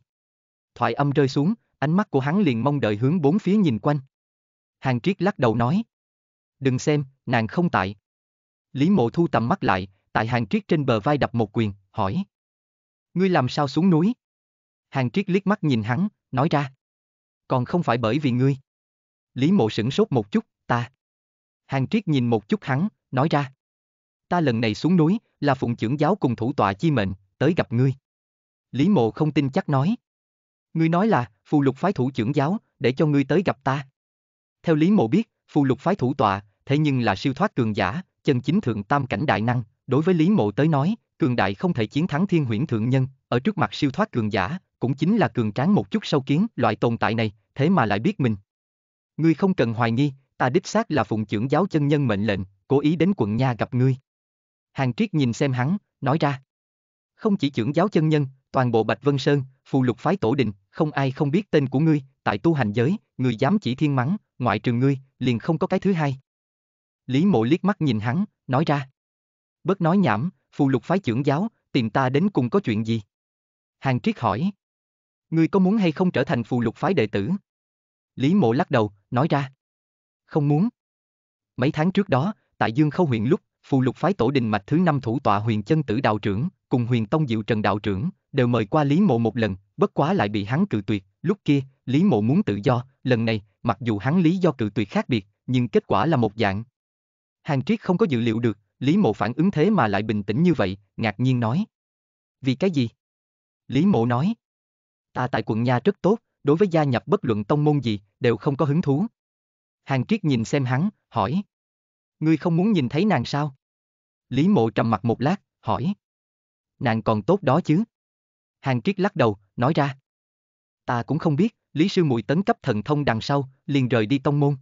Speaker 1: Thoại âm rơi xuống, ánh mắt của hắn liền mong đợi hướng bốn phía nhìn quanh. Hàng triết lắc đầu nói. Đừng xem, nàng không tại. Lý mộ thu tầm mắt lại, tại hàng triết trên bờ vai đập một quyền, hỏi. Ngươi làm sao xuống núi? Hàng triết liếc mắt nhìn hắn, nói ra còn không phải bởi vì ngươi. Lý mộ sửng sốt một chút, ta. Hàng triết nhìn một chút hắn, nói ra. Ta lần này xuống núi, là phụng trưởng giáo cùng thủ tọa chi mệnh, tới gặp ngươi. Lý mộ không tin chắc nói. Ngươi nói là, phù lục phái thủ trưởng giáo, để cho ngươi tới gặp ta. Theo Lý mộ biết, phù lục phái thủ tọa, thế nhưng là siêu thoát cường giả, chân chính thượng tam cảnh đại năng, đối với Lý mộ tới nói, cường đại không thể chiến thắng thiên huyễn thượng nhân, ở trước mặt siêu thoát cường giả, cũng chính là cường tráng một chút sâu kiến, loại tồn tại này, thế mà lại biết mình. Ngươi không cần hoài nghi, ta đích xác là phụng trưởng giáo chân nhân mệnh lệnh, cố ý đến quận nha gặp ngươi. Hàng Triết nhìn xem hắn, nói ra. Không chỉ trưởng giáo chân nhân, toàn bộ Bạch Vân Sơn, phù lục phái tổ đình, không ai không biết tên của ngươi, tại tu hành giới, ngươi dám chỉ thiên mắng, ngoại trừ ngươi, liền không có cái thứ hai. Lý mộ liếc mắt nhìn hắn, nói ra. Bớt nói nhảm, phù lục phái trưởng giáo, tìm ta đến cùng có chuyện gì? Hàng Triết hỏi. Ngươi có muốn hay không trở thành phù lục phái đệ tử? Lý mộ lắc đầu, nói ra. Không muốn. Mấy tháng trước đó, tại Dương Khâu huyện lúc, phù lục phái tổ đình mạch thứ năm thủ tọa huyền chân tử đạo trưởng, cùng huyền tông diệu trần đạo trưởng, đều mời qua Lý mộ một lần, bất quá lại bị hắn cự tuyệt. Lúc kia, Lý mộ muốn tự do, lần này, mặc dù hắn lý do cự tuyệt khác biệt, nhưng kết quả là một dạng. Hàng triết không có dự liệu được, Lý mộ phản ứng thế mà lại bình tĩnh như vậy, ngạc nhiên nói. Vì cái gì? Lý mộ nói. Ta tại quận nha rất tốt, đối với gia nhập bất luận tông môn gì, đều không có hứng thú. Hàng Triết nhìn xem hắn, hỏi. Ngươi không muốn nhìn thấy nàng sao? Lý mộ trầm mặt một lát, hỏi. Nàng còn tốt đó chứ? Hàng Triết lắc đầu, nói ra. Ta cũng không biết, Lý Sư Mùi tấn cấp thần thông đằng sau, liền rời đi tông môn.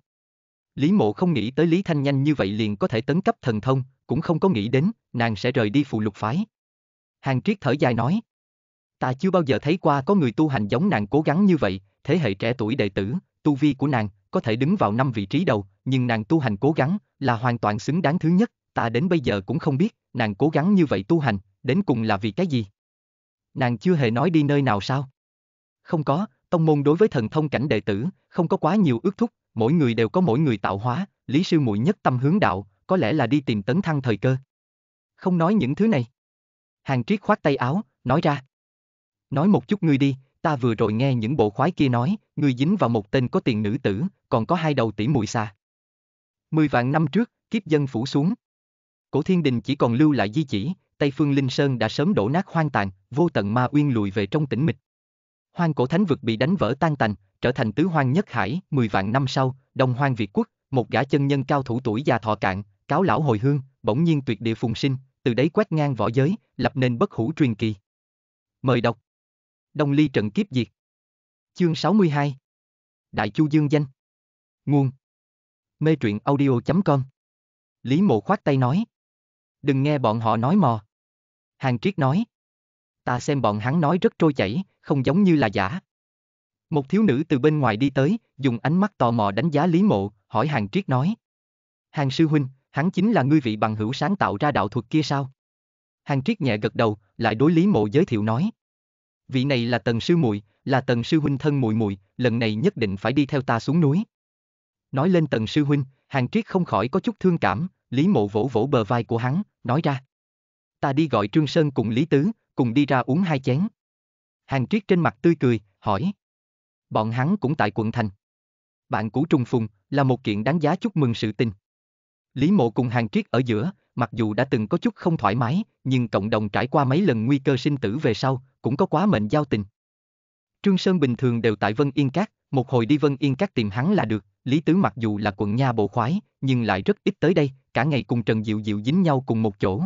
Speaker 1: Lý mộ không nghĩ tới Lý Thanh Nhanh như vậy liền có thể tấn cấp thần thông, cũng không có nghĩ đến, nàng sẽ rời đi phụ lục phái. Hàng Triết thở dài nói. Ta chưa bao giờ thấy qua có người tu hành giống nàng cố gắng như vậy, thế hệ trẻ tuổi đệ tử, tu vi của nàng, có thể đứng vào năm vị trí đầu, nhưng nàng tu hành cố gắng, là hoàn toàn xứng đáng thứ nhất, ta đến bây giờ cũng không biết, nàng cố gắng như vậy tu hành, đến cùng là vì cái gì? Nàng chưa hề nói đi nơi nào sao? Không có, tông môn đối với thần thông cảnh đệ tử, không có quá nhiều ước thúc, mỗi người đều có mỗi người tạo hóa, lý sư muội nhất tâm hướng đạo, có lẽ là đi tìm tấn thăng thời cơ. Không nói những thứ này. Hàng triết khoát tay áo, nói ra. Nói một chút ngươi đi, ta vừa rồi nghe những bộ khoái kia nói, ngươi dính vào một tên có tiền nữ tử, còn có hai đầu tỷ muội xa. Mười vạn năm trước, kiếp dân phủ xuống. Cổ thiên đình chỉ còn lưu lại di chỉ, Tây Phương Linh Sơn đã sớm đổ nát hoang tàn, vô tận ma uyên lùi về trong tĩnh mịch. Hoang cổ thánh vực bị đánh vỡ tan tành, trở thành tứ hoang nhất hải, Mười vạn năm sau, Đông Hoang Việt Quốc, một gã chân nhân cao thủ tuổi già thọ cạn, cáo lão hồi hương, bỗng nhiên tuyệt địa phùng sinh, từ đấy quét ngang võ giới, lập nên bất hủ truyền kỳ. Mời đọc Đông Ly trận kiếp diệt. Chương 62. Đại Chu Dương danh. Nguồn. Mê truyện audio.com. Lý Mộ khoát tay nói. Đừng nghe bọn họ nói mò. Hàng Triết nói. Ta xem bọn hắn nói rất trôi chảy, không giống như là giả. Một thiếu nữ từ bên ngoài đi tới, dùng ánh mắt tò mò đánh giá Lý Mộ, hỏi Hàng Triết nói. Hàng sư huynh, hắn chính là ngươi vị bằng hữu sáng tạo ra đạo thuật kia sao? Hàng Triết nhẹ gật đầu, lại đối Lý Mộ giới thiệu nói vị này là tần sư muội, là tần sư huynh thân muội muội, lần này nhất định phải đi theo ta xuống núi. Nói lên tần sư huynh, hàng triết không khỏi có chút thương cảm, Lý Mộ vỗ vỗ bờ vai của hắn, nói ra. Ta đi gọi Trương Sơn cùng Lý Tứ, cùng đi ra uống hai chén. Hàng triết trên mặt tươi cười, hỏi. Bọn hắn cũng tại quận thành. Bạn cũ trùng phùng, là một kiện đáng giá chúc mừng sự tình. Lý Mộ cùng hàng triết ở giữa, mặc dù đã từng có chút không thoải mái, nhưng cộng đồng trải qua mấy lần nguy cơ sinh tử về sau, cũng có quá mệnh giao tình. Trương Sơn bình thường đều tại Vân Yên Các, một hồi đi Vân Yên Các tìm hắn là được, Lý Tứ mặc dù là quận nha bộ khoái, nhưng lại rất ít tới đây, cả ngày cùng Trần Diệu Diệu dính nhau cùng một chỗ.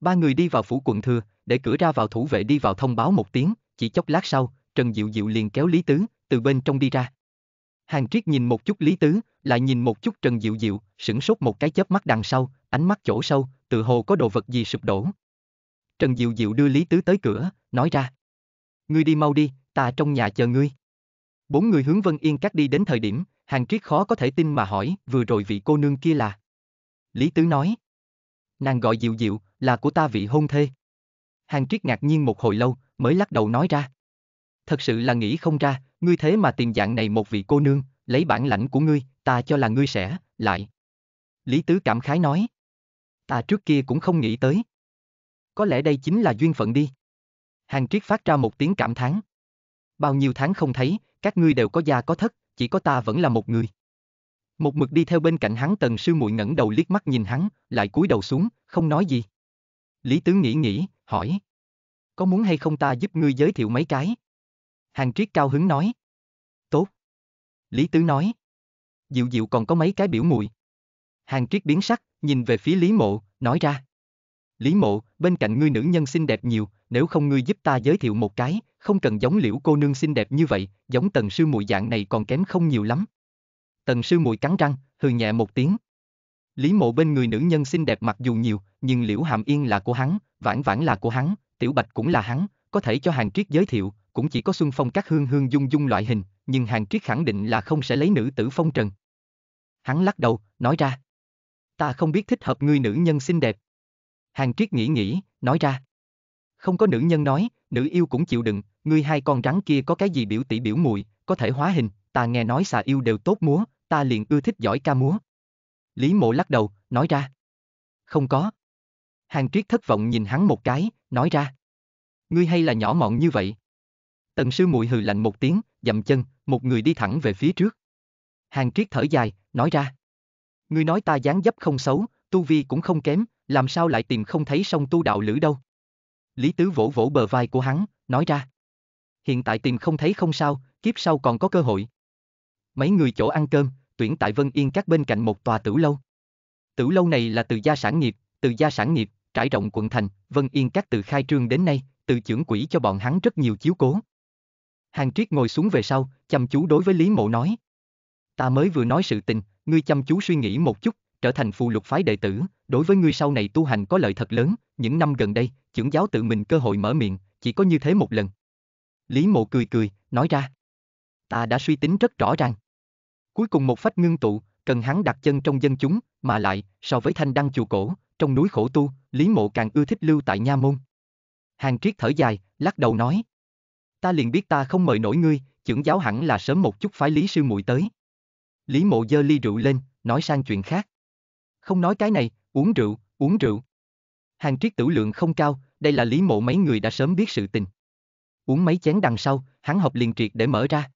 Speaker 1: Ba người đi vào phủ quận thừa, để cửa ra vào thủ vệ đi vào thông báo một tiếng, chỉ chốc lát sau, Trần Diệu Diệu liền kéo Lý Tứ, từ bên trong đi ra. Hàng Triết nhìn một chút Lý Tứ, lại nhìn một chút Trần Diệu Diệu, sửng sốt một cái chớp mắt đằng sau, ánh mắt chỗ sâu, tự hồ có đồ vật gì sụp đổ. Trần Diệu Diệu đưa Lý Tứ tới cửa, nói ra. Ngươi đi mau đi, ta trong nhà chờ ngươi. Bốn người hướng Vân Yên Các đi đến thời điểm, Hàng Triết khó có thể tin mà hỏi, vừa rồi vị cô nương kia là. Lý Tứ nói. Nàng gọi Diệu Diệu, là của ta vị hôn thê. Hàng Triết ngạc nhiên một hồi lâu, mới lắc đầu nói ra. Thật sự là nghĩ không ra, ngươi thế mà tìm dạng này một vị cô nương, lấy bản lãnh của ngươi, ta cho là ngươi sẽ, lại. Lý Tứ cảm khái nói. Ta trước kia cũng không nghĩ tới. Có lẽ đây chính là duyên phận đi. Hàng triết phát ra một tiếng cảm thán. Bao nhiêu tháng không thấy, các ngươi đều có gia có thất, chỉ có ta vẫn là một người. Một mực đi theo bên cạnh hắn tần sư muội ngẩng đầu liếc mắt nhìn hắn, lại cúi đầu xuống, không nói gì. Lý Tứ nghĩ nghĩ, hỏi. Có muốn hay không ta giúp ngươi giới thiệu mấy cái? Hàng triết cao hứng nói. Tốt. Lý Tứ nói. Diệu diệu còn có mấy cái biểu muội Hàng triết biến sắc, nhìn về phía Lý Mộ, nói ra. Lý mộ, bên cạnh ngươi nữ nhân xinh đẹp nhiều, nếu không ngươi giúp ta giới thiệu một cái, không cần giống liễu cô nương xinh đẹp như vậy, giống tần sư muội dạng này còn kém không nhiều lắm. Tần sư muội cắn răng, hừ nhẹ một tiếng. Lý mộ bên người nữ nhân xinh đẹp mặc dù nhiều, nhưng liễu hàm yên là của hắn, vãn vãn là của hắn, tiểu bạch cũng là hắn, có thể cho hàng triết giới thiệu, cũng chỉ có xuân phong các hương hương dung dung loại hình, nhưng hàng triết khẳng định là không sẽ lấy nữ tử phong trần. Hắn lắc đầu, nói ra. Ta không biết thích hợp người nữ nhân xinh đẹp. Hàng Triết nghĩ nghĩ, nói ra. Không có nữ nhân nói, nữ yêu cũng chịu đựng, ngươi hai con rắn kia có cái gì biểu tỷ biểu mùi, có thể hóa hình, ta nghe nói xà yêu đều tốt múa, ta liền ưa thích giỏi ca múa. Lý mộ lắc đầu, nói ra. Không có. Hàng Triết thất vọng nhìn hắn một cái, nói ra. Ngươi hay là nhỏ mọn như vậy? Tần sư mùi hừ lạnh một tiếng, dậm chân, một người đi thẳng về phía trước. Hàng Triết thở dài, nói ra. Ngươi nói ta dáng dấp không xấu, tu vi cũng không kém, làm sao lại tìm không thấy sông tu đạo lữ đâu. Lý Tứ vỗ vỗ bờ vai của hắn, nói ra. Hiện tại tìm không thấy không sao, kiếp sau còn có cơ hội. Mấy người chỗ ăn cơm, tuyển tại Vân Yên các bên cạnh một tòa tử lâu. Tử lâu này là từ gia sản nghiệp, từ gia sản nghiệp, trải rộng quận thành, Vân Yên các từ khai trương đến nay, từ trưởng quỹ cho bọn hắn rất nhiều chiếu cố. Hàng Triết ngồi xuống về sau, chăm chú đối với Lý Mộ nói. Ta mới vừa nói sự tình, ngươi chăm chú suy nghĩ một chút, trở thành phù lục phái đệ tử, đối với ngươi sau này tu hành có lợi thật lớn, những năm gần đây, trưởng giáo tự mình cơ hội mở miệng, chỉ có như thế một lần. Lý mộ cười cười, nói ra. Ta đã suy tính rất rõ ràng. Cuối cùng một phách ngưng tụ, cần hắn đặt chân trong dân chúng, mà lại, so với thanh đăng chùa cổ, trong núi khổ tu, Lý mộ càng ưa thích lưu tại nha môn. Hàng triết thở dài, lắc đầu nói. Ta liền biết ta không mời nổi ngươi, trưởng giáo hẳn là sớm một chút phái Lý sư muội tới. Lý mộ dơ ly rượu lên, nói sang chuyện khác không nói cái này, uống rượu, uống rượu. Hàng triết tử lượng không cao, đây là lý mộ mấy người đã sớm biết sự tình. Uống mấy chén đằng sau, hắn học liền triệt để mở ra.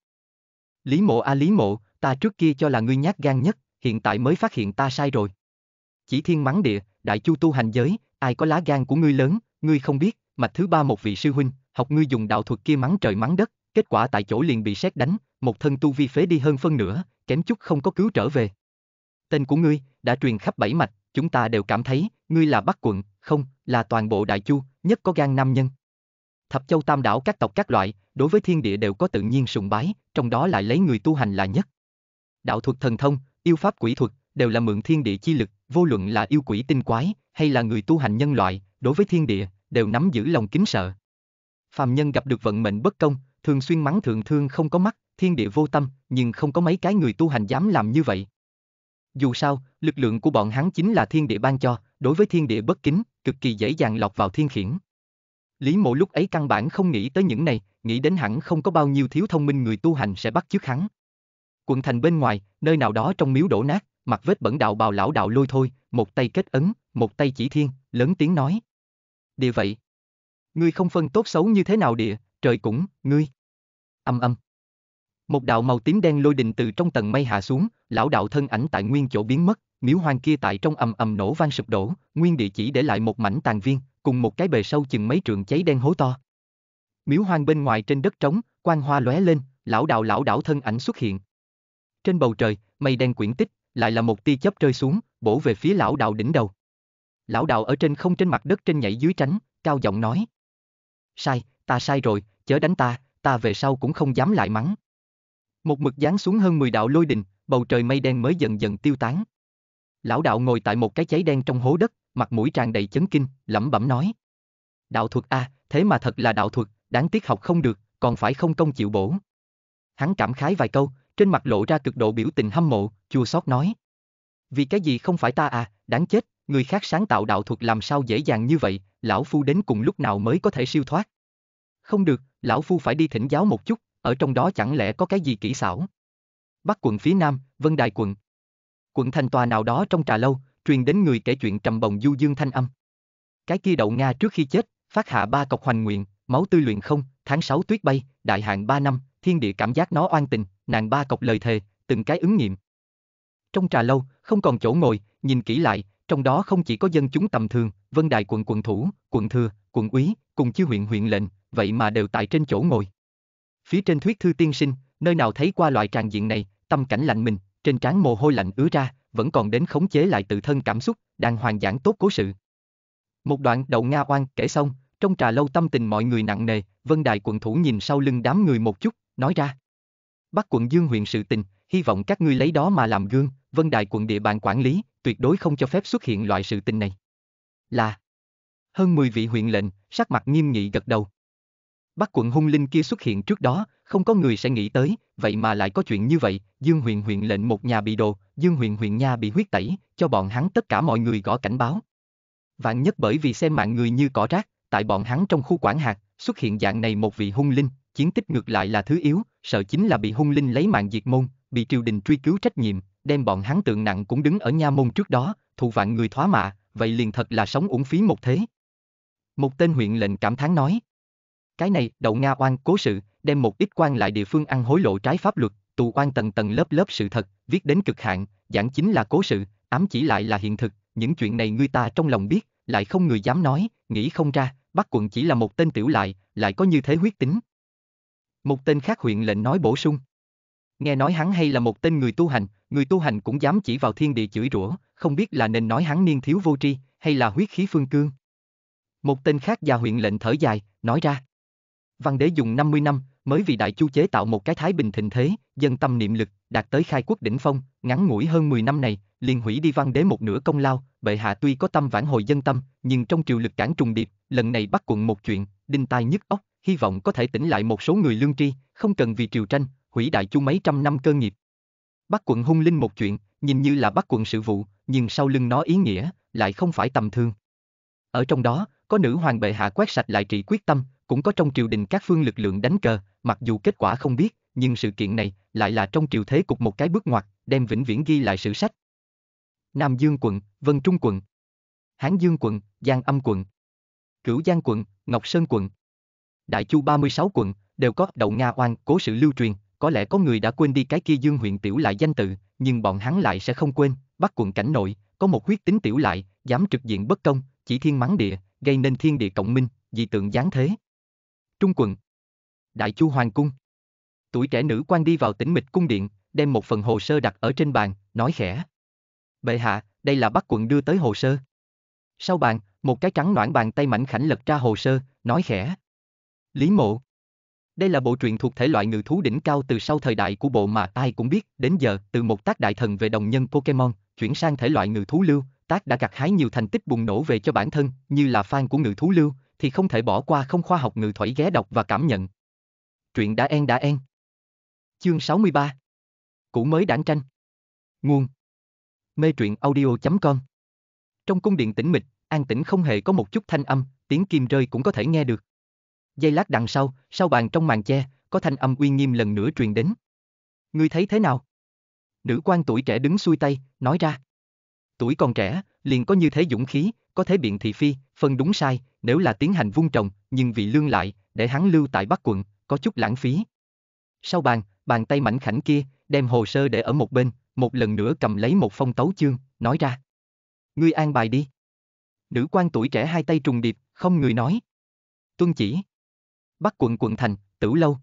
Speaker 1: Lý mộ a à lý mộ, ta trước kia cho là ngươi nhát gan nhất, hiện tại mới phát hiện ta sai rồi. Chỉ thiên mắng địa, đại chu tu hành giới, ai có lá gan của ngươi lớn, ngươi không biết, Mà thứ ba một vị sư huynh, học ngươi dùng đạo thuật kia mắng trời mắng đất, kết quả tại chỗ liền bị xét đánh, một thân tu vi phế đi hơn phân nửa, kém chút không có cứu trở về. Tên của ngươi đã truyền khắp bảy mạch, chúng ta đều cảm thấy ngươi là Bắc quận, không, là toàn bộ Đại Chu, nhất có gan nam nhân. Thập Châu Tam Đảo các tộc các loại, đối với thiên địa đều có tự nhiên sùng bái, trong đó lại lấy người tu hành là nhất. Đạo thuật thần thông, yêu pháp quỷ thuật, đều là mượn thiên địa chi lực, vô luận là yêu quỷ tinh quái, hay là người tu hành nhân loại, đối với thiên địa, đều nắm giữ lòng kính sợ. Phàm nhân gặp được vận mệnh bất công, thường xuyên mắng thượng thương không có mắt, thiên địa vô tâm, nhưng không có mấy cái người tu hành dám làm như vậy. Dù sao, lực lượng của bọn hắn chính là thiên địa ban cho, đối với thiên địa bất kính, cực kỳ dễ dàng lọt vào thiên khiển. Lý mộ lúc ấy căn bản không nghĩ tới những này, nghĩ đến hẳn không có bao nhiêu thiếu thông minh người tu hành sẽ bắt trước hắn. Quận thành bên ngoài, nơi nào đó trong miếu đổ nát, mặt vết bẩn đạo bào lão đạo lôi thôi, một tay kết ấn, một tay chỉ thiên, lớn tiếng nói. Địa vậy. Ngươi không phân tốt xấu như thế nào địa, trời cũng, ngươi. Âm âm. Một đạo màu tím đen lôi đình từ trong tầng mây hạ xuống, lão đạo thân ảnh tại nguyên chỗ biến mất, miếu hoang kia tại trong ầm ầm nổ vang sụp đổ, nguyên địa chỉ để lại một mảnh tàn viên, cùng một cái bề sâu chừng mấy trượng cháy đen hố to. Miếu hoang bên ngoài trên đất trống, quang hoa lóe lên, lão đạo lão đạo thân ảnh xuất hiện. Trên bầu trời, mây đen quyển tích, lại là một tia chớp rơi xuống, bổ về phía lão đạo đỉnh đầu. Lão đạo ở trên không trên mặt đất trên nhảy dưới tránh, cao giọng nói: "Sai, ta sai rồi, chớ đánh ta, ta về sau cũng không dám lại mắng." Một mực giáng xuống hơn 10 đạo lôi đình, bầu trời mây đen mới dần dần tiêu tán. Lão đạo ngồi tại một cái cháy đen trong hố đất, mặt mũi tràn đầy chấn kinh, lẩm bẩm nói. Đạo thuật a, à, thế mà thật là đạo thuật, đáng tiếc học không được, còn phải không công chịu bổ. Hắn cảm khái vài câu, trên mặt lộ ra cực độ biểu tình hâm mộ, chua xót nói. Vì cái gì không phải ta à, đáng chết, người khác sáng tạo đạo thuật làm sao dễ dàng như vậy, lão phu đến cùng lúc nào mới có thể siêu thoát. Không được, lão phu phải đi thỉnh giáo một chút, ở trong đó chẳng lẽ có cái gì kỹ xảo? Bắc quận phía Nam, Vân Đài quận. Quận thành tòa nào đó trong trà lâu, truyền đến người kể chuyện trầm bồng du dương thanh âm. Cái kia đậu Nga trước khi chết, phát hạ ba cọc hoành nguyện, máu tư luyện không, tháng 6 tuyết bay, đại hạn ba năm, thiên địa cảm giác nó oan tình, nàng ba cọc lời thề, từng cái ứng nghiệm. Trong trà lâu, không còn chỗ ngồi, nhìn kỹ lại, trong đó không chỉ có dân chúng tầm thường, Vân Đài quận quận thủ, quận thừa, quận úy, cùng chi huyện huyện lệnh, vậy mà đều tại trên chỗ ngồi. Phía trên thuyết thư tiên sinh, nơi nào thấy qua loại tràng diện này, tâm cảnh lạnh mình, trên trán mồ hôi lạnh ứa ra, vẫn còn đến khống chế lại tự thân cảm xúc, đang hoàn giảng tốt cố sự. Một đoạn đầu Nga oan kể xong, trong trà lâu tâm tình mọi người nặng nề, Vân Đài quận thủ nhìn sau lưng đám người một chút, nói ra. bắt quận Dương huyện sự tình, hy vọng các ngươi lấy đó mà làm gương, Vân Đài quận địa bàn quản lý, tuyệt đối không cho phép xuất hiện loại sự tình này. Là hơn 10 vị huyện lệnh, sắc mặt nghiêm nghị gật đầu bắt quận hung linh kia xuất hiện trước đó, không có người sẽ nghĩ tới, vậy mà lại có chuyện như vậy, Dương Huyền huyện lệnh một nhà bị đồ, Dương Huyền huyện nha bị huyết tẩy, cho bọn hắn tất cả mọi người gõ cảnh báo. Vạn nhất bởi vì xem mạng người như cỏ rác, tại bọn hắn trong khu quản hạt, xuất hiện dạng này một vị hung linh, chiến tích ngược lại là thứ yếu, sợ chính là bị hung linh lấy mạng diệt môn, bị triều đình truy cứu trách nhiệm, đem bọn hắn tượng nặng cũng đứng ở nha môn trước đó, thụ vạn người thoá mạ, vậy liền thật là sống uổng phí một thế. Một tên huyện lệnh cảm thán nói. Cái này, đậu Nga oan cố sự, đem một ít quan lại địa phương ăn hối lộ trái pháp luật, tù oan tầng tầng lớp lớp sự thật, viết đến cực hạn, giảng chính là cố sự, ám chỉ lại là hiện thực, những chuyện này người ta trong lòng biết, lại không người dám nói, nghĩ không ra, Bắc quận chỉ là một tên tiểu lại, lại có như thế huyết tính. Một tên khác huyện lệnh nói bổ sung. Nghe nói hắn hay là một tên người tu hành, người tu hành cũng dám chỉ vào thiên địa chửi rủa, không biết là nên nói hắn niên thiếu vô tri, hay là huyết khí phương cương. Một tên khác già huyện lệnh thở dài, nói ra. Văn đế dùng 50 năm, mới vì đại chu chế tạo một cái thái bình thịnh thế, dân tâm niệm lực, đạt tới khai quốc đỉnh phong, ngắn ngủi hơn 10 năm này, liền hủy đi văn đế một nửa công lao, bệ hạ tuy có tâm vãn hồi dân tâm, nhưng trong triều lực cản trùng điệp, lần này bắt quận một chuyện, đinh tai nhức óc, hy vọng có thể tỉnh lại một số người lương tri, không cần vì triều tranh, hủy đại chu mấy trăm năm cơ nghiệp. Bắt quận hung linh một chuyện, nhìn như là bắt quận sự vụ, nhưng sau lưng nó ý nghĩa, lại không phải tầm thường. Ở trong đó, có nữ hoàng bệ hạ quét sạch lại trị quyết tâm, cũng có trong triều đình các phương lực lượng đánh cờ, mặc dù kết quả không biết, nhưng sự kiện này lại là trong triều thế cục một cái bước ngoặt, đem vĩnh viễn ghi lại sử sách. Nam Dương quận, Vân Trung quận, Hán Dương quận, Giang Âm quận, Cửu Giang quận, Ngọc Sơn quận, Đại Chu 36 quận đều có đậu Nga oan cố sự lưu truyền, có lẽ có người đã quên đi cái kia Dương huyện tiểu lại danh tự, nhưng bọn hắn lại sẽ không quên, Bắc quận cảnh nội, có một huyết tính tiểu lại, dám trực diện bất công, chỉ thiên mắng địa, gây nên thiên địa cộng minh, dị tượng giáng thế. Trung quận. Đại Chu Hoàng Cung. Tuổi trẻ nữ quan đi vào tĩnh mịch cung điện, đem một phần hồ sơ đặt ở trên bàn, nói khẽ. Bệ hạ, đây là Bắc quận đưa tới hồ sơ. Sau bàn, một cái trắng noãn bàn tay mảnh khảnh lật ra hồ sơ, nói khẽ. Lý mộ. Đây là bộ truyện thuộc thể loại ngự thú đỉnh cao từ sau thời đại của bộ mà ai cũng biết, đến giờ, từ một tác đại thần về đồng nhân Pokemon, chuyển sang thể loại ngự thú lưu, tác đã gặt hái nhiều thành tích bùng nổ về cho bản thân, như là fan của ngự thú lưu, thì không thể bỏ qua không khoa học ngự thủy ghé đọc và cảm nhận. Truyện đã en đã en. Chương 63 Cũ mới đảng tranh Nguồn Mê truyện audio.com Trong cung điện tĩnh mịch, an tĩnh không hề có một chút thanh âm, tiếng kim rơi cũng có thể nghe được. Giây lát đằng sau, sau bàn trong màn che, có thanh âm uy nghiêm lần nữa truyền đến. Ngươi thấy thế nào? Nữ quan tuổi trẻ đứng xuôi tay, nói ra. Tuổi còn trẻ, liền có như thế dũng khí, có thể biện thị phi, phân đúng sai, nếu là tiến hành vung trồng, nhưng vì lương lại, để hắn lưu tại Bắc quận, có chút lãng phí. Sau bàn, bàn tay mảnh khảnh kia, đem hồ sơ để ở một bên, một lần nữa cầm lấy một phong tấu chương, nói ra. Ngươi an bài đi. Nữ quan tuổi trẻ hai tay trùng điệp, không người nói. Tuân chỉ. Bắc quận quận thành, tử lâu.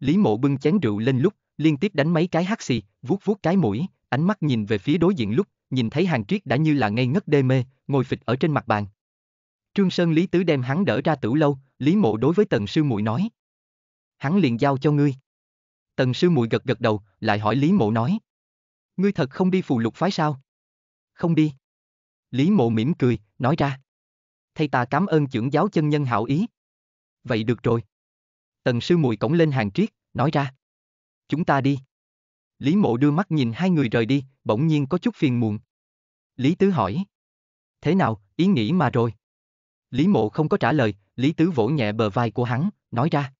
Speaker 1: Lý mộ bưng chén rượu lên lúc, liên tiếp đánh mấy cái hắt xì, vuốt vuốt cái mũi, ánh mắt nhìn về phía đối diện lúc, nhìn thấy hàng triết đã như là ngây ngất đê mê, ngồi phịch ở trên mặt bàn. Trương Sơn Lý Tứ đem hắn đỡ ra tửu lâu, Lý Mộ đối với Tần Sư Muội nói. Hắn liền giao cho ngươi. Tần Sư Muội gật gật đầu, lại hỏi Lý Mộ nói. Ngươi thật không đi phù lục phái sao? Không đi. Lý Mộ mỉm cười, nói ra. Thầy ta cảm ơn trưởng giáo chân nhân hảo ý. Vậy được rồi. Tần Sư Muội cổng lên hàng triết, nói ra. Chúng ta đi. Lý Mộ đưa mắt nhìn hai người rời đi, bỗng nhiên có chút phiền muộn. Lý Tứ hỏi. Thế nào, ý nghĩ mà rồi? Lý Mộ không có trả lời, Lý Tứ vỗ nhẹ bờ vai của hắn, nói ra.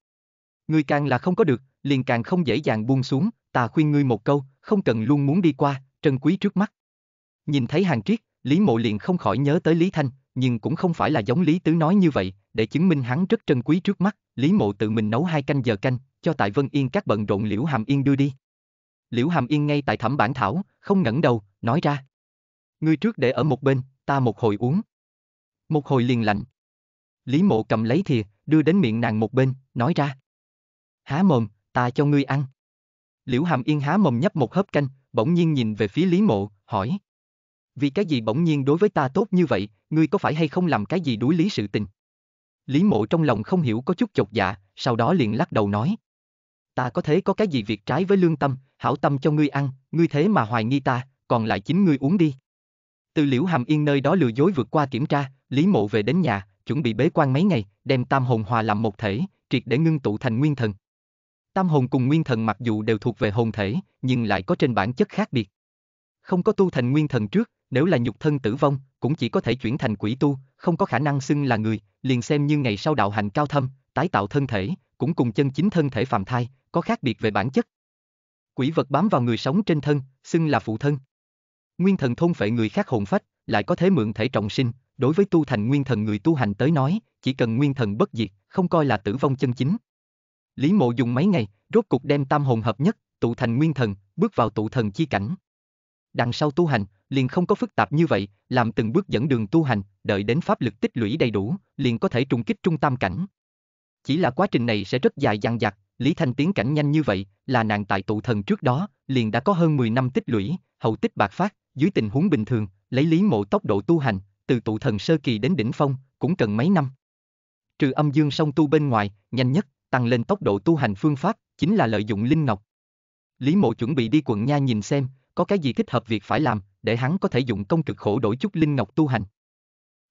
Speaker 1: Ngươi càng là không có được, liền càng không dễ dàng buông xuống, ta khuyên ngươi một câu, không cần luôn muốn đi qua, trân quý trước mắt. Nhìn thấy hàng triết, Lý Mộ liền không khỏi nhớ tới Lý Thanh, nhưng cũng không phải là giống Lý Tứ nói như vậy, để chứng minh hắn rất trân quý trước mắt, Lý Mộ tự mình nấu hai canh giờ canh, cho tại Vân Yên các bận rộn liễu hàm yên đưa đi. Liễu Hàm Yên ngay tại thẩm bản thảo, không ngẩng đầu, nói ra. Ngươi trước để ở một bên, ta một hồi uống. Một hồi liền lạnh. Lý mộ cầm lấy thìa, đưa đến miệng nàng một bên, nói ra. Há mồm, ta cho ngươi ăn. Liễu Hàm Yên há mồm nhấp một hớp canh, bỗng nhiên nhìn về phía Lý mộ, hỏi. Vì cái gì bỗng nhiên đối với ta tốt như vậy, ngươi có phải hay không làm cái gì đuối lý sự tình? Lý mộ trong lòng không hiểu có chút chột dạ, sau đó liền lắc đầu nói ta có thế có cái gì việc trái với lương tâm, hảo tâm cho ngươi ăn, ngươi thế mà hoài nghi ta, còn lại chính ngươi uống đi. Từ liễu hàm yên nơi đó lừa dối vượt qua kiểm tra, Lý Mộ về đến nhà, chuẩn bị bế quan mấy ngày, đem tam hồn hòa làm một thể, triệt để ngưng tụ thành nguyên thần. Tam hồn cùng nguyên thần mặc dù đều thuộc về hồn thể, nhưng lại có trên bản chất khác biệt. Không có tu thành nguyên thần trước, nếu là nhục thân tử vong, cũng chỉ có thể chuyển thành quỷ tu, không có khả năng xưng là người, liền xem như ngày sau đạo hành cao thâm, tái tạo thân thể, cũng cùng chân chính thân thể phàm thai, có khác biệt về bản chất. Quỷ vật bám vào người sống trên thân, xưng là phụ thân. Nguyên thần thôn phệ người khác hồn phách, lại có thể mượn thể trọng sinh, đối với tu thành nguyên thần người tu hành tới nói, chỉ cần nguyên thần bất diệt, không coi là tử vong chân chính. Lý Mộ dùng mấy ngày, rốt cục đem tam hồn hợp nhất, tụ thành nguyên thần, bước vào tụ thần chi cảnh. Đằng sau tu hành, liền không có phức tạp như vậy, làm từng bước dẫn đường tu hành, đợi đến pháp lực tích lũy đầy đủ, liền có thể trùng kích trung tam cảnh. Chỉ là quá trình này sẽ rất dài dằng dặc, Lý Thanh tiến cảnh nhanh như vậy, là nàng tại tụ thần trước đó, liền đã có hơn 10 năm tích lũy, hậu tích bạc phát, dưới tình huống bình thường, lấy Lý Mộ tốc độ tu hành, từ tụ thần sơ kỳ đến đỉnh phong, cũng cần mấy năm. Trừ âm dương song tu bên ngoài, nhanh nhất, tăng lên tốc độ tu hành phương pháp, chính là lợi dụng linh ngọc. Lý Mộ chuẩn bị đi quận nha nhìn xem, có cái gì thích hợp việc phải làm, để hắn có thể dụng công cực khổ đổi chút linh ngọc tu hành.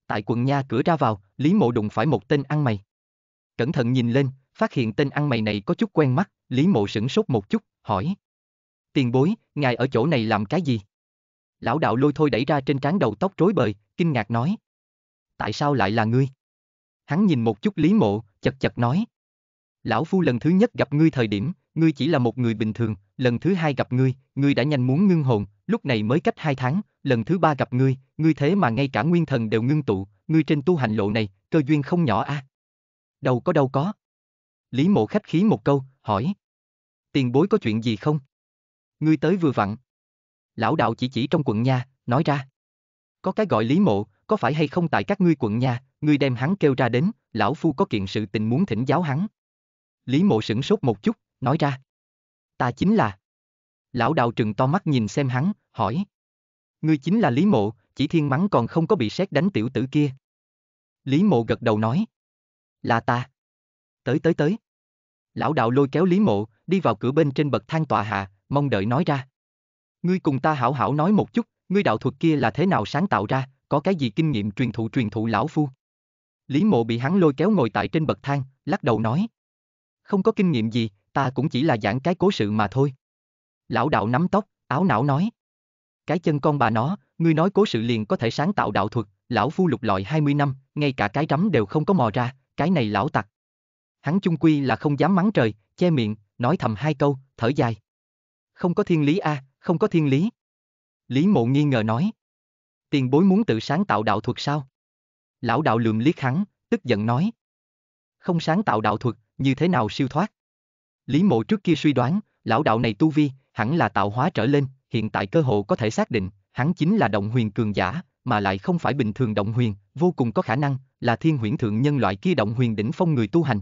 Speaker 1: Tại quận nha cửa ra vào, Lý Mộ đụng phải một tên ăn mày. Cẩn thận nhìn lên, phát hiện tên ăn mày này có chút quen mắt, Lý Mộ sửng sốt một chút, hỏi. Tiền bối, ngài ở chỗ này làm cái gì? Lão đạo lôi thôi đẩy ra trên trán đầu tóc rối bời, kinh ngạc nói. Tại sao lại là ngươi? Hắn nhìn một chút Lý Mộ, chật chật nói. Lão Phu lần thứ nhất gặp ngươi thời điểm, ngươi chỉ là một người bình thường, lần thứ hai gặp ngươi, ngươi đã nhanh muốn ngưng hồn, lúc này mới cách hai tháng, lần thứ ba gặp ngươi, ngươi thế mà ngay cả nguyên thần đều ngưng tụ, ngươi trên tu hành lộ này, cơ duyên không nhỏ a. À? Đâu có đâu có. Lý mộ khách khí một câu, hỏi. Tiền bối có chuyện gì không? Ngươi tới vừa vặn. Lão đạo chỉ chỉ trong quận nha, nói ra. Có cái gọi Lý mộ, có phải hay không tại các ngươi quận nha? ngươi đem hắn kêu ra đến, lão phu có kiện sự tình muốn thỉnh giáo hắn. Lý mộ sửng sốt một chút, nói ra. Ta chính là. Lão đạo trừng to mắt nhìn xem hắn, hỏi. Ngươi chính là Lý mộ, chỉ thiên mắng còn không có bị xét đánh tiểu tử kia. Lý mộ gật đầu nói. Là ta tới tới tới. Lão đạo lôi kéo Lý Mộ, đi vào cửa bên trên bậc thang tòa hạ, mong đợi nói ra. Ngươi cùng ta hảo hảo nói một chút, ngươi đạo thuật kia là thế nào sáng tạo ra, có cái gì kinh nghiệm truyền thụ truyền thụ lão phu. Lý Mộ bị hắn lôi kéo ngồi tại trên bậc thang, lắc đầu nói. Không có kinh nghiệm gì, ta cũng chỉ là giảng cái cố sự mà thôi. Lão đạo nắm tóc, áo não nói. Cái chân con bà nó, ngươi nói cố sự liền có thể sáng tạo đạo thuật, lão phu lục lọi 20 năm, ngay cả cái rắm đều không có mò ra, cái này lão tặc, hắn chung quy là không dám mắng trời, che miệng, nói thầm hai câu, thở dài. Không có thiên lý a, à, không có thiên lý. Lý mộ nghi ngờ nói. Tiền bối muốn tự sáng tạo đạo thuật sao? Lão đạo lườm liếc hắn, tức giận nói. Không sáng tạo đạo thuật, như thế nào siêu thoát? Lý mộ trước kia suy đoán, lão đạo này tu vi, hẳn là tạo hóa trở lên, hiện tại cơ hội có thể xác định, hắn chính là động huyền cường giả, mà lại không phải bình thường động huyền, vô cùng có khả năng, là thiên huyển thượng nhân loại kia động huyền đỉnh phong người tu hành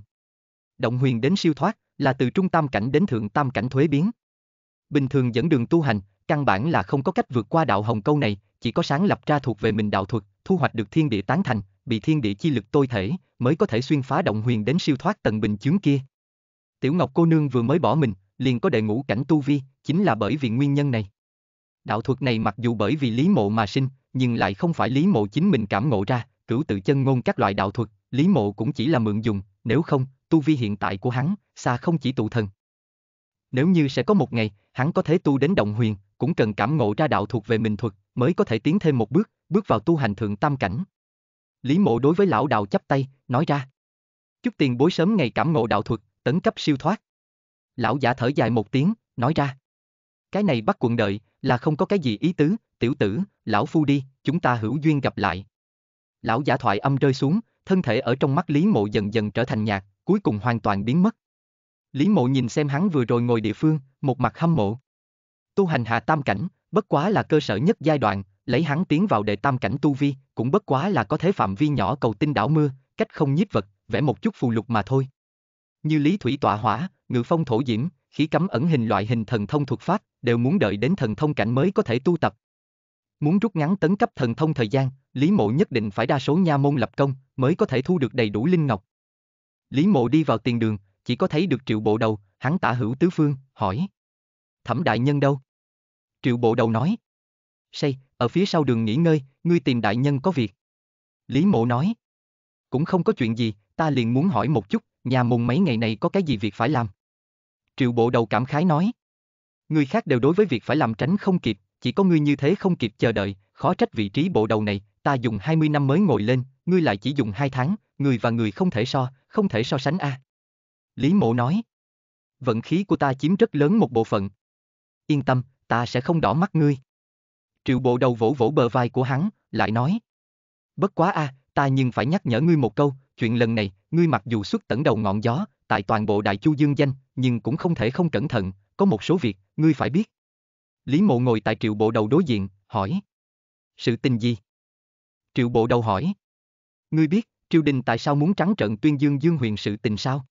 Speaker 1: động huyền đến siêu thoát, là từ trung tam cảnh đến thượng tam cảnh thuế biến. Bình thường dẫn đường tu hành, căn bản là không có cách vượt qua đạo hồng câu này, chỉ có sáng lập ra thuộc về mình đạo thuật, thu hoạch được thiên địa tán thành, bị thiên địa chi lực tôi thể, mới có thể xuyên phá động huyền đến siêu thoát tầng bình chướng kia. Tiểu Ngọc cô nương vừa mới bỏ mình, liền có đệ ngũ cảnh tu vi, chính là bởi vì nguyên nhân này. Đạo thuật này mặc dù bởi vì Lý Mộ mà sinh, nhưng lại không phải Lý Mộ chính mình cảm ngộ ra, cửu tự chân ngôn các loại đạo thuật, Lý Mộ cũng chỉ là mượn dùng, nếu không, tu vi hiện tại của hắn, xa không chỉ tụ thần. Nếu như sẽ có một ngày, hắn có thể tu đến động huyền, cũng cần cảm ngộ ra đạo thuộc về mình thuật, mới có thể tiến thêm một bước, bước vào tu hành thượng tam cảnh. Lý mộ đối với lão đạo chắp tay, nói ra. Chúc tiền bối sớm ngày cảm ngộ đạo thuật, tấn cấp siêu thoát. Lão giả thở dài một tiếng, nói ra. Cái này bắt quận đợi, là không có cái gì ý tứ, tiểu tử, lão phu đi, chúng ta hữu duyên gặp lại. Lão giả thoại âm rơi xuống, thân thể ở trong mắt Lý Mộ dần dần trở thành nhạt, cuối cùng hoàn toàn biến mất. Lý mộ nhìn xem hắn vừa rồi ngồi địa phương, một mặt hâm mộ. Tu hành hạ tam cảnh, bất quá là cơ sở nhất giai đoạn, lấy hắn tiến vào đệ tam cảnh tu vi, cũng bất quá là có thế phạm vi nhỏ cầu tinh đảo mưa, cách không nhiếp vật, vẽ một chút phù lục mà thôi. Như lý thủy tọa hỏa, ngự phong thổ diễm, khí cấm ẩn hình loại hình thần thông thuộc pháp, đều muốn đợi đến thần thông cảnh mới có thể tu tập. Muốn rút ngắn tấn cấp thần thông thời gian, Lý Mộ nhất định phải đa số nha môn lập công, mới có thể thu được đầy đủ linh ngọc. Lý mộ đi vào tiền đường, chỉ có thấy được triệu bộ đầu, hắn tả hữu tứ phương, hỏi. Thẩm đại nhân đâu? Triệu bộ đầu nói. Say, ở phía sau đường nghỉ ngơi, ngươi tìm đại nhân có việc. Lý mộ nói. Cũng không có chuyện gì, ta liền muốn hỏi một chút, nhà mùng mấy ngày này có cái gì việc phải làm? Triệu bộ đầu cảm khái nói. Người khác đều đối với việc phải làm tránh không kịp, chỉ có ngươi như thế không kịp chờ đợi, khó trách vị trí bộ đầu này, ta dùng 20 năm mới ngồi lên, ngươi lại chỉ dùng hai tháng, người và người không thể so, không thể so sánh a. À. Lý mộ nói. Vận khí của ta chiếm rất lớn một bộ phận. Yên tâm, ta sẽ không đỏ mắt ngươi. Triệu bộ đầu vỗ vỗ bờ vai của hắn, lại nói. Bất quá a, à, ta nhưng phải nhắc nhở ngươi một câu, chuyện lần này, ngươi mặc dù xuất tẩn đầu ngọn gió, tại toàn bộ đại chu dương danh, nhưng cũng không thể không cẩn thận, có một số việc, ngươi phải biết. Lý mộ ngồi tại triệu bộ đầu đối diện, hỏi. Sự tình gì? Triệu bộ đầu hỏi. Ngươi biết, triều đình tại sao muốn trắng trợn tuyên dương Dương Huyền sự tình sao?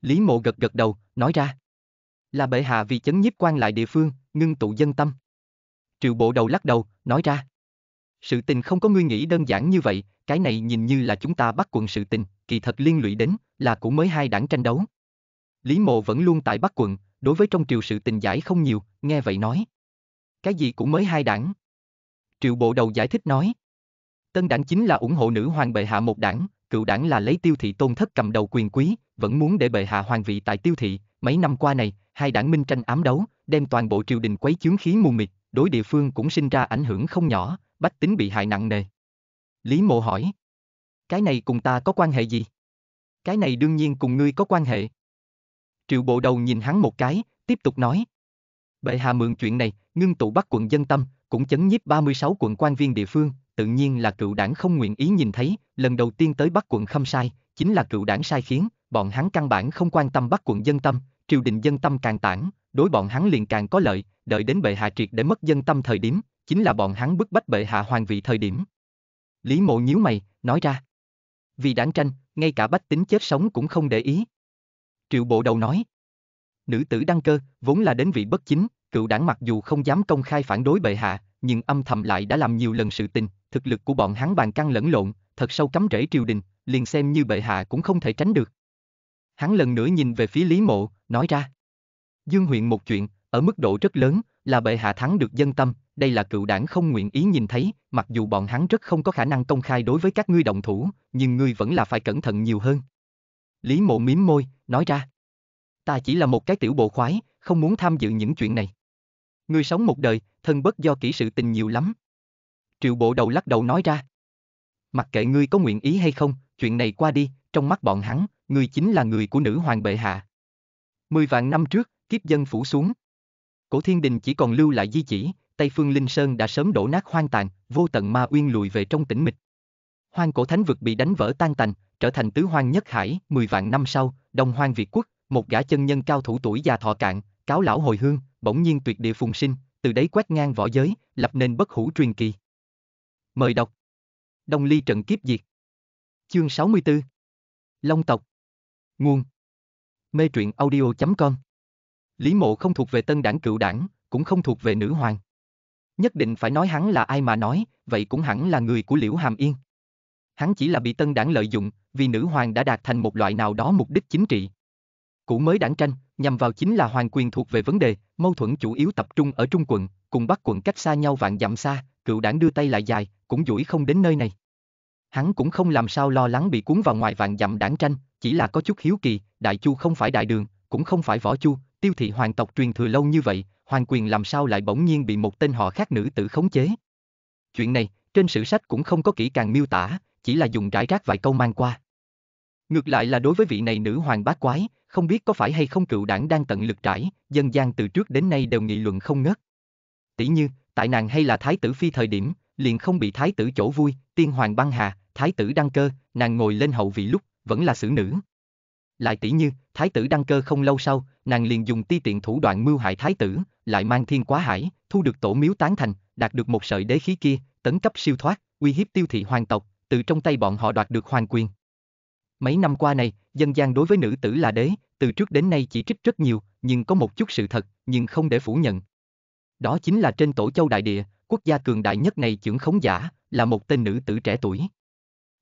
Speaker 1: Lý mộ gật gật đầu, nói ra. Là bệ hạ vì chấn nhiếp quan lại địa phương, ngưng tụ dân tâm. Triệu bộ đầu lắc đầu, nói ra. Sự tình không có ngươi nghĩ đơn giản như vậy, cái này nhìn như là chúng ta bắt quận sự tình, kỳ thật liên lụy đến, là cũng mới hai đảng tranh đấu. Lý mộ vẫn luôn tại bắc quận, đối với trong triều sự tình giải không nhiều, nghe vậy nói. Cái gì cũng mới hai đảng. Triệu bộ đầu giải thích nói. Tân đảng chính là ủng hộ nữ hoàng bệ hạ một đảng, cựu đảng là lấy tiêu thị tôn thất cầm đầu quyền quý, vẫn muốn để bệ hạ hoàng vị tại tiêu thị. Mấy năm qua này, hai đảng minh tranh ám đấu, đem toàn bộ triều đình quấy chướng khí mù mịt, đối địa phương cũng sinh ra ảnh hưởng không nhỏ, bách tính bị hại nặng nề. Lý Mộ hỏi. Cái này cùng ta có quan hệ gì? Cái này đương nhiên cùng ngươi có quan hệ. Triệu bộ đầu nhìn hắn một cái, tiếp tục nói. Bệ hạ mượn chuyện này, ngưng tụ bắt quận dân tâm, cũng chấn nhiếp 36 quận quan viên địa phương, tự nhiên là cựu đảng không nguyện ý nhìn thấy, lần đầu tiên tới Bắc quận Khâm Sai, chính là cựu đảng sai khiến, bọn hắn căn bản không quan tâm Bắc quận dân tâm, triều đình dân tâm càng tản, đối bọn hắn liền càng có lợi, đợi đến bệ hạ triệt để mất dân tâm thời điểm, chính là bọn hắn bức bách bệ hạ hoàng vị thời điểm. Lý mộ nhíu mày, nói ra. Vì đảng tranh, ngay cả bách tính chết sống cũng không để ý. Triệu bộ đầu nói. Nữ tử đăng cơ, vốn là đến vị bất chính, cựu đảng mặc dù không dám công khai phản đối bệ hạ, nhưng âm thầm lại đã làm nhiều lần sự tình, thực lực của bọn hắn bàn căng lẫn lộn, thật sâu cắm rễ triều đình, liền xem như bệ hạ cũng không thể tránh được. Hắn lần nữa nhìn về phía Lý Mộ, nói ra. Dương huyện một chuyện, ở mức độ rất lớn, là bệ hạ thắng được dân tâm, đây là cựu đảng không nguyện ý nhìn thấy, mặc dù bọn hắn rất không có khả năng công khai đối với các ngươi đồng thủ, nhưng ngươi vẫn là phải cẩn thận nhiều hơn. Lý mộ mím môi, nói ra. Ta chỉ là một cái tiểu bộ khoái, không muốn tham dự những chuyện này. Ngươi sống một đời, thân bất do kỹ sự tình nhiều lắm, Triệu bộ đầu lắc đầu nói ra. Mặc kệ ngươi có nguyện ý hay không, chuyện này qua đi, trong mắt bọn hắn, ngươi chính là người của nữ hoàng bệ hạ. Mười vạn năm trước, kiếp dân phủ xuống. Cổ thiên đình chỉ còn lưu lại di chỉ, Tây Phương Linh Sơn đã sớm đổ nát hoang tàn, vô tận ma uyên lùi về trong tĩnh mịch. Hoang cổ thánh vực bị đánh vỡ tan tành, trở thành tứ hoang nhất hải, mười vạn năm sau, Đông Hoang Việt quốc, một gã chân nhân cao thủ tuổi già thọ cạn, cáo lão hồi hương, bỗng nhiên tuyệt địa phùng sinh, từ đấy quét ngang võ giới, lập nên bất hủ truyền kỳ. Mời đọc. Đông ly trận kiếp diệt. Chương 64. Long tộc. Nguồn. Mê truyện audio.com Lý mộ không thuộc về tân đảng cựu đảng, cũng không thuộc về nữ hoàng. Nhất định phải nói hắn là ai mà nói, vậy cũng hẳn là người của Liễu Hàm Yên. Hắn chỉ là bị tân đảng lợi dụng, vì nữ hoàng đã đạt thành một loại nào đó mục đích chính trị. Cũ mới đảng tranh, nhằm vào chính là hoàng quyền thuộc về vấn đề, mâu thuẫn chủ yếu tập trung ở trung quận, cùng bắc quận cách xa nhau vạn dặm xa, cựu đảng đưa tay lại dài, cũng duỗi không đến nơi này. Hắn cũng không làm sao lo lắng bị cuốn vào ngoài vạn dặm đảng tranh, chỉ là có chút hiếu kỳ, đại chu không phải đại đường, cũng không phải võ chu, tiêu thị hoàng tộc truyền thừa lâu như vậy, hoàng quyền làm sao lại bỗng nhiên bị một tên họ khác nữ tử khống chế. Chuyện này, trên sử sách cũng không có kỹ càng miêu tả, chỉ là dùng rải rác vài câu mang qua. Ngược lại là đối với vị này nữ hoàng bát quái, không biết có phải hay không cựu đảng đang tận lực trải, dân gian từ trước đến nay đều nghị luận không ngớt. Tỷ như, tại nàng hay là thái tử phi thời điểm, liền không bị thái tử chỗ vui, tiên hoàng băng hà, thái tử đăng cơ, nàng ngồi lên hậu vị lúc, vẫn là xử nữ. Lại tỷ như, thái tử đăng cơ không lâu sau, nàng liền dùng ti tiện thủ đoạn mưu hại thái tử, lại mang thiên quá hải, thu được tổ miếu tán thành, đạt được một sợi đế khí kia, tấn cấp siêu thoát, uy hiếp tiêu thị hoàng tộc, từ trong tay bọn họ đoạt được hoàng quyền. Mấy năm qua này, dân gian đối với nữ tử là đế, từ trước đến nay chỉ trích rất nhiều, nhưng có một chút sự thật, nhưng không để phủ nhận, đó chính là trên tổ châu đại địa, quốc gia cường đại nhất này trưởng khống giả, là một tên nữ tử trẻ tuổi.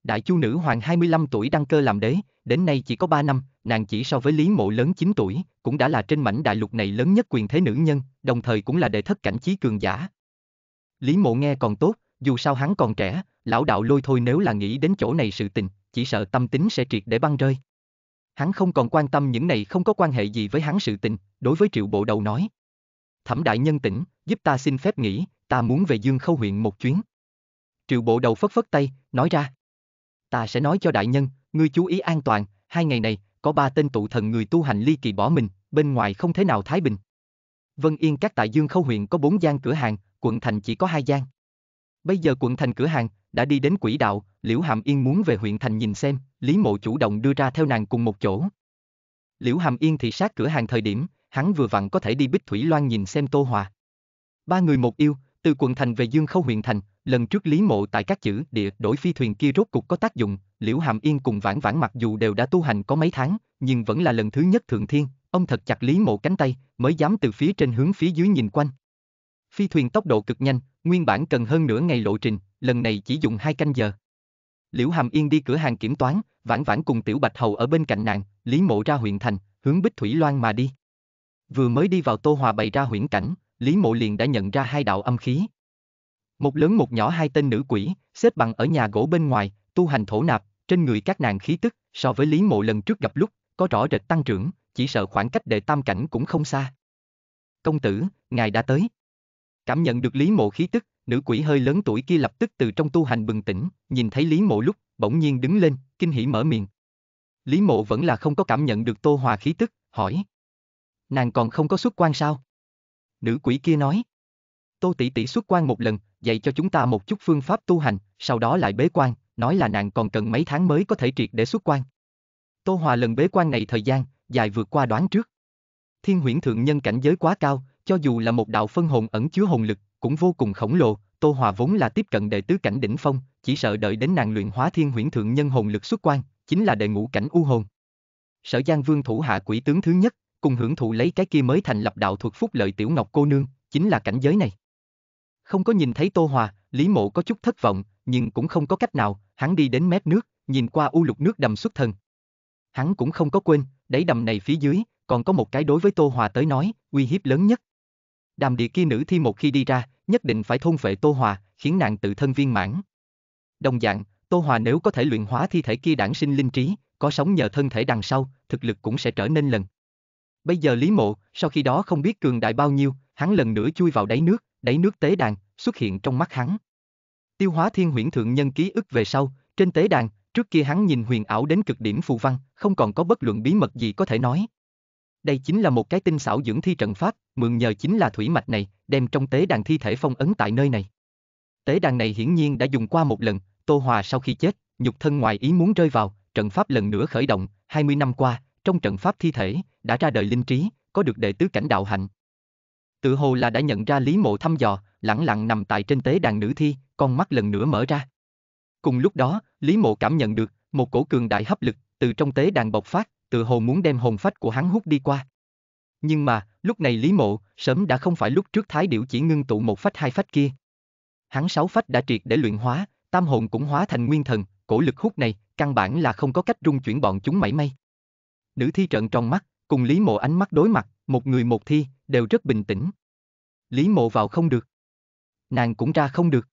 Speaker 1: Đại chu nữ hoàng 25 tuổi đăng cơ làm đế, đến nay chỉ có 3 năm, nàng chỉ so với Lý Mộ lớn 9 tuổi, cũng đã là trên mảnh đại lục này lớn nhất quyền thế nữ nhân, đồng thời cũng là đệ thất cảnh trí cường giả. Lý Mộ nghe còn tốt, dù sao hắn còn trẻ, lão đạo lôi thôi nếu là nghĩ đến chỗ này sự tình, chỉ sợ tâm tính sẽ triệt để băng rơi. Hắn không còn quan tâm những này không có quan hệ gì với hắn sự tình, đối với triệu bộ đầu nói, thẩm đại nhân tỉnh, giúp ta xin phép nghỉ, ta muốn về Dương Khâu huyện một chuyến. Triệu bộ đầu phất phất tay, nói ra. Ta sẽ nói cho đại nhân, ngươi chú ý an toàn, hai ngày này, có ba tên tụ thần người tu hành ly kỳ bỏ mình, bên ngoài không thể nào thái bình. Vân Yên các tại Dương Khâu huyện có bốn gian cửa hàng, quận thành chỉ có hai gian. Bây giờ quận thành cửa hàng đã đi đến quỹ đạo, Liễu Hàm Yên muốn về huyện thành nhìn xem, Lý Mộ chủ động đưa ra theo nàng cùng một chỗ. Liễu Hàm Yên thị sát cửa hàng thời điểm, hắn vừa vặn có thể đi Bích Thủy Loan nhìn xem Tô Hòa. Ba người một yêu, từ quận thành về Dương Khâu huyện thành, lần trước Lý Mộ tại các chữ địa đổi phi thuyền kia rốt cục có tác dụng, Liễu Hàm Yên cùng Vãn Vãn mặc dù đều đã tu hành có mấy tháng, nhưng vẫn là lần thứ nhất thượng thiên, ông thật chặt Lý Mộ cánh tay, mới dám từ phía trên hướng phía dưới nhìn quanh. Phi thuyền tốc độ cực nhanh, nguyên bản cần hơn nửa ngày lộ trình, lần này chỉ dùng hai canh giờ. Liễu Hàm Yên đi cửa hàng kiểm toán, Vãn Vãn cùng Tiểu Bạch Hầu ở bên cạnh nàng, Lý Mộ ra huyện thành, hướng Bích Thủy Loan mà đi. Vừa mới đi vào Tô Hòa bày ra huyễn cảnh, Lý Mộ liền đã nhận ra hai đạo âm khí. Một lớn một nhỏ hai tên nữ quỷ, xếp bằng ở nhà gỗ bên ngoài, tu hành thổ nạp, trên người các nàng khí tức, so với Lý Mộ lần trước gặp lúc, có rõ rệt tăng trưởng, chỉ sợ khoảng cách đệ tam cảnh cũng không xa. Công tử, ngài đã tới. Cảm nhận được Lý Mộ khí tức, nữ quỷ hơi lớn tuổi kia lập tức từ trong tu hành bừng tỉnh, nhìn thấy Lý Mộ lúc, bỗng nhiên đứng lên, kinh hỉ mở miệng. Lý Mộ vẫn là không có cảm nhận được Tô Hòa khí tức, hỏi nàng còn không có xuất quan sao? Nữ quỷ kia nói. Tô tỷ tỷ xuất quan một lần, dạy cho chúng ta một chút phương pháp tu hành, sau đó lại bế quan, nói là nàng còn cần mấy tháng mới có thể triệt để xuất quan. Tô Hòa lần bế quan này thời gian, dài vượt qua đoán trước. Thiên huyễn thượng nhân cảnh giới quá cao, cho dù là một đạo phân hồn ẩn chứa hồn lực, cũng vô cùng khổng lồ, Tô Hòa vốn là tiếp cận đệ tứ cảnh đỉnh phong, chỉ sợ đợi đến nàng luyện hóa thiên huyễn thượng nhân hồn lực xuất quan, chính là đệ ngũ cảnh u hồn. Sở Giang Vương thủ hạ quỷ tướng thứ nhất, cùng hưởng thụ lấy cái kia mới thành lập đạo thuật phúc lợi tiểu ngọc cô nương, chính là cảnh giới này. Không có nhìn thấy Tô Hòa, Lý Mộ có chút thất vọng, nhưng cũng không có cách nào, hắn đi đến mép nước, nhìn qua u lục nước đầm xuất thân Hắn cũng không có quên, đáy đầm này phía dưới, còn có một cái đối với Tô Hòa tới nói, uy hiếp lớn nhất. Đàm địa kia nữ thi một khi đi ra, nhất định phải thôn vệ Tô Hòa, khiến nàng tự thân viên mãn. Đồng dạng, Tô Hòa nếu có thể luyện hóa thi thể kia đảng sinh linh trí, có sống nhờ thân thể đằng sau, thực lực cũng sẽ trở nên lần Bây giờ Lý Mộ, sau khi đó không biết cường đại bao nhiêu, hắn lần nữa chui vào đáy nước, đáy nước tế đàn, xuất hiện trong mắt hắn. Tiêu hóa thiên huyển thượng nhân ký ức về sau, trên tế đàn, trước kia hắn nhìn huyền ảo đến cực điểm phù văn, không còn có bất luận bí mật gì có thể nói. Đây chính là một cái tinh xảo dưỡng thi trận pháp, mượn nhờ chính là thủy mạch này, đem trong tế đàn thi thể phong ấn tại nơi này. Tế đàn này hiển nhiên đã dùng qua một lần, Tô Hòa sau khi chết, nhục thân ngoài ý muốn rơi vào, trận pháp lần nữa khởi động, 20 năm qua, trong trận pháp thi thể, đã ra đời linh trí, có được đệ tứ cảnh đạo hạnh. Tự hồ là đã nhận ra Lý Mộ thăm dò, lẳng lặng nằm tại trên tế đàn nữ thi, con mắt lần nữa mở ra. Cùng lúc đó, Lý Mộ cảm nhận được một cổ cường đại hấp lực từ trong tế đàn bộc phát, tự hồ muốn đem hồn phách của hắn hút đi qua. Nhưng mà, lúc này Lý Mộ sớm đã không phải lúc trước Thái Điểu chỉ ngưng tụ một phách hai phách kia. Hắn sáu phách đã triệt để luyện hóa, tam hồn cũng hóa thành nguyên thần, cổ lực hút này căn bản là không có cách rung chuyển bọn chúng mảy may. Nữ thi trợn tròn mắt, cùng Lý Mộ ánh mắt đối mặt, một người một thi, đều rất bình tĩnh. Lý Mộ vào không được. Nàng cũng ra không được.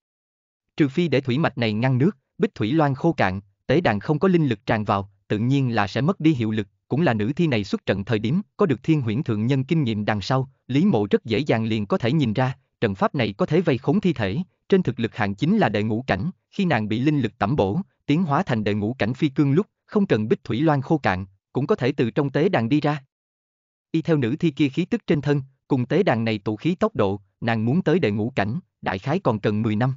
Speaker 1: Trừ phi để thủy mạch này ngăn nước, bích thủy loan khô cạn, tế đàn không có linh lực tràn vào, tự nhiên là sẽ mất đi hiệu lực, cũng là nữ thi này xuất trận thời điểm, có được thiên huyễn thượng nhân kinh nghiệm đằng sau, Lý Mộ rất dễ dàng liền có thể nhìn ra, trận pháp này có thể vây khốn thi thể, trên thực lực hạng chính là đệ ngũ cảnh, khi nàng bị linh lực tẩm bổ, tiến hóa thành đệ ngũ cảnh phi cương lúc, không cần bích thủy loan khô cạn, cũng có thể từ trong tế đàn đi ra. Y theo nữ thi kia khí tức trên thân, cùng tế đàn này tụ khí tốc độ, nàng muốn tới đệ ngũ cảnh, đại khái còn cần 10 năm.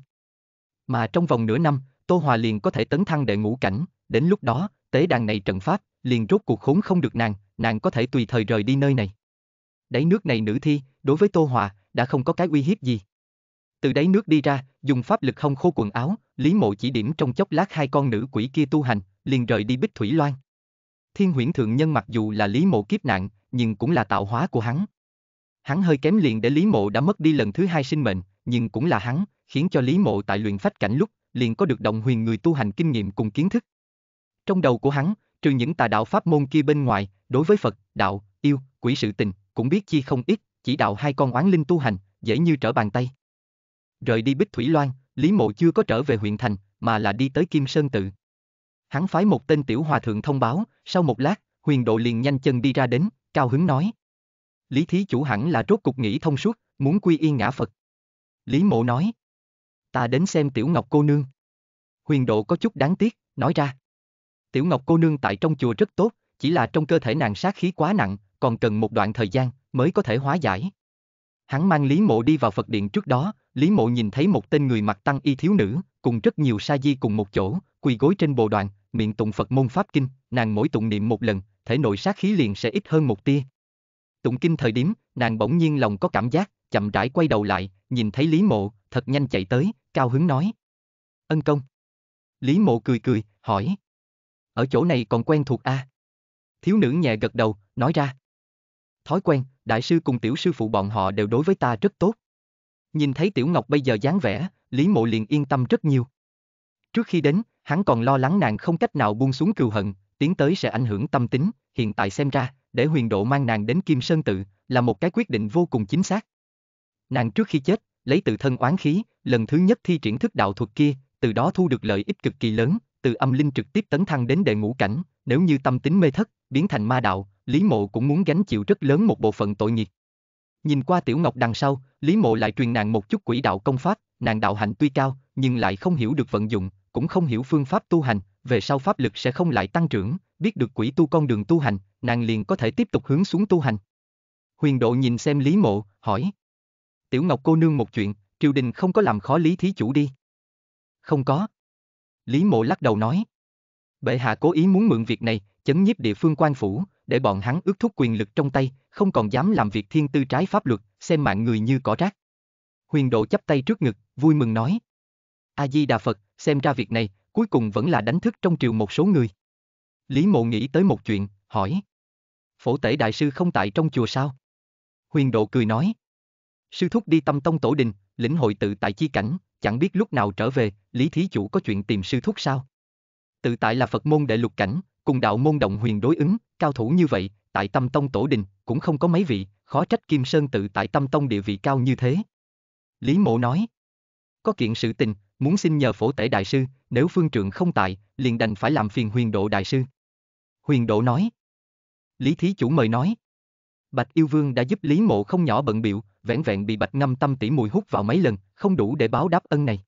Speaker 1: Mà trong vòng nửa năm, Tô Hòa liền có thể tấn thăng đệ ngũ cảnh, đến lúc đó, tế đàn này trận pháp, liền rốt cuộc khốn không được nàng, nàng có thể tùy thời rời đi nơi này. Đáy nước này nữ thi, đối với Tô Hòa, đã không có cái uy hiếp gì. Từ đáy nước đi ra, dùng pháp lực không khô quần áo, Lý Mộ chỉ điểm trong chốc lát hai con nữ quỷ kia tu hành, liền rời đi Bích Thủy Loan. Thiên huyễn thượng nhân mặc dù là Lý Mộ kiếp nạn, nhưng cũng là tạo hóa của hắn. Hắn hơi kém liền để Lý Mộ đã mất đi lần thứ hai sinh mệnh, nhưng cũng là hắn, khiến cho Lý Mộ tại luyện phách cảnh lúc, liền có được động huyền người tu hành kinh nghiệm cùng kiến thức. Trong đầu của hắn, trừ những tà đạo pháp môn kia bên ngoài, đối với Phật, đạo, yêu, quỷ sự tình, cũng biết chi không ít, chỉ đạo hai con oán linh tu hành, dễ như trở bàn tay. Rời đi Bích Thủy Loan, Lý Mộ chưa có trở về huyện thành, mà là đi tới Kim Sơn Tự hắn phái một tên tiểu hòa thượng thông báo, sau một lát, huyền độ liền nhanh chân đi ra đến, cao hứng nói. Lý thí chủ hẳn là rốt cục nghĩ thông suốt, muốn quy y ngã Phật. Lý mộ nói. Ta đến xem tiểu ngọc cô nương. Huyền độ có chút đáng tiếc, nói ra. Tiểu ngọc cô nương tại trong chùa rất tốt, chỉ là trong cơ thể nàng sát khí quá nặng, còn cần một đoạn thời gian mới có thể hóa giải. Hắn mang Lý Mộ đi vào Phật điện trước đó, Lý Mộ nhìn thấy một tên người mặc tăng y thiếu nữ, cùng rất nhiều sa di cùng một chỗ, quỳ gối trên bồ đoàn, miệng tụng Phật môn Pháp Kinh, nàng mỗi tụng niệm một lần, thể nội sát khí liền sẽ ít hơn một tia. Tụng kinh thời điểm, nàng bỗng nhiên lòng có cảm giác, chậm rãi quay đầu lại, nhìn thấy Lý Mộ, thật nhanh chạy tới, cao hứng nói. Ân công. Lý Mộ cười cười, hỏi. Ở chỗ này còn quen thuộc a à? Thiếu nữ nhẹ gật đầu, nói ra. Thói quen, đại sư cùng tiểu sư phụ bọn họ đều đối với ta rất tốt. Nhìn thấy tiểu ngọc bây giờ dáng vẻ, Lý Mộ liền yên tâm rất nhiều. Trước khi đến, hắn còn lo lắng nàng không cách nào buông xuống cừu hận, tiến tới sẽ ảnh hưởng tâm tính, hiện tại xem ra, để huyền độ mang nàng đến Kim Sơn Tự, là một cái quyết định vô cùng chính xác. Nàng trước khi chết, lấy tự thân oán khí, lần thứ nhất thi triển thức đạo thuật kia, từ đó thu được lợi ích cực kỳ lớn, từ âm linh trực tiếp tấn thăng đến đệ ngũ cảnh, nếu như tâm tính mê thất, biến thành ma đạo, Lý Mộ cũng muốn gánh chịu rất lớn một bộ phận tội nghiệp. Nhìn qua Tiểu Ngọc đằng sau, Lý Mộ lại truyền nàng một chút quỷ đạo công pháp, nàng đạo hạnh tuy cao, nhưng lại không hiểu được vận dụng, cũng không hiểu phương pháp tu hành, về sau pháp lực sẽ không lại tăng trưởng, biết được quỷ tu con đường tu hành, nàng liền có thể tiếp tục hướng xuống tu hành. Huyền độ nhìn xem Lý Mộ, hỏi. Tiểu Ngọc cô nương một chuyện, triều đình không có làm khó Lý Thí Chủ đi. Không có. Lý Mộ lắc đầu nói. Bệ hạ cố ý muốn mượn việc này, chấn nhiếp địa phương quan phủ, để bọn hắn ước thúc quyền lực trong tay, không còn dám làm việc thiên tư trái pháp luật, xem mạng người như cỏ rác. Huyền độ chắp tay trước ngực, vui mừng nói. A-di-đà Phật, xem ra việc này, cuối cùng vẫn là đánh thức trong triều một số người. Lý mộ nghĩ tới một chuyện, hỏi. Phổ tể đại sư không tại trong chùa sao? Huyền độ cười nói. Sư thúc đi tâm tông tổ đình, lĩnh hội tự tại chi cảnh, chẳng biết lúc nào trở về, Lý Thí Chủ có chuyện tìm sư thúc sao? Tự tại là Phật môn đệ lục cảnh, cùng đạo môn động huyền đối ứng, cao thủ như vậy, tại tâm tông tổ đình, cũng không có mấy vị, khó trách Kim Sơn tự tại tâm tông địa vị cao như thế. Lý mộ nói. Có kiện sự tình, muốn xin nhờ phổ tể đại sư, nếu phương trượng không tại, liền đành phải làm phiền huyền độ đại sư. Huyền độ nói. Lý Thí Chủ mời nói. Bạch Yêu Vương đã giúp Lý Mộ không nhỏ bận biệu, vẻn vẹn bị Bạch Ngâm Tâm tỷ mùi hút vào mấy lần, không đủ để báo đáp ân này.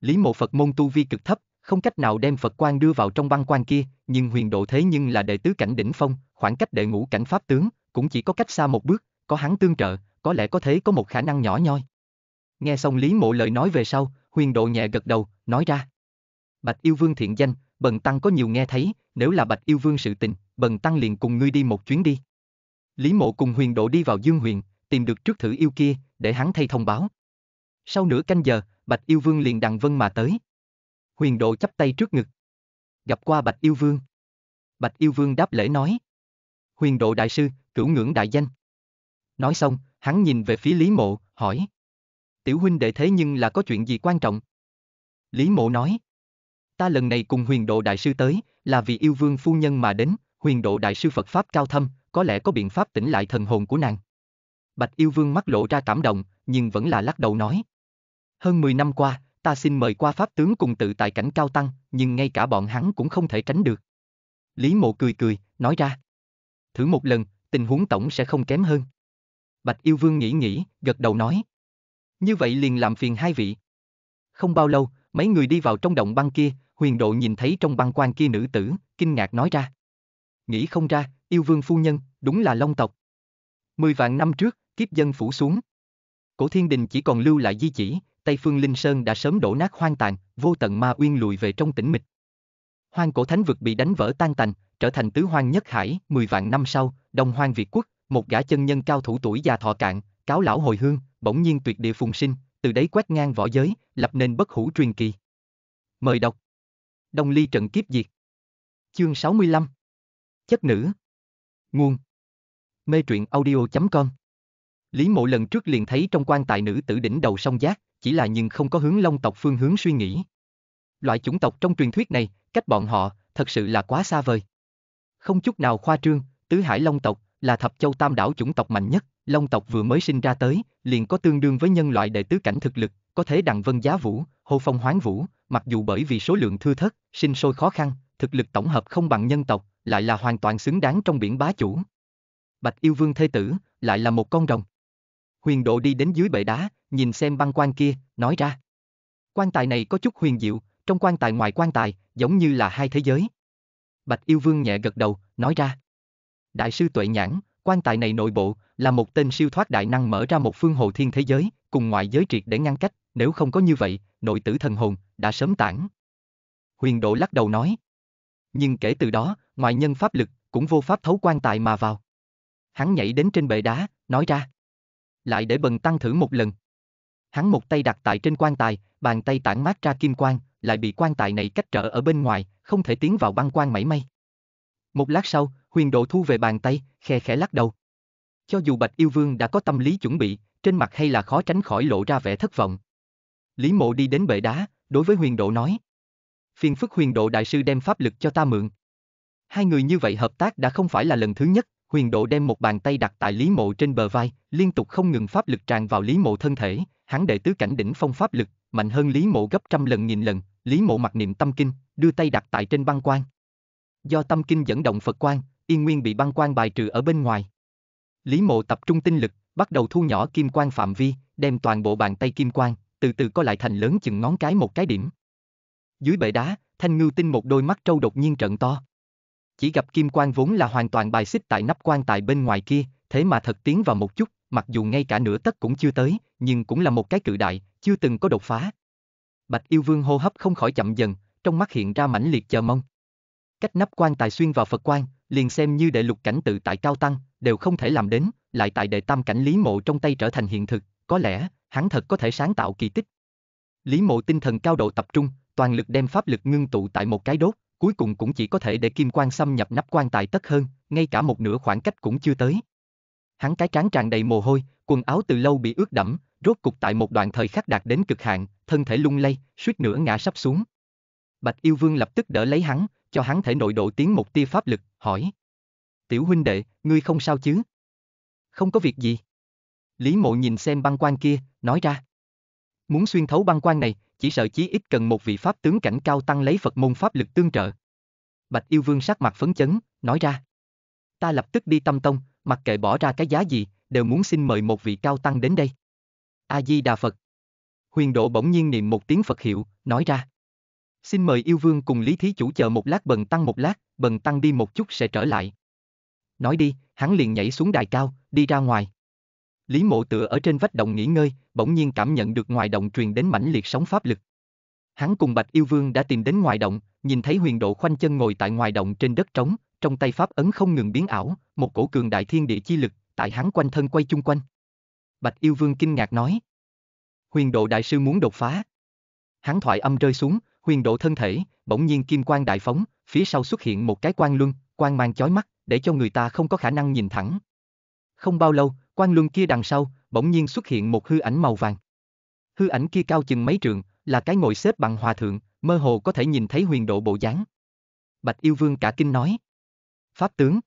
Speaker 1: Lý Mộ Phật môn tu vi cực thấp, không cách nào đem Phật quan đưa vào trong băng quan kia, nhưng huyền độ thế nhưng là đệ tứ cảnh đỉnh phong, khoảng cách đệ ngũ cảnh pháp tướng, cũng chỉ có cách xa một bước, có hắn tương trợ, có lẽ có thế có một khả năng nhỏ nhoi. Nghe xong Lý Mộ lời nói về sau, huyền độ nhẹ gật đầu, nói ra. Bạch yêu vương thiện danh, bần tăng có nhiều nghe thấy, nếu là bạch yêu vương sự tình, bần tăng liền cùng ngươi đi một chuyến đi. Lý mộ cùng huyền độ đi vào dương huyền, tìm được trước thử yêu kia, để hắn thay thông báo. Sau nửa canh giờ, bạch yêu vương liền đằng vân mà tới. Huyền độ chắp tay trước ngực. Gặp qua bạch yêu vương. Bạch yêu vương đáp lễ nói. Huyền độ đại sư, cửu ngưỡng đại danh. Nói xong, hắn nhìn về phía Lý Mộ, hỏi tiểu huynh đệ thế nhưng là có chuyện gì quan trọng? Lý mộ nói, ta lần này cùng huyền độ đại sư tới, là vì yêu vương phu nhân mà đến, huyền độ đại sư Phật Pháp cao thâm, có lẽ có biện pháp tỉnh lại thần hồn của nàng. Bạch yêu vương mắt lộ ra cảm động, nhưng vẫn là lắc đầu nói. Hơn 10 năm qua, ta xin mời qua pháp tướng cùng tự tại cảnh cao tăng, nhưng ngay cả bọn hắn cũng không thể tránh được. Lý mộ cười cười, nói ra. Thử một lần, tình huống tổng sẽ không kém hơn. Bạch yêu vương nghĩ nghĩ, gật đầu nói. Như vậy liền làm phiền hai vị. Không bao lâu, mấy người đi vào trong động băng kia, huyền độ nhìn thấy trong băng quan kia nữ tử, kinh ngạc nói ra. Nghĩ không ra, yêu vương phu nhân, đúng là long tộc. Mười vạn năm trước, kiếp dân phủ xuống. Cổ thiên đình chỉ còn lưu lại di chỉ, Tây Phương Linh Sơn đã sớm đổ nát hoang tàn, vô tận ma uyên lùi về trong tĩnh mịch. Hoang cổ thánh vực bị đánh vỡ tan tành, trở thành tứ hoang nhất hải, mười vạn năm sau, Đông Hoang Việt quốc, một gã chân nhân cao thủ tuổi già thọ cạn, cáo lão hồi hương, bỗng nhiên tuyệt địa phùng sinh, từ đấy quét ngang võ giới, lập nên bất hủ truyền kỳ. Mời đọc. Đông ly trận kiếp diệt. Chương 65. Chất nữ. Nguồn. Mê truyện audio.com Lý mộ lần trước liền thấy trong quan tài nữ tử đỉnh đầu song giác, chỉ là nhưng không có hướng long tộc phương hướng suy nghĩ. Loại chủng tộc trong truyền thuyết này, cách bọn họ, thật sự là quá xa vời. Không chút nào khoa trương, tứ hải long tộc là thập châu tam đảo chủng tộc mạnh nhất. Long tộc vừa mới sinh ra tới, liền có tương đương với nhân loại đệ tứ cảnh thực lực, có thể đặng vân giá vũ, hô phong hoán vũ, mặc dù bởi vì số lượng thưa thất, sinh sôi khó khăn, thực lực tổng hợp không bằng nhân tộc, lại là hoàn toàn xứng đáng trong biển bá chủ. Bạch yêu vương thê tử, lại là một con rồng. Huyền độ đi đến dưới bệ đá, nhìn xem băng quan kia, nói ra. Quan tài này có chút huyền diệu, trong quan tài ngoài quan tài, giống như là hai thế giới. Bạch yêu vương nhẹ gật đầu, nói ra. Đại sư tuệ nhãn, Quan tài này nội bộ là một tên siêu thoát đại năng mở ra một phương hồ thiên thế giới, cùng ngoại giới triệt để ngăn cách, nếu không có như vậy, nội tử thần hồn đã sớm tản. Huyền Độ lắc đầu nói. Nhưng kể từ đó, ngoại nhân pháp lực cũng vô pháp thấu quan tài mà vào. Hắn nhảy đến trên bệ đá, nói ra. Lại để bần tăng thử một lần. Hắn một tay đặt tại trên quan tài, bàn tay tản mát ra kim quang, lại bị quan tài này cách trở ở bên ngoài, không thể tiến vào băng quan mảy may. Một lát sau, huyền độ thu về bàn tay, khe khẽ lắc đầu. Cho dù Bạch Yêu Vương đã có tâm lý chuẩn bị, trên mặt hay là khó tránh khỏi lộ ra vẻ thất vọng. Lý Mộ đi đến bệ đá, đối với huyền độ nói. Phiền phức huyền độ đại sư đem pháp lực cho ta mượn. Hai người như vậy hợp tác đã không phải là lần thứ nhất, huyền độ đem một bàn tay đặt tại Lý Mộ trên bờ vai, liên tục không ngừng pháp lực tràn vào Lý Mộ thân thể, hắn đệ tứ cảnh đỉnh phong pháp lực, mạnh hơn Lý Mộ gấp trăm lần nghìn lần, Lý Mộ mặt niệm tâm kinh, đưa tay đặt tại trên băng quan, do tâm kinh dẫn động Phật quan, yên nguyên bị băng quan bài trừ ở bên ngoài. Lý mộ tập trung tinh lực, bắt đầu thu nhỏ kim quan phạm vi, đem toàn bộ bàn tay kim quan, từ từ có lại thành lớn chừng ngón cái một cái điểm. Dưới bệ đá, thanh ngư tinh một đôi mắt trâu đột nhiên trận to. Chỉ gặp kim quan vốn là hoàn toàn bài xích tại nắp quan tại bên ngoài kia, thế mà thật tiến vào một chút, mặc dù ngay cả nửa tất cũng chưa tới, nhưng cũng là một cái cự đại, chưa từng có đột phá. Bạch yêu vương hô hấp không khỏi chậm dần, trong mắt hiện ra mãnh liệt chờ mong cách nắp quan tài xuyên vào Phật quan, liền xem như đệ lục cảnh tự tại cao tăng, đều không thể làm đến, lại tại đệ tam cảnh Lý Mộ trong tay trở thành hiện thực, có lẽ, hắn thật có thể sáng tạo kỳ tích. Lý Mộ tinh thần cao độ tập trung, toàn lực đem pháp lực ngưng tụ tại một cái đốt, cuối cùng cũng chỉ có thể để kim quan xâm nhập nắp quan tài tất hơn, ngay cả một nửa khoảng cách cũng chưa tới. Hắn cái trán tràn đầy mồ hôi, quần áo từ lâu bị ướt đẫm, rốt cục tại một đoạn thời khắc đạt đến cực hạn, thân thể lung lay, suýt nữa ngã sắp xuống. Bạch Yêu Vương lập tức đỡ lấy hắn, cho hắn thể nội độ tiến một tia pháp lực, hỏi. Tiểu huynh đệ, ngươi không sao chứ? Không có việc gì. Lý mộ nhìn xem băng quan kia, nói ra. Muốn xuyên thấu băng quan này, chỉ sợ chí ít cần một vị pháp tướng cảnh cao tăng lấy Phật môn pháp lực tương trợ. Bạch yêu vương sắc mặt phấn chấn, nói ra. Ta lập tức đi tâm tông, mặc kệ bỏ ra cái giá gì, đều muốn xin mời một vị cao tăng đến đây. A-di-đà Phật. Huyền độ bỗng nhiên niệm một tiếng Phật hiệu, nói ra. Xin mời yêu vương cùng Lý Thí Chủ chờ một lát bần tăng một lát, bần tăng đi một chút sẽ trở lại. Nói đi, hắn liền nhảy xuống đài cao, đi ra ngoài. Lý mộ tựa ở trên vách động nghỉ ngơi, bỗng nhiên cảm nhận được ngoài động truyền đến mãnh liệt sóng pháp lực. Hắn cùng Bạch Yêu Vương đã tìm đến ngoài động, nhìn thấy huyền độ khoanh chân ngồi tại ngoài động trên đất trống, trong tay pháp ấn không ngừng biến ảo, một cổ cường đại thiên địa chi lực, tại hắn quanh thân quay chung quanh. Bạch Yêu Vương kinh ngạc nói. Huyền độ đại sư muốn đột phá. Hắn thoại âm rơi xuống, huyền độ thân thể, bỗng nhiên kim quang đại phóng, phía sau xuất hiện một cái quang luân, quang mang chói mắt, để cho người ta không có khả năng nhìn thẳng. Không bao lâu, quang luân kia đằng sau, bỗng nhiên xuất hiện một hư ảnh màu vàng. Hư ảnh kia cao chừng mấy trường, là cái ngồi xếp bằng hòa thượng, mơ hồ có thể nhìn thấy huyền độ bộ dáng. Bạch Yêu Vương cả kinh nói. Pháp tướng.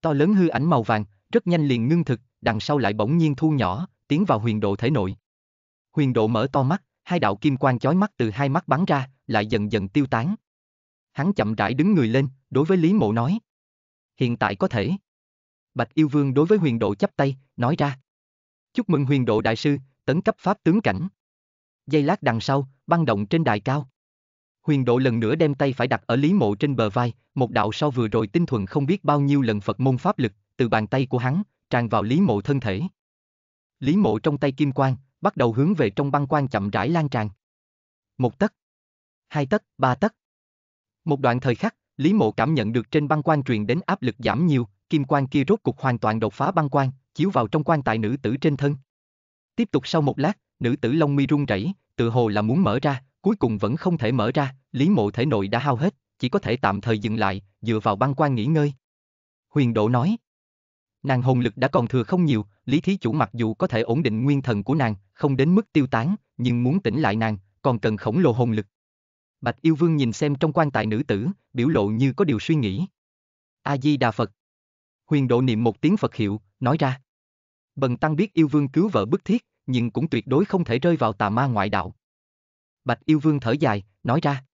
Speaker 1: To lớn hư ảnh màu vàng, rất nhanh liền ngưng thực, đằng sau lại bỗng nhiên thu nhỏ, tiến vào huyền độ thể nội. Huyền độ mở to mắt, hai đạo kim quang chói mắt từ hai mắt bắn ra, lại dần dần tiêu tán. Hắn chậm rãi đứng người lên, đối với Lý Mộ nói. Hiện tại có thể. Bạch Yêu Vương đối với huyền độ chắp tay, nói ra. Chúc mừng huyền độ đại sư, tấn cấp pháp tướng cảnh. Giây lát đằng sau, băng động trên đài cao. Huyền độ lần nữa đem tay phải đặt ở Lý Mộ trên bờ vai, một đạo sau vừa rồi tinh thuần không biết bao nhiêu lần Phật môn pháp lực, từ bàn tay của hắn, tràn vào Lý Mộ thân thể. Lý Mộ trong tay kim quang, bắt đầu hướng về trong băng quan chậm rãi lan tràn. Một tấc, hai tấc, ba tấc. Một đoạn thời khắc, Lý Mộ cảm nhận được trên băng quan truyền đến áp lực giảm nhiều, kim quan kia rốt cục hoàn toàn đột phá băng quan, chiếu vào trong quan tài nữ tử trên thân. Tiếp tục sau một lát, nữ tử lông mi run rẩy, tự hồ là muốn mở ra, cuối cùng vẫn không thể mở ra, Lý Mộ thể nội đã hao hết, chỉ có thể tạm thời dừng lại, dựa vào băng quan nghỉ ngơi. Huyền Độ nói, nàng hồn lực đã còn thừa không nhiều, Lý Thí Chủ mặc dù có thể ổn định nguyên thần của nàng, không đến mức tiêu tán, nhưng muốn tỉnh lại nàng, còn cần khổng lồ hồn lực. Bạch Yêu Vương nhìn xem trong quan tài nữ tử, biểu lộ như có điều suy nghĩ. A-di-đà Phật. Huyền độ niệm một tiếng Phật hiệu, nói ra. Bần tăng biết yêu vương cứu vợ bức thiết, nhưng cũng tuyệt đối không thể rơi vào tà ma ngoại đạo. Bạch yêu vương thở dài, nói ra.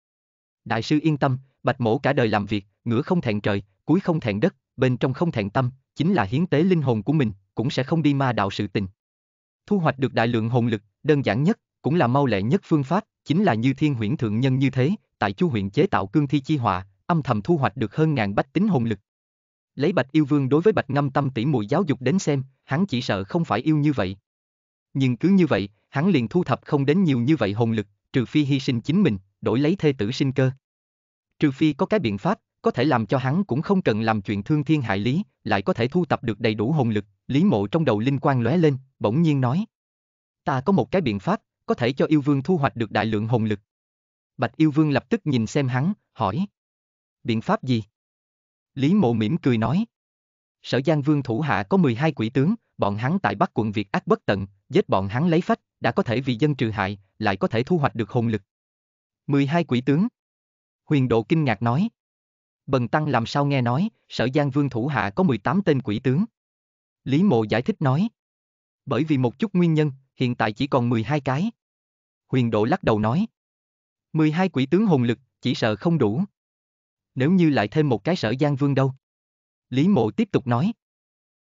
Speaker 1: Đại sư yên tâm, bạch mổ cả đời làm việc, ngửa không thẹn trời, cuối không thẹn đất, bên trong không thẹn tâm, chính là hiến tế linh hồn của mình, cũng sẽ không đi ma đạo sự tình. Thu hoạch được đại lượng hồn lực, đơn giản nhất, cũng là mau lẹ nhất phương pháp, chính là như thiên huyễn thượng nhân như thế, tại chu huyện chế tạo cương thi chi họa, âm thầm thu hoạch được hơn ngàn bách tính hồn lực. Lấy Bạch Yêu Vương đối với Bạch Ngâm Tâm tỷ mùi giáo dục đến xem, hắn chỉ sợ không phải yêu như vậy. Nhưng cứ như vậy, hắn liền thu thập không đến nhiều như vậy hồn lực, trừ phi hy sinh chính mình, đổi lấy thê tử sinh cơ. Trừ phi có cái biện pháp, có thể làm cho hắn cũng không cần làm chuyện thương thiên hại lý, lại có thể thu tập được đầy đủ hồn lực, Lý Mộ trong đầu linh quang lóe lên, bỗng nhiên nói: "Ta có một cái biện pháp, có thể cho yêu vương thu hoạch được đại lượng hồn lực. Bạch yêu vương lập tức nhìn xem hắn, hỏi. Biện pháp gì? Lý mộ mỉm cười nói. Sở Giang Vương thủ hạ có 12 quỷ tướng, bọn hắn tại Bắc quận Việt ác bất tận, giết bọn hắn lấy phách, đã có thể vì dân trừ hại, lại có thể thu hoạch được hồn lực. 12 quỷ tướng. Huyền Độ kinh ngạc nói. Bần Tăng làm sao nghe nói, sở Giang Vương thủ hạ có 18 tên quỷ tướng. Lý Mộ giải thích nói. Bởi vì một chút nguyên nhân, hiện tại chỉ còn 12 cái huyền độ lắc đầu nói. 12 quỷ tướng hồn lực, chỉ sợ không đủ. Nếu như lại thêm một cái sở Giang Vương đâu? Lý Mộ tiếp tục nói.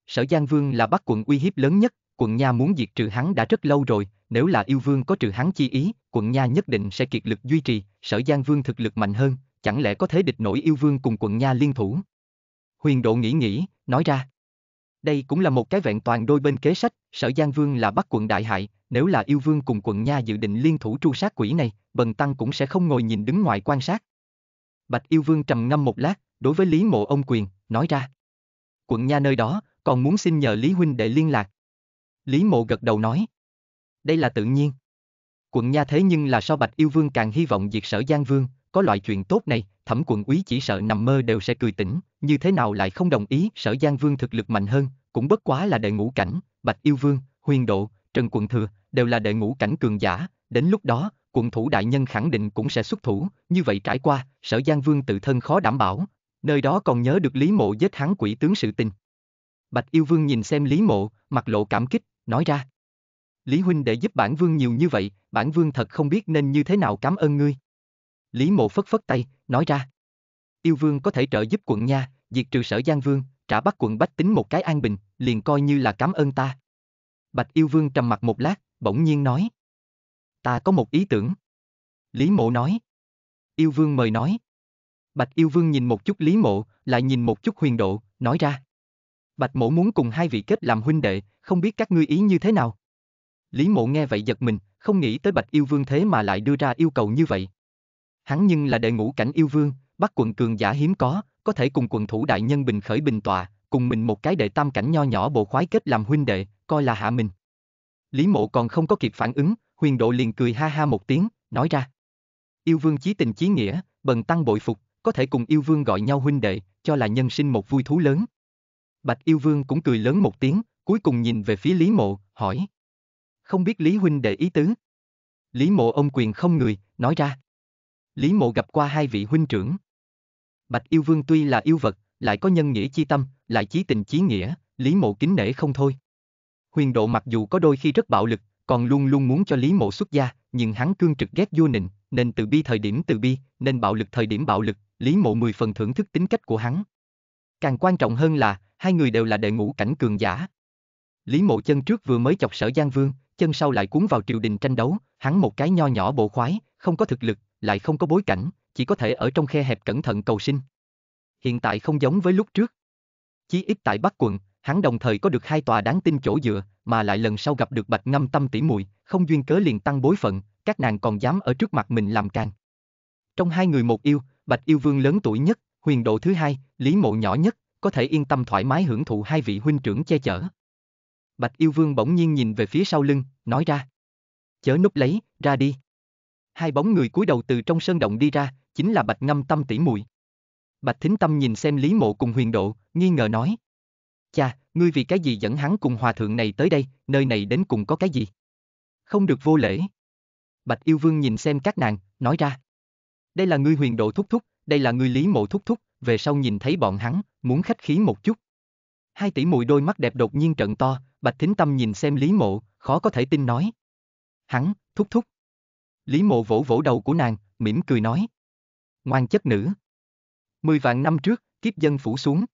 Speaker 1: Sở Giang Vương là bắc quận uy hiếp lớn nhất, quận Nha muốn diệt trừ hắn đã rất lâu rồi, nếu là yêu vương có trừ hắn chi ý, quận Nha nhất định sẽ kiệt lực duy trì, sở Giang Vương thực lực mạnh hơn, chẳng lẽ có thế địch nổi yêu vương cùng quận Nha liên thủ? Huyền Độ nghĩ nghĩ, nói ra. Đây cũng là một cái vẹn toàn đôi bên kế sách, sở Giang Vương là bắc quận đại hại, nếu là yêu vương cùng quận nha dự định liên thủ tru sát quỷ này, bần tăng cũng sẽ không ngồi nhìn đứng ngoài quan sát. Bạch yêu vương trầm ngâm một lát, đối với Lý Mộ ông quyền, nói ra. Quận nha nơi đó, còn muốn xin nhờ Lý Huynh để liên lạc. Lý Mộ gật đầu nói. Đây là tự nhiên. Quận nha thế nhưng là so Bạch yêu vương càng hy vọng diệt sở Giang Vương, có loại chuyện tốt này, thẩm quận úy chỉ sợ nằm mơ đều sẽ cười tỉnh, như thế nào lại không đồng ý sở Giang Vương thực lực mạnh hơn, cũng bất quá là đệ ngũ cảnh, Bạch yêu vương, huyền độ, Trần Quận Thừa, đều là đệ ngũ cảnh cường giả, đến lúc đó, quận thủ đại nhân khẳng định cũng sẽ xuất thủ, như vậy trải qua, sở Giang Vương tự thân khó đảm bảo, nơi đó còn nhớ được Lý Mộ giết hắn quỷ tướng sự tình. Bạch Yêu Vương nhìn xem Lý Mộ, mặt lộ cảm kích, nói ra. Lý Huynh để giúp bản Vương nhiều như vậy, bản Vương thật không biết nên như thế nào cảm ơn ngươi. Lý Mộ phất phất tay, nói ra. Yêu Vương có thể trợ giúp quận nha, diệt trừ sở Giang Vương, trả bắt quận bách tính một cái an bình, liền coi như là cảm ơn ta. Bạch Yêu Vương trầm mặt một lát, bỗng nhiên nói. Ta có một ý tưởng. Lý mộ nói. Yêu vương mời nói. Bạch yêu vương nhìn một chút lý mộ, lại nhìn một chút huyền độ, nói ra. Bạch mộ muốn cùng hai vị kết làm huynh đệ, không biết các ngươi ý như thế nào. Lý mộ nghe vậy giật mình, không nghĩ tới bạch yêu vương thế mà lại đưa ra yêu cầu như vậy. Hắn nhưng là đệ ngũ cảnh yêu vương, bắt quận cường giả hiếm có, có thể cùng quận thủ đại nhân bình khởi bình tòa, cùng mình một cái đệ tam cảnh nho nhỏ bộ khoái kết làm huynh đệ, coi là hạ mình. Lý mộ còn không có kịp phản ứng, huyền độ liền cười ha ha một tiếng, nói ra. Yêu vương chí tình chí nghĩa, bần tăng bội phục, có thể cùng yêu vương gọi nhau huynh đệ, cho là nhân sinh một vui thú lớn. Bạch yêu vương cũng cười lớn một tiếng, cuối cùng nhìn về phía Lý mộ, hỏi. Không biết Lý huynh đệ ý tứ. Lý mộ ông quyền không người, nói ra. Lý mộ gặp qua hai vị huynh trưởng. Bạch yêu vương tuy là yêu vật, lại có nhân nghĩa chi tâm, lại chí tình chí nghĩa, Lý mộ kính nể không thôi. Huyền Độ mặc dù có đôi khi rất bạo lực, còn luôn luôn muốn cho Lý Mộ xuất gia, nhưng hắn cương trực ghét vua nịnh, nên từ bi thời điểm từ bi, nên bạo lực thời điểm bạo lực, Lý Mộ mười phần thưởng thức tính cách của hắn. Càng quan trọng hơn là, hai người đều là đệ ngũ cảnh cường giả. Lý Mộ chân trước vừa mới chọc sở Giang Vương, chân sau lại cuốn vào triều đình tranh đấu, hắn một cái nho nhỏ bộ khoái, không có thực lực, lại không có bối cảnh, chỉ có thể ở trong khe hẹp cẩn thận cầu sinh. Hiện tại không giống với lúc trước. Chí ít tại Bắc quận, hắn đồng thời có được hai tòa đáng tin chỗ dựa, mà lại lần sau gặp được Bạch Ngâm Tâm tỷ muội, không duyên cớ liền tăng bối phận, các nàng còn dám ở trước mặt mình làm càng. Trong hai người một yêu, Bạch Yêu Vương lớn tuổi nhất, Huyền Độ thứ hai, Lý Mộ nhỏ nhất, có thể yên tâm thoải mái hưởng thụ hai vị huynh trưởng che chở. Bạch Yêu Vương bỗng nhiên nhìn về phía sau lưng, nói ra: "Chớ núp lấy, ra đi." Hai bóng người cúi đầu từ trong sơn động đi ra, chính là Bạch Ngâm Tâm tỷ muội. Bạch Thính Tâm nhìn xem Lý Mộ cùng Huyền Độ, nghi ngờ nói: Cha, ngươi vì cái gì dẫn hắn cùng hòa thượng này tới đây, nơi này đến cùng có cái gì? Không được vô lễ. Bạch yêu vương nhìn xem các nàng, nói ra. Đây là ngươi huyền độ thúc thúc, đây là ngươi lý mộ thúc thúc, về sau nhìn thấy bọn hắn, muốn khách khí một chút. Hai tỷ mùi đôi mắt đẹp đột nhiên trận to, Bạch Thính Tâm nhìn xem Lý Mộ, khó có thể tin nói. Hắn, thúc thúc. Lý Mộ vỗ vỗ đầu của nàng, mỉm cười nói. Ngoan chất nữ. Mười vạn năm trước, kiếp dân phủ xuống.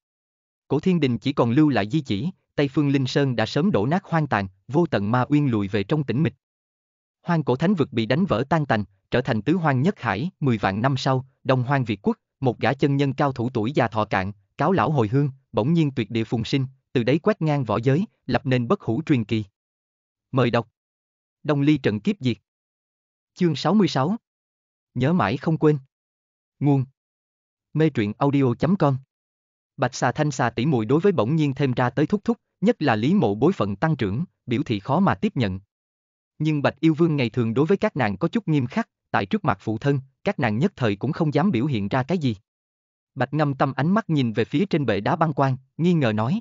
Speaker 1: Cổ thiên đình chỉ còn lưu lại di chỉ, Tây Phương Linh Sơn đã sớm đổ nát hoang tàn, vô tận ma uyên lùi về trong tĩnh mịch. Hoang cổ thánh vực bị đánh vỡ tan tành, trở thành tứ hoang nhất hải, 10 vạn năm sau, Đông Hoang Việt quốc, một gã chân nhân cao thủ tuổi già thọ cạn, cáo lão hồi hương, bỗng nhiên tuyệt địa phùng sinh, từ đấy quét ngang võ giới, lập nên bất hủ truyền kỳ. Mời đọc. Đông Ly trận kiếp diệt. Chương 66. Nhớ mãi không quên. Nguồn. Mê truyện audio.com Bạch xà thanh xà tỷ muội đối với bỗng nhiên thêm ra tới thúc thúc, nhất là lý mộ bối phận tăng trưởng, biểu thị khó mà tiếp nhận. Nhưng Bạch Yêu Vương ngày thường đối với các nàng có chút nghiêm khắc, tại trước mặt phụ thân, các nàng nhất thời cũng không dám biểu hiện ra cái gì. Bạch ngâm tâm ánh mắt nhìn về phía trên bệ đá băng quan, nghi ngờ nói.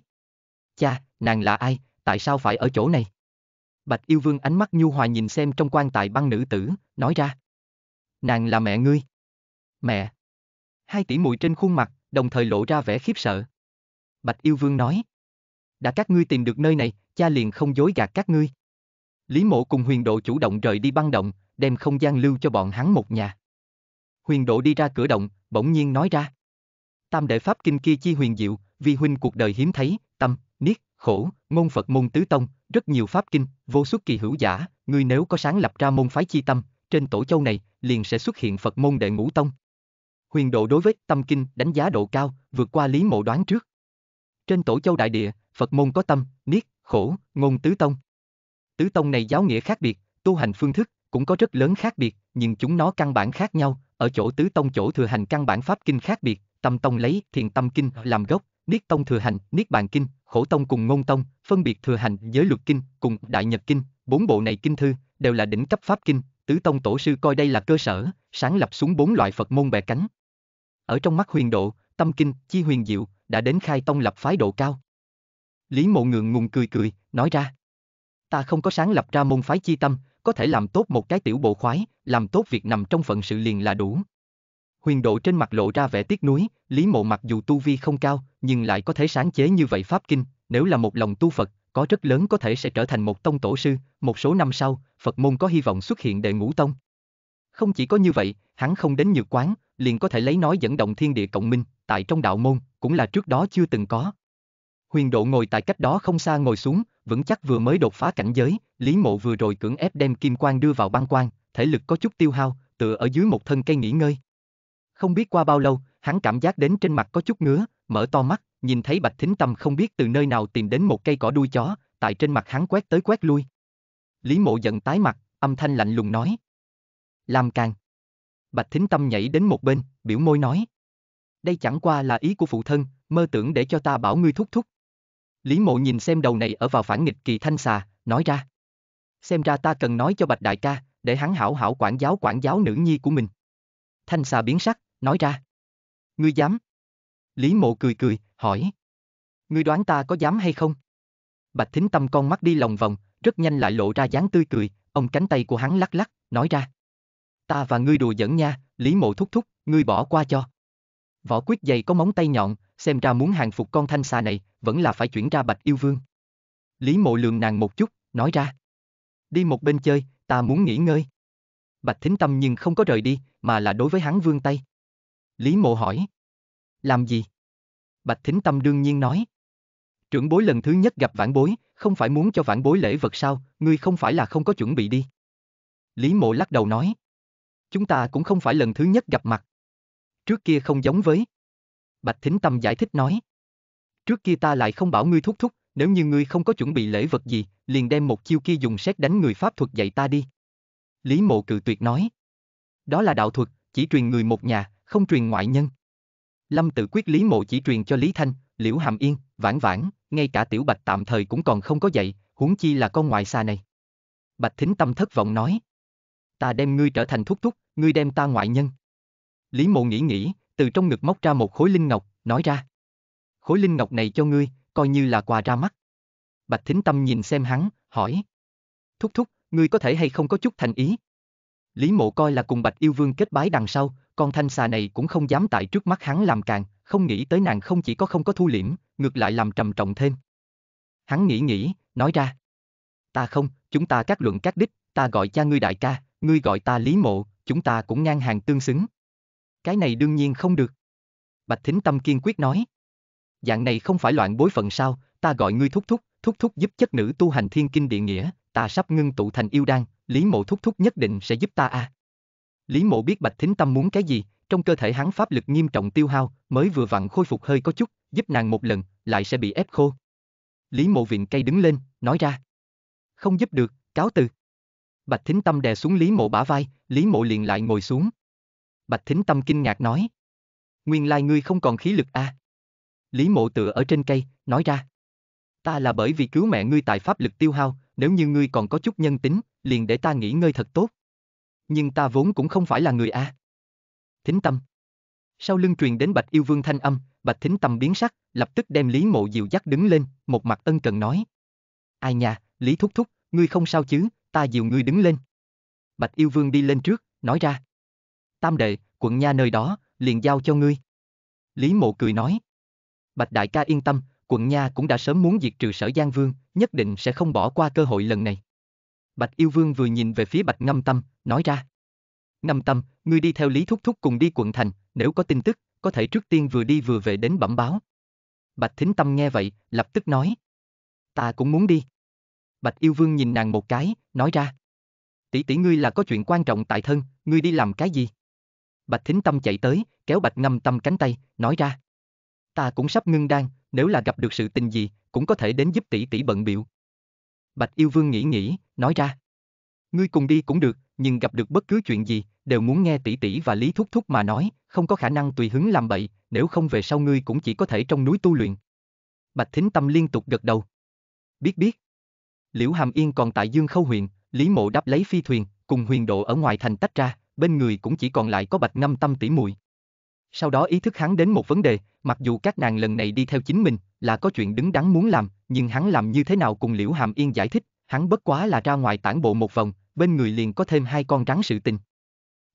Speaker 1: Cha, nàng là ai, tại sao phải ở chỗ này? Bạch yêu vương ánh mắt nhu hòa nhìn xem trong quan tài băng nữ tử, nói ra. Nàng là mẹ ngươi. Mẹ. Hai tỷ muội trên khuôn mặt, đồng thời lộ ra vẻ khiếp sợ. Bạch Yêu Vương nói, đã các ngươi tìm được nơi này, cha liền không dối gạt các ngươi. Lý Mộ cùng huyền độ chủ động rời đi băng động, đem không gian lưu cho bọn hắn một nhà. Huyền độ đi ra cửa động, bỗng nhiên nói ra. Tam đệ pháp kinh kia chi huyền diệu, vi huynh cuộc đời hiếm thấy, tâm, niết, khổ, ngôn Phật môn tứ tông, rất nhiều pháp kinh, vô xuất kỳ hữu giả, ngươi nếu có sáng lập ra môn phái chi tâm, trên tổ châu này, liền sẽ xuất hiện Phật môn đệ ngũ tông huyền độ đối với tâm kinh đánh giá độ cao, vượt qua lý mộ đoán trước. Trên tổ châu đại địa, Phật môn có tâm, niết, khổ, ngôn tứ tông. Tứ tông này giáo nghĩa khác biệt, tu hành phương thức cũng có rất lớn khác biệt, nhưng chúng nó căn bản khác nhau, ở chỗ tứ tông chỗ thừa hành căn bản pháp kinh khác biệt, tâm tông lấy thiền tâm kinh làm gốc, niết tông thừa hành, niết bàn kinh, khổ tông cùng ngôn tông, phân biệt thừa hành giới luật kinh cùng đại nhật kinh, bốn bộ này kinh thư đều là đỉnh cấp pháp kinh, tứ tông tổ sư coi đây là cơ sở, sáng lập xuống bốn loại Phật môn bè cánh, ở trong mắt huyền độ, tâm kinh, chi huyền diệu, đã đến khai tông lập phái độ cao. Lý mộ ngượng ngùng cười cười, nói ra. Ta không có sáng lập ra môn phái chi tâm, có thể làm tốt một cái tiểu bộ khoái, làm tốt việc nằm trong phận sự liền là đủ. Huyền độ trên mặt lộ ra vẻ tiếc nuối, Lý Mộ mặc dù tu vi không cao, nhưng lại có thể sáng chế như vậy pháp kinh, nếu là một lòng tu Phật, có rất lớn có thể sẽ trở thành một tông tổ sư, một số năm sau, Phật môn có hy vọng xuất hiện đệ ngũ tông. Không chỉ có như vậy, hắn không đến nhược quán, liền có thể lấy nói dẫn động thiên địa cộng minh, tại trong đạo môn, cũng là trước đó chưa từng có. Huyền độ ngồi tại cách đó không xa ngồi xuống, vững chắc vừa mới đột phá cảnh giới, Lý Mộ vừa rồi cưỡng ép đem kim quang đưa vào băng quang, thể lực có chút tiêu hao, tựa ở dưới một thân cây nghỉ ngơi. Không biết qua bao lâu, hắn cảm giác đến trên mặt có chút ngứa, mở to mắt, nhìn thấy Bạch Thính Tâm không biết từ nơi nào tìm đến một cây cỏ đuôi chó, tại trên mặt hắn quét tới quét lui. Lý Mộ giận tái mặt, âm thanh lạnh lùng nói: "Làm càng." Bạch Thính Tâm nhảy đến một bên, biểu môi nói. Đây chẳng qua là ý của phụ thân, mơ tưởng để cho ta bảo ngươi thúc thúc. Lý mộ nhìn xem đầu này ở vào phản nghịch kỳ thanh xà, nói ra. Xem ra ta cần nói cho Bạch Đại ca, để hắn hảo hảo quản giáo quản giáo nữ nhi của mình. Thanh xà biến sắc, nói ra. Ngươi dám? Lý mộ cười cười, hỏi. Ngươi đoán ta có dám hay không? Bạch Thính Tâm con mắt đi lòng vòng, rất nhanh lại lộ ra dáng tươi cười, ông cánh tay của hắn lắc lắc, nói ra ta và ngươi đùa giỡn nha, Lý Mộ thúc thúc, ngươi bỏ qua cho. Võ quyết dày có móng tay nhọn, xem ra muốn hàng phục con thanh xà này, vẫn là phải chuyển ra bạch yêu vương. Lý mộ lường nàng một chút, nói ra. Đi một bên chơi, ta muốn nghỉ ngơi. Bạch thính tâm nhưng không có rời đi, mà là đối với hắn vương tay. Lý mộ hỏi. Làm gì? Bạch thính tâm đương nhiên nói. Trưởng bối lần thứ nhất gặp vãn bối, không phải muốn cho vãn bối lễ vật sao, ngươi không phải là không có chuẩn bị đi. Lý mộ lắc đầu nói. Chúng ta cũng không phải lần thứ nhất gặp mặt. Trước kia không giống với. Bạch Thính Tâm giải thích nói. Trước kia ta lại không bảo ngươi thúc thúc, nếu như ngươi không có chuẩn bị lễ vật gì, liền đem một chiêu kia dùng xét đánh người pháp thuật dạy ta đi. Lý Mộ cự tuyệt nói. Đó là đạo thuật, chỉ truyền người một nhà, không truyền ngoại nhân. Lâm tự quyết Lý Mộ chỉ truyền cho Lý Thanh, Liễu Hàm Yên, Vãn Vãn, ngay cả Tiểu Bạch tạm thời cũng còn không có dạy, huống chi là con ngoại xa này. Bạch Thính Tâm thất vọng nói. Ta đem ngươi trở thành thúc thúc, ngươi đem ta ngoại nhân. Lý mộ nghĩ nghĩ, từ trong ngực móc ra một khối linh ngọc, nói ra. Khối linh ngọc này cho ngươi, coi như là quà ra mắt. Bạch Thính Tâm nhìn xem hắn, hỏi. Thúc thúc, ngươi có thể hay không có chút thành ý? Lý mộ coi là cùng Bạch Yêu Vương kết bái đằng sau, con thanh xà này cũng không dám tại trước mắt hắn làm càng, không nghĩ tới nàng không chỉ có không có thu liễm, ngược lại làm trầm trọng thêm. Hắn nghĩ nghĩ, nói ra. Ta không, chúng ta các luận các đích, ta gọi cha ngươi đại ca, ngươi gọi ta Lý mộ, chúng ta cũng ngang hàng tương xứng. Cái này đương nhiên không được. Bạch Thính Tâm kiên quyết nói. Dạng này không phải loạn bối phận sao, ta gọi ngươi thúc thúc, thúc thúc giúp chất nữ tu hành thiên kinh địa nghĩa, ta sắp ngưng tụ thành yêu đan, Lý Mộ thúc thúc nhất định sẽ giúp ta a. À. Lý Mộ biết Bạch Thính Tâm muốn cái gì, trong cơ thể hắn pháp lực nghiêm trọng tiêu hao, mới vừa vặn khôi phục hơi có chút, giúp nàng một lần, lại sẽ bị ép khô. Lý Mộ viện cây đứng lên, nói ra. Không giúp được, cáo từ. Bạch Thính Tâm đè xuống Lý Mộ bả vai, Lý Mộ liền lại ngồi xuống. Bạch Thính Tâm kinh ngạc nói. Nguyên lai ngươi không còn khí lực a. À? Lý Mộ tựa ở trên cây, nói ra. Ta là bởi vì cứu mẹ ngươi tại pháp lực tiêu hao, nếu như ngươi còn có chút nhân tính, liền để ta nghỉ ngơi thật tốt. Nhưng ta vốn cũng không phải là người a. À. Thính Tâm. Sau lưng truyền đến Bạch Yêu Vương thanh âm, Bạch Thính Tâm biến sắc, lập tức đem Lý Mộ dìu dắt đứng lên, một mặt ân cần nói. Ai nha, Lý Thúc Thúc, ngươi không sao chứ, ta dìu ngươi đứng lên. Bạch Yêu Vương đi lên trước, nói ra. Tam đệ, quận nha nơi đó, liền giao cho ngươi. Lý Mộ cười nói. Bạch Đại ca yên tâm, quận nha cũng đã sớm muốn diệt trừ sở Giang Vương, nhất định sẽ không bỏ qua cơ hội lần này. Bạch Yêu Vương vừa nhìn về phía Bạch Ngâm Tâm, nói ra. Ngâm Tâm, ngươi đi theo Lý Thúc Thúc cùng đi quận thành, nếu có tin tức, có thể trước tiên vừa đi vừa về đến bẩm báo. Bạch Thính Tâm nghe vậy, lập tức nói. Ta cũng muốn đi. Bạch Yêu Vương nhìn nàng một cái, nói ra. Tỷ tỷ ngươi là có chuyện quan trọng tại thân, ngươi đi làm cái gì? Bạch Thính Tâm chạy tới, kéo Bạch Ngâm Tâm cánh tay, nói ra. Ta cũng sắp ngưng đan, nếu là gặp được sự tình gì, cũng có thể đến giúp tỷ tỷ bận biệu. Bạch Yêu Vương nghĩ nghĩ, nói ra. Ngươi cùng đi cũng được, nhưng gặp được bất cứ chuyện gì, đều muốn nghe tỷ tỷ và Lý Thúc Thúc mà nói, không có khả năng tùy hứng làm bậy, nếu không về sau ngươi cũng chỉ có thể trong núi tu luyện. Bạch Thính Tâm liên tục gật đầu. Biết biết. Liễu Hàm Yên còn tại Dương Khâu huyện, Lý Mộ đáp lấy phi thuyền, cùng huyền độ ở ngoài thành tách ra, bên người cũng chỉ còn lại có bạch ngâm tâm Tỷ muội. Sau đó ý thức hắn đến một vấn đề, mặc dù các nàng lần này đi theo chính mình, là có chuyện đứng đắn muốn làm, nhưng hắn làm như thế nào cùng Liễu Hàm Yên giải thích, hắn bất quá là ra ngoài tản bộ một vòng, bên người liền có thêm hai con rắn sự tình.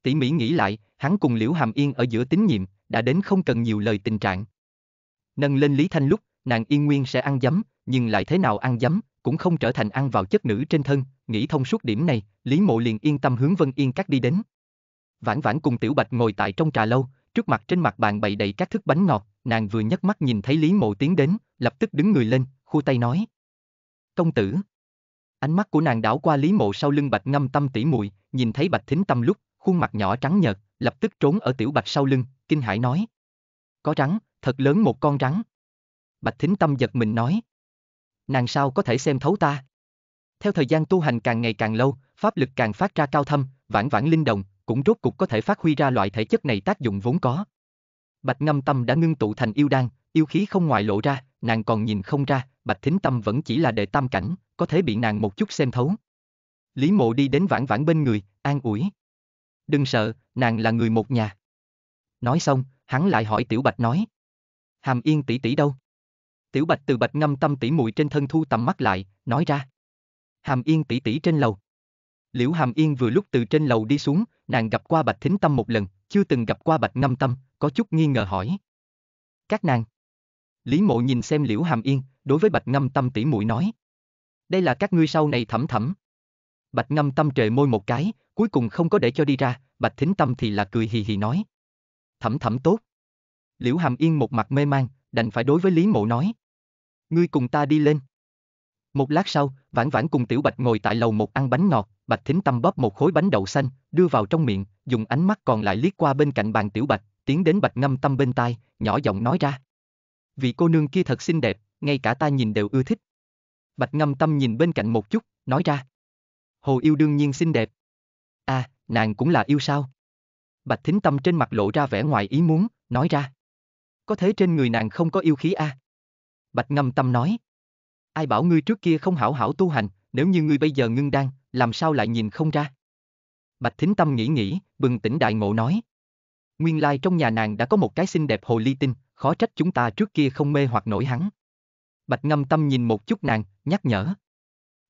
Speaker 1: Tỷ Mỹ nghĩ lại, hắn cùng Liễu Hàm Yên ở giữa tín nhiệm, đã đến không cần nhiều lời tình trạng. Nâng lên Lý Thanh lúc, nàng yên nguyên sẽ ăn dấm, nhưng lại thế nào ăn dấm, cũng không trở thành ăn vào chất nữ trên thân, nghĩ thông suốt điểm này, Lý Mộ liền yên tâm hướng Vân Yên Các đi đến. Vãn Vãn cùng Tiểu Bạch ngồi tại trong trà lâu, trước mặt trên mặt bàn bày đầy các thức bánh ngọt, nàng vừa nhấc mắt nhìn thấy Lý Mộ tiến đến, lập tức đứng người lên, khu tay nói: "Công tử." Ánh mắt của nàng đảo qua Lý Mộ sau lưng Bạch Ngâm Tâm tỉ muội, nhìn thấy Bạch Thính Tâm lúc, khuôn mặt nhỏ trắng nhợt, lập tức trốn ở Tiểu Bạch sau lưng, kinh hãi nói: "Có rắn, thật lớn một con rắn." Bạch Thính Tâm giật mình nói, nàng sao có thể xem thấu ta? Theo thời gian tu hành càng ngày càng lâu, pháp lực càng phát ra cao thâm, vãn vãn linh đồng, cũng rốt cục có thể phát huy ra loại thể chất này tác dụng vốn có. Bạch Ngâm Tâm đã ngưng tụ thành yêu đan, yêu khí không ngoại lộ ra, nàng còn nhìn không ra, Bạch Thính Tâm vẫn chỉ là đệ tam cảnh, có thể bị nàng một chút xem thấu. Lý Mộ đi đến vãn vãn bên người, an ủi. Đừng sợ, nàng là người một nhà. Nói xong, hắn lại hỏi Tiểu Bạch nói. Hàm Yên tỷ tỷ đâu? Tiểu Bạch từ Bạch ngâm tâm tỉ muội trên thân thu tầm mắt lại, nói ra. Hàm Yên tỷ tỷ trên lầu. Liễu Hàm Yên vừa lúc từ trên lầu đi xuống, nàng gặp qua Bạch Thính Tâm một lần, chưa từng gặp qua Bạch Ngâm Tâm, có chút nghi ngờ hỏi. Các nàng. Lý Mộ nhìn xem Liễu Hàm Yên, đối với Bạch Ngâm Tâm tỉ mũi nói. Đây là các ngươi sau này thẩm thẩm. Bạch Ngâm Tâm trề môi một cái, cuối cùng không có để cho đi ra, Bạch Thính Tâm thì là cười hì hì nói. Thẩm thẩm tốt. Liễu Hàm Yên một mặt mê mang, đành phải đối với Lý Mộ nói ngươi cùng ta đi lên. Một lát sau, Vãn Vãn cùng Tiểu Bạch ngồi tại lầu một ăn bánh ngọt, Bạch Thính Tâm bóp một khối bánh đậu xanh, đưa vào trong miệng, dùng ánh mắt còn lại liếc qua bên cạnh bàn Tiểu Bạch, tiến đến Bạch Ngâm Tâm bên tai, nhỏ giọng nói ra. Vị cô nương kia thật xinh đẹp, ngay cả ta nhìn đều ưa thích. Bạch Ngâm Tâm nhìn bên cạnh một chút, nói ra. Hồ yêu đương nhiên xinh đẹp. À, nàng cũng là yêu sao? Bạch Thính Tâm trên mặt lộ ra vẻ ngoài ý muốn, nói ra. Có thế trên người nàng không có yêu khí a. À? Bạch ngâm tâm nói. Ai bảo ngươi trước kia không hảo hảo tu hành, nếu như ngươi bây giờ ngưng đan, làm sao lại nhìn không ra? Bạch thính tâm nghĩ nghĩ, bừng tỉnh đại ngộ nói. Nguyên lai trong nhà nàng đã có một cái xinh đẹp hồ ly tinh, khó trách chúng ta trước kia không mê hoặc nổi hắn. Bạch ngâm tâm nhìn một chút nàng, nhắc nhở.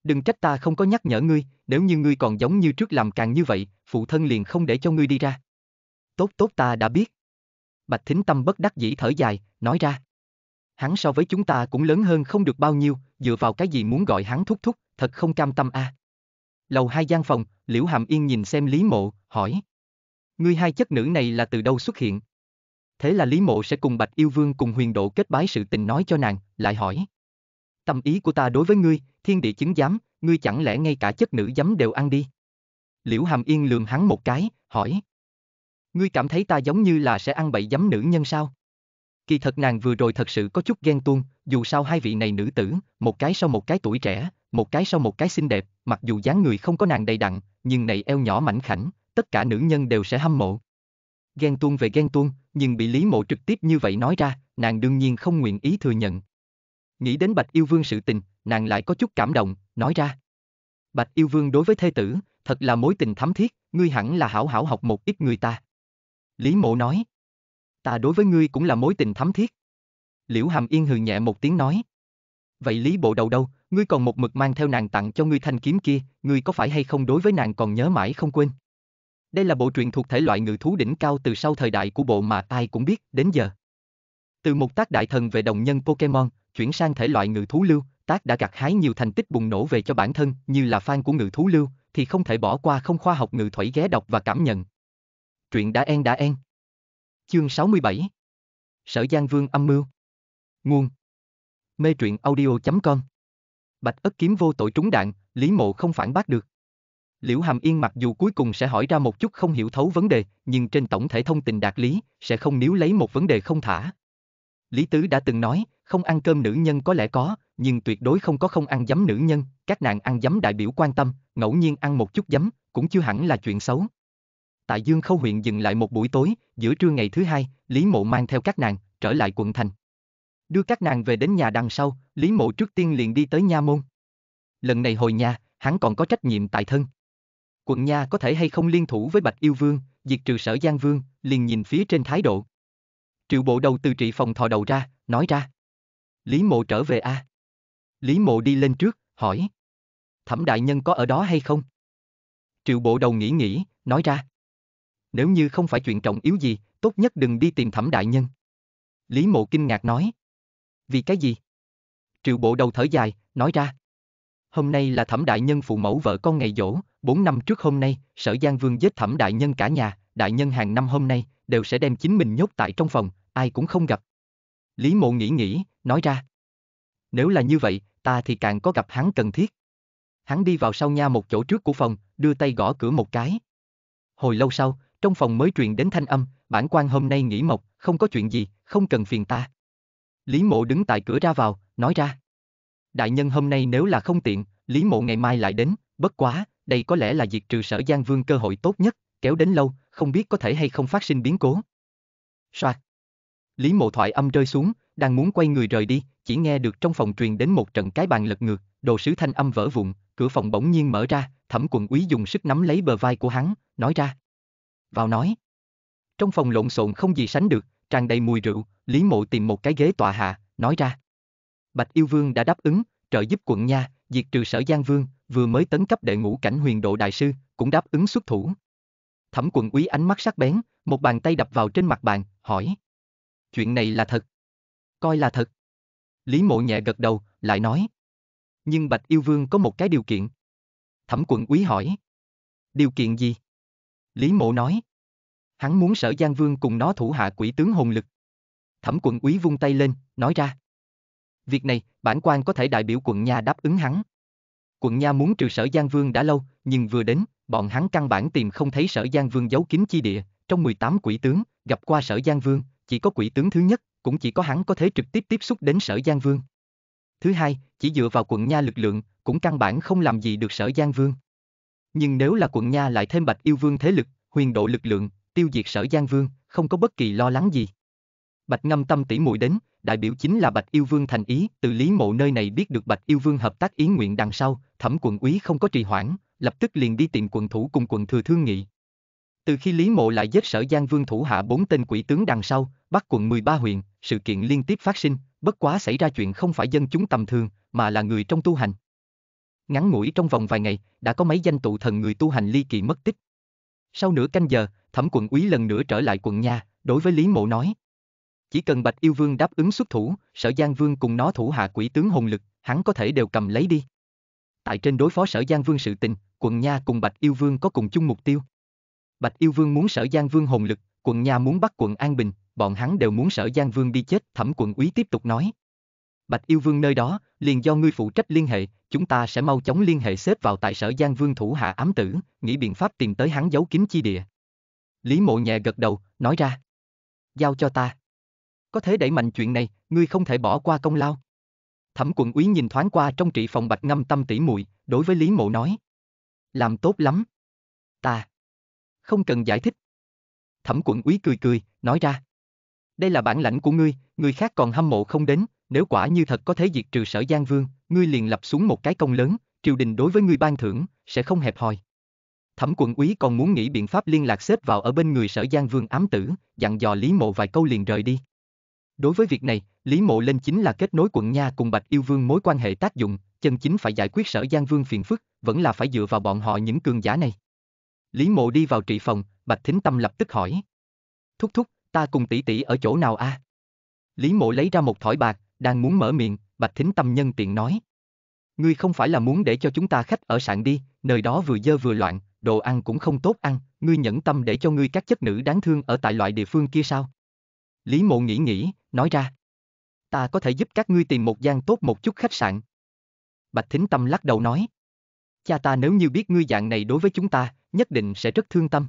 Speaker 1: Đừng trách ta không có nhắc nhở ngươi, nếu như ngươi còn giống như trước làm càng như vậy, phụ thân liền không để cho ngươi đi ra. Tốt tốt ta đã biết. Bạch thính tâm bất đắc dĩ thở dài, nói ra hắn so với chúng ta cũng lớn hơn không được bao nhiêu, dựa vào cái gì muốn gọi hắn thúc thúc, thật không cam tâm a. À. Lầu hai gian phòng, Liễu Hàm Yên nhìn xem Lý Mộ, hỏi. Ngươi hai chất nữ này là từ đâu xuất hiện? Thế là Lý Mộ sẽ cùng Bạch Yêu Vương cùng huyền độ kết bái sự tình nói cho nàng, lại hỏi. Tâm ý của ta đối với ngươi, thiên địa chứng giám, ngươi chẳng lẽ ngay cả chất nữ giấm đều ăn đi? Liễu Hàm Yên lườm hắn một cái, hỏi. Ngươi cảm thấy ta giống như là sẽ ăn bậy giấm nữ nhân sao? Kỳ thật nàng vừa rồi thật sự có chút ghen tuông, dù sao hai vị này nữ tử, một cái sau một cái tuổi trẻ, một cái sau một cái xinh đẹp, mặc dù dáng người không có nàng đầy đặn, nhưng này eo nhỏ mảnh khảnh, tất cả nữ nhân đều sẽ hâm mộ. Ghen tuông về ghen tuông, nhưng bị Lý Mộ trực tiếp như vậy nói ra, nàng đương nhiên không nguyện ý thừa nhận. Nghĩ đến Bạch Yêu Vương sự tình, nàng lại có chút cảm động, nói ra. Bạch Yêu Vương đối với thê tử, thật là mối tình thắm thiết, ngươi hẳn là hảo hảo học một ít người ta. Lý Mộ nói ta đối với ngươi cũng là mối tình thắm thiết. Liễu Hàm Yên hừ nhẹ một tiếng nói. Vậy Lý Bộ đầu đâu, ngươi còn một mực mang theo nàng tặng cho ngươi thanh kiếm kia, ngươi có phải hay không đối với nàng còn nhớ mãi không quên? Đây là bộ truyện thuộc thể loại ngự thú đỉnh cao từ sau thời đại của bộ mà ai cũng biết, đến giờ. Từ một tác đại thần về đồng nhân Pokemon, chuyển sang thể loại ngự thú lưu, tác đã gặt hái nhiều thành tích bùng nổ về cho bản thân, như là fan của ngự thú lưu, thì không thể bỏ qua không khoa học ngự thủy ghé đọc và cảm nhận. Truyện đã en đã en. Chương 67 Sở Giang Vương âm mưu Nguồn Mê truyện audio.com Bạch ất kiếm vô tội trúng đạn, Lý Mộ không phản bác được. Liễu Hàm Yên mặc dù cuối cùng sẽ hỏi ra một chút không hiểu thấu vấn đề, nhưng trên tổng thể thông tình đạt lý, sẽ không níu lấy một vấn đề không thả. Lý Tứ đã từng nói, không ăn cơm nữ nhân có lẽ có, nhưng tuyệt đối không có không ăn giấm nữ nhân, các nàng ăn giấm đại biểu quan tâm, ngẫu nhiên ăn một chút giấm, cũng chưa hẳn là chuyện xấu tại Dương Khâu huyện dừng lại một buổi tối, giữa trưa ngày thứ hai, Lý Mộ mang theo các nàng, trở lại quận thành. Đưa các nàng về đến nhà đằng sau, Lý Mộ trước tiên liền đi tới Nha Môn. Lần này hồi nhà, hắn còn có trách nhiệm tại thân. Quận Nha có thể hay không liên thủ với Bạch Yêu Vương, diệt trừ sở Giang Vương, liền nhìn phía trên thái độ. Triệu bộ đầu từ trị phòng thò đầu ra, nói ra. Lý Mộ trở về a. À? Lý Mộ đi lên trước, hỏi. Thẩm đại nhân có ở đó hay không? Triệu bộ đầu nghĩ nghĩ, nói ra nếu như không phải chuyện trọng yếu gì, tốt nhất đừng đi tìm thẩm đại nhân. Lý mộ kinh ngạc nói. Vì cái gì? Triệu bộ đầu thở dài, nói ra. Hôm nay là thẩm đại nhân phụ mẫu vợ con ngày dỗ, bốn năm trước hôm nay, sở Giang Vương giết thẩm đại nhân cả nhà, đại nhân hàng năm hôm nay, đều sẽ đem chính mình nhốt tại trong phòng, ai cũng không gặp. Lý mộ nghĩ nghĩ, nói ra. Nếu là như vậy, ta thì càng có gặp hắn cần thiết. Hắn đi vào sau nha một chỗ trước của phòng, đưa tay gõ cửa một cái. Hồi lâu sau, trong phòng mới truyền đến thanh âm, bản quan hôm nay nghỉ mộc, không có chuyện gì, không cần phiền ta. Lý mộ đứng tại cửa ra vào, nói ra. Đại nhân hôm nay nếu là không tiện, Lý mộ ngày mai lại đến, bất quá, đây có lẽ là diệt trừ sở Giang Vương cơ hội tốt nhất, kéo đến lâu, không biết có thể hay không phát sinh biến cố. Soạt. Lý mộ thoại âm rơi xuống, đang muốn quay người rời đi, chỉ nghe được trong phòng truyền đến một trận cái bàn lật ngược, đồ sứ thanh âm vỡ vụn, cửa phòng bỗng nhiên mở ra, thẩm quần úy dùng sức nắm lấy bờ vai của hắn, nói ra vào nói. Trong phòng lộn xộn không gì sánh được, tràn đầy mùi rượu, Lý Mộ tìm một cái ghế tọa hạ, nói ra. Bạch Yêu Vương đã đáp ứng, trợ giúp quận nha, diệt trừ sở Giang Vương, vừa mới tấn cấp đệ ngũ cảnh huyền độ đại sư, cũng đáp ứng xuất thủ. Thẩm quận úy ánh mắt sắc bén, một bàn tay đập vào trên mặt bàn, hỏi. Chuyện này là thật. Coi là thật. Lý mộ nhẹ gật đầu, lại nói. Nhưng Bạch Yêu Vương có một cái điều kiện. Thẩm quận úy hỏi. Điều kiện gì? Lý mộ nói. Hắn muốn sở Giang Vương cùng nó thủ hạ quỷ tướng hồn lực. Thẩm quận úy vung tay lên, nói ra. Việc này, bản quan có thể đại biểu quận Nha đáp ứng hắn. Quận Nha muốn trừ sở Giang Vương đã lâu, nhưng vừa đến, bọn hắn căn bản tìm không thấy sở Giang Vương giấu kín chi địa. Trong 18 quỷ tướng, gặp qua sở Giang Vương, chỉ có quỷ tướng thứ nhất, cũng chỉ có hắn có thể trực tiếp tiếp xúc đến sở Giang Vương. Thứ hai, chỉ dựa vào quận nha lực lượng, cũng căn bản không làm gì được sở Giang Vương. Nhưng nếu là quận nha lại thêm bạch yêu vương thế lực, huyền độ lực lượng, tiêu diệt sở Giang Vương, không có bất kỳ lo lắng gì. Bạch ngâm tâm tỷ muội đến, đại biểu chính là Bạch Yêu Vương thành ý, từ Lý Mộ nơi này biết được Bạch Yêu Vương hợp tác ý nguyện đằng sau, Thẩm quận úy không có trì hoãn, lập tức liền đi tìm quận thủ cùng quận thừa thương nghị. Từ khi Lý Mộ lại giết Sở Giang Vương thủ hạ bốn tên quỷ tướng đằng sau, bắt quận 13 huyện, sự kiện liên tiếp phát sinh, bất quá xảy ra chuyện không phải dân chúng tầm thường, mà là người trong tu hành. Ngắn ngủi trong vòng vài ngày, đã có mấy danh tụ thần người tu hành ly kỳ mất tích. Sau nửa canh giờ, thẩm quận úy lần nữa trở lại quận nhà, đối với Lý Mộ nói. Chỉ cần Bạch Yêu Vương đáp ứng xuất thủ, sở Giang Vương cùng nó thủ hạ quỷ tướng hồn lực, hắn có thể đều cầm lấy đi. Tại trên đối phó sở Giang Vương sự tình, quận nha cùng Bạch Yêu Vương có cùng chung mục tiêu. Bạch Yêu Vương muốn sở Giang Vương hồn lực, quận nha muốn bắt quận An Bình, bọn hắn đều muốn sở Giang Vương đi chết, thẩm quận úy tiếp tục nói. Bạch Yêu Vương nơi đó, liền do ngươi phụ trách liên hệ, chúng ta sẽ mau chóng liên hệ xếp vào tại sở Giang Vương thủ hạ ám tử, nghĩ biện pháp tìm tới hắn giấu kín chi địa. Lý Mộ nhẹ gật đầu, nói ra. Giao cho ta. Có thể đẩy mạnh chuyện này, ngươi không thể bỏ qua công lao. Thẩm quận úy nhìn thoáng qua trong trị phòng bạch ngâm tâm tỉ muội đối với Lý Mộ nói. Làm tốt lắm. Ta. Không cần giải thích. Thẩm quận úy cười cười, nói ra. Đây là bản lãnh của ngươi, người khác còn hâm mộ không đến, nếu quả như thật có thể diệt trừ sở Giang Vương, ngươi liền lập xuống một cái công lớn, triều đình đối với ngươi ban thưởng, sẽ không hẹp hòi. Thẩm quận úy còn muốn nghĩ biện pháp liên lạc xếp vào ở bên người sở Giang Vương ám tử, dặn dò Lý Mộ vài câu liền rời đi. Đối với việc này, Lý Mộ lên chính là kết nối quận nha cùng Bạch Yêu Vương mối quan hệ tác dụng, chân chính phải giải quyết sở Giang Vương phiền phức, vẫn là phải dựa vào bọn họ những cường giả này. Lý Mộ đi vào trị phòng, Bạch Thính Tâm lập tức hỏi. Thúc thúc, ta cùng tỷ tỷ ở chỗ nào a? À? Lý Mộ lấy ra một thỏi bạc, đang muốn mở miệng, Bạch Thính Tâm nhân tiện nói. Ngươi không phải là muốn để cho chúng ta khách ở sạn đi, nơi đó vừa dơ vừa loạn, đồ ăn cũng không tốt ăn, ngươi nhẫn tâm để cho ngươi các chất nữ đáng thương ở tại loại địa phương kia sao? Lý mộ nghĩ nghĩ, nói ra. Ta có thể giúp các ngươi tìm một gian tốt một chút khách sạn. Bạch Thính Tâm lắc đầu nói. Cha ta nếu như biết ngươi dạng này đối với chúng ta, nhất định sẽ rất thương tâm.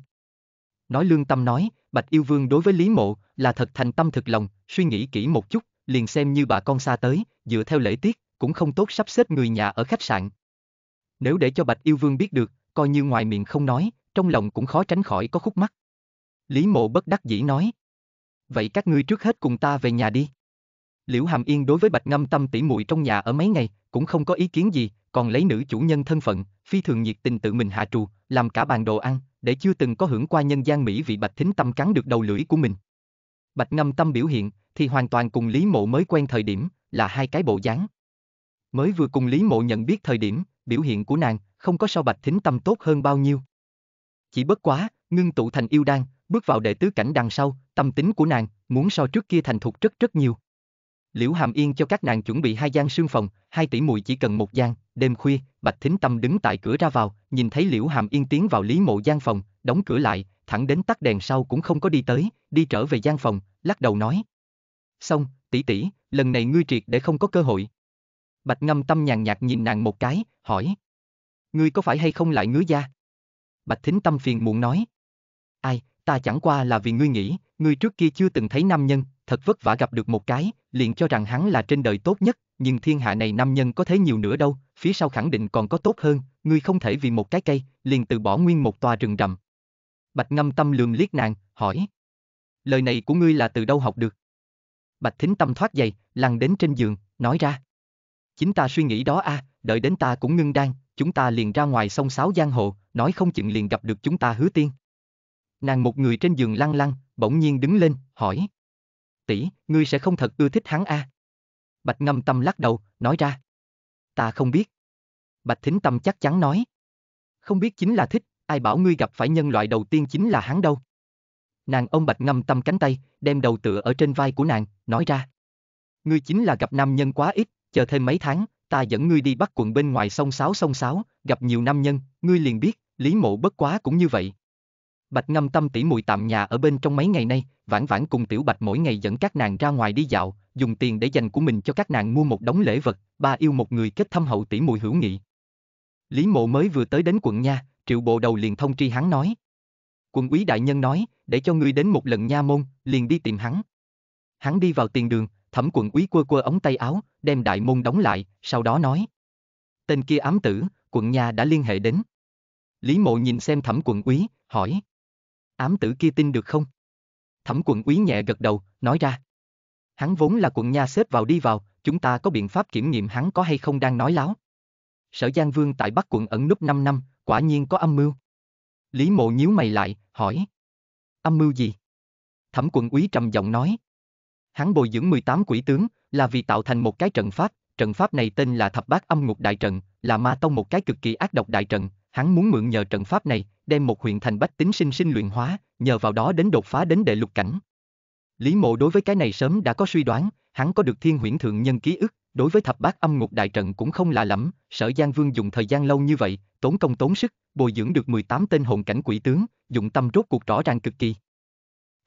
Speaker 1: Nói lương tâm nói, Bạch Yêu Vương đối với Lý Mộ là thật thành tâm thực lòng, suy nghĩ kỹ một chút, liền xem như bà con xa tới, dựa theo lễ tiết, cũng không tốt sắp xếp người nhà ở khách sạn. Nếu để cho Bạch Yêu Vương biết được, coi như ngoài miệng không nói, trong lòng cũng khó tránh khỏi có khúc mắc. Lý Mộ bất đắc dĩ nói. Vậy các ngươi trước hết cùng ta về nhà đi. Liễu Hàm Yên đối với Bạch Ngâm Tâm tỉ muội trong nhà ở mấy ngày, cũng không có ý kiến gì, còn lấy nữ chủ nhân thân phận, phi thường nhiệt tình tự mình hạ trù, làm cả bàn đồ ăn, để chưa từng có hưởng qua nhân gian mỹ vị Bạch Thính Tâm cắn được đầu lưỡi của mình. Bạch Ngâm Tâm biểu hiện, thì hoàn toàn cùng Lý Mộ mới quen thời điểm, là hai cái bộ dáng. Mới vừa cùng Lý Mộ nhận biết thời điểm, biểu hiện của nàng, không có so Bạch Thính Tâm tốt hơn bao nhiêu. Chỉ bất quá, ngưng tụ thành yêu đan, bước vào đệ tứ cảnh đằng sau, tâm tính của nàng, muốn so trước kia thành thục rất rất nhiều. Liễu Hàm Yên cho các nàng chuẩn bị hai gian sương phòng, hai tỷ muội chỉ cần một gian, đêm khuya, Bạch Thính Tâm đứng tại cửa ra vào, nhìn thấy Liễu Hàm Yên tiến vào Lý Mộ gian phòng, đóng cửa lại, thẳng đến tắt đèn sau cũng không có đi tới, đi trở về gian phòng, lắc đầu nói. Xong, tỷ tỷ, lần này ngươi triệt để không có cơ hội. Bạch Ngâm Tâm nhàn nhạt nhìn nàng một cái, hỏi. Ngươi có phải hay không lại ngứa da? Bạch Thính Tâm phiền muộn nói. Ai, ta chẳng qua là vì ngươi nghĩ, ngươi trước kia chưa từng thấy nam nhân, thật vất vả gặp được một cái, liền cho rằng hắn là trên đời tốt nhất, nhưng thiên hạ này nam nhân có thế nhiều nữa đâu, phía sau khẳng định còn có tốt hơn, ngươi không thể vì một cái cây, liền từ bỏ nguyên một tòa rừng rậm. Bạch ngâm tâm lường liếc nàng, hỏi. Lời này của ngươi là từ đâu học được? Bạch thính tâm thoát giày, lăn đến trên giường, nói ra. Chính ta suy nghĩ đó a, à, đợi đến ta cũng ngưng đan, chúng ta liền ra ngoài sông sáo giang hồ, nói không chừng liền gặp được chúng ta hứa tiên. Nàng một người trên giường lăn lăn, bỗng nhiên đứng lên, hỏi. Tỷ, ngươi sẽ không thật ưa thích hắn a? À? Bạch ngâm tâm lắc đầu, nói ra. Ta không biết. Bạch Thính Tâm chắc chắn nói. Không biết chính là thích, ai bảo ngươi gặp phải nhân loại đầu tiên chính là hắn đâu. Nàng ông Bạch ngâm tâm cánh tay, đem đầu tựa ở trên vai của nàng, nói ra. Ngươi chính là gặp nam nhân quá ít, chờ thêm mấy tháng, ta dẫn ngươi đi bắt quận bên ngoài sông Sáo sông Sáo, gặp nhiều nam nhân, ngươi liền biết, lý mộ bất quá cũng như vậy. Bạch ngâm tâm tỉ mùi tạm nhà ở bên trong mấy ngày nay, vãn vãn cùng tiểu bạch mỗi ngày dẫn các nàng ra ngoài đi dạo, dùng tiền để dành của mình cho các nàng mua một đống lễ vật, ba yêu một người kết thâm hậu tỷ mùi hữu nghị. Lý mộ mới vừa tới đến quận nha, triệu bộ đầu liền thông tri hắn nói. Quận úy đại nhân nói, để cho ngươi đến một lần nha môn, liền đi tìm hắn. Hắn đi vào tiền đường, thẩm quận úy quơ quơ ống tay áo, đem đại môn đóng lại, sau đó nói. Tên kia ám tử, quận nha đã liên hệ đến. Lý mộ nhìn xem thẩm quận úy, hỏi. Ám tử kia tin được không? Thẩm quận úy nhẹ gật đầu, nói ra. Hắn vốn là quận nha xếp vào đi vào, chúng ta có biện pháp kiểm nghiệm hắn có hay không đang nói láo. Sở Giang Vương tại Bắc quận ẩn núp 5 năm, quả nhiên có âm mưu. Lý Mộ nhíu mày lại, hỏi. Âm mưu gì? Thẩm quận úy trầm giọng nói. Hắn bồi dưỡng 18 quỷ tướng, là vì tạo thành một cái trận pháp, trận pháp này tên là Thập Bát Âm Ngục Đại Trận, là ma tông một cái cực kỳ ác độc đại trận, hắn muốn mượn nhờ trận pháp này, đem một huyện thành bách tính sinh sinh luyện hóa, nhờ vào đó đến đột phá đến đệ lục cảnh. Lý Mộ đối với cái này sớm đã có suy đoán, hắn có được thiên huyễn thượng nhân ký ức, đối với thập bát âm ngục đại trận cũng không lạ lắm, sở Giang Vương dùng thời gian lâu như vậy, tốn công tốn sức, bồi dưỡng được 18 tên hồn cảnh quỷ tướng, dụng tâm rốt cuộc rõ ràng cực kỳ.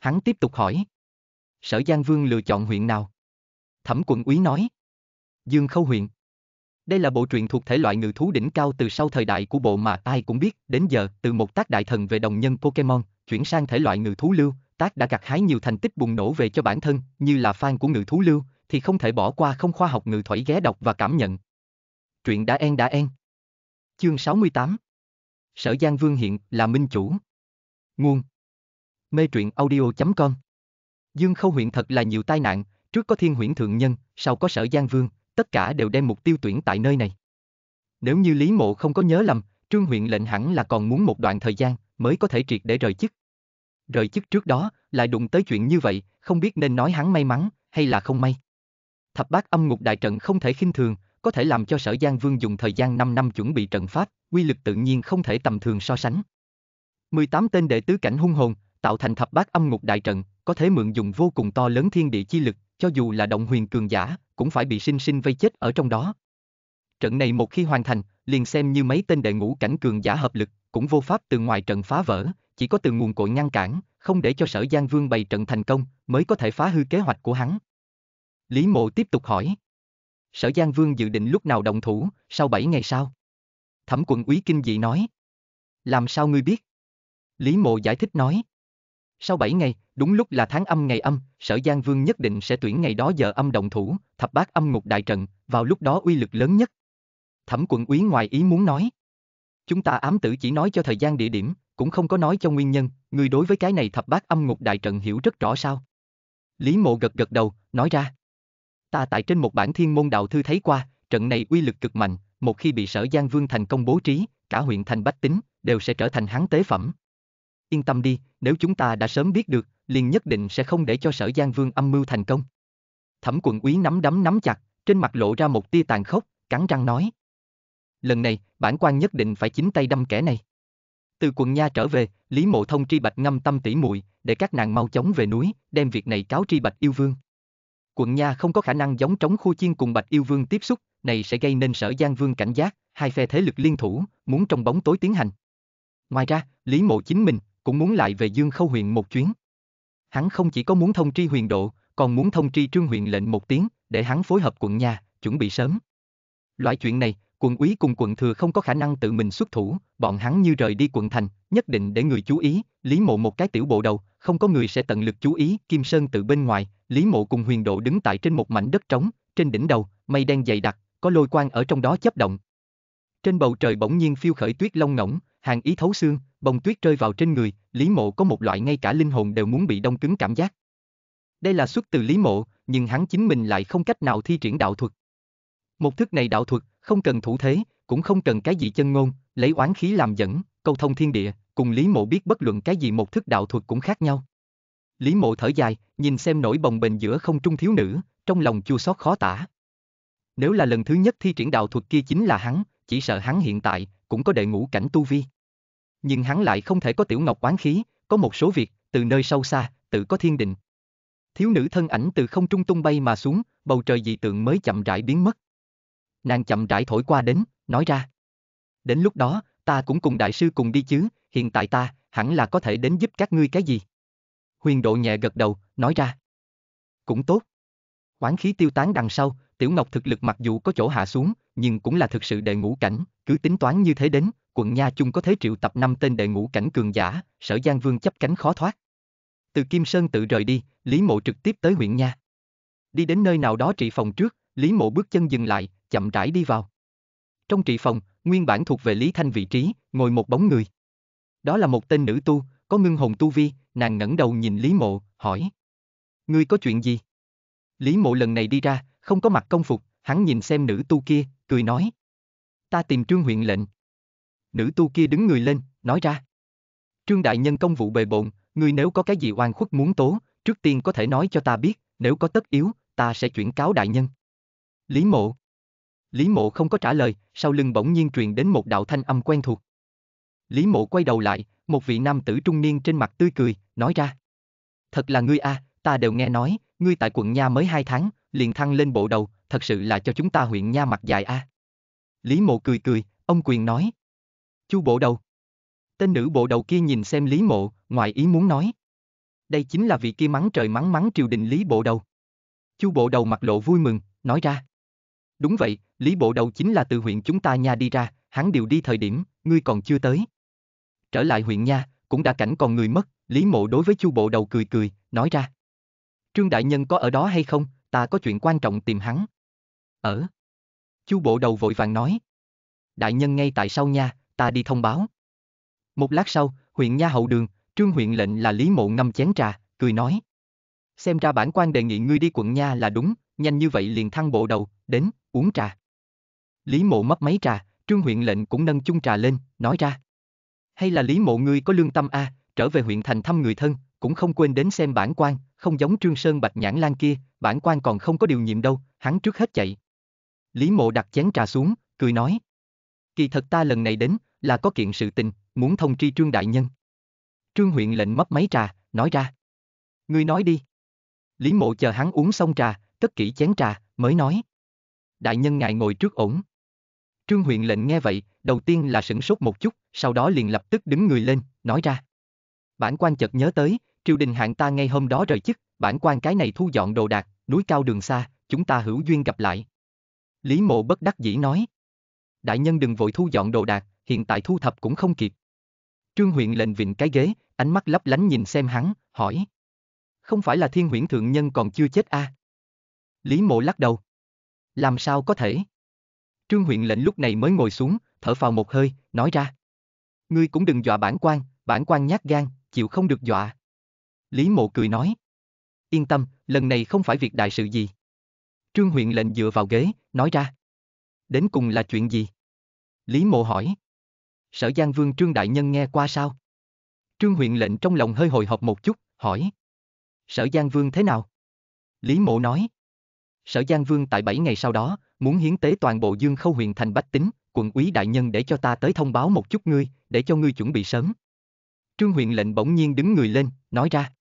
Speaker 1: Hắn tiếp tục hỏi. Sở Giang Vương lựa chọn huyện nào? Thẩm quận úy nói. Dương Khâu huyện. Đây là bộ truyện thuộc thể loại ngự thú đỉnh cao từ sau thời đại của bộ mà ai cũng biết, đến giờ, từ một tác đại thần về đồng nhân Pokemon, chuyển sang thể loại ngự thú lưu, tác đã gặt hái nhiều thành tích bùng nổ về cho bản thân, như là fan của ngự thú lưu, thì không thể bỏ qua không khoa học ngự thủy ghé đọc và cảm nhận. Truyện đã en đã en. Chương 68 Sở Giang Vương hiện là minh chủ. Nguồn Mê truyện audio.com Dương Khâu huyện thật là nhiều tai nạn, trước có thiên huyển thượng nhân, sau có sở Giang Vương, tất cả đều đem mục tiêu tuyển tại nơi này. Nếu như Lý Mộ không có nhớ lầm, Trương huyện lệnh hẳn là còn muốn một đoạn thời gian mới có thể triệt để rời chức rời chức trước đó, lại đụng tới chuyện như vậy, không biết nên nói hắn may mắn, hay là không may. Thập bát âm ngục đại trận không thể khinh thường, có thể làm cho sở Giang Vương dùng thời gian 5 năm chuẩn bị trận pháp, quy lực tự nhiên không thể tầm thường so sánh. 18 tên đệ tứ cảnh hung hồn, tạo thành thập bát âm ngục đại trận, có thể mượn dùng vô cùng to lớn thiên địa chi lực, cho dù là động huyền cường giả, cũng phải bị sinh sinh vây chết ở trong đó. Trận này một khi hoàn thành, liền xem như mấy tên đệ ngũ cảnh cường giả hợp lực, cũng vô pháp từ ngoài trận phá vỡ, chỉ có từ nguồn cội ngăn cản, không để cho sở Giang Vương bày trận thành công, mới có thể phá hư kế hoạch của hắn. Lý Mộ tiếp tục hỏi. Sở Giang Vương dự định lúc nào động thủ, sau 7 ngày sau. Thẩm quận úy kinh dị nói. Làm sao ngươi biết? Lý Mộ giải thích nói. Sau 7 ngày, đúng lúc là tháng âm ngày âm, sở Giang Vương nhất định sẽ tuyển ngày đó giờ âm động thủ, thập bát âm ngục đại trận, vào lúc đó uy lực lớn nhất. Thẩm quận úy ngoài ý muốn nói. Chúng ta ám tử chỉ nói cho thời gian địa điểm, cũng không có nói cho nguyên nhân, người đối với cái này thập bát âm ngục đại trận hiểu rất rõ sao. Lý mộ gật gật đầu, nói ra. Ta tại trên một bản thiên môn đạo thư thấy qua, trận này uy lực cực mạnh, một khi bị sở Giang Vương thành công bố trí, cả huyện thành bách tính, đều sẽ trở thành hán tế phẩm. Yên tâm đi, nếu chúng ta đã sớm biết được, liền nhất định sẽ không để cho sở Giang Vương âm mưu thành công. Thẩm quận úy nắm đấm nắm chặt, trên mặt lộ ra một tia tàn khốc, cắn răng nói. Lần này, bản quan nhất định phải chính tay đâm kẻ này. Từ quận nha trở về, Lý Mộ Thông tri bạch ngâm tâm tỉ muội, để các nàng mau chóng về núi, đem việc này cáo tri bạch yêu vương. Quận nha không có khả năng giống trống khu chiên cùng bạch yêu vương tiếp xúc, này sẽ gây nên sở giang vương cảnh giác, hai phe thế lực liên thủ, muốn trong bóng tối tiến hành. Ngoài ra, Lý Mộ chính mình cũng muốn lại về Dương Khâu huyện một chuyến. Hắn không chỉ có muốn thông tri huyền độ, còn muốn thông tri trương huyện lệnh một tiếng, để hắn phối hợp quận nha chuẩn bị sớm. Loại chuyện này, quận úy cùng quận thừa không có khả năng tự mình xuất thủ, bọn hắn như rời đi quận thành, nhất định để người chú ý, Lý Mộ một cái tiểu bộ đầu, không có người sẽ tận lực chú ý, Kim Sơn tự bên ngoài, Lý Mộ cùng Huyền Độ đứng tại trên một mảnh đất trống, trên đỉnh đầu, mây đen dày đặc, có lôi quang ở trong đó chấp động. Trên bầu trời bỗng nhiên phiêu khởi tuyết lông ngỗng, hàng ý thấu xương, bông tuyết rơi vào trên người, Lý Mộ có một loại ngay cả linh hồn đều muốn bị đông cứng cảm giác. Đây là xuất từ Lý Mộ, nhưng hắn chính mình lại không cách nào thi triển đạo thuật. Một thức này đạo thuật, không cần thủ thế, cũng không cần cái gì chân ngôn, lấy oán khí làm dẫn, câu thông thiên địa, cùng Lý Mộ biết bất luận cái gì một thức đạo thuật cũng khác nhau. Lý Mộ thở dài, nhìn xem nổi bồng bềnh giữa không trung thiếu nữ, trong lòng chua xót khó tả. Nếu là lần thứ nhất thi triển đạo thuật kia chính là hắn, chỉ sợ hắn hiện tại cũng có đệ ngũ cảnh tu vi. Nhưng hắn lại không thể có tiểu ngọc oán khí, có một số việc từ nơi sâu xa, tự có thiên định. Thiếu nữ thân ảnh từ không trung tung bay mà xuống, bầu trời dị tượng mới chậm rãi biến mất. Nàng chậm rãi thổi qua đến, nói ra. Đến lúc đó, ta cũng cùng đại sư cùng đi chứ, hiện tại ta, hẳn là có thể đến giúp các ngươi cái gì. Huyền độ nhẹ gật đầu, nói ra. Cũng tốt. Quán khí tiêu tán đằng sau, Tiểu Ngọc thực lực mặc dù có chỗ hạ xuống, nhưng cũng là thực sự đệ ngũ cảnh, cứ tính toán như thế đến, quận Nha Chung có thế triệu tập năm tên đệ ngũ cảnh cường giả, sở Giang Vương chấp cánh khó thoát. Từ Kim Sơn tự rời đi, Lý Mộ trực tiếp tới huyện Nha. Đi đến nơi nào đó trị phòng trước, Lý Mộ bước chân dừng lại, chậm rãi đi vào. Trong trị phòng, nguyên bản thuộc về Lý Thanh vị trí, ngồi một bóng người. Đó là một tên nữ tu, có ngưng hồn tu vi, nàng ngẩng đầu nhìn Lý Mộ, hỏi. Ngươi có chuyện gì? Lý Mộ lần này đi ra, không có mặt công phục, hắn nhìn xem nữ tu kia, cười nói. Ta tìm trương huyện lệnh. Nữ tu kia đứng người lên, nói ra. Trương đại nhân công vụ bề bộn, ngươi nếu có cái gì oan khuất muốn tố, trước tiên có thể nói cho ta biết, nếu có tất yếu, ta sẽ chuyển cáo đại nhân. Lý Mộ. Lý mộ không có trả lời, sau lưng bỗng nhiên truyền đến một đạo thanh âm quen thuộc. Lý mộ quay đầu lại, một vị nam tử trung niên trên mặt tươi cười, nói ra. Thật là ngươi a, à, ta đều nghe nói, ngươi tại quận Nha mới hai tháng, liền thăng lên bộ đầu, thật sự là cho chúng ta huyện Nha mặt dài a. À. Lý mộ cười cười, ông quyền nói. Chu bộ đầu. Tên nữ bộ đầu kia nhìn xem Lý mộ, ngoài ý muốn nói. Đây chính là vị kia mắng trời mắng mắng triều đình Lý bộ đầu. Chu bộ đầu mặt lộ vui mừng, nói ra. Đúng vậy, Lý Bộ Đầu chính là từ huyện chúng ta nha đi ra, hắn đều đi thời điểm, ngươi còn chưa tới. Trở lại huyện nha, cũng đã cảnh còn người mất, Lý Mộ đối với Chu Bộ Đầu cười cười, nói ra. Trương Đại Nhân có ở đó hay không, ta có chuyện quan trọng tìm hắn. Ở. Chu Bộ Đầu vội vàng nói. Đại Nhân ngay tại sau nha, ta đi thông báo. Một lát sau, huyện nha hậu đường, Trương huyện lệnh là Lý Mộ ngâm chén trà, cười nói. Xem ra bản quan đề nghị ngươi đi quận nha là đúng, nhanh như vậy liền thăng bộ đầu, đến, uống trà. Lý mộ mấp mấy trà, trương huyện lệnh cũng nâng chung trà lên, nói ra. Hay là lý mộ ngươi có lương tâm a à, trở về huyện thành thăm người thân, cũng không quên đến xem bản quan, không giống trương sơn bạch nhãn lan kia, bản quan còn không có điều nhiệm đâu, hắn trước hết chạy. Lý mộ đặt chén trà xuống, cười nói. Kỳ thật ta lần này đến, là có kiện sự tình, muốn thông tri trương đại nhân. Trương huyện lệnh mấp mấy trà, nói ra. Ngươi nói đi. Lý mộ chờ hắn uống xong trà, tất kỹ chén trà, mới nói đại nhân ngài ngồi trước ổn. Trương huyện lệnh nghe vậy, đầu tiên là sửng sốt một chút, sau đó liền lập tức đứng người lên, nói ra. Bản quan chợt nhớ tới, triều đình hạng ta ngay hôm đó rời chức, bản quan cái này thu dọn đồ đạc, núi cao đường xa, chúng ta hữu duyên gặp lại. Lý mộ bất đắc dĩ nói. Đại nhân đừng vội thu dọn đồ đạc, hiện tại thu thập cũng không kịp. Trương huyện lệnh vịnh cái ghế, ánh mắt lấp lánh nhìn xem hắn, hỏi. Không phải là thiên Huyễn thượng nhân còn chưa chết a à? Lý mộ lắc đầu. Làm sao có thể? Trương huyện lệnh lúc này mới ngồi xuống, thở phào một hơi, nói ra. Ngươi cũng đừng dọa bản quan, bản quan nhát gan, chịu không được dọa. Lý mộ cười nói. Yên tâm, lần này không phải việc đại sự gì. Trương huyện lệnh dựa vào ghế, nói ra. Đến cùng là chuyện gì? Lý mộ hỏi. Sở Giang Vương Trương Đại Nhân nghe qua sao? Trương huyện lệnh trong lòng hơi hồi hộp một chút, hỏi. Sở Giang Vương thế nào? Lý mộ nói sở Giang Vương tại 7 ngày sau đó, muốn hiến tế toàn bộ Dương Khâu huyện thành Bách Tính, quận úy đại nhân để cho ta tới thông báo một chút ngươi, để cho ngươi chuẩn bị sớm. Trương huyện lệnh bỗng nhiên đứng người lên, nói ra.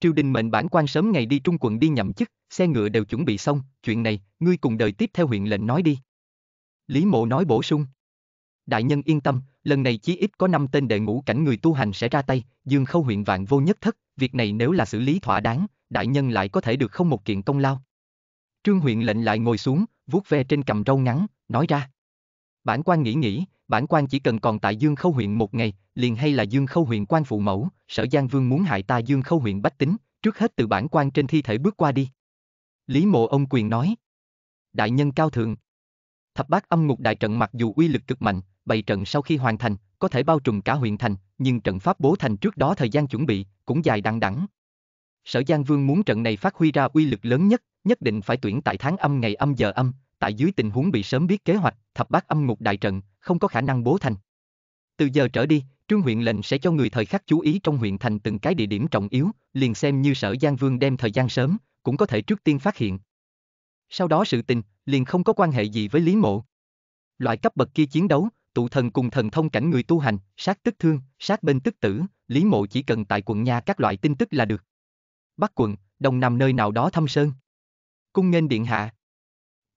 Speaker 1: Triều đình mệnh bản quan sớm ngày đi trung quận đi nhậm chức, xe ngựa đều chuẩn bị xong, chuyện này, ngươi cùng đời tiếp theo huyện lệnh nói đi. Lý mộ nói bổ sung. Đại nhân yên tâm, lần này chí ít có năm tên đệ ngũ cảnh người tu hành sẽ ra tay, dương khâu huyện vạn vô nhất thất, việc này nếu là xử lý thỏa đáng, đại nhân lại có thể được không một kiện công lao. Trương huyện lệnh lại ngồi xuống, vuốt ve trên cầm râu ngắn, nói ra. Bản quan nghĩ nghĩ, bản quan chỉ cần còn tại Dương Khâu huyện một ngày, liền hay là Dương Khâu huyện quan phụ mẫu, sở Giang Vương muốn hại ta Dương Khâu huyện bách tính, trước hết từ bản quan trên thi thể bước qua đi. Lý mộ ông quyền nói. Đại nhân cao thượng. Thập bát âm ngục đại trận mặc dù uy lực cực mạnh, bày trận sau khi hoàn thành, có thể bao trùm cả huyện thành, nhưng trận pháp bố thành trước đó thời gian chuẩn bị, cũng dài đằng đẵng. Sở Giang Vương muốn trận này phát huy ra uy lực lớn nhất, nhất định phải tuyển tại tháng âm ngày âm giờ âm, tại dưới tình huống bị sớm biết kế hoạch, thập bát âm ngục đại trận, không có khả năng bố thành. Từ giờ trở đi, Trương huyện lệnh sẽ cho người thời khắc chú ý trong huyện thành từng cái địa điểm trọng yếu, liền xem như sở Giang Vương đem thời gian sớm, cũng có thể trước tiên phát hiện. Sau đó sự tình, liền không có quan hệ gì với Lý Mộ. Loại cấp bậc kia chiến đấu, tụ thần cùng thần thông cảnh người tu hành, sát tức thương, sát bên tức tử, Lý Mộ chỉ cần tại quận nha các loại tin tức là được. Bắc quận, đông nam nơi nào đó thăm sơn cung nghênh điện hạ.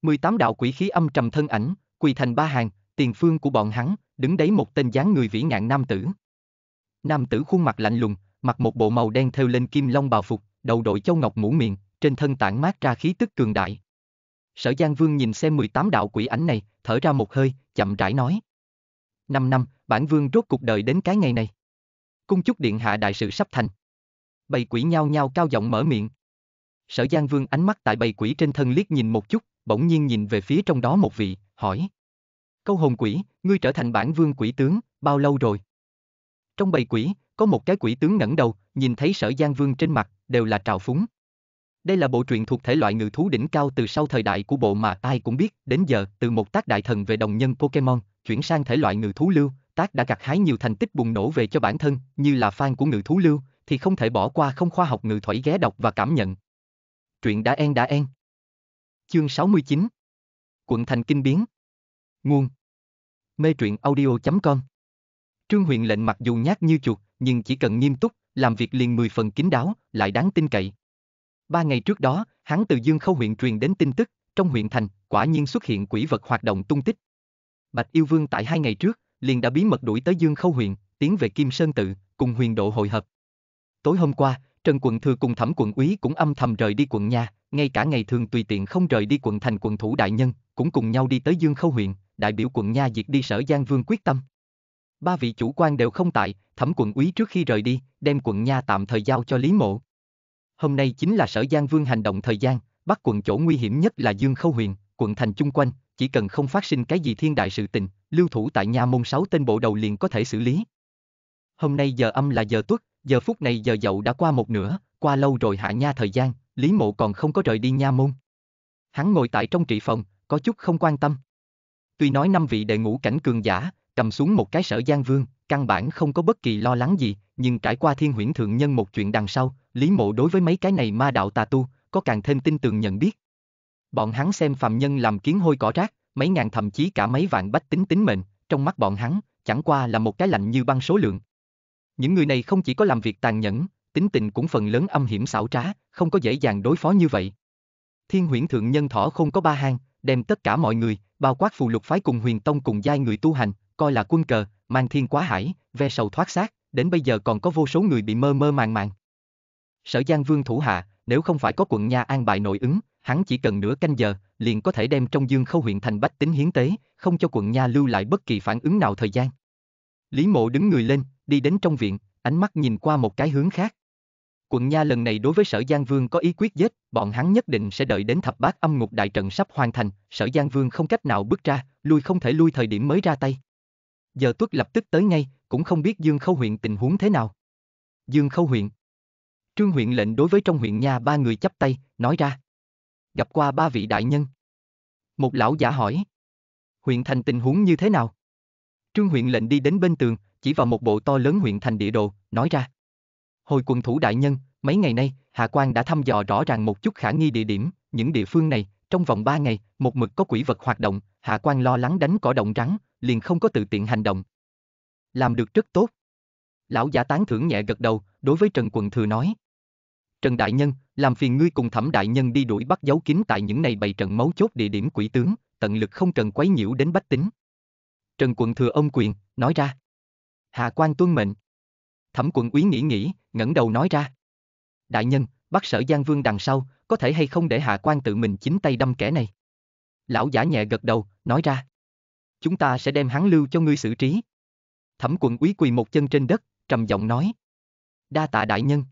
Speaker 1: 18 đạo quỷ khí âm trầm thân ảnh, quỳ thành ba hàng, tiền phương của bọn hắn, đứng đấy một tên dáng người vĩ ngạn nam tử. Nam tử khuôn mặt lạnh lùng, mặc một bộ màu đen thêu lên kim long bào phục, đầu đội châu ngọc mũ miệng, trên thân tản mát ra khí tức cường đại. Sở Giang Vương nhìn xem 18 đạo quỷ ảnh này, thở ra một hơi, chậm rãi nói. Năm năm, bản vương rốt cuộc đời đến cái ngày này. Cung chúc điện hạ đại sự sắp thành. Bầy quỷ nhao nhao cao giọng mở miệng, Sở Giang Vương ánh mắt tại bầy quỷ trên thân liếc nhìn một chút, bỗng nhiên nhìn về phía trong đó một vị, hỏi. Câu hồn quỷ, ngươi trở thành bản vương quỷ tướng, bao lâu rồi? Trong bầy quỷ, có một cái quỷ tướng ngẩng đầu, nhìn thấy sở Giang Vương trên mặt, đều là trào phúng. Đây là bộ truyện thuộc thể loại ngự thú đỉnh cao từ sau thời đại của bộ mà ai cũng biết, đến giờ, từ một tác đại thần về đồng nhân Pokemon, chuyển sang thể loại ngự thú lưu, tác đã gặt hái nhiều thành tích bùng nổ về cho bản thân, như là fan của ngự thú lưu, thì không thể bỏ qua không khoa học ngự thủy ghé đọc và cảm nhận, truyện đã en đã en. Chương 69 Quận thành kinh biến Nguồn Mê truyện audio.com Trương huyện lệnh mặc dù nhát như chuột, nhưng chỉ cần nghiêm túc, làm việc liền 10 phần kín đáo, lại đáng tin cậy. Ba ngày trước đó, hắn từ Dương Khâu huyện truyền đến tin tức, trong huyện thành, quả nhiên xuất hiện quỷ vật hoạt động tung tích. Bạch Yêu Vương tại hai ngày trước, liền đã bí mật đuổi tới Dương Khâu huyện, tiến về Kim Sơn Tự, cùng huyền độ hội hợp. Tối hôm qua, Trần quận thừa cùng thẩm quận úy cũng âm thầm rời đi quận nhà, ngay cả ngày thường tùy tiện không rời đi quận thành quận thủ đại nhân, cũng cùng nhau đi tới Dương Khâu huyện, đại biểu quận nha diệt đi sở Giang Vương quyết tâm. Ba vị chủ quan đều không tại, thẩm quận úy trước khi rời đi, đem quận nha tạm thời giao cho Lý Mộ. Hôm nay chính là sở Giang Vương hành động thời gian, bắt quận chỗ nguy hiểm nhất là Dương Khâu huyện, quận thành chung quanh, chỉ cần không phát sinh cái gì thiên đại sự tình, lưu thủ tại nha môn sáu tên bộ đầu liền có thể xử lý. Hôm nay giờ âm là giờ tuất, giờ phút này giờ dậu đã qua một nửa, qua lâu rồi hạ nha thời gian, Lý Mộ còn không có rời đi nha môn. Hắn ngồi tại trong trị phòng, có chút không quan tâm. Tuy nói năm vị đệ ngũ cảnh cường giả, cầm xuống một cái sở Giang Vương, căn bản không có bất kỳ lo lắng gì, nhưng trải qua thiên huyễn thượng nhân một chuyện đằng sau, Lý Mộ đối với mấy cái này ma đạo tà tu, có càng thêm tin tưởng nhận biết. Bọn hắn xem phàm nhân làm kiến hôi cỏ rác, mấy ngàn thậm chí cả mấy vạn bách tính tính mệnh, trong mắt bọn hắn, chẳng qua là một cái lạnh như băng số lượng, những người này không chỉ có làm việc tàn nhẫn, tính tình cũng phần lớn âm hiểm xảo trá, không có dễ dàng đối phó như vậy. Thiên huyễn thượng nhân thỏ không có ba hang, đem tất cả mọi người, bao quát phù lục phái cùng huyền tông cùng giai người tu hành, coi là quân cờ, mang thiên quá hải, ve sầu thoát xác, đến bây giờ còn có vô số người bị mơ mơ màng màng. Sở Giang Vương thủ hạ, nếu không phải có quận nha an bài nội ứng, hắn chỉ cần nửa canh giờ, liền có thể đem trong Dương Khâu huyện thành bách tính hiến tế, không cho quận nha lưu lại bất kỳ phản ứng nào thời gian. Lý Mộ đứng người lên, đi đến trong viện, ánh mắt nhìn qua một cái hướng khác. Quận Nha lần này đối với Sở Giang Vương có ý quyết giết, bọn hắn nhất định sẽ đợi đến thập bát âm ngục đại trận sắp hoàn thành, Sở Giang Vương không cách nào bước ra, lui không thể lui thời điểm mới ra tay. Giờ Tuất lập tức tới ngay, cũng không biết Dương Khâu huyện tình huống thế nào. Dương Khâu huyện. Trương huyện lệnh đối với trong huyện nha ba người chắp tay, nói ra. Gặp qua ba vị đại nhân. Một lão giả hỏi. Huyện thành tình huống như thế nào? Trương huyện lệnh đi đến bên tường, chỉ vào một bộ to lớn huyện thành địa đồ, nói ra. Hồi quần thủ đại nhân, mấy ngày nay, Hạ quan đã thăm dò rõ ràng một chút khả nghi địa điểm, những địa phương này, trong vòng 3 ngày, một mực có quỷ vật hoạt động, Hạ quan lo lắng đánh cỏ động rắn, liền không có tự tiện hành động. Làm được rất tốt. Lão giả tán thưởng nhẹ gật đầu, đối với Trần Quận Thừa nói. Trần Đại Nhân, làm phiền ngươi cùng Thẩm Đại Nhân đi đuổi bắt dấu kín tại những này bày trận mấu chốt địa điểm quỷ tướng, tận lực không cần quấy nhiễu đến bách tính. Trần Quận Thừa ông quyền, nói ra hạ quan tuân mệnh. Thẩm quận úy nghĩ nghĩ, ngẩng đầu nói ra. Đại nhân, bắt sở Giang Vương đằng sau, có thể hay không để hạ quan tự mình chính tay đâm kẻ này? Lão giả nhẹ gật đầu, nói ra. Chúng ta sẽ đem hắn lưu cho ngươi xử trí. Thẩm quận úy quỳ một chân trên đất, trầm giọng nói. Đa tạ đại nhân.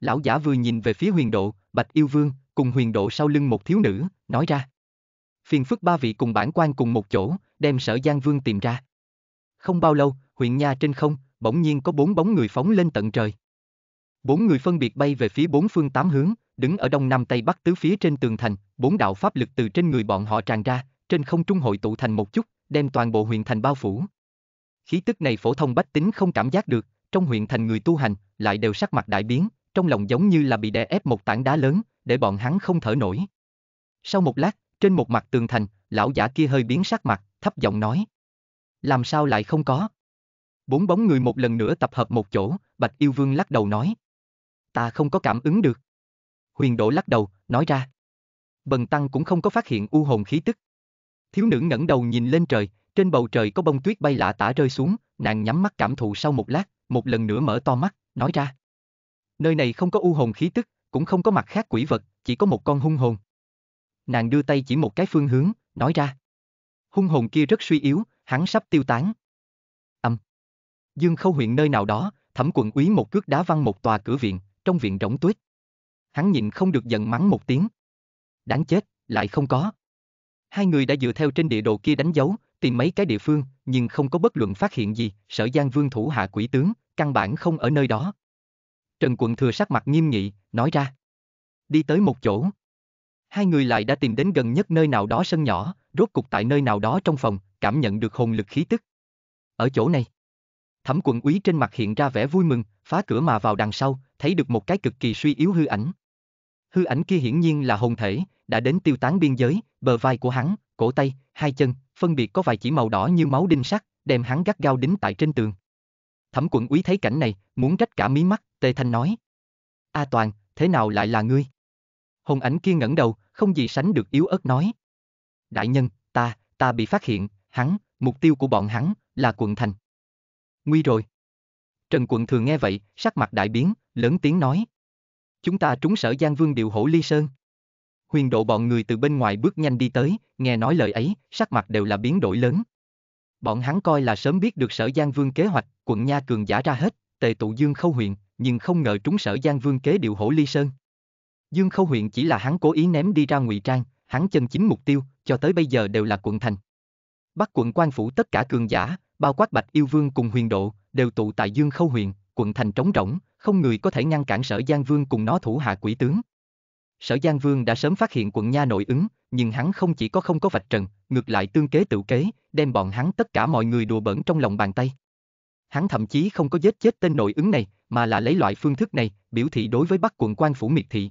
Speaker 1: Lão giả vừa nhìn về phía huyền độ, bạch yêu vương, cùng huyền độ sau lưng một thiếu nữ, nói ra. Phiền phức ba vị cùng bản quan cùng một chỗ, đem sở Giang Vương tìm ra. Không bao lâu, huyện nha trên không, bỗng nhiên có bốn bóng người phóng lên tận trời. Bốn người phân biệt bay về phía bốn phương tám hướng, đứng ở đông nam tây bắc tứ phía trên tường thành, bốn đạo pháp lực từ trên người bọn họ tràn ra, trên không trung hội tụ thành một chút, đem toàn bộ huyện thành bao phủ. Khí tức này phổ thông bách tính không cảm giác được, trong huyện thành người tu hành lại đều sắc mặt đại biến, trong lòng giống như là bị đè ép một tảng đá lớn, để bọn hắn không thở nổi. Sau một lát, trên một mặt tường thành, lão giả kia hơi biến sắc mặt, thấp giọng nói: "Làm sao lại không có?" Bốn bóng người một lần nữa tập hợp một chỗ, Bạch Yêu Vương lắc đầu nói. Ta không có cảm ứng được. Huyền Đỗ lắc đầu, nói ra. Bần Tăng cũng không có phát hiện u hồn khí tức. Thiếu nữ ngẩng đầu nhìn lên trời, trên bầu trời có bông tuyết bay lạ tả rơi xuống, nàng nhắm mắt cảm thụ sau một lát, một lần nữa mở to mắt, nói ra. Nơi này không có u hồn khí tức, cũng không có mặt khác quỷ vật, chỉ có một con hung hồn. Nàng đưa tay chỉ một cái phương hướng, nói ra. Hung hồn kia rất suy yếu, hắn sắp tiêu tán. Dương Khâu huyện nơi nào đó, Thẩm Quận Úy một cước đá văng một tòa cửa viện, trong viện rỗng tuyết. Hắn nhịn không được giận mắng một tiếng. Đáng chết, lại không có. Hai người đã dựa theo trên địa đồ kia đánh dấu, tìm mấy cái địa phương, nhưng không có bất luận phát hiện gì, Sở Giang Vương thủ hạ quỷ tướng, căn bản không ở nơi đó. Trần Quận thừa sắc mặt nghiêm nghị, nói ra. Đi tới một chỗ. Hai người lại đã tìm đến gần nhất nơi nào đó sân nhỏ, rốt cục tại nơi nào đó trong phòng, cảm nhận được hồn lực khí tức. Ở chỗ này. Thẩm quận úy trên mặt hiện ra vẻ vui mừng, phá cửa mà vào đằng sau, thấy được một cái cực kỳ suy yếu hư ảnh. Hư ảnh kia hiển nhiên là hồn thể, đã đến tiêu tán biên giới, bờ vai của hắn, cổ tay, hai chân, phân biệt có vài chỉ màu đỏ như máu đinh sắt, đem hắn gắt gao đính tại trên tường. Thẩm quận úy thấy cảnh này, muốn trách cả mí mắt, Tề Thanh nói. A à Toàn, thế nào lại là ngươi? Hồn ảnh kia ngẩng đầu, không gì sánh được yếu ớt nói. Đại nhân, ta, ta bị phát hiện, hắn, mục tiêu của bọn hắn, là quận thành nguy rồi. Trần Quận Thường nghe vậy, sắc mặt đại biến, lớn tiếng nói. Chúng ta trúng sở Giang Vương điều hổ ly sơn. Huyền độ bọn người từ bên ngoài bước nhanh đi tới, nghe nói lời ấy, sắc mặt đều là biến đổi lớn. Bọn hắn coi là sớm biết được sở Giang Vương kế hoạch, quận Nha Cường giả ra hết, tề tụ Dương Khâu Huyền, nhưng không ngờ trúng sở Giang Vương kế điều hổ ly sơn. Dương Khâu Huyền chỉ là hắn cố ý ném đi ra ngụy trang, hắn chân chính mục tiêu, cho tới bây giờ đều là quận thành. bắt quận quan phủ tất cả cường giả, bao quát bạch yêu vương cùng huyền độ, đều tụ tại Dương Khâu huyện, quận thành trống rỗng, không người có thể ngăn cản sở Giang Vương cùng nó thủ hạ quỷ tướng. Sở Giang Vương đã sớm phát hiện quận Nha nội ứng, nhưng hắn không chỉ có không có vạch trần, ngược lại tương kế tự kế, đem bọn hắn tất cả mọi người đùa bỡn trong lòng bàn tay. Hắn thậm chí không có giết chết tên nội ứng này, mà là lấy loại phương thức này, biểu thị đối với Bắc quận quan phủ miệt thị.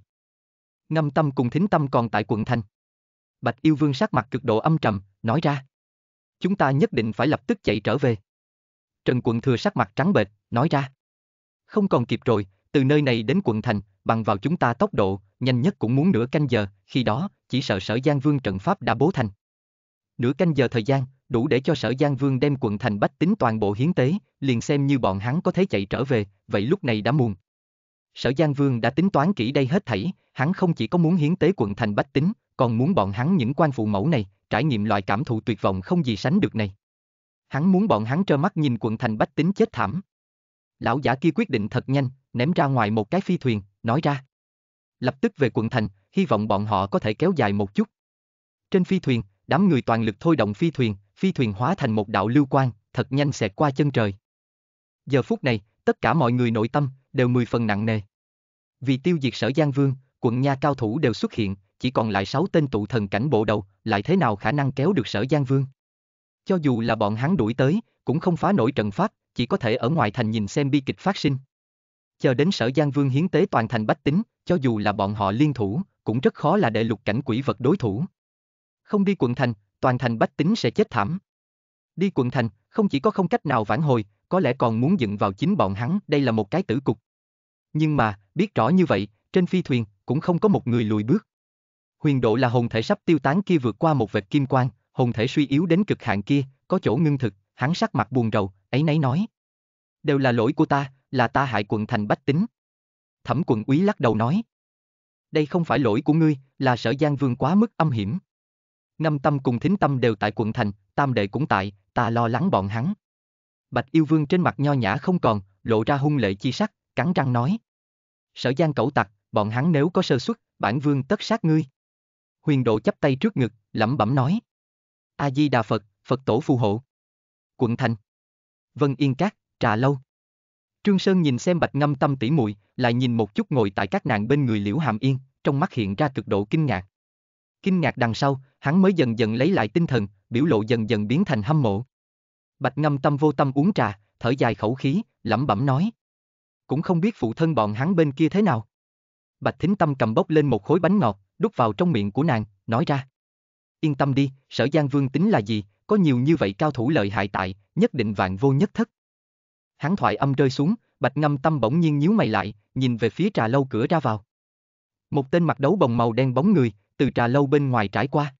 Speaker 1: Ngâm tâm cùng thính tâm còn tại quận thành. Bạch Yêu Vương sắc mặt cực độ âm trầm, nói ra chúng ta nhất định phải lập tức chạy trở về. Trần Quận Thừa sắc mặt trắng bệch, nói ra. Không còn kịp rồi, từ nơi này đến quận thành, bằng vào chúng ta tốc độ, nhanh nhất cũng muốn nửa canh giờ, khi đó, chỉ sợ sở Giang Vương trận pháp đã bố thành. Nửa canh giờ thời gian, đủ để cho sở Giang Vương đem quận thành bách tính toàn bộ hiến tế, liền xem như bọn hắn có thể chạy trở về, vậy lúc này đã muộn, Sở Giang Vương đã tính toán kỹ đây hết thảy, hắn không chỉ có muốn hiến tế quận thành bách tính, còn muốn bọn hắn những quan phụ mẫu này, trải nghiệm loại cảm thụ tuyệt vọng không gì sánh được này. Hắn muốn bọn hắn trơ mắt nhìn quận thành bách tính chết thảm. Lão giả kia quyết định thật nhanh, ném ra ngoài một cái phi thuyền, nói ra. Lập tức về quận thành, hy vọng bọn họ có thể kéo dài một chút. Trên phi thuyền, đám người toàn lực thôi động phi thuyền, phi thuyền hóa thành một đạo lưu quang, thật nhanh xẹt qua chân trời. Giờ phút này, tất cả mọi người nội tâm, đều mười phần nặng nề. Vì tiêu diệt sở Giang Vương, quận nha cao thủ đều xuất hiện, chỉ còn lại 6 tên tụ thần cảnh bộ đầu, lại thế nào khả năng kéo được sở Giang Vương. Cho dù là bọn hắn đuổi tới, cũng không phá nổi trận pháp, chỉ có thể ở ngoài thành nhìn xem bi kịch phát sinh. Chờ đến sở Giang Vương hiến tế toàn thành bách tính, cho dù là bọn họ liên thủ, cũng rất khó là đệ lục cảnh quỷ vật đối thủ. Không đi quận thành, toàn thành bách tính sẽ chết thảm. Đi quận thành, không chỉ có không cách nào vãn hồi, có lẽ còn muốn dựng vào chính bọn hắn, đây là một cái tử cục. Nhưng mà, biết rõ như vậy, trên phi thuyền, cũng không có một người lùi bước. Huyền độ là hồn thể sắp tiêu tán kia vượt qua một vệt kim quang, hồn thể suy yếu đến cực hạn kia, có chỗ ngưng thực, hắn sắc mặt buồn rầu, ấy nấy nói. Đều là lỗi của ta, là ta hại quận thành bách tính. Thẩm quận úy lắc đầu nói. Đây không phải lỗi của ngươi, là sở giang vương quá mức âm hiểm. Ngâm tâm cùng thính tâm đều tại quận thành, tam đệ cũng tại, ta lo lắng bọn hắn. Bạch Yêu Vương trên mặt nho nhã không còn, lộ ra hung lệ chi sắc, cắn răng nói. Sở Giang cẩu tặc, bọn hắn nếu có sơ xuất, bản vương tất sát ngươi. Huyền độ chắp tay trước ngực, lẩm bẩm nói. A-di-đà Phật, Phật tổ phù hộ. Quận thành. Vân Yên Cát, trà lâu. Trương Sơn nhìn xem Bạch Ngâm Tâm tỷ muội, lại nhìn một chút ngồi tại các nàng bên người Liễu Hàm Yên, trong mắt hiện ra cực độ kinh ngạc. Kinh ngạc đằng sau, hắn mới dần dần lấy lại tinh thần, biểu lộ dần dần biến thành hâm mộ. Bạch ngâm tâm vô tâm uống trà, thở dài khẩu khí, lẩm bẩm nói. Cũng không biết phụ thân bọn hắn bên kia thế nào. Bạch thính tâm cầm bốc lên một khối bánh ngọt, đút vào trong miệng của nàng, nói ra. Yên tâm đi, sở Giang Vương tính là gì, có nhiều như vậy cao thủ lợi hại tại, nhất định vạn vô nhất thất. Hắn thoại âm rơi xuống, Bạch Ngâm Tâm bỗng nhiên nhíu mày lại, nhìn về phía trà lâu cửa ra vào. Một tên mặc đấu bồng màu đen bóng người, từ trà lâu bên ngoài trải qua.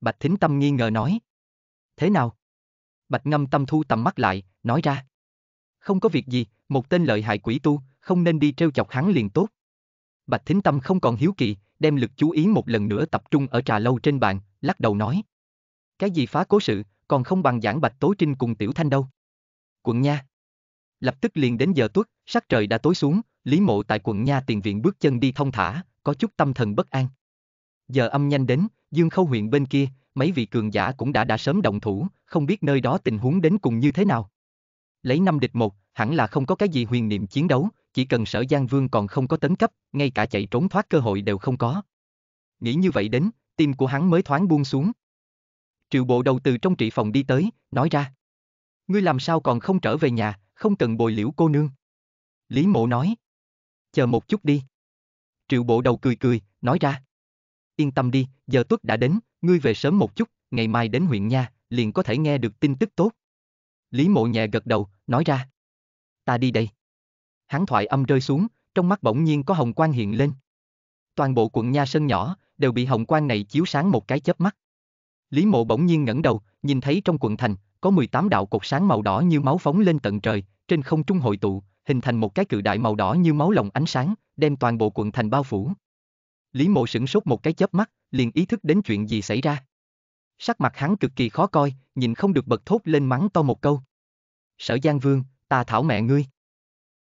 Speaker 1: Bạch Thính Tâm nghi ngờ nói. Thế nào? Bạch Ngâm Tâm thu tầm mắt lại, nói ra. Không có việc gì, một tên lợi hại quỷ tu, không nên đi trêu chọc hắn liền tốt. Bạch Thính Tâm không còn hiếu kỳ, đem lực chú ý một lần nữa tập trung ở trà lâu trên bàn, lắc đầu nói. Cái gì phá cố sự, còn không bằng giảng Bạch Tố Trinh cùng Tiểu Thanh đâu. Quận Nha. Lập tức liền đến giờ tuất, sắc trời đã tối xuống, Lý Mộ tại quận Nha tiền viện bước chân đi thông thả, có chút tâm thần bất an. Giờ âm nhanh đến, Dương Khâu huyện bên kia, mấy vị cường giả cũng đã đã sớm động thủ, không biết nơi đó tình huống đến cùng như thế nào. Lấy năm địch một, hẳn là không có cái gì huyền niệm chiến đấu, chỉ cần sở Giang Vương còn không có tấn cấp, ngay cả chạy trốn thoát cơ hội đều không có. Nghĩ như vậy đến, tim của hắn mới thoáng buông xuống. Triệu bộ đầu từ trong trị phòng đi tới, nói ra. Ngươi làm sao còn không trở về nhà, không cần bồi liễu cô nương. Lý mộ nói. Chờ một chút đi. Triệu bộ đầu cười cười, nói ra. Yên tâm đi, giờ tuất đã đến, ngươi về sớm một chút, ngày mai đến huyện nha, liền có thể nghe được tin tức tốt. Lý mộ nhẹ gật đầu, nói ra. Ta đi đây. Hắn thoại âm rơi xuống, trong mắt bỗng nhiên có hồng quang hiện lên. Toàn bộ quận nha sân nhỏ, đều bị hồng quang này chiếu sáng một cái chớp mắt. Lý mộ bỗng nhiên ngẩng đầu, nhìn thấy trong quận thành, có 18 đạo cột sáng màu đỏ như máu phóng lên tận trời, trên không trung hội tụ, hình thành một cái cự đại màu đỏ như máu lồng ánh sáng, đem toàn bộ quận thành bao phủ. Lý mộ sửng sốt một cái chớp mắt, liền ý thức đến chuyện gì xảy ra. Sắc mặt hắn cực kỳ khó coi, nhìn không được bật thốt lên mắng to một câu. Sở Giang Vương, ta thảo mẹ ngươi.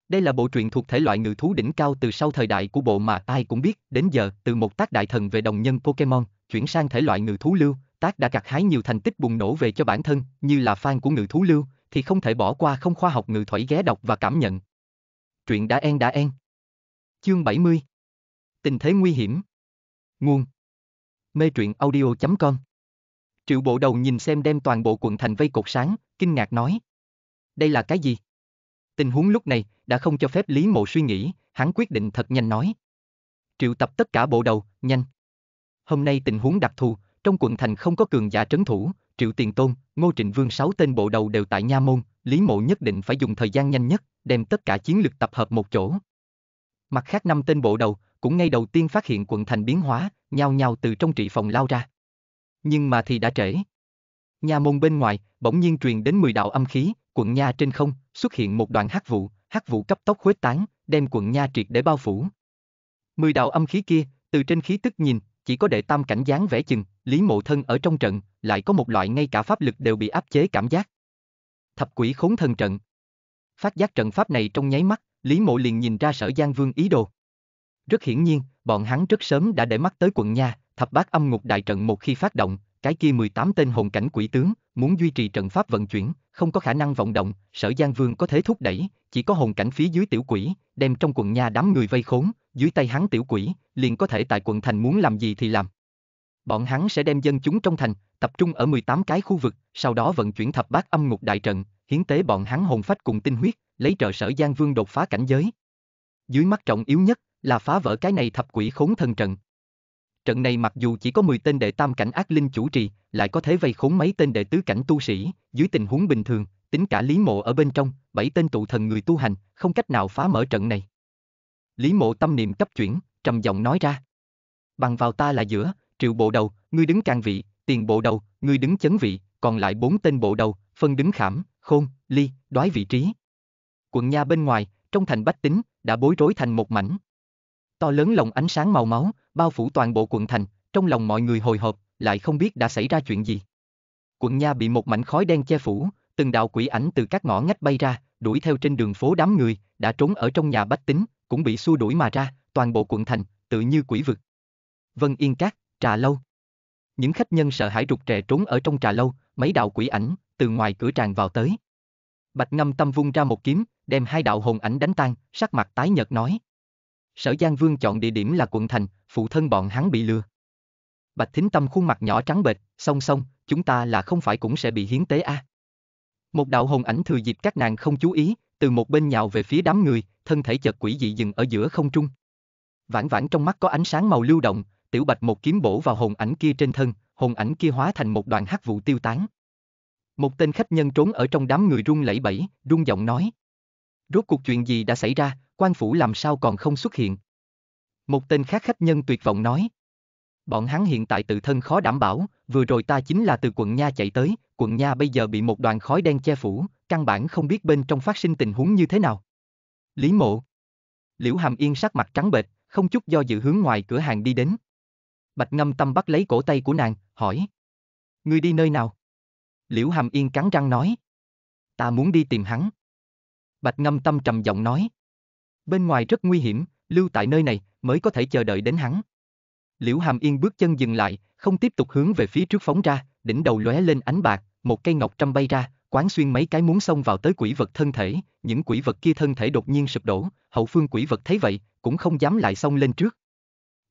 Speaker 1: Đây là bộ truyện thuộc thể loại ngự thú đỉnh cao từ sau thời đại của bộ mà ai cũng biết, đến giờ, từ một tác đại thần về đồng nhân Pokemon, chuyển sang thể loại ngự thú lưu, tác đã gặt hái nhiều thành tích bùng nổ về cho bản thân, như là fan của ngự thú lưu, thì không thể bỏ qua không khoa học ngự thủy ghé đọc và cảm nhận. Truyện đã en đã en. Chương 70 Tình thế nguy hiểm Nguồn mê truyện audio.com. Triệu bộ đầu nhìn xem đem toàn bộ quận thành vây cột sáng, kinh ngạc nói. Đây là cái gì? Tình huống lúc này đã không cho phép Lý Mộ suy nghĩ, hắn quyết định thật nhanh nói. Triệu tập tất cả bộ đầu, nhanh. Hôm nay tình huống đặc thù, trong quận thành không có cường giả trấn thủ, Triệu Tiền Tôn, Ngô Trịnh Vương sáu tên bộ đầu đều tại Nha Môn, Lý Mộ nhất định phải dùng thời gian nhanh nhất, đem tất cả chiến lực tập hợp một chỗ. Mặt khác năm tên bộ đầu cũng ngay đầu tiên phát hiện quận thành biến hóa, nhao nhao từ trong trị phòng lao ra. Nhưng mà thì đã trễ. Nhà môn bên ngoài, bỗng nhiên truyền đến 10 đạo âm khí, quận nha trên không, xuất hiện một đoạn hắc vụ, hắc vụ cấp tốc khuếch tán, đem quận nha triệt để bao phủ. Mười đạo âm khí kia, từ trên khí tức nhìn, chỉ có đệ tam cảnh dáng vẽ chừng, Lý Mộ Thân ở trong trận, lại có một loại ngay cả pháp lực đều bị áp chế cảm giác. Thập quỷ khốn thần trận. Phát giác trận pháp này trong nháy mắt, Lý Mộ liền nhìn ra sở Giang Vương ý đồ. Rất hiển nhiên, bọn hắn rất sớm đã để mắt tới quận nha, thập bát âm ngục đại trận một khi phát động, cái kia 18 tên hồn cảnh quỷ tướng, muốn duy trì trận pháp vận chuyển, không có khả năng vọng động, sở Giang Vương có thể thúc đẩy, chỉ có hồn cảnh phía dưới tiểu quỷ, đem trong quận nha đám người vây khốn, dưới tay hắn tiểu quỷ, liền có thể tại quận thành muốn làm gì thì làm. Bọn hắn sẽ đem dân chúng trong thành, tập trung ở 18 cái khu vực, sau đó vận chuyển thập bát âm ngục đại trận, hiến tế bọn hắn hồn phách cùng tinh huyết, lấy trợ sở Giang Vương đột phá cảnh giới. Dưới mắt trọng yếu nhất, là phá vỡ cái này thập quỷ khốn thần trận. Trận này mặc dù chỉ có 10 tên đệ tam cảnh ác linh chủ trì, lại có thể vây khốn mấy tên đệ tứ cảnh tu sĩ, dưới tình huống bình thường, tính cả Lý Mộ ở bên trong, bảy tên tụ thần người tu hành, không cách nào phá mở trận này. Lý Mộ tâm niệm cấp chuyển, trầm giọng nói ra. Bằng vào ta là giữa, triệu bộ đầu, ngươi đứng càng vị, tiền bộ đầu, ngươi đứng chấn vị, còn lại bốn tên bộ đầu, phân đứng khảm, khôn, ly, đoái vị trí. Quận nha bên ngoài, trong thành bách tính, đã bối rối thành một mảnh, to lớn lồng ánh sáng màu máu, bao phủ toàn bộ quận thành, trong lòng mọi người hồi hộp, lại không biết đã xảy ra chuyện gì. Quận nha bị một mảnh khói đen che phủ, từng đạo quỷ ảnh từ các ngõ ngách bay ra, đuổi theo trên đường phố đám người, đã trốn ở trong nhà bách tính, cũng bị xua đuổi mà ra, toàn bộ quận thành, tự như quỷ vực. Vân Yên cát trà lâu. Những khách nhân sợ hãi rụt rè trốn ở trong trà lâu, mấy đạo quỷ ảnh, từ ngoài cửa tràn vào tới. Bạch Ngâm Tâm vung ra một kiếm, đem hai đạo hồn ảnh đánh tan, sắc mặt tái nhợt nói. Sở Giang Vương chọn địa điểm là quận thành, phụ thân bọn hắn bị lừa. Bạch Thính Tâm khuôn mặt nhỏ trắng bệch, song song, chúng ta là không phải cũng sẽ bị hiến tế a? À? Một đạo hồn ảnh thừa dịp các nàng không chú ý, từ một bên nhào về phía đám người, thân thể chợt quỷ dị dừng ở giữa không trung. Vãn vãn trong mắt có ánh sáng màu lưu động, tiểu bạch một kiếm bổ vào hồn ảnh kia trên thân, hồn ảnh kia hóa thành một đoàn hắc vụ tiêu tán. Một tên khách nhân trốn ở trong đám người run lẩy bẩy, run giọng nói: "Rốt cuộc chuyện gì đã xảy ra, quan phủ làm sao còn không xuất hiện. Một tên khác khách nhân tuyệt vọng nói. Bọn hắn hiện tại tự thân khó đảm bảo, vừa rồi ta chính là từ quận Nha chạy tới, quận Nha bây giờ bị một đoàn khói đen che phủ, căn bản không biết bên trong phát sinh tình huống như thế nào. Lý mộ. Liễu Hàm Yên sắc mặt trắng bệch, không chút do dự hướng ngoài cửa hàng đi đến. Bạch Ngâm Tâm bắt lấy cổ tay của nàng, hỏi. Ngươi đi nơi nào? Liễu Hàm Yên cắn răng nói. Ta muốn đi tìm hắn. Bạch Ngâm Tâm trầm giọng nói bên ngoài rất nguy hiểm, lưu tại nơi này mới có thể chờ đợi đến hắn. Liễu Hàm Yên bước chân dừng lại, không tiếp tục hướng về phía trước phóng ra, đỉnh đầu lóe lên ánh bạc, một cây ngọc trăm bay ra, quán xuyên mấy cái muốn xông vào tới quỷ vật thân thể, những quỷ vật kia thân thể đột nhiên sụp đổ, hậu phương quỷ vật thấy vậy, cũng không dám lại xông lên trước.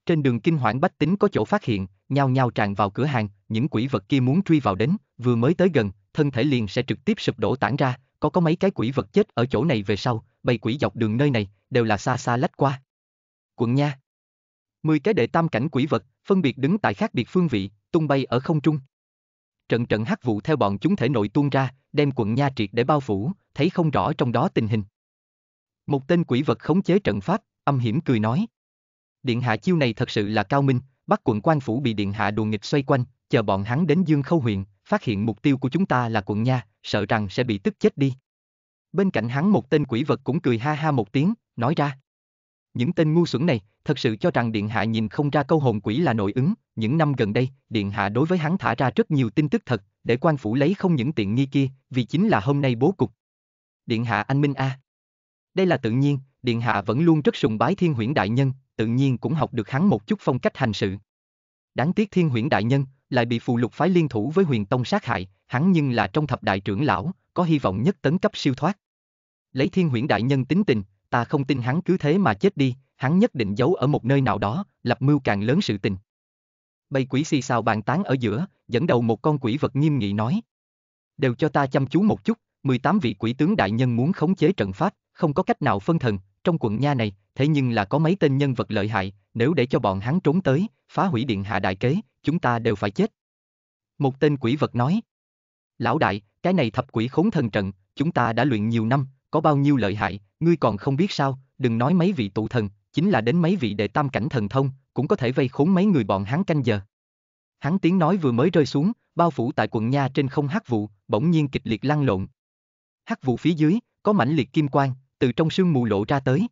Speaker 1: Trên đường kinh hoảng bách tính có chỗ phát hiện, nhao nhao tràn vào cửa hàng, những quỷ vật kia muốn truy vào đến, vừa mới tới gần, thân thể liền sẽ trực tiếp sụp đổ tản ra, có có mấy cái quỷ vật chết ở chỗ này về sau, bày quỷ dọc đường nơi này, đều là xa xa lách qua. Quận Nha Mười cái đệ tam cảnh quỷ vật, phân biệt đứng tại khác biệt phương vị, tung bay ở không trung. Trận trận hắc vụ theo bọn chúng thể nội tuôn ra, đem quận Nha triệt để bao phủ, thấy không rõ trong đó tình hình. Một tên quỷ vật khống chế trận pháp, âm hiểm cười nói. Điện hạ chiêu này thật sự là cao minh, bắt quận quan phủ bị điện hạ đùa nghịch xoay quanh, chờ bọn hắn đến Dương Khâu huyện, phát hiện mục tiêu của chúng ta là quận Nha, sợ rằng sẽ bị tức chết đi. Bên cạnh hắn một tên quỷ vật cũng cười ha ha một tiếng, nói ra. Những tên ngu xuẩn này, thật sự cho rằng Điện Hạ nhìn không ra câu hồn quỷ là nội ứng, những năm gần đây, Điện Hạ đối với hắn thả ra rất nhiều tin tức thật, để quan phủ lấy không những tiện nghi kia, vì chính là hôm nay bố cục. Điện Hạ anh Minh A. À. Đây là tự nhiên, Điện Hạ vẫn luôn rất sùng bái thiên huyển đại nhân, tự nhiên cũng học được hắn một chút phong cách hành sự. Đáng tiếc thiên huyển đại nhân, lại bị phù lục phái liên thủ với huyền tông sát hại, hắn nhưng là trong thập đại trưởng lão, có hy vọng nhất tấn cấp siêu thoát. Lấy thiên huyển đại nhân tính tình, ta không tin hắn cứ thế mà chết đi, hắn nhất định giấu ở một nơi nào đó, lập mưu càng lớn sự tình. Bây quỷ xì sao bàn tán ở giữa, dẫn đầu một con quỷ vật nghiêm nghị nói. Đều cho ta chăm chú một chút, 18 vị quỷ tướng đại nhân muốn khống chế trận pháp, không có cách nào phân thần, trong quận nha này, thế nhưng là có mấy tên nhân vật lợi hại, nếu để cho bọn hắn trốn tới, phá hủy điện hạ đại kế, chúng ta đều phải chết. Một tên quỷ vật nói. Lão đại, cái này thập quỷ khốn thần trận, chúng ta đã luyện nhiều năm, có bao nhiêu lợi hại, ngươi còn không biết sao, đừng nói mấy vị tụ thần, chính là đến mấy vị đệ tam cảnh thần thông, cũng có thể vây khốn mấy người bọn hắn canh giờ. Hắn tiếng nói vừa mới rơi xuống, bao phủ tại quận nha trên không hắc vụ, bỗng nhiên kịch liệt lăn lộn. Hắc vụ phía dưới, có mảnh liệt kim quang, từ trong sương mù lộ ra tới.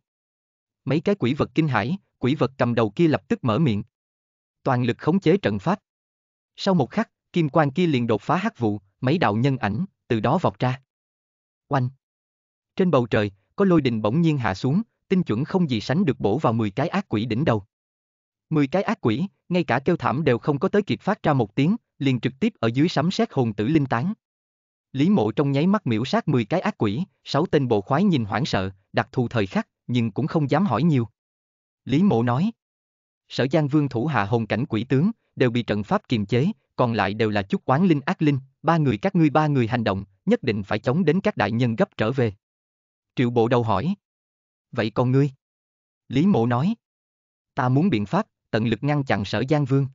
Speaker 1: Mấy cái quỷ vật kinh hãi, quỷ vật cầm đầu kia lập tức mở miệng. Toàn lực khống chế trận pháp. Sau một khắc, kim quang kia liền đột phá hắc vụ, mấy đạo nhân ảnh, từ đó vọt ra. Oanh! Trên bầu trời, có lôi đình bỗng nhiên hạ xuống, tinh chuẩn không gì sánh được bổ vào 10 cái ác quỷ đỉnh đầu. 10 cái ác quỷ, ngay cả kêu thảm đều không có tới kịp phát ra một tiếng, liền trực tiếp ở dưới sấm sét hồn tử linh tán. Lý Mộ trong nháy mắt miễu sát 10 cái ác quỷ, sáu tên bộ khoái nhìn hoảng sợ, đặc thù thời khắc, nhưng cũng không dám hỏi nhiều. Lý Mộ nói: Sở Giang Vương thủ hạ hồn cảnh quỷ tướng đều bị trận pháp kiềm chế, còn lại đều là chút quán linh ác linh, ba người các ngươi ba người hành động, nhất định phải chống đến các đại nhân gấp trở về. Triệu bộ đầu hỏi. Vậy còn ngươi? Lý mộ nói. Ta muốn biện pháp, tận lực ngăn chặn sở Giang Vương.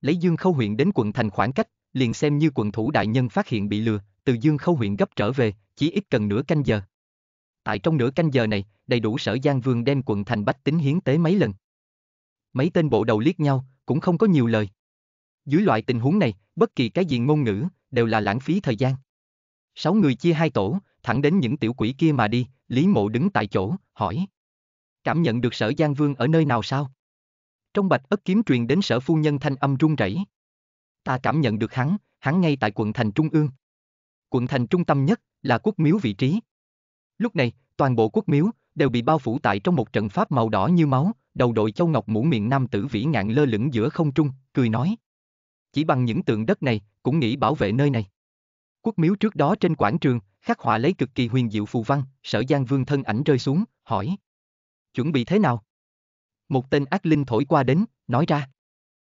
Speaker 1: Lấy Dương Khâu huyện đến quận thành khoảng cách, liền xem như quận thủ đại nhân phát hiện bị lừa, từ Dương Khâu huyện gấp trở về, chỉ ít cần nửa canh giờ. Tại trong nửa canh giờ này, đầy đủ sở Giang Vương đem quận thành bách tính hiến tế mấy lần. Mấy tên bộ đầu liếc nhau, cũng không có nhiều lời. Dưới loại tình huống này, bất kỳ cái gì ngôn ngữ, đều là lãng phí thời gian. Sáu người chia hai tổ, thẳng đến những tiểu quỷ kia mà đi, Lý Mộ đứng tại chỗ, hỏi. Cảm nhận được sở Giang Vương ở nơi nào sao? Trong bạch ất kiếm truyền đến sở phu nhân thanh âm run rẩy. Ta cảm nhận được hắn, hắn ngay tại quận thành trung ương. Quận thành trung tâm nhất là quốc miếu vị trí. Lúc này, toàn bộ quốc miếu đều bị bao phủ tại trong một trận pháp màu đỏ như máu, đầu đội châu ngọc mũ miệng nam tử vĩ ngạn lơ lửng giữa không trung, cười nói. Chỉ bằng những tượng đất này, cũng nghĩ bảo vệ nơi này. Quốc miếu trước đó trên quảng trường, khắc họa lấy cực kỳ huyền diệu phù văn, sở Giang Vương thân ảnh rơi xuống, hỏi. Chuẩn bị thế nào? Một tên ác linh thổi qua đến, nói ra.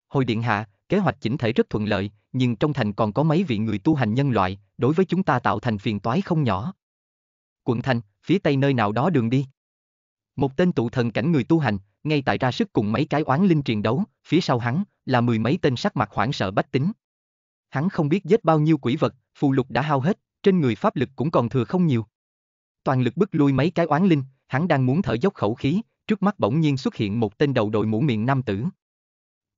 Speaker 1: Hồi điện hạ, kế hoạch chỉnh thể rất thuận lợi, nhưng trong thành còn có mấy vị người tu hành nhân loại, đối với chúng ta tạo thành phiền toái không nhỏ. Quận thành, phía tây nơi nào đó đường đi. Một tên tụ thần cảnh người tu hành, ngay tại ra sức cùng mấy cái oán linh truyền đấu, phía sau hắn là mười mấy tên sắc mặt hoảng sợ bách tính hắn không biết giết bao nhiêu quỷ vật, phù lục đã hao hết, trên người pháp lực cũng còn thừa không nhiều. Toàn lực bức lui mấy cái oán linh, hắn đang muốn thở dốc khẩu khí, trước mắt bỗng nhiên xuất hiện một tên đầu đội mũ miệng nam tử.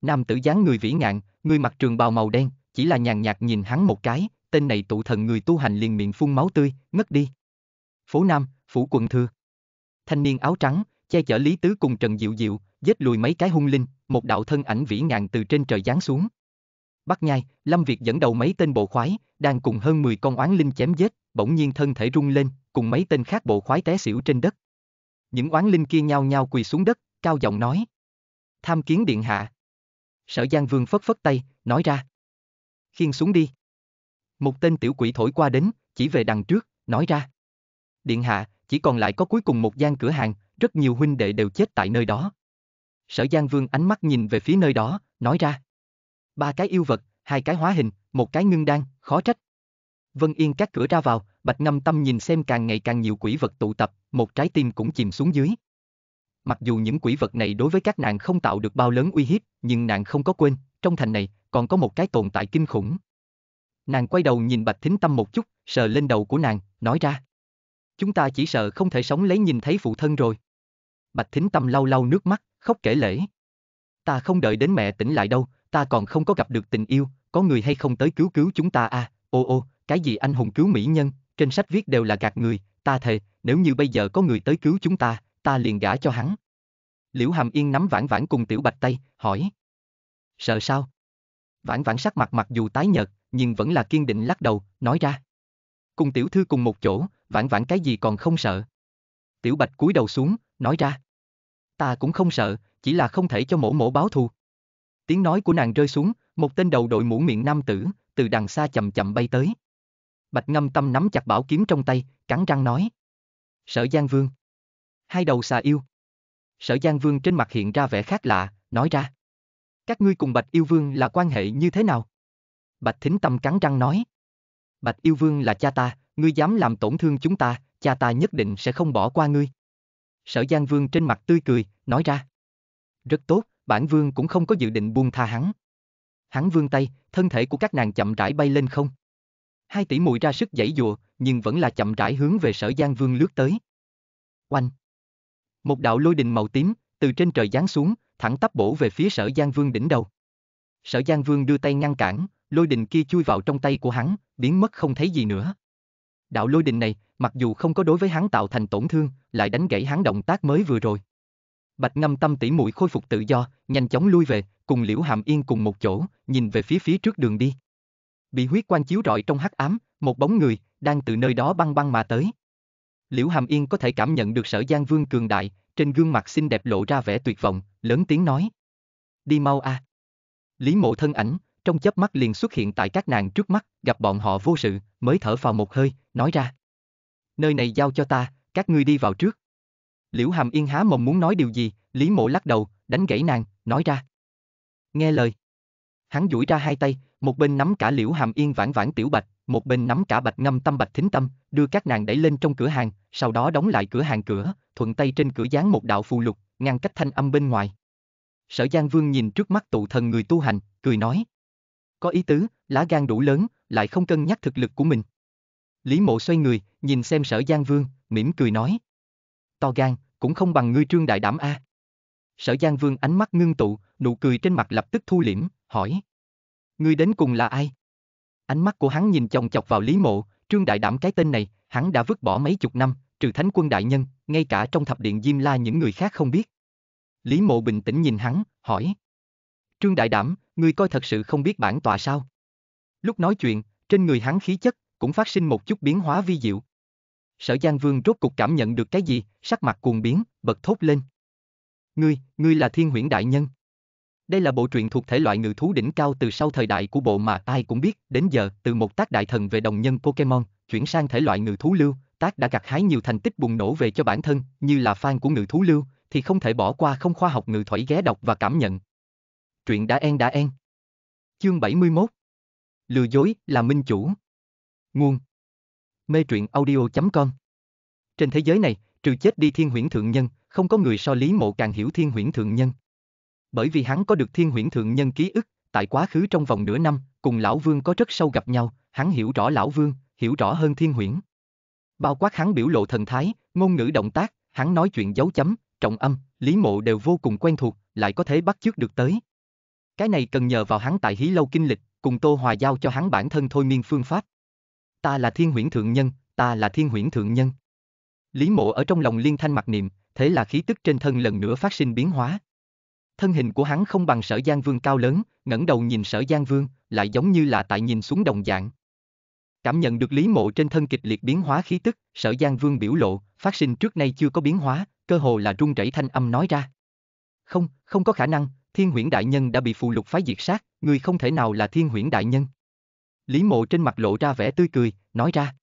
Speaker 1: Nam tử dáng người vĩ ngạn, người mặc trường bào màu đen, chỉ là nhàn nhạt nhìn hắn một cái, tên này tụ thần người tu hành liền miệng phun máu tươi, ngất đi. Phố Nam, phủ quận thư. Thanh niên áo trắng, che chở Lý Tứ cùng Trần Diệu Diệu, giết lùi mấy cái hung linh, một đạo thân ảnh vĩ ngàn từ trên trời giáng xuống. Bắc Nhai, Lâm Việt dẫn đầu mấy tên bộ khoái, đang cùng hơn 10 con oán linh chém giết, bỗng nhiên thân thể rung lên, cùng mấy tên khác bộ khoái té xỉu trên đất. Những oán linh kia nhao nhao quỳ xuống đất, cao giọng nói: "Tham kiến điện hạ." Sở Giang Vương phất phất tay, nói ra: "Khiên xuống đi." Một tên tiểu quỷ thổi qua đến, chỉ về đằng trước, nói ra: "Điện hạ, chỉ còn lại có cuối cùng một gian cửa hàng, rất nhiều huynh đệ đều chết tại nơi đó." Sở Giang Vương ánh mắt nhìn về phía nơi đó, nói ra: ba cái yêu vật, hai cái hóa hình, một cái ngưng đan, khó trách. Vân Yên các cửa ra vào, Bạch Ngâm Tâm nhìn xem càng ngày càng nhiều quỷ vật tụ tập, một trái tim cũng chìm xuống dưới. Mặc dù những quỷ vật này đối với các nàng không tạo được bao lớn uy hiếp, nhưng nàng không có quên, trong thành này còn có một cái tồn tại kinh khủng. Nàng quay đầu nhìn Bạch Thính Tâm một chút, sờ lên đầu của nàng, nói ra. Chúng ta chỉ sợ không thể sống lấy nhìn thấy phụ thân rồi. Bạch Thính Tâm lau lau nước mắt, khóc kể lễ. Ta không đợi đến mẹ tỉnh lại đâu, ta còn không có gặp được tình yêu, có người hay không tới cứu cứu chúng ta à, ô ô, cái gì anh hùng cứu mỹ nhân, trên sách viết đều là gạt người, ta thề, nếu như bây giờ có người tới cứu chúng ta, ta liền gả cho hắn. Liễu Hàm Yên nắm vãn vãn cùng Tiểu Bạch tay, hỏi. Sợ sao? Vãn vãn sắc mặt mặc dù tái nhợt, nhưng vẫn là kiên định lắc đầu, nói ra. Cùng Tiểu Thư cùng một chỗ, vãn vãn cái gì còn không sợ. Tiểu Bạch cúi đầu xuống, nói ra. Ta cũng không sợ, chỉ là không thể cho mổ mổ báo thù. Tiếng nói của nàng rơi xuống, một tên đầu đội mũ miệng nam tử, từ đằng xa chậm chậm bay tới. Bạch Ngâm Tâm nắm chặt bảo kiếm trong tay, cắn răng nói. Sở Giang Vương. Hai đầu xà yêu. Sở Giang Vương trên mặt hiện ra vẻ khác lạ, nói ra. Các ngươi cùng Bạch Yêu Vương là quan hệ như thế nào? Bạch Thính Tâm cắn răng nói. Bạch Yêu Vương là cha ta, ngươi dám làm tổn thương chúng ta, cha ta nhất định sẽ không bỏ qua ngươi. Sở Giang Vương trên mặt tươi cười, nói ra. Rất tốt, bản vương cũng không có dự định buông tha hắn. Hắn vương tay, thân thể của các nàng chậm rãi bay lên không. Hai tỷ muội ra sức giãy dùa, nhưng vẫn là chậm rãi hướng về sở Giang Vương lướt tới. Oanh! Một đạo lôi đình màu tím, từ trên trời giáng xuống, thẳng tắp bổ về phía sở Giang Vương đỉnh đầu. Sở Giang Vương đưa tay ngăn cản, lôi đình kia chui vào trong tay của hắn, biến mất không thấy gì nữa. Đạo lôi đình này, mặc dù không có đối với hắn tạo thành tổn thương, lại đánh gãy hắn động tác mới vừa rồi. Bạch Ngâm Tâm tỷ mũi khôi phục tự do, nhanh chóng lui về, cùng Liễu Hàm Yên cùng một chỗ, nhìn về phía phía trước đường đi. Bị huyết quang chiếu rọi trong hắc ám, một bóng người đang từ nơi đó băng băng mà tới. Liễu Hàm Yên có thể cảm nhận được Sở Giang Vương cường đại, trên gương mặt xinh đẹp lộ ra vẻ tuyệt vọng, lớn tiếng nói: "Đi mau a." À. Lý Mộ thân ảnh, trong chớp mắt liền xuất hiện tại các nàng trước mắt, gặp bọn họ vô sự, mới thở phào một hơi, nói ra: "Nơi này giao cho ta, các ngươi đi vào trước." Liễu Hàm Yên há mồm muốn nói điều gì, Lý Mộ lắc đầu, đánh gãy nàng, nói ra. Nghe lời. Hắn duỗi ra hai tay, một bên nắm cả Liễu Hàm Yên vãn vãn tiểu bạch, một bên nắm cả bạch ngâm tâm bạch thính tâm, đưa các nàng đẩy lên trong cửa hàng, sau đó đóng lại cửa hàng cửa, thuận tay trên cửa dán một đạo phù lục, ngăn cách thanh âm bên ngoài. Sở Giang Vương nhìn trước mắt tụ thần người tu hành, cười nói. Có ý tứ, lá gan đủ lớn, lại không cân nhắc thực lực của mình. Lý mộ xoay người, nhìn xem sở Giang Vương, mỉm cười nói. To gan, cũng không bằng ngươi trương đại đảm a. Sở Giang Vương ánh mắt ngưng tụ, nụ cười trên mặt lập tức thu liễm, hỏi. Ngươi đến cùng là ai? Ánh mắt của hắn nhìn chòng chọc vào Lý Mộ, trương đại đảm cái tên này, hắn đã vứt bỏ mấy chục năm, trừ thánh quân đại nhân, ngay cả trong thập điện Diêm La những người khác không biết. Lý Mộ bình tĩnh nhìn hắn, hỏi. Trương đại đảm, ngươi coi thật sự không biết bản tòa sao? Lúc nói chuyện, trên người hắn khí chất cũng phát sinh một chút biến hóa vi diệu sở Giang Vương rốt cục cảm nhận được cái gì, sắc mặt cuồng biến, bật thốt lên. Ngươi, ngươi là thiên huyễn đại nhân. Đây là bộ truyện thuộc thể loại ngự thú đỉnh cao từ sau thời đại của bộ mà ai cũng biết, đến giờ, từ một tác đại thần về đồng nhân Pokemon, chuyển sang thể loại ngự thú lưu, tác đã gặt hái nhiều thành tích bùng nổ về cho bản thân, như là fan của ngự thú lưu, thì không thể bỏ qua không khoa học ngự thủy ghé đọc và cảm nhận. Truyện đã en đã en. Chương 71 Lừa dối là minh chủ. Nguồn mê truyện audio.com. Trên thế giới này, trừ chết đi thiên huyễn thượng nhân, không có người so lý mộ càng hiểu thiên huyễn thượng nhân. Bởi vì hắn có được thiên huyễn thượng nhân ký ức, tại quá khứ trong vòng nửa năm, cùng lão vương có rất sâu gặp nhau, hắn hiểu rõ lão vương, hiểu rõ hơn thiên huyễn. Bao quát hắn biểu lộ thần thái, ngôn ngữ động tác, hắn nói chuyện dấu chấm, trọng âm, lý mộ đều vô cùng quen thuộc, lại có thể bắt chước được tới. Cái này cần nhờ vào hắn tại hí lâu kinh lịch, cùng tô hòa giao cho hắn bản thân thôi miên phương pháp ta là thiên huyễn thượng nhân, ta là thiên huyễn thượng nhân. Lý mộ ở trong lòng liên thanh mặc niệm, thế là khí tức trên thân lần nữa phát sinh biến hóa. Thân hình của hắn không bằng sở Giang Vương cao lớn, ngẩng đầu nhìn sở Giang Vương, lại giống như là tại nhìn xuống đồng dạng. Cảm nhận được Lý mộ trên thân kịch liệt biến hóa khí tức, sở Giang Vương biểu lộ, phát sinh trước nay chưa có biến hóa, cơ hồ là run rẩy thanh âm nói ra. Không, không có khả năng, thiên huyễn đại nhân đã bị phù lục phái diệt sát, người không thể nào là thiên huyễn đại nhân. Lý Mộ trên mặt lộ ra vẻ tươi cười, nói ra.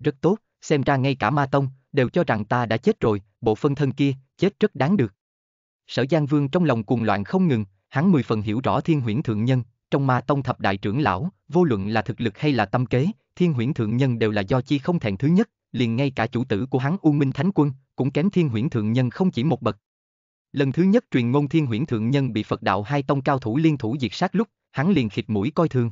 Speaker 1: Rất tốt, xem ra ngay cả Ma Tông, đều cho rằng ta đã chết rồi, bộ phân thân kia, chết rất đáng được. Sở Giang Vương trong lòng cuồng loạn không ngừng, hắn mười phần hiểu rõ Thiên Huyễn Thượng Nhân, trong Ma Tông thập đại trưởng lão, vô luận là thực lực hay là tâm kế, Thiên Huyễn Thượng Nhân đều là do chi không thèn thứ nhất, liền ngay cả chủ tử của hắn U Minh Thánh Quân, cũng kém Thiên Huyễn Thượng Nhân không chỉ một bậc. Lần thứ nhất truyền ngôn Thiên Huyễn Thượng Nhân bị Phật đạo hai tông cao thủ liên thủ diệt sát lúc, hắn liền khịt mũi coi thường.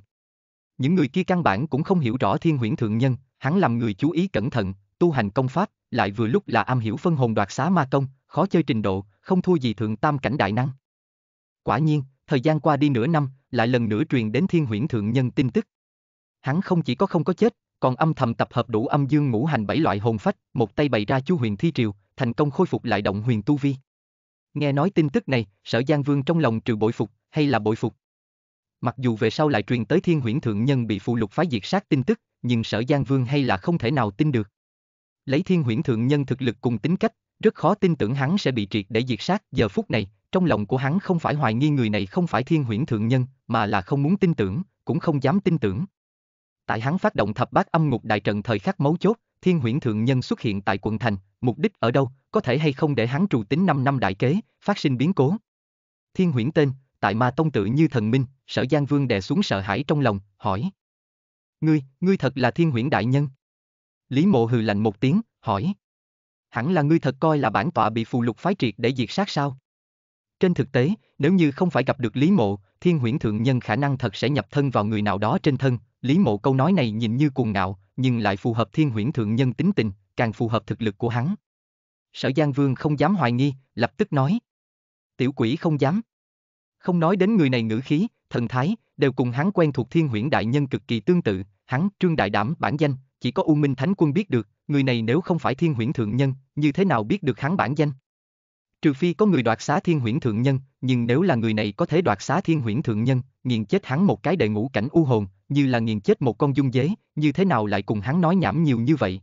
Speaker 1: Những người kia căn bản cũng không hiểu rõ thiên huyễn thượng nhân, hắn làm người chú ý cẩn thận, tu hành công pháp, lại vừa lúc là am hiểu phân hồn đoạt xá ma công, khó chơi trình độ, không thua gì thượng tam cảnh đại năng. Quả nhiên, thời gian qua đi nửa năm, lại lần nữa truyền đến thiên huyễn thượng nhân tin tức. Hắn không chỉ có không có chết, còn âm thầm tập hợp đủ âm dương ngũ hành bảy loại hồn phách, một tay bày ra chu huyền thi triều, thành công khôi phục lại động huyền tu vi. Nghe nói tin tức này, sở Giang Vương trong lòng trừ bội phục, hay là bội phục, Mặc dù về sau lại truyền tới thiên huyễn thượng nhân bị phù lục phái diệt sát tin tức, nhưng sở Giang Vương hay là không thể nào tin được. Lấy thiên huyễn thượng nhân thực lực cùng tính cách, rất khó tin tưởng hắn sẽ bị triệt để diệt sát giờ phút này, trong lòng của hắn không phải hoài nghi người này không phải thiên huyễn thượng nhân, mà là không muốn tin tưởng, cũng không dám tin tưởng. Tại hắn phát động thập bát âm ngục đại trận thời khắc mấu chốt, thiên huyễn thượng nhân xuất hiện tại quận thành, mục đích ở đâu, có thể hay không để hắn trù tính 5 năm đại kế, phát sinh biến cố. Thiên huyễn tên, tại ma tông tự như thần minh, sở Giang Vương đè xuống sợ hãi trong lòng, hỏi. Ngươi, ngươi thật là thiên huyễn đại nhân. Lý mộ hừ lạnh một tiếng, hỏi. Hẳn là ngươi thật coi là bản tọa bị phù lục phái triệt để diệt sát sao? Trên thực tế, nếu như không phải gặp được Lý Mộ, Thiên Huyễn Thượng Nhân khả năng thật sẽ nhập thân vào người nào đó trên thân. Lý Mộ câu nói này nhìn như cuồng ngạo, nhưng lại phù hợp Thiên Huyễn Thượng Nhân tính tình, càng phù hợp thực lực của hắn. Sở Giang Vương không dám hoài nghi, lập tức nói. Tiểu quỷ không dám. Không nói đến người này ngữ khí, thần thái, đều cùng hắn quen thuộc thiên huyễn đại nhân cực kỳ tương tự, hắn, trương đại đảm, bản danh, chỉ có U Minh Thánh Quân biết được, người này nếu không phải thiên huyễn thượng nhân, như thế nào biết được hắn bản danh? Trừ phi có người đoạt xá thiên huyễn thượng nhân, nhưng nếu là người này có thể đoạt xá thiên huyễn thượng nhân, nghiền chết hắn một cái đệ ngũ cảnh u hồn, như là nghiền chết một con dung dế, như thế nào lại cùng hắn nói nhảm nhiều như vậy?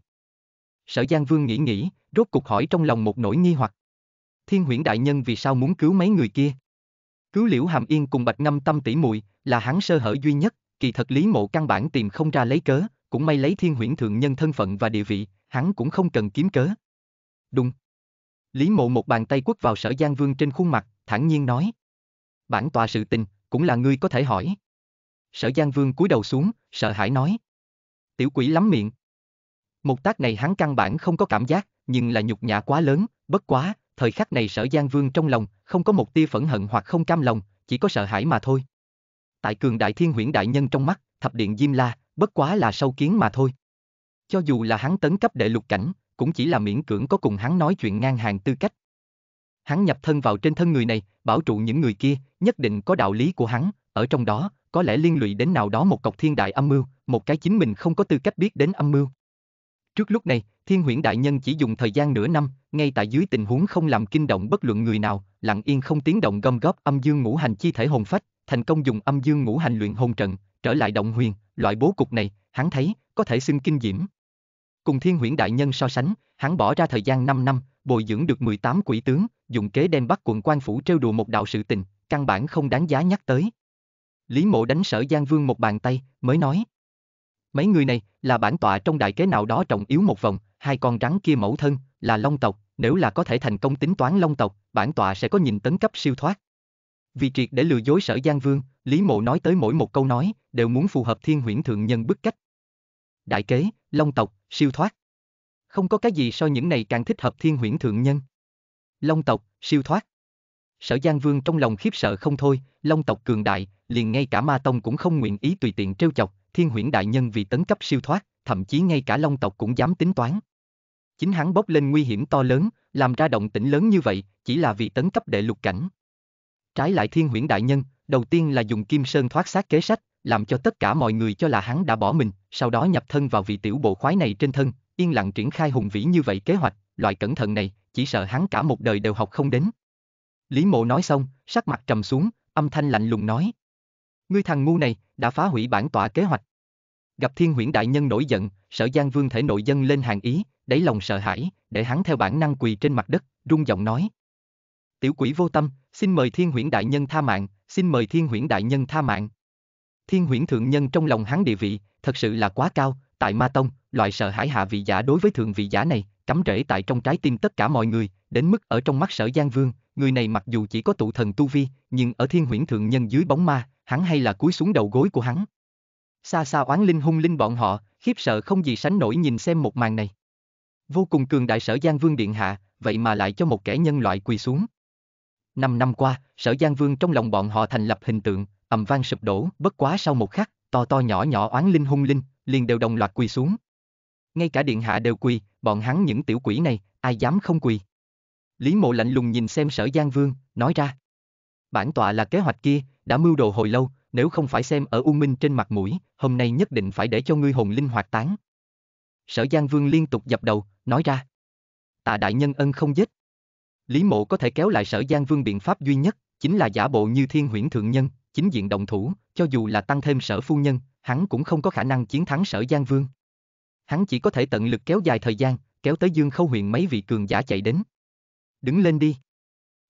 Speaker 1: Sở Giang Vương nghĩ nghĩ, rốt cục hỏi trong lòng một nỗi nghi hoặc. Thiên huyễn đại nhân vì sao muốn cứu mấy người kia? Cứu Liễu Hàm Yên cùng Bạch Ngâm Tâm tỷ muội là hắn sơ hở duy nhất, kỳ thật Lý Mộ căn bản tìm không ra lấy cớ, cũng may lấy Thiên Huyễn thượng nhân thân phận và địa vị, hắn cũng không cần kiếm cớ. Đúng. Lý Mộ một bàn tay quất vào Sở Giang Vương trên khuôn mặt, thản nhiên nói: "Bản tòa sự tình, cũng là ngươi có thể hỏi." Sở Giang Vương cúi đầu xuống, sợ hãi nói: "Tiểu quỷ lắm miệng." Một tác này hắn căn bản không có cảm giác, nhưng là nhục nhã quá lớn, bất quá, thời khắc này sở Giang Vương trong lòng, không có một tia phẫn hận hoặc không cam lòng, chỉ có sợ hãi mà thôi. Tại cường đại thiên huyễn đại nhân trong mắt, thập điện Diêm La, bất quá là sâu kiến mà thôi. Cho dù là hắn tấn cấp đệ lục cảnh, cũng chỉ là miễn cưỡng có cùng hắn nói chuyện ngang hàng tư cách. Hắn nhập thân vào trên thân người này, bảo trụ những người kia, nhất định có đạo lý của hắn, ở trong đó, có lẽ liên lụy đến nào đó một cọc thiên đại âm mưu, một cái chính mình không có tư cách biết đến âm mưu. Trước lúc này, Thiên huyễn đại nhân chỉ dùng thời gian nửa năm, ngay tại dưới tình huống không làm kinh động bất luận người nào, lặng yên không tiếng động gom góp âm dương ngũ hành chi thể hồn phách, thành công dùng âm dương ngũ hành luyện hồn trận, trở lại động huyền, loại bố cục này, hắn thấy, có thể xưng kinh diễm. Cùng thiên huyễn đại nhân so sánh, hắn bỏ ra thời gian 5 năm, bồi dưỡng được 18 quỷ tướng, dùng kế đem bắt quận quan phủ trêu đùa một đạo sự tình, căn bản không đáng giá nhắc tới. Lý mộ đánh sở Giang Vương một bàn tay, mới nói. Mấy người này là bản tọa trong đại kế nào đó trọng yếu một vòng, hai con rắn kia mẫu thân, là long tộc, nếu là có thể thành công tính toán long tộc, bản tọa sẽ có nhìn tấn cấp siêu thoát. Vì triệt để lừa dối sở Giang Vương, Lý Mộ nói tới mỗi một câu nói, đều muốn phù hợp thiên huyễn thượng nhân bức cách. Đại kế, long tộc, siêu thoát. Không có cái gì so những này càng thích hợp thiên huyễn thượng nhân. Long tộc, siêu thoát. Sở Giang Vương trong lòng khiếp sợ không thôi, long tộc cường đại, liền ngay cả ma tông cũng không nguyện ý tùy tiện trêu chọc, thiên huyễn đại nhân vì tấn cấp siêu thoát, thậm chí ngay cả Long tộc cũng dám tính toán. Chính hắn bốc lên nguy hiểm to lớn, làm ra động tĩnh lớn như vậy, chỉ là vì tấn cấp đệ lục cảnh. Trái lại thiên huyễn đại nhân, đầu tiên là dùng kim sơn thoát xác kế sách, làm cho tất cả mọi người cho là hắn đã bỏ mình, sau đó nhập thân vào vị tiểu bộ khoái này trên thân, yên lặng triển khai hùng vĩ như vậy kế hoạch, loại cẩn thận này, chỉ sợ hắn cả một đời đều học không đến. Lý mộ nói xong, sắc mặt trầm xuống, âm thanh lạnh lùng nói. Ngươi thằng ngu này, đã phá hủy bản tọa kế hoạch. Gặp thiên huyễn đại nhân nổi giận, sở giang vương thể nội dân lên hàng ý, đẩy lòng sợ hãi, để hắn theo bản năng quỳ trên mặt đất, rung giọng nói. Tiểu quỷ vô tâm, xin mời thiên huyễn đại nhân tha mạng, xin mời thiên huyễn đại nhân tha mạng. Thiên huyễn thượng nhân trong lòng hắn địa vị, thật sự là quá cao, tại ma tông, loại sợ hãi hạ vị giả đối với thượng vị giả này, cắm rễ tại trong trái tim tất cả mọi người, đến mức ở trong mắt sở giang vương, người này mặc dù chỉ có tụ thần tu vi, nhưng ở thiên huyễn thượng nhân dưới bóng ma, hắn hay là cúi xuống đầu gối của hắn. Xa xa oán linh hung linh bọn họ, khiếp sợ không gì sánh nổi nhìn xem một màn này. Vô cùng cường đại sở Giang Vương Điện Hạ, vậy mà lại cho một kẻ nhân loại quỳ xuống. Năm năm qua, sở Giang Vương trong lòng bọn họ thành lập hình tượng, ầm vang sụp đổ, bất quá sau một khắc, to to nhỏ nhỏ oán linh hung linh, liền đều đồng loạt quỳ xuống. Ngay cả Điện Hạ đều quỳ, bọn hắn những tiểu quỷ này, ai dám không quỳ. Lý mộ lạnh lùng nhìn xem sở Giang Vương, nói ra. Bản tọa là kế hoạch kia, đã mưu đồ hồi lâu, nếu không phải xem ở U Minh trên mặt mũi, hôm nay nhất định phải để cho ngươi hồn linh hoạt tán. Sở Giang Vương liên tục dập đầu, nói ra. Tạ đại nhân ân không dứt. Lý mộ có thể kéo lại sở Giang Vương biện pháp duy nhất, chính là giả bộ như thiên huyển thượng nhân, chính diện đồng thủ, cho dù là tăng thêm sở phu nhân, hắn cũng không có khả năng chiến thắng sở Giang Vương. Hắn chỉ có thể tận lực kéo dài thời gian, kéo tới Dương Khâu huyện mấy vị cường giả chạy đến. Đứng lên đi.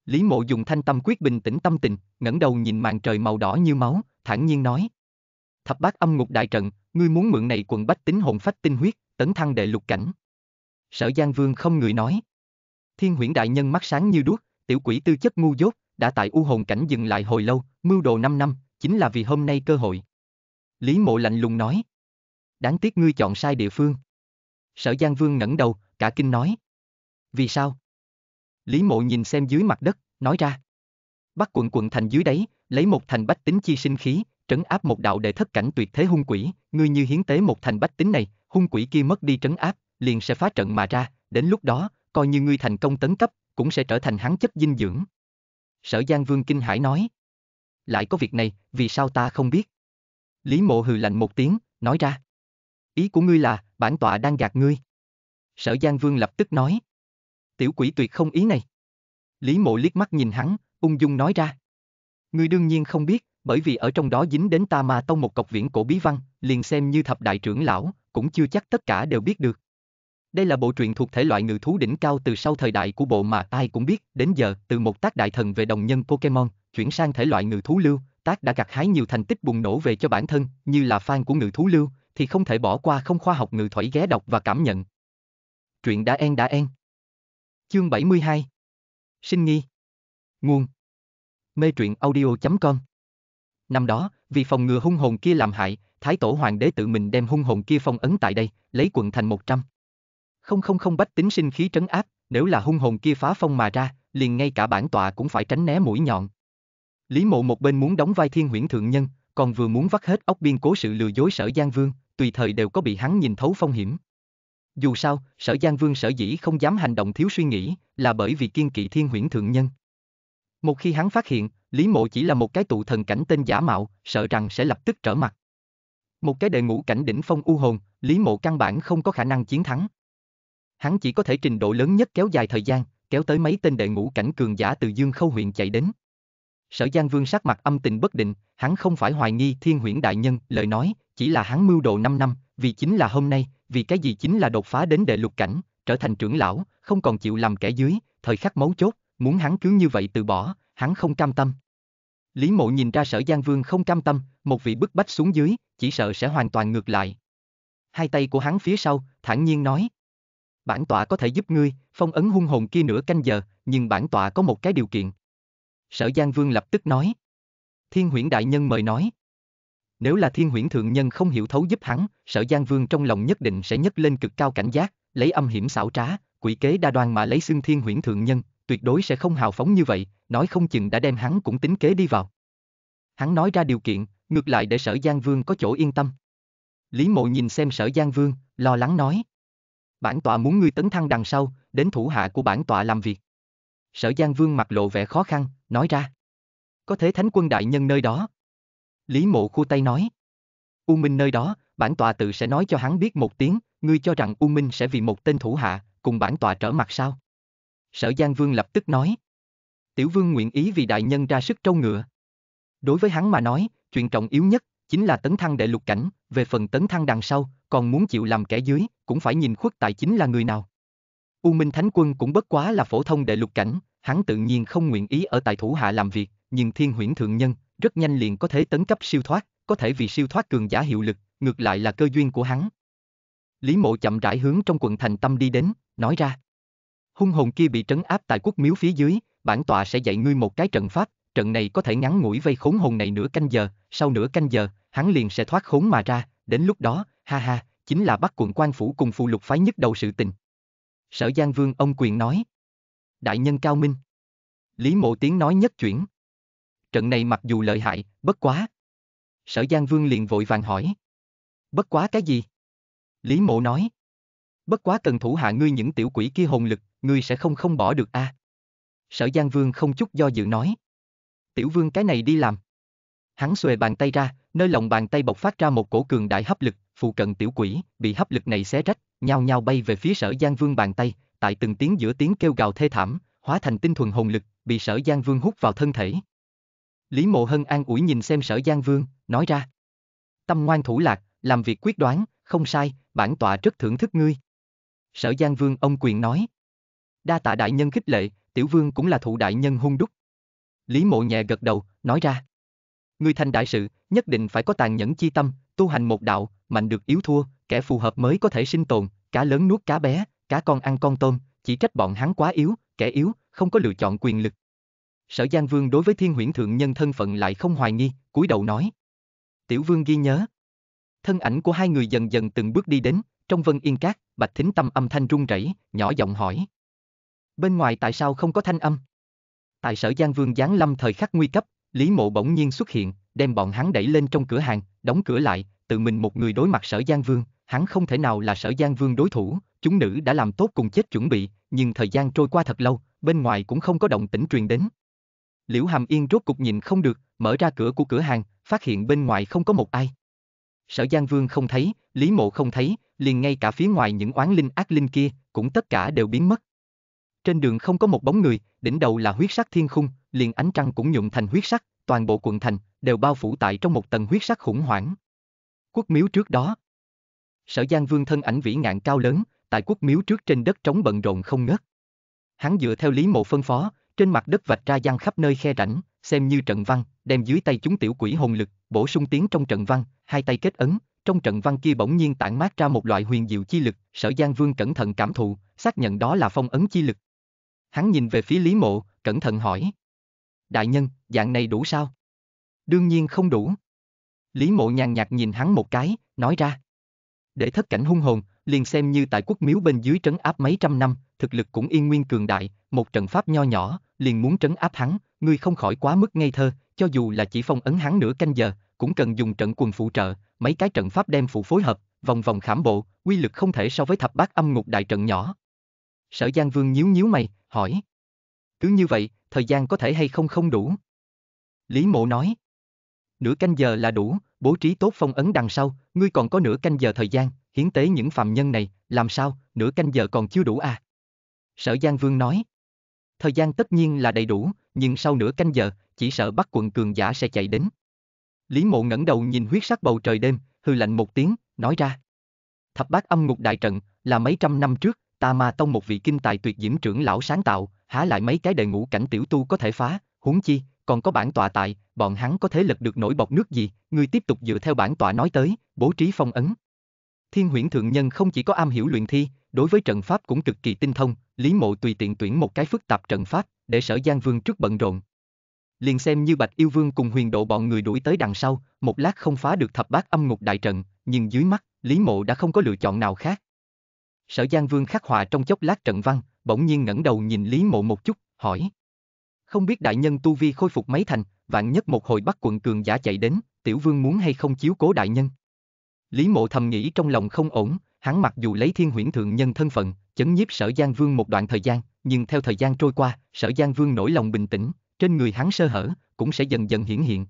Speaker 1: Lý Mộ dùng thanh tâm quyết bình tĩnh tâm tình, ngẩng đầu nhìn màn trời màu đỏ như máu, thản nhiên nói. Thập bát âm ngục đại trận, ngươi muốn mượn này quần bách tính hồn phách tinh huyết, tấn thăng đệ lục cảnh. Sở Giang Vương không người nói. Thiên huyễn đại nhân mắt sáng như đuốc, tiểu quỷ tư chất ngu dốt, đã tại u hồn cảnh dừng lại hồi lâu, mưu đồ 5 năm, chính là vì hôm nay cơ hội. Lý mộ lạnh lùng nói. Đáng tiếc ngươi chọn sai địa phương. Sở Giang Vương ngẩng đầu, cả kinh nói. Vì sao? Lý mộ nhìn xem dưới mặt đất, nói ra. bắt quận quận thành dưới đấy, lấy một thành bách tính chi sinh khí, trấn áp một đạo đệ thất cảnh tuyệt thế hung quỷ, ngươi như hiến tế một thành bách tính này, hung quỷ kia mất đi trấn áp, liền sẽ phá trận mà ra, đến lúc đó, coi như ngươi thành công tấn cấp, cũng sẽ trở thành hắn chất dinh dưỡng. Sở Giang Vương Kinh Hải nói. Lại có việc này, vì sao ta không biết? Lý mộ hừ lạnh một tiếng, nói ra. Ý của ngươi là, bản tọa đang gạt ngươi. Sở Giang Vương lập tức nói. Tiểu quỷ tuyệt không ý này. Lý mộ liếc mắt nhìn hắn, ung dung nói ra. Ngươi đương nhiên không biết, bởi vì ở trong đó dính đến ta mà tông một cọc viễn cổ bí văn, liền xem như thập đại trưởng lão, cũng chưa chắc tất cả đều biết được. Đây là bộ truyện thuộc thể loại ngự thú đỉnh cao từ sau thời đại của bộ mà ai cũng biết, đến giờ, từ một tác đại thần về đồng nhân Pokemon, chuyển sang thể loại ngự thú lưu, tác đã gặt hái nhiều thành tích bùng nổ về cho bản thân, như là fan của ngự thú lưu, thì không thể bỏ qua không khoa học ngự thổi ghé đọc và cảm nhận. Truyện đã en đã en. Chương 72 Sinh nghi Nguồn mê truyện audio.com. Năm đó, vì phòng ngừa hung hồn kia làm hại, Thái Tổ Hoàng đế tự mình đem hung hồn kia phong ấn tại đây, lấy quận thành 100. Không không không bách tính sinh khí trấn áp, nếu là hung hồn kia phá phong mà ra, liền ngay cả bản tọa cũng phải tránh né mũi nhọn. Lý Mộ một bên muốn đóng vai thiên huyễn thượng nhân, còn vừa muốn vắt hết óc biên cố sự lừa dối sở Giang Vương, tùy thời đều có bị hắn nhìn thấu phong hiểm. Dù sao, sở Giang Vương sở dĩ không dám hành động thiếu suy nghĩ, là bởi vì kiên kỵ thiên huyễn thượng nhân. Một khi hắn phát hiện, Lý Mộ chỉ là một cái tụ thần cảnh tên giả mạo, sợ rằng sẽ lập tức trở mặt. Một cái đệ ngũ cảnh đỉnh phong u hồn, Lý Mộ căn bản không có khả năng chiến thắng. Hắn chỉ có thể trình độ lớn nhất kéo dài thời gian, kéo tới mấy tên đệ ngũ cảnh cường giả từ Dương Khâu huyện chạy đến. Sở Giang Vương sắc mặt âm tình bất định, hắn không phải hoài nghi Thiên Huyễn đại nhân, lời nói, chỉ là hắn mưu đồ 5 năm, vì chính là hôm nay, vì cái gì chính là đột phá đến đệ lục cảnh, trở thành trưởng lão, không còn chịu làm kẻ dưới, thời khắc mấu chốt, muốn hắn cứ như vậy từ bỏ, hắn không cam tâm. Lý mộ nhìn ra sở Giang Vương không cam tâm, một vị bức bách xuống dưới, chỉ sợ sẽ hoàn toàn ngược lại. Hai tay của hắn phía sau, thản nhiên nói. Bản tọa có thể giúp ngươi, phong ấn hung hồn kia nửa canh giờ, nhưng bản tọa có một cái điều kiện. Sở Giang Vương lập tức nói. Thiên huyển đại nhân mời nói. Nếu là thiên huyển thượng nhân không hiểu thấu giúp hắn, sở Giang Vương trong lòng nhất định sẽ nhấc lên cực cao cảnh giác, lấy âm hiểm xảo trá, quỷ kế đa đoan mà lấy xưng thiên huyển thượng nhân, tuyệt đối sẽ không hào phóng như vậy, nói không chừng đã đem hắn cũng tính kế đi vào. Hắn nói ra điều kiện, ngược lại để sở Giang Vương có chỗ yên tâm. Lý mộ nhìn xem sở Giang Vương, lo lắng nói. Bản tọa muốn ngươi tấn thăng đằng sau, đến thủ hạ của bản tọa làm việc. Sở Giang Vương mặt lộ vẻ khó khăn, nói ra. Có thế thánh quân đại nhân nơi đó. Lý mộ khu tay nói. U Minh nơi đó, bản tọa tự sẽ nói cho hắn biết một tiếng, ngươi cho rằng U Minh sẽ vì một tên thủ hạ, cùng bản tọa trở mặt sao? Sở Giang Vương lập tức nói. Tiểu Vương nguyện ý vì đại nhân ra sức trâu ngựa. Đối với hắn mà nói, chuyện trọng yếu nhất chính là tấn thăng đệ lục cảnh, về phần tấn thăng đằng sau, còn muốn chịu làm kẻ dưới, cũng phải nhìn khuất tại chính là người nào. U Minh Thánh Quân cũng bất quá là phổ thông đệ lục cảnh, hắn tự nhiên không nguyện ý ở tại thủ hạ làm việc, nhưng Thiên Huyễn Thượng Nhân rất nhanh liền có thể tấn cấp siêu thoát, có thể vì siêu thoát cường giả hiệu lực, ngược lại là cơ duyên của hắn. Lý Mộ chậm rãi hướng trong quận thành tâm đi đến, nói ra hung hồn kia bị trấn áp tại quốc miếu phía dưới, bản tọa sẽ dạy ngươi một cái trận pháp, trận này có thể ngắn ngủi vây khốn hồn này nửa canh giờ, sau nửa canh giờ, hắn liền sẽ thoát khốn mà ra, đến lúc đó, ha ha, chính là bắt quận quan phủ cùng phù lục phái nhất đầu sự tình. Sở Giang Vương ông quyền nói. Đại nhân cao minh. Lý mộ tiếng nói nhất chuyển. Trận này mặc dù lợi hại, bất quá. Sở Giang Vương liền vội vàng hỏi. Bất quá cái gì? Lý mộ nói. Bất quá cần thủ hạ ngươi những tiểu quỷ kia hồn lực, ngươi sẽ không không bỏ được a. À? Sở Giang Vương không chút do dự nói. Tiểu Vương cái này đi làm. Hắn xuề bàn tay ra, nơi lòng bàn tay bộc phát ra một cổ cường đại hấp lực, phụ cận tiểu quỷ, bị hấp lực này xé rách, nhao nhao bay về phía Sở Giang Vương bàn tay, tại từng tiếng giữa tiếng kêu gào thê thảm, hóa thành tinh thuần hồn lực, bị Sở Giang Vương hút vào thân thể. Lý Mộ Hân an ủi nhìn xem Sở Giang Vương, nói ra: "Tâm ngoan thủ lạc, làm việc quyết đoán, không sai, bản tọa rất thưởng thức ngươi." Sở Giang Vương ông quyền nói đa tạ đại nhân khích lệ, tiểu vương cũng là thụ đại nhân hung đúc. Lý mộ nhẹ gật đầu, nói ra. Người thành đại sự, nhất định phải có tàn nhẫn chi tâm, tu hành một đạo, mạnh được yếu thua, kẻ phù hợp mới có thể sinh tồn, cá lớn nuốt cá bé, cá con ăn con tôm, chỉ trách bọn hắn quá yếu, kẻ yếu, không có lựa chọn quyền lực. Sở Giang Vương đối với Thiên Huyễn Thượng Nhân thân phận lại không hoài nghi, cúi đầu nói. Tiểu Vương ghi nhớ. Thân ảnh của hai người dần dần từng bước đi đến, trong vân yên cát, Bạch Thính Tâm âm thanh run rẩy, nhỏ giọng hỏi bên ngoài tại sao không có thanh âm? Tại sở Giang Vương giáng lâm thời khắc nguy cấp, Lý Mộ bỗng nhiên xuất hiện, đem bọn hắn đẩy lên trong cửa hàng, đóng cửa lại, tự mình một người đối mặt sở Giang Vương, hắn không thể nào là sở Giang Vương đối thủ, chúng nữ đã làm tốt cùng chết chuẩn bị, nhưng thời gian trôi qua thật lâu, bên ngoài cũng không có động tĩnh truyền đến. Liễu Hàm Yên rốt cục nhìn không được, mở ra cửa của cửa hàng, phát hiện bên ngoài không có một ai. Sở Giang Vương không thấy, Lý Mộ không thấy, liền ngay cả phía ngoài những oán linh ác linh kia, cũng tất cả đều biến mất, trên đường không có một bóng người, đỉnh đầu là huyết sắc thiên khung, liền ánh trăng cũng nhuộm thành huyết sắc, toàn bộ quận thành đều bao phủ tại trong một tầng huyết sắc khủng hoảng. Quốc miếu trước đó. Sở Giang Vương thân ảnh vĩ ngạn cao lớn, tại quốc miếu trước trên đất trống bận rộn không ngớt. Hắn dựa theo Lý Mộ phân phó, trên mặt đất vạch ra gian khắp nơi khe rãnh, xem như trận văn, đem dưới tay chúng tiểu quỷ hồn lực, bổ sung tiếng trong trận văn, hai tay kết ấn, trong trận văn kia bỗng nhiên tản mát ra một loại huyền diệu chi lực, Sở Giang Vương cẩn thận cảm thụ, xác nhận đó là phong ấn chi lực. Hắn nhìn về phía Lý Mộ, cẩn thận hỏi. Đại nhân, dạng này đủ sao? Đương nhiên không đủ. Lý Mộ nhàn nhạt nhìn hắn một cái, nói ra. Để thất cảnh hung hồn, liền xem như tại quốc miếu bên dưới trấn áp mấy trăm năm, thực lực cũng yên nguyên cường đại, một trận pháp nho nhỏ, liền muốn trấn áp hắn, ngươi không khỏi quá mức ngây thơ, cho dù là chỉ phong ấn hắn nửa canh giờ, cũng cần dùng trận quần phụ trợ, mấy cái trận pháp đem phụ phối hợp, vòng vòng khảm bộ, quy lực không thể so với thập bát âm ngục đại trận nhỏ. Sở Giang Vương nhíu nhíu mày, hỏi. Cứ như vậy, thời gian có thể hay không không đủ? Lý Mộ nói. Nửa canh giờ là đủ, bố trí tốt phong ấn đằng sau, ngươi còn có nửa canh giờ thời gian, hiến tế những phạm nhân này, làm sao, nửa canh giờ còn chưa đủ à? Sở Giang Vương nói. Thời gian tất nhiên là đầy đủ, nhưng sau nửa canh giờ, chỉ sợ bắt quận cường giả sẽ chạy đến. Lý Mộ ngẩng đầu nhìn huyết sắc bầu trời đêm, hư lạnh một tiếng, nói ra. Thập bát âm ngục đại trận, là mấy trăm năm trước, Ta Ma Tông một vị kinh tài tuyệt diễm trưởng lão sáng tạo, há lại mấy cái đệ ngũ cảnh tiểu tu có thể phá, huống chi, còn có bản tọa tại, bọn hắn có thế lực được nổi bọc nước gì, ngươi tiếp tục dựa theo bản tọa nói tới, bố trí phong ấn. Thiên huyễn thượng nhân không chỉ có am hiểu luyện thi, đối với trận pháp cũng cực kỳ tinh thông, Lý Mộ tùy tiện tuyển một cái phức tạp trận pháp, để sở Giang Vương trước bận rộn. Liền xem như Bạch Yêu Vương cùng huyền độ bọn người đuổi tới đằng sau, một lát không phá được thập bát âm ngục đại trận, nhưng dưới mắt, Lý Mộ đã không có lựa chọn nào khác, sở Giang Vương khắc họa trong chốc lát trận văn, bỗng nhiên ngẩng đầu nhìn Lý Mộ một chút, hỏi. Không biết đại nhân Tu Vi khôi phục mấy thành, vạn nhất một hồi bắt quận cường giả chạy đến, tiểu vương muốn hay không chiếu cố đại nhân. Lý Mộ thầm nghĩ trong lòng không ổn, hắn mặc dù lấy thiên huyễn thượng nhân thân phận, chấn nhiếp sở Giang Vương một đoạn thời gian, nhưng theo thời gian trôi qua, sở Giang Vương nổi lòng bình tĩnh, trên người hắn sơ hở, cũng sẽ dần dần hiển hiện.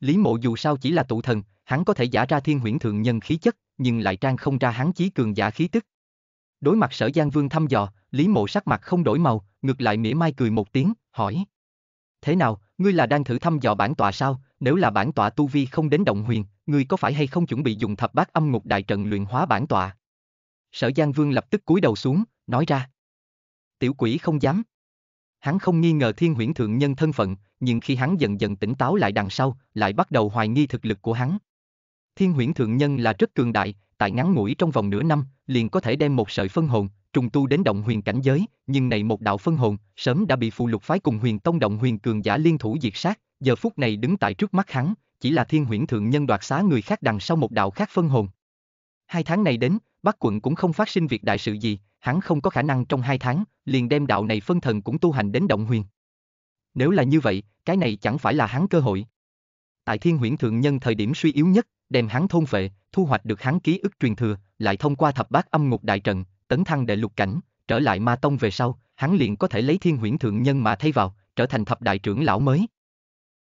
Speaker 1: Lý Mộ dù sao chỉ là tụ thần, hắn có thể giả ra thiên huyễn thượng nhân khí chất, nhưng lại trang không ra hắn chí cường giả khí tức. Đối mặt sở Giang Vương thăm dò, Lý Mộ sắc mặt không đổi màu, ngược lại mỉa mai cười một tiếng, hỏi. Thế nào, ngươi là đang thử thăm dò bản tọa sao, nếu là bản tọa tu vi không đến động huyền, ngươi có phải hay không chuẩn bị dùng thập bát âm ngục đại trận luyện hóa bản tọa? Sở Giang Vương lập tức cúi đầu xuống, nói ra. Tiểu quỷ không dám. Hắn không nghi ngờ thiên huyễn thượng nhân thân phận, nhưng khi hắn dần dần tỉnh táo lại đằng sau, lại bắt đầu hoài nghi thực lực của hắn. Thiên huyễn thượng nhân là rất cường đại, tại ngắn ngủi trong vòng nửa năm, liền có thể đem một sợi phân hồn, trùng tu đến động huyền cảnh giới, nhưng này một đạo phân hồn, sớm đã bị phù lục phái cùng huyền tông động huyền cường giả liên thủ diệt sát, giờ phút này đứng tại trước mắt hắn, chỉ là thiên huyễn thượng nhân đoạt xá người khác đằng sau một đạo khác phân hồn. Hai tháng này đến, Bắc quận cũng không phát sinh việc đại sự gì, hắn không có khả năng trong hai tháng, liền đem đạo này phân thần cũng tu hành đến động huyền. Nếu là như vậy, cái này chẳng phải là hắn cơ hội. Tại thiên huyễn thượng nhân thời điểm suy yếu nhất, đem hắn thôn phệ, thu hoạch được hắn ký ức truyền thừa, lại thông qua thập bát âm ngục đại trận, tấn thăng đệ lục cảnh, trở lại ma tông về sau, hắn liền có thể lấy thiên huyễn thượng nhân mà thay vào, trở thành thập đại trưởng lão mới.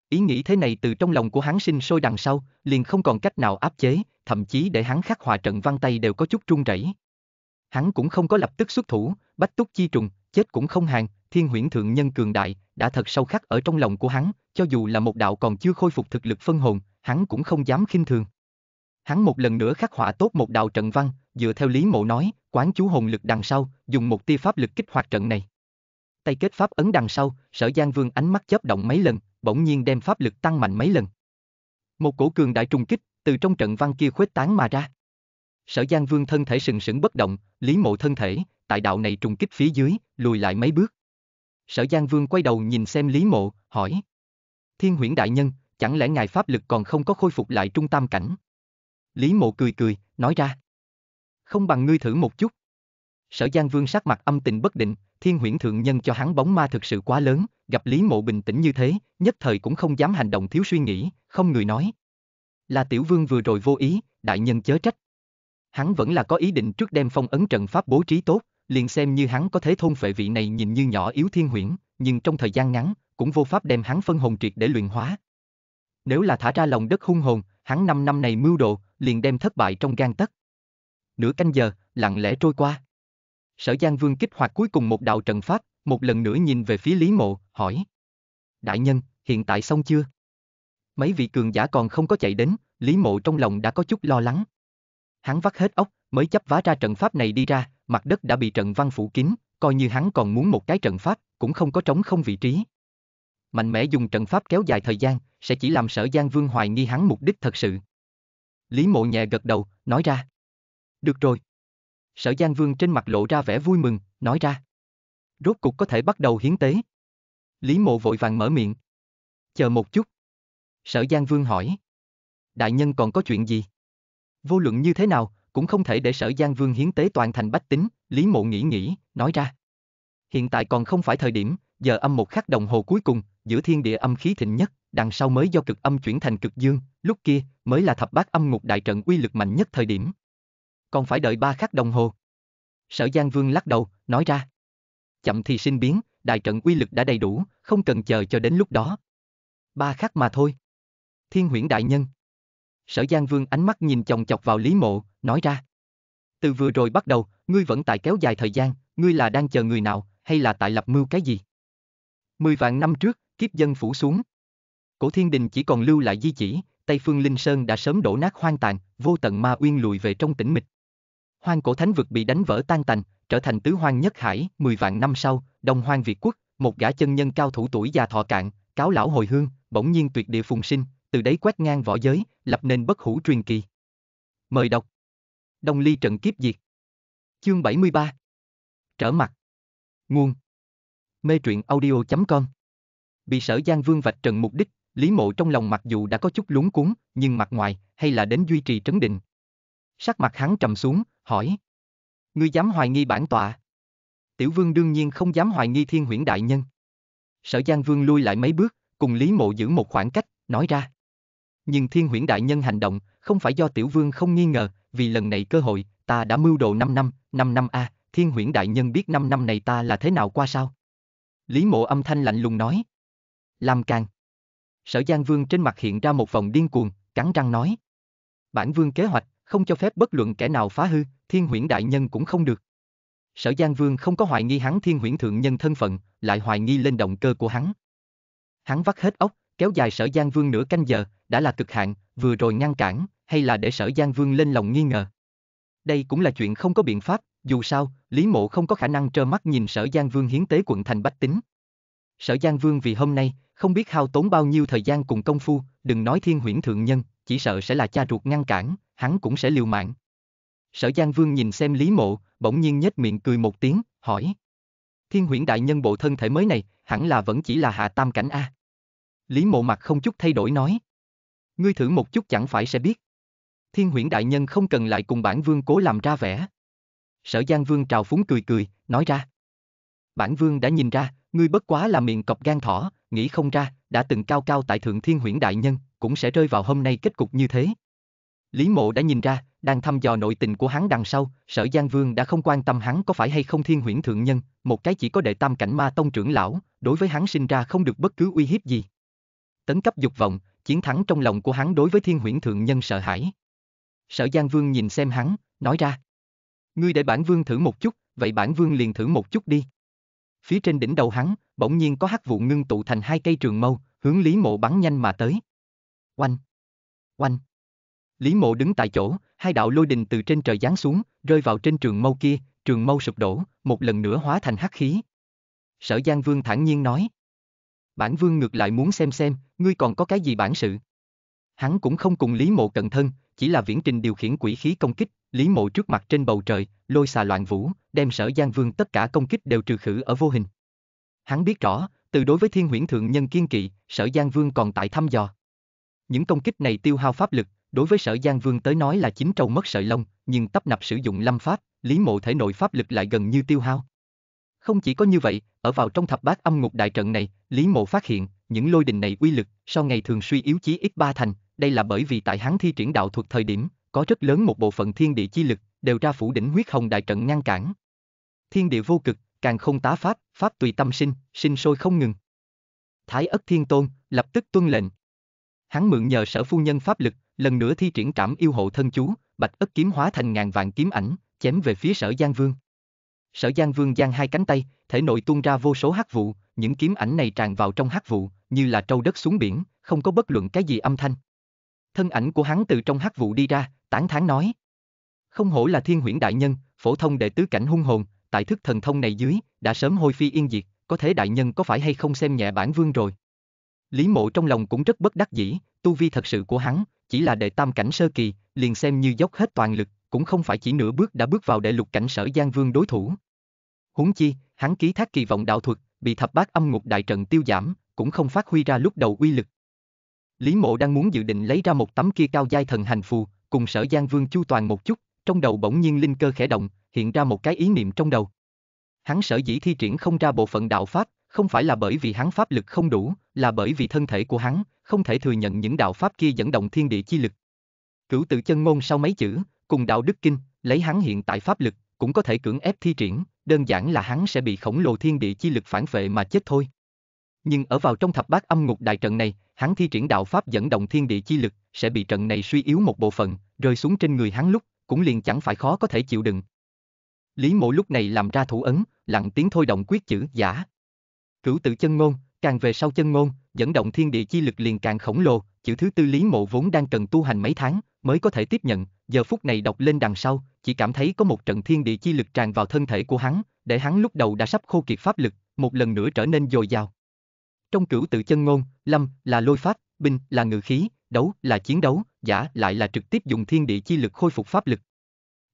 Speaker 1: Ý nghĩ thế này từ trong lòng của hắn sinh sôi đằng sau, liền không còn cách nào áp chế, thậm chí để hắn khắc hòa trận văn tay đều có chút run rẩy. Hắn cũng không có lập tức xuất thủ, bách túc chi trùng, chết cũng không hàng, thiên huyễn thượng nhân cường đại, đã thật sâu khắc ở trong lòng của hắn, cho dù là một đạo còn chưa khôi phục thực lực phân hồn, hắn cũng không dám khinh thường. Hắn một lần nữa khắc họa tốt một đạo trận văn, dựa theo lý mộ nói, quán chú hồn lực đằng sau, dùng một tia pháp lực kích hoạt trận này. Tay kết pháp ấn đằng sau, sở Giang Vương ánh mắt chớp động mấy lần, bỗng nhiên đem pháp lực tăng mạnh mấy lần. Một cổ cường đại trùng kích, từ trong trận văn kia khuếch tán mà ra. Sở Giang Vương thân thể sừng sững bất động, Lý Mộ thân thể, tại đạo này trùng kích phía dưới, lùi lại mấy bước. Sở Giang Vương quay đầu nhìn xem Lý Mộ, hỏi: "Thiên Huyễn đại nhân, chẳng lẽ ngài pháp lực còn không có khôi phục lại trung tam cảnh?" Lý Mộ cười cười, nói ra. Không bằng ngươi thử một chút. Sở Giang Vương sắc mặt âm tình bất định, Thiên Huyễn Thượng Nhân cho hắn bóng ma thực sự quá lớn, gặp Lý Mộ bình tĩnh như thế, nhất thời cũng không dám hành động thiếu suy nghĩ, không người nói. Là Tiểu Vương vừa rồi vô ý, đại nhân chớ trách. Hắn vẫn là có ý định trước đem phong ấn trận pháp bố trí tốt, liền xem như hắn có thể thôn phệ vị này nhìn như nhỏ yếu thiên huyễn, nhưng trong thời gian ngắn, cũng vô pháp đem hắn phân hồn triệt để luyện hóa. Nếu là thả ra lòng đất hung hồn, hắn năm năm này mưu đồ, liền đem thất bại trong gan tất. Nửa canh giờ, lặng lẽ trôi qua. Sở Giang Vương kích hoạt cuối cùng một đạo trận pháp, một lần nữa nhìn về phía Lý Mộ, hỏi. Đại nhân, hiện tại xong chưa? Mấy vị cường giả còn không có chạy đến, Lý Mộ trong lòng đã có chút lo lắng. Hắn vắt hết ốc, mới chấp vá ra trận pháp này đi ra, mặt đất đã bị trận văn phủ kín, coi như hắn còn muốn một cái trận pháp, cũng không có trống không vị trí mạnh mẽ dùng trận pháp kéo dài thời gian, sẽ chỉ làm sở Giang Vương hoài nghi hắn mục đích thật sự. Lý mộ nhẹ gật đầu, nói ra. Được rồi. Sở Giang Vương trên mặt lộ ra vẻ vui mừng, nói ra. Rốt cục có thể bắt đầu hiến tế. Lý mộ vội vàng mở miệng. Chờ một chút. Sở Giang Vương hỏi. Đại nhân còn có chuyện gì? Vô luận như thế nào, cũng không thể để sở Giang Vương hiến tế toàn thành bách tính, Lý mộ nghĩ nghĩ, nói ra. Hiện tại còn không phải thời điểm, giờ âm một khắc đồng hồ cuối cùng, giữa thiên địa âm khí thịnh nhất, đằng sau mới do cực âm chuyển thành cực dương, lúc kia mới là thập bát âm ngục đại trận uy lực mạnh nhất thời điểm. Còn phải đợi ba khắc đồng hồ. Sở Giang Vương lắc đầu, nói ra. Chậm thì sinh biến, đại trận uy lực đã đầy đủ, không cần chờ cho đến lúc đó. Ba khắc mà thôi. Thiên huyễn đại nhân. Sở Giang Vương ánh mắt nhìn chòng chọc vào Lý Mộ, nói ra. Từ vừa rồi bắt đầu, ngươi vẫn tại kéo dài thời gian, ngươi là đang chờ người nào, hay là tại lập mưu cái gì? Mười vạn năm trước, kiếp dân phủ xuống. Cổ thiên đình chỉ còn lưu lại di chỉ, Tây Phương Linh Sơn đã sớm đổ nát hoang tàn, vô tận ma uyên lùi về trong tĩnh mịch. Hoang cổ thánh vực bị đánh vỡ tan tành, trở thành tứ hoang nhất hải, 10 vạn năm sau, Đông Hoang Việt quốc, một gã chân nhân cao thủ tuổi già thọ cạn, cáo lão hồi hương, bỗng nhiên tuyệt địa phùng sinh, từ đấy quét ngang võ giới, lập nên bất hủ truyền kỳ. Mời đọc. Đông Ly trận kiếp diệt. Chương 73. Trở mặt. Nguồn. Mê truyện audio.com bị sở Giang Vương vạch trần mục đích, Lý Mộ trong lòng mặc dù đã có chút lúng cuốn, nhưng mặt ngoài, hay là đến duy trì trấn định. Sắc mặt hắn trầm xuống, hỏi. Ngươi dám hoài nghi bản tọa? Tiểu vương đương nhiên không dám hoài nghi thiên huyễn đại nhân. Sở Giang Vương lui lại mấy bước, cùng Lý Mộ giữ một khoảng cách, nói ra. Nhưng thiên huyễn đại nhân hành động, không phải do tiểu vương không nghi ngờ, vì lần này cơ hội, ta đã mưu đồ 5 năm, năm năm a, thiên huyễn đại nhân biết 5 năm này ta là thế nào qua sao? Lý Mộ âm thanh lạnh lùng nói làm càng. Sở Giang Vương trên mặt hiện ra một vòng điên cuồng, cắn răng nói. Bản Vương kế hoạch, không cho phép bất luận kẻ nào phá hư, thiên huyễn đại nhân cũng không được. Sở Giang Vương không có hoài nghi hắn thiên huyễn thượng nhân thân phận, lại hoài nghi lên động cơ của hắn. Hắn vắt hết ốc, kéo dài Sở Giang Vương nửa canh giờ, đã là cực hạn, vừa rồi ngăn cản, hay là để Sở Giang Vương lên lòng nghi ngờ. Đây cũng là chuyện không có biện pháp, dù sao, Lý Mộ không có khả năng trơ mắt nhìn Sở Giang Vương hiến tế quận thành Bách Tính. Sở Giang Vương vì hôm nay, không biết hao tốn bao nhiêu thời gian cùng công phu, đừng nói thiên huyển thượng nhân, chỉ sợ sẽ là cha ruột ngăn cản, hắn cũng sẽ liều mạng. Sở Giang Vương nhìn xem Lý Mộ, bỗng nhiên nhếch miệng cười một tiếng, hỏi. Thiên huyển đại nhân bộ thân thể mới này, hẳn là vẫn chỉ là hạ tam cảnh A. Lý Mộ mặt không chút thay đổi nói. Ngươi thử một chút chẳng phải sẽ biết. Thiên huyển đại nhân không cần lại cùng bản vương cố làm ra vẻ. Sở Giang Vương trào phúng cười cười, nói ra. Bản vương đã nhìn ra, Ngươi bất quá là miệng cọc gan thỏ, nghĩ không ra, đã từng cao cao tại thượng thiên huyển đại nhân, cũng sẽ rơi vào hôm nay kết cục như thế. Lý mộ đã nhìn ra, đang thăm dò nội tình của hắn đằng sau, sở Giang Vương đã không quan tâm hắn có phải hay không thiên huyển thượng nhân, một cái chỉ có đệ tam cảnh ma tông trưởng lão, đối với hắn sinh ra không được bất cứ uy hiếp gì. Tấn cấp dục vọng, chiến thắng trong lòng của hắn đối với thiên huyển thượng nhân sợ hãi. Sở Giang Vương nhìn xem hắn, nói ra. Ngươi để bản vương thử một chút, vậy bản vương liền thử một chút đi phía trên đỉnh đầu hắn, bỗng nhiên có hắc vụ ngưng tụ thành hai cây trường mâu, hướng Lý Mộ bắn nhanh mà tới. Oanh! Oanh! Lý Mộ đứng tại chỗ, hai đạo lôi đình từ trên trời giáng xuống, rơi vào trên trường mâu kia, trường mâu sụp đổ, một lần nữa hóa thành hắc khí. Sở Giang Vương thản nhiên nói. Bản Vương ngược lại muốn xem xem, ngươi còn có cái gì bản sự. Hắn cũng không cùng Lý Mộ cận thân, chỉ là viễn trình điều khiển quỷ khí công kích, Lý Mộ trước mặt trên bầu trời, lôi xà loạn vũ, đem sở Giang Vương tất cả công kích đều trừ khử ở vô hình. Hắn biết rõ, từ đối với thiên huyễn thượng nhân kiên kỵ, sở Giang Vương còn tại thăm dò. Những công kích này tiêu hao pháp lực, đối với sở Giang Vương tới nói là chính trâu mất sợi lông, nhưng tấp nập sử dụng lâm pháp, Lý Mộ thể nội pháp lực lại gần như tiêu hao. Không chỉ có như vậy, ở vào trong thập bát âm ngục đại trận này, Lý Mộ phát hiện, những lôi đình này uy lực, so ngày thường suy yếu chí ít ba thành, đây là bởi vì tại hắn thi triển đạo thuật thời điểm, có rất lớn một bộ phận thiên địa chi lực, đều ra phủ đỉnh huyết hồng đại trận ngăn cản. Thiên địa vô cực, càng không tá pháp, pháp tùy tâm sinh, sinh sôi không ngừng. Thái ất thiên tôn, lập tức tuân lệnh. Hắn mượn nhờ sở phu nhân pháp lực, lần nữa thi triển cảm yêu hộ thân chú, bạch ất kiếm hóa thành ngàn vạn kiếm ảnh, chém về phía sở Giang Vương. Sở Giang Vương giang hai cánh tay, thể nội tuôn ra vô số hắc vụ, những kiếm ảnh này tràn vào trong hắc vụ, như là trâu đất xuống biển, không có bất luận cái gì âm thanh. Thân ảnh của hắn từ trong hắc vụ đi ra, tán thán nói. Không hổ là thiên huyễn đại nhân, phổ thông đệ tứ cảnh hung hồn, tại thức thần thông này dưới, đã sớm hôi phi yên diệt, có thể đại nhân có phải hay không xem nhẹ bản vương rồi. Lý mộ trong lòng cũng rất bất đắc dĩ, tu vi thật sự của hắn, chỉ là đệ tam cảnh sơ kỳ, liền xem như dốc hết toàn lực, cũng không phải chỉ nửa bước đã bước vào đệ lục cảnh sở gian Vương đối thủ. Huống chi, hắn ký thác kỳ vọng đạo thuật, bị thập bát âm ngục đại trận tiêu giảm, cũng không phát huy ra lúc đầu uy lực, Lý Mộ đang muốn dự định lấy ra một tấm kia cao giai thần hành phù, cùng Sở Giang Vương Chu toàn một chút, trong đầu bỗng nhiên linh cơ khẽ động, hiện ra một cái ý niệm trong đầu. Hắn sở dĩ thi triển không ra bộ phận đạo pháp, không phải là bởi vì hắn pháp lực không đủ, là bởi vì thân thể của hắn không thể thừa nhận những đạo pháp kia dẫn động thiên địa chi lực. Cửu tự chân ngôn sau mấy chữ, cùng đạo đức kinh, lấy hắn hiện tại pháp lực, cũng có thể cưỡng ép thi triển, đơn giản là hắn sẽ bị khổng lồ thiên địa chi lực phản vệ mà chết thôi. Nhưng ở vào trong thập bát âm ngục đại trận này, hắn thi triển đạo pháp dẫn động thiên địa chi lực, sẽ bị trận này suy yếu một bộ phận, rơi xuống trên người hắn lúc, cũng liền chẳng phải khó có thể chịu đựng. Lý mộ lúc này làm ra thủ ấn, lặng tiếng thôi động quyết chữ giả. Cửu tự chân ngôn, càng về sau chân ngôn, dẫn động thiên địa chi lực liền càng khổng lồ, chữ thứ tư Lý mộ vốn đang cần tu hành mấy tháng, mới có thể tiếp nhận, giờ phút này đọc lên đằng sau, chỉ cảm thấy có một trận thiên địa chi lực tràn vào thân thể của hắn, để hắn lúc đầu đã sắp khô kiệt pháp lực, một lần nữa trở nên dồi dào. Trong cửu tự chân ngôn, lâm là lôi pháp, binh là ngự khí, đấu là chiến đấu, giả lại là trực tiếp dùng thiên địa chi lực khôi phục pháp lực.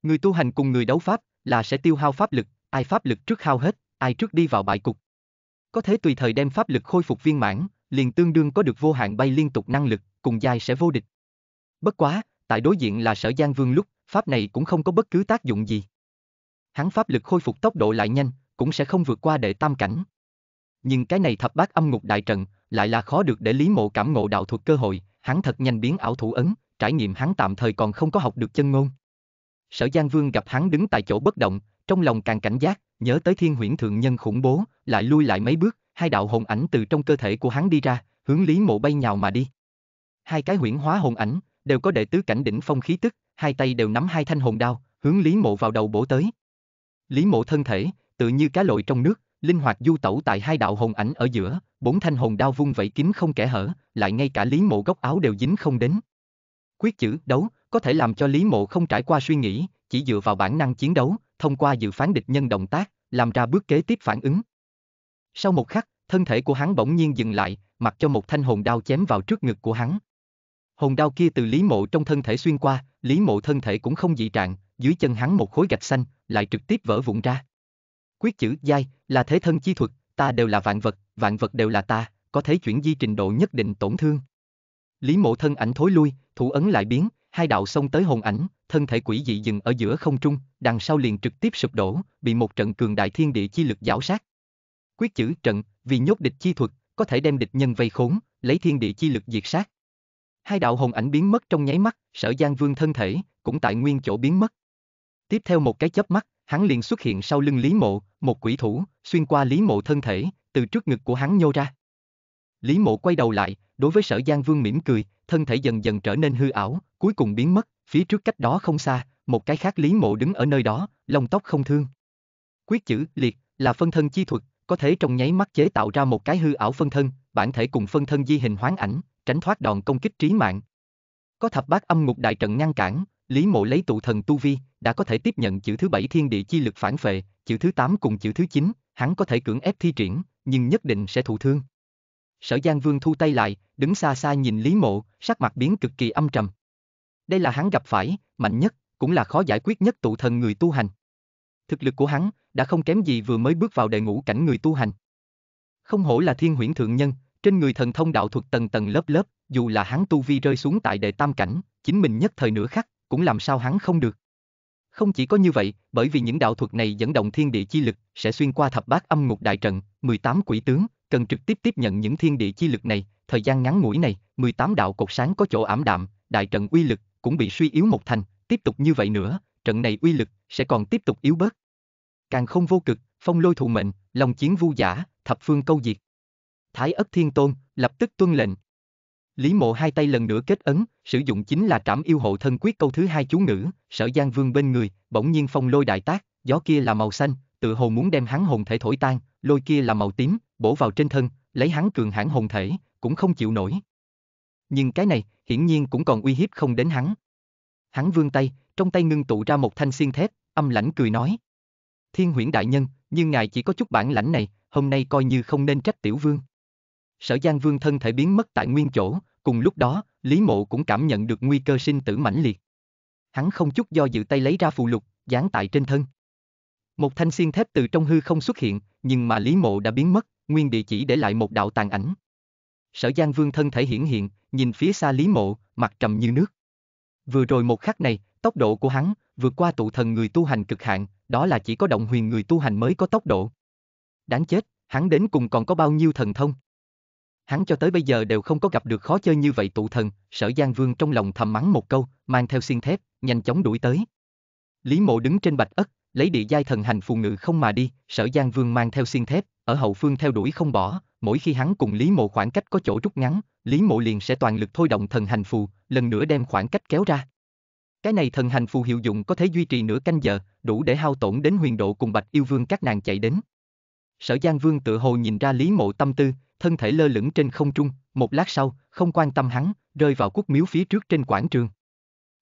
Speaker 1: Người tu hành cùng người đấu pháp là sẽ tiêu hao pháp lực, ai pháp lực trước hao hết, ai trước đi vào bại cục. Có thể tùy thời đem pháp lực khôi phục viên mãn, liền tương đương có được vô hạn bay liên tục năng lực, cùng giai sẽ vô địch. Bất quá, tại đối diện là Sở Giang Vương lúc, pháp này cũng không có bất cứ tác dụng gì. Hắn pháp lực khôi phục tốc độ lại nhanh, cũng sẽ không vượt qua đệ tam cảnh nhưng cái này thập bát âm ngục đại trận lại là khó được để Lý Mộ cảm ngộ đạo thuật cơ hội, hắn thật nhanh biến ảo thủ ấn, trải nghiệm hắn tạm thời còn không có học được chân ngôn. Sở Giang Vương gặp hắn đứng tại chỗ bất động, trong lòng càng cảnh giác, nhớ tới Thiên Huyễn thượng nhân khủng bố, lại lui lại mấy bước, hai đạo hồn ảnh từ trong cơ thể của hắn đi ra, hướng Lý Mộ bay nhào mà đi. Hai cái huyễn hóa hồn ảnh đều có đệ tứ cảnh đỉnh phong khí tức, hai tay đều nắm hai thanh hồn đao, hướng Lý Mộ vào đầu bổ tới. Lý Mộ thân thể, tự như cá lội trong nước, linh hoạt du tẩu tại hai đạo hồn ảnh ở giữa, bốn thanh hồn đao vung vẩy kín không kẻ hở, lại ngay cả Lý Mộ góc áo đều dính không đến. Quyết chữ đấu có thể làm cho Lý Mộ không trải qua suy nghĩ, chỉ dựa vào bản năng chiến đấu, thông qua dự phán địch nhân động tác, làm ra bước kế tiếp phản ứng. Sau một khắc, thân thể của hắn bỗng nhiên dừng lại, mặc cho một thanh hồn đao chém vào trước ngực của hắn. Hồn đao kia từ Lý Mộ trong thân thể xuyên qua, Lý Mộ thân thể cũng không dị trạng, dưới chân hắn một khối gạch xanh, lại trực tiếp vỡ vụn ra. Quyết chữ giai là thế thân chi thuật, ta đều là vạn vật, vạn vật đều là ta, có thể chuyển di trình độ nhất định tổn thương. Lý mộ thân ảnh thối lui, thủ ấn lại biến, hai đạo xông tới hồn ảnh, thân thể quỷ dị dừng ở giữa không trung, đằng sau liền trực tiếp sụp đổ, bị một trận cường đại thiên địa chi lực giảo sát. Quyết chữ trận, vì nhốt địch chi thuật, có thể đem địch nhân vây khốn, lấy thiên địa chi lực diệt sát. Hai đạo hồn ảnh biến mất trong nháy mắt, Sở Giang Vương thân thể cũng tại nguyên chỗ biến mất. Tiếp theo một cái chớp mắt, hắn liền xuất hiện sau lưng Lý Mộ, một quỷ thủ, xuyên qua Lý Mộ thân thể, từ trước ngực của hắn nhô ra. Lý Mộ quay đầu lại, đối với Sở Giang Vương mỉm cười, thân thể dần dần trở nên hư ảo, cuối cùng biến mất, phía trước cách đó không xa, một cái khác Lý Mộ đứng ở nơi đó, lông tóc không thương. Quyết chữ liệt là phân thân chi thuật, có thể trong nháy mắt chế tạo ra một cái hư ảo phân thân, bản thể cùng phân thân di hình hoán ảnh, tránh thoát đòn công kích trí mạng. Có thập bát âm ngục đại trận ngăn cản, Lý Mộ lấy tụ thần tu vi, đã có thể tiếp nhận chữ thứ bảy thiên địa chi lực phản phệ, chữ thứ tám cùng chữ thứ chín, hắn có thể cưỡng ép thi triển, nhưng nhất định sẽ thụ thương. Sở Giang Vương thu tay lại, đứng xa xa nhìn Lý Mộ, sắc mặt biến cực kỳ âm trầm. Đây là hắn gặp phải, mạnh nhất, cũng là khó giải quyết nhất tụ thần người tu hành. Thực lực của hắn đã không kém gì vừa mới bước vào đệ ngũ cảnh người tu hành. Không hổ là thiên huyễn thượng nhân, trên người thần thông đạo thuật tầng tầng lớp lớp, dù là hắn tu vi rơi xuống tại đệ tam cảnh, chính mình nhất thời nửa khắc, cũng làm sao hắn không được. Không chỉ có như vậy, bởi vì những đạo thuật này dẫn động thiên địa chi lực, sẽ xuyên qua thập bát âm ngục đại trận, 18 quỷ tướng, cần trực tiếp tiếp nhận những thiên địa chi lực này, thời gian ngắn ngủi này, 18 đạo cột sáng có chỗ ảm đạm, đại trận uy lực cũng bị suy yếu một thành, tiếp tục như vậy nữa, trận này uy lực sẽ còn tiếp tục yếu bớt. Càng không vô cực, phong lôi thụ mệnh, lòng chiến vu giả, thập phương câu diệt. Thái ất thiên tôn, lập tức tuân lệnh. Lý mộ hai tay lần nữa kết ấn, sử dụng chính là trảm yêu hộ thân quyết câu thứ hai chú ngữ, sở giang vương bên người, bỗng nhiên phong lôi đại tác, gió kia là màu xanh, tự hồ muốn đem hắn hồn thể thổi tan, lôi kia là màu tím, bổ vào trên thân, lấy hắn cường hãn hồn thể, cũng không chịu nổi. Nhưng cái này, hiển nhiên cũng còn uy hiếp không đến hắn. Hắn vươn tay, trong tay ngưng tụ ra một thanh xiên thép, âm lãnh cười nói. Thiên huyễn đại nhân, nhưng ngài chỉ có chút bản lãnh này, hôm nay coi như không nên trách tiểu vương. Sở Giang Vương thân thể biến mất tại nguyên chỗ, cùng lúc đó, Lý Mộ cũng cảm nhận được nguy cơ sinh tử mãnh liệt. Hắn không chút do dự tay lấy ra phù lục, dán tại trên thân. Một thanh xiên thép từ trong hư không xuất hiện, nhưng mà Lý Mộ đã biến mất, nguyên địa chỉ để lại một đạo tàn ảnh. Sở Giang Vương thân thể hiển hiện, nhìn phía xa Lý Mộ, mặt trầm như nước. Vừa rồi một khắc này, tốc độ của hắn vượt qua tụ thần người tu hành cực hạn, đó là chỉ có động huyền người tu hành mới có tốc độ. Đáng chết, hắn đến cùng còn có bao nhiêu thần thông? hắn cho tới bây giờ đều không có gặp được khó chơi như vậy tụ thần, sở Giang Vương trong lòng thầm mắng một câu, mang theo xiên thép, nhanh chóng đuổi tới. Lý mộ đứng trên bạch ất, lấy địa giai thần hành phù ngự không mà đi, sở Giang Vương mang theo xiên thép, ở hậu phương theo đuổi không bỏ, mỗi khi hắn cùng Lý mộ khoảng cách có chỗ rút ngắn, Lý mộ liền sẽ toàn lực thôi động thần hành phù, lần nữa đem khoảng cách kéo ra. Cái này thần hành phù hiệu dụng có thể duy trì nửa canh giờ, đủ để hao tổn đến huyền độ cùng bạch yêu vương các nàng chạy đến. Sở Giang Vương tự hồ nhìn ra Lý Mộ tâm tư, thân thể lơ lửng trên không trung, một lát sau, không quan tâm hắn, rơi vào quốc miếu phía trước trên quảng trường.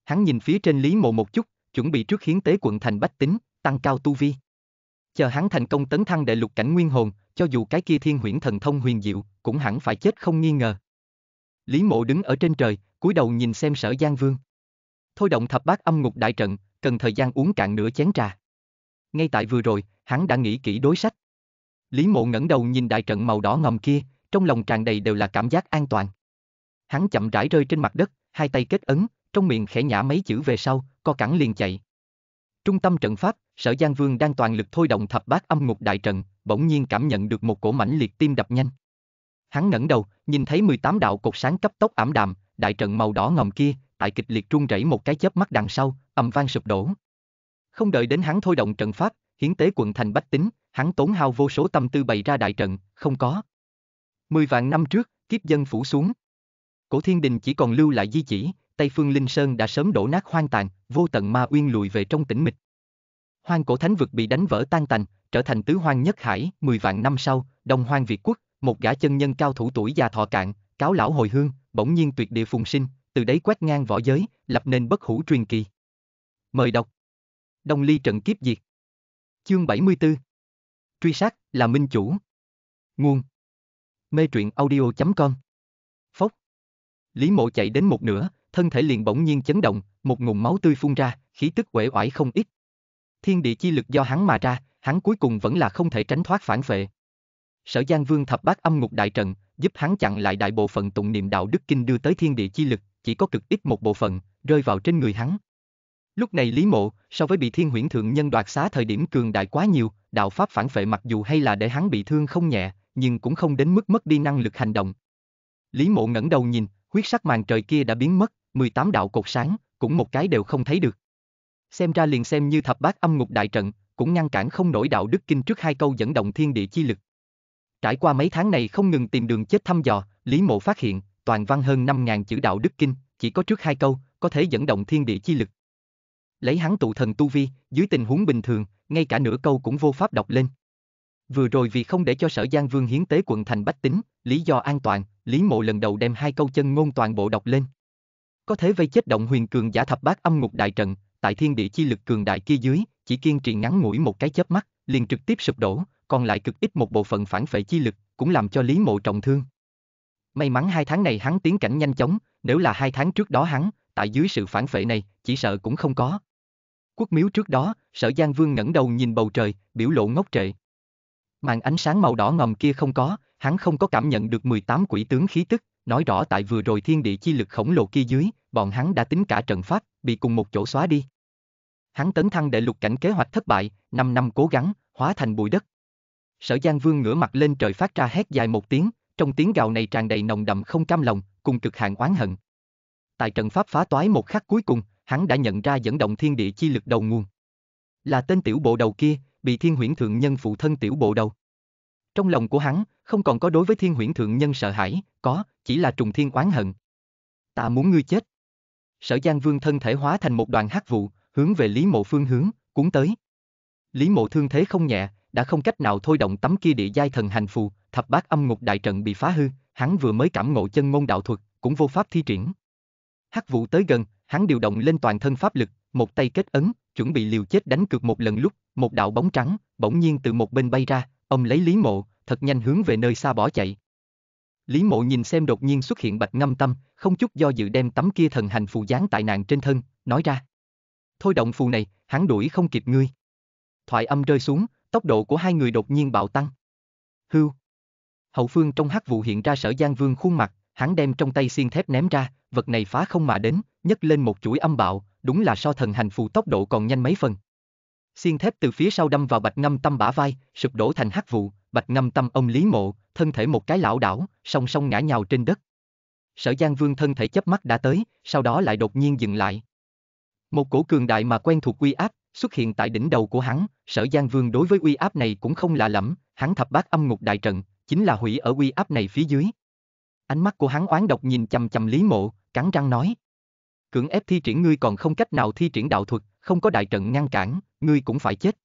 Speaker 1: Hắn nhìn phía trên Lý Mộ một chút, chuẩn bị trước hiến tế quận thành bách tính, tăng cao tu vi. Chờ hắn thành công tấn thăng đệ lục cảnh nguyên hồn, cho dù cái kia thiên huyễn thần thông huyền diệu, cũng hẳn phải chết không nghi ngờ. Lý Mộ đứng ở trên trời, cúi đầu nhìn xem Sở Giang Vương. Thôi động thập bát âm ngục đại trận, cần thời gian uống cạn nửa chén trà. Ngay tại vừa rồi, hắn đã nghĩ kỹ đối sách. Lý Mộ ngẩng đầu nhìn đại trận màu đỏ ngầm kia, trong lòng tràn đầy đều là cảm giác an toàn. Hắn chậm rãi rơi trên mặt đất, hai tay kết ấn, trong miệng khẽ nhả mấy chữ về sau, co cẳng liền chạy. Trung tâm trận pháp, Sở Giang Vương đang toàn lực thôi động thập bát âm ngục đại trận, bỗng nhiên cảm nhận được một cổ mãnh liệt tim đập nhanh. Hắn ngẩng đầu, nhìn thấy 18 đạo cột sáng cấp tốc ảm đạm, đại trận màu đỏ ngầm kia, tại kịch liệt trung rẩy một cái chớp mắt đằng sau, ầm vang sụp đổ. Không đợi đến hắn thôi động trận pháp, hiến tế quận thành bách tính, hắn tốn hao vô số tâm tư bày ra đại trận, không có. Mười vạn năm trước, kiếp dân phủ xuống. Cổ thiên đình chỉ còn lưu lại di chỉ, Tây Phương Linh Sơn đã sớm đổ nát hoang tàn, vô tận ma uyên lùi về trong tĩnh mịch. Hoang cổ thánh vực bị đánh vỡ tan tành, trở thành tứ hoang nhất hải, Mười vạn năm sau, Đông Hoang Việt Quốc, một gã chân nhân cao thủ tuổi già thọ cạn, cáo lão hồi hương, bỗng nhiên tuyệt địa phùng sinh, từ đấy quét ngang võ giới, lập nên bất hủ truyền kỳ. Mời đọc. Đông Ly trận kiếp diệt. Chương 74 Truy sát là minh chủ Nguồn Mê truyện audio.com Phốc Lý mộ chạy đến một nửa, thân thể liền bỗng nhiên chấn động, một ngụm máu tươi phun ra, khí tức uể oải không ít. Thiên địa chi lực do hắn mà ra, hắn cuối cùng vẫn là không thể tránh thoát phản phệ. Sở Giang Vương thập bát âm ngục đại trận, giúp hắn chặn lại đại bộ phận tụng niệm đạo đức kinh đưa tới thiên địa chi lực, chỉ có cực ít một bộ phận rơi vào trên người hắn. Lúc này Lý Mộ, so với bị thiên huyễn thượng nhân đoạt xá thời điểm cường đại quá nhiều, đạo pháp phản phệ mặc dù hay là để hắn bị thương không nhẹ, nhưng cũng không đến mức mất đi năng lực hành động. Lý Mộ ngẩng đầu nhìn, huyết sắc màn trời kia đã biến mất, 18 đạo cột sáng, cũng một cái đều không thấy được. Xem ra liền xem như thập bát âm ngục đại trận, cũng ngăn cản không nổi đạo đức kinh trước hai câu dẫn động thiên địa chi lực. Trải qua mấy tháng này không ngừng tìm đường chết thăm dò, Lý Mộ phát hiện, toàn văn hơn 5.000 chữ đạo đức kinh, chỉ có trước hai câu, có thể dẫn động thiên địa chi lực lấy hắn tụ thần tu vi, dưới tình huống bình thường, ngay cả nửa câu cũng vô pháp đọc lên. Vừa rồi vì không để cho sở Giang Vương hiến tế quận thành bách tính, lý do an toàn, Lý Mộ lần đầu đem hai câu chân ngôn toàn bộ đọc lên. Có thể vây chết động huyền cường giả thập bát âm ngục đại trận, tại thiên địa chi lực cường đại kia dưới, chỉ kiên trì ngắn ngủi một cái chớp mắt, liền trực tiếp sụp đổ, còn lại cực ít một bộ phận phản phệ chi lực, cũng làm cho Lý Mộ trọng thương. May mắn hai tháng này hắn tiến cảnh nhanh chóng, nếu là hai tháng trước đó hắn, tại dưới sự phản phệ này, chỉ sợ cũng không có. Quốc miếu trước đó, sở Giang Vương ngẩng đầu nhìn bầu trời, biểu lộ ngốc trệ. Màn ánh sáng màu đỏ ngầm kia không có, hắn không có cảm nhận được 18 quỷ tướng khí tức, nói rõ tại vừa rồi thiên địa chi lực khổng lồ kia dưới, bọn hắn đã tính cả trận pháp, bị cùng một chỗ xóa đi. Hắn tấn thăng đệ lục cảnh kế hoạch thất bại, 5 năm cố gắng, hóa thành bụi đất. Sở Giang Vương ngửa mặt lên trời phát ra hét dài một tiếng, trong tiếng gào này tràn đầy nồng đậm không cam lòng, cùng cực hạn oán hận. Tại trận pháp phá toái một khắc cuối cùng, hắn đã nhận ra dẫn động thiên địa chi lực đầu nguồn. Là tên tiểu bộ đầu kia, bị thiên huyễn thượng nhân phụ thân tiểu bộ đầu. Trong lòng của hắn, không còn có đối với thiên huyễn thượng nhân sợ hãi, có, chỉ là trùng thiên oán hận. Ta muốn ngươi chết. Sở Giang Vương thân thể hóa thành một đoàn hắc vụ, hướng về Lý Mộ phương hướng, cuốn tới. Lý Mộ thương thế không nhẹ, đã không cách nào thôi động tấm kia địa giai thần hành phù, thập bát âm ngục đại trận bị phá hư, hắn vừa mới cảm ngộ chân ngôn đạo thuật, cũng vô pháp thi triển. Hắc vụ tới gần, hắn điều động lên toàn thân pháp lực, một tay kết ấn, chuẩn bị liều chết đánh cược một lần lúc, một đạo bóng trắng, bỗng nhiên từ một bên bay ra, ông lấy Lý Mộ, thật nhanh hướng về nơi xa bỏ chạy. Lý Mộ nhìn xem đột nhiên xuất hiện Bạch Ngâm Tâm, không chút do dự đem tấm kia thần hành phù dán tại nàng trên thân, nói ra: "Thôi động phù này, hắn đuổi không kịp ngươi." Thoại âm rơi xuống, tốc độ của hai người đột nhiên bạo tăng. Hưu. Hậu phương trong hắc vụ hiện ra Sở Giang Vương khuôn mặt, hắn đem trong tay xiên thép ném ra, vật này phá không mà đến, nhấc lên một chuỗi âm bạo, đúng là so thần hành phù tốc độ còn nhanh mấy phần. Xiên thép từ phía sau đâm vào Bạch Ngâm Tâm bả vai, sụp đổ thành hắc vụ, Bạch Ngâm Tâm ông Lý Mộ, thân thể một cái lão đảo, song song ngã nhào trên đất. Sở Giang Vương thân thể chớp mắt đã tới, sau đó lại đột nhiên dừng lại. Một cổ cường đại mà quen thuộc uy áp xuất hiện tại đỉnh đầu của hắn, Sở Giang Vương đối với uy áp này cũng không lạ lẫm, hắn thập bát âm ngục đại trận, chính là hủy ở uy áp này phía dưới, Ánh mắt của hắn oán độc nhìn chầm chầm Lý Mộ, cắn răng nói. Cưỡng ép thi triển ngươi còn không cách nào thi triển đạo thuật, không có đại trận ngăn cản, ngươi cũng phải chết.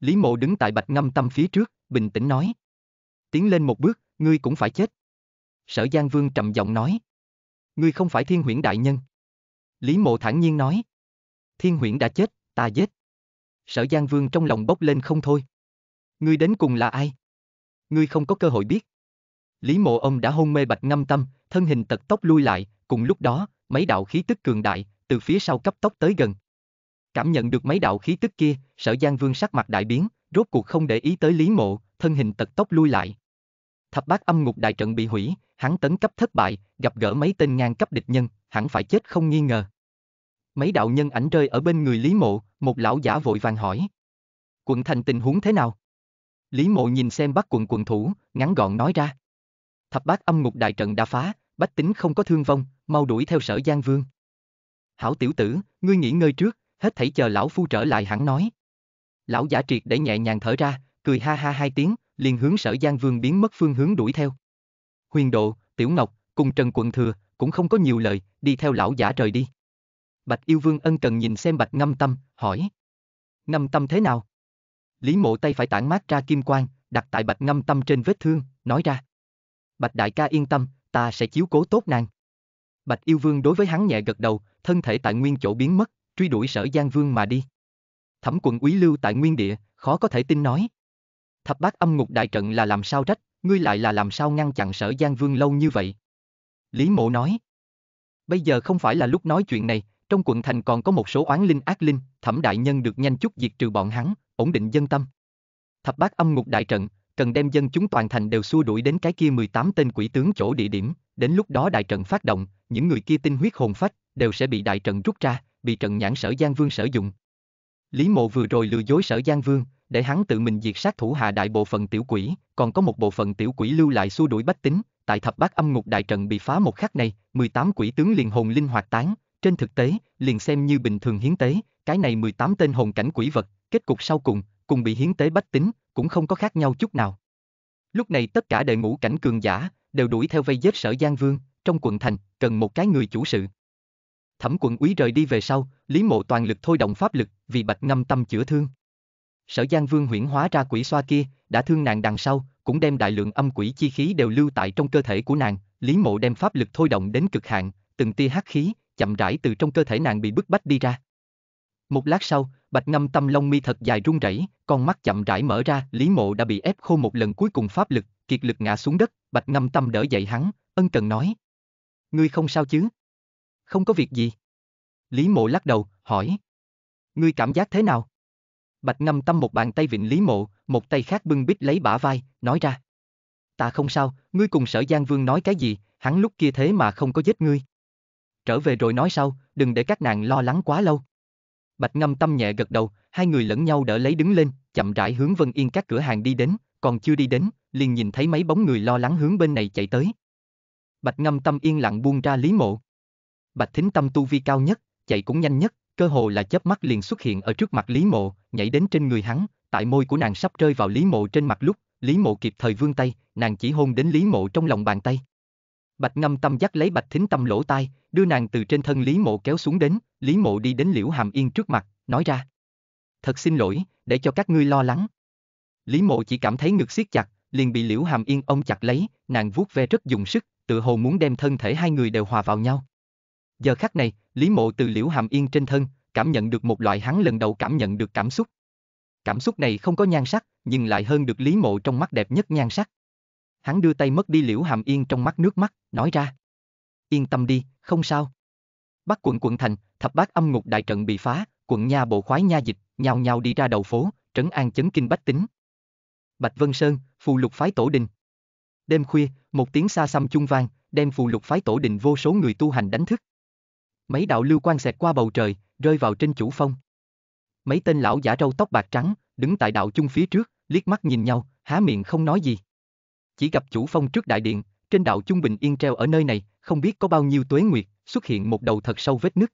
Speaker 1: Lý Mộ đứng tại bạch ngâm tâm phía trước, bình tĩnh nói. Tiến lên một bước, ngươi cũng phải chết. Sở Giang Vương trầm giọng nói. Ngươi không phải thiên Huyễn đại nhân. Lý Mộ thản nhiên nói. Thiên Huyễn đã chết, ta chết. Sở Giang Vương trong lòng bốc lên không thôi. Ngươi đến cùng là ai? Ngươi không có cơ hội biết. Lý Mộ ông đã hôn mê Bạch Ngâm Tâm, thân hình tật tốc lui lại, cùng lúc đó, mấy đạo khí tức cường đại, từ phía sau cấp tốc tới gần. Cảm nhận được mấy đạo khí tức kia, sở Giang Vương sắc mặt đại biến, rốt cuộc không để ý tới Lý Mộ, thân hình tật tốc lui lại. Thập bát âm ngục đại trận bị hủy, hắn tấn cấp thất bại, gặp gỡ mấy tên ngang cấp địch nhân, hẳn phải chết không nghi ngờ. Mấy đạo nhân ảnh rơi ở bên người Lý Mộ, một lão giả vội vàng hỏi. Quận thành tình huống thế nào? Lý Mộ nhìn xem bắt quận quận thủ, ngắn gọn nói ra thập bát âm ngục đại trận đã phá, bách tính không có thương vong, mau đuổi theo sở Giang Vương. Hảo tiểu tử, ngươi nghỉ ngơi trước, hết thảy chờ lão phu trở lại hẳn nói. Lão giả triệt để nhẹ nhàng thở ra, cười ha ha hai tiếng, liền hướng sở Giang Vương biến mất phương hướng đuổi theo. Huyền Độ, Tiểu Ngọc, cùng Trần Quận Thừa, cũng không có nhiều lời, đi theo lão giả trời đi. Bạch Yêu Vương ân cần nhìn xem Bạch Ngâm Tâm, hỏi. Ngâm Tâm thế nào? Lý mộ tay phải tản mát ra kim quang, đặt tại Bạch Ngâm Tâm trên vết thương, nói ra. Bạch đại ca yên tâm, ta sẽ chiếu cố tốt nàng. Bạch yêu vương đối với hắn nhẹ gật đầu, thân thể tại nguyên chỗ biến mất, truy đuổi sở Giang Vương mà đi. Thẩm quận úy lưu tại nguyên địa, khó có thể tin nói. Thập bát âm ngục đại trận là làm sao trách, ngươi lại là làm sao ngăn chặn sở Giang Vương lâu như vậy. Lý mộ nói. Bây giờ không phải là lúc nói chuyện này, trong quận thành còn có một số oán linh ác linh, thẩm đại nhân được nhanh chút diệt trừ bọn hắn, ổn định dân tâm. Thập bát âm ngục đại trận, cần đem dân chúng toàn thành đều xua đuổi đến cái kia 18 tên quỷ tướng chỗ địa điểm, đến lúc đó đại trận phát động, những người kia tinh huyết hồn phách đều sẽ bị đại trận rút ra, bị trận nhãn sở Giang Vương sử dụng. Lý Mộ vừa rồi lừa dối sở Giang Vương, để hắn tự mình diệt sát thủ hạ đại bộ phận tiểu quỷ, còn có một bộ phận tiểu quỷ lưu lại xua đuổi bách tính, tại thập bát âm ngục đại trận bị phá một khắc này, 18 quỷ tướng liền hồn linh hoạt tán, trên thực tế, liền xem như bình thường hiến tế, cái này 18 tên hồn cảnh quỷ vật, kết cục sau cùng, cùng bị hiến tế bách tính, cũng không có khác nhau chút nào. Lúc này tất cả đệ ngũ cảnh cường giả đều đuổi theo vây giết sở Giang Vương, trong quận thành cần một cái người chủ sự. Thẩm quận úy rời đi về sau, Lý Mộ toàn lực thôi động pháp lực vì Bạch Ngâm tâm chữa thương. Sở Giang Vương huyễn hóa ra quỷ xoa kia, đã thương nàng đằng sau, cũng đem đại lượng âm quỷ chi khí đều lưu tại trong cơ thể của nàng, Lý Mộ đem pháp lực thôi động đến cực hạn, từng tia hắc khí chậm rãi từ trong cơ thể nàng bị bức bách đi ra. Một lát sau, Bạch Ngâm Tâm lông mi thật dài run rẩy, con mắt chậm rãi mở ra, Lý Mộ đã bị ép khô một lần cuối cùng pháp lực, kiệt lực ngã xuống đất, Bạch Ngâm Tâm đỡ dậy hắn, ân cần nói: "Ngươi không sao chứ?" "Không có việc gì." Lý Mộ lắc đầu, hỏi: "Ngươi cảm giác thế nào?" Bạch Ngâm Tâm một bàn tay vịn Lý Mộ, một tay khác bưng bít lấy bả vai, nói ra: "Ta không sao, ngươi cùng Sở Giang Vương nói cái gì, hắn lúc kia thế mà không có giết ngươi." Trở về rồi nói sau, đừng để các nàng lo lắng quá lâu. Bạch Ngâm Tâm nhẹ gật đầu, hai người lẫn nhau đỡ lấy đứng lên, chậm rãi hướng Vân Yên các cửa hàng đi đến, còn chưa đi đến, liền nhìn thấy mấy bóng người lo lắng hướng bên này chạy tới. Bạch Ngâm Tâm yên lặng buông ra Lý Mộ. Bạch Thính Tâm tu vi cao nhất, chạy cũng nhanh nhất, cơ hồ là chớp mắt liền xuất hiện ở trước mặt Lý Mộ, nhảy đến trên người hắn, tại môi của nàng sắp rơi vào Lý Mộ trên mặt lúc, Lý Mộ kịp thời vươn tay, nàng chỉ hôn đến Lý Mộ trong lòng bàn tay. Bạch Ngâm Tâm dắt lấy Bạch Thính Tâm lỗ tai, đưa nàng từ trên thân Lý Mộ kéo xuống đến, Lý Mộ đi đến Liễu Hàm Yên trước mặt, nói ra. Thật xin lỗi, để cho các ngươi lo lắng. Lý Mộ chỉ cảm thấy ngực siết chặt, liền bị Liễu Hàm Yên ông chặt lấy, nàng vuốt ve rất dùng sức, tự hồ muốn đem thân thể hai người đều hòa vào nhau. Giờ khắc này, Lý Mộ từ Liễu Hàm Yên trên thân, cảm nhận được một loại hắn lần đầu cảm nhận được cảm xúc. Cảm xúc này không có nhan sắc, nhưng lại hơn được Lý Mộ trong mắt đẹp nhất nhan sắc hắn đưa tay mất đi liễu hàm yên trong mắt nước mắt, nói ra. Yên tâm đi, không sao. Bắc quận quận thành, thập bát âm ngục đại trận bị phá, quận nha bộ khoái nha dịch, nhào nhào đi ra đầu phố, trấn an chấn kinh bách tính. Bạch Vân Sơn, phù lục phái tổ đình. Đêm khuya, một tiếng xa xăm chung vang, đem phù lục phái tổ đình vô số người tu hành đánh thức. Mấy đạo lưu quan xẹt qua bầu trời, rơi vào trên chủ phong. Mấy tên lão giả râu tóc bạc trắng, đứng tại đạo chung phía trước, liếc mắt nhìn nhau, há miệng không nói gì. Chỉ gặp chủ phong trước đại điện, trên đạo trung bình yên treo ở nơi này, không biết có bao nhiêu tuế nguyệt, xuất hiện một đầu thật sâu vết nứt.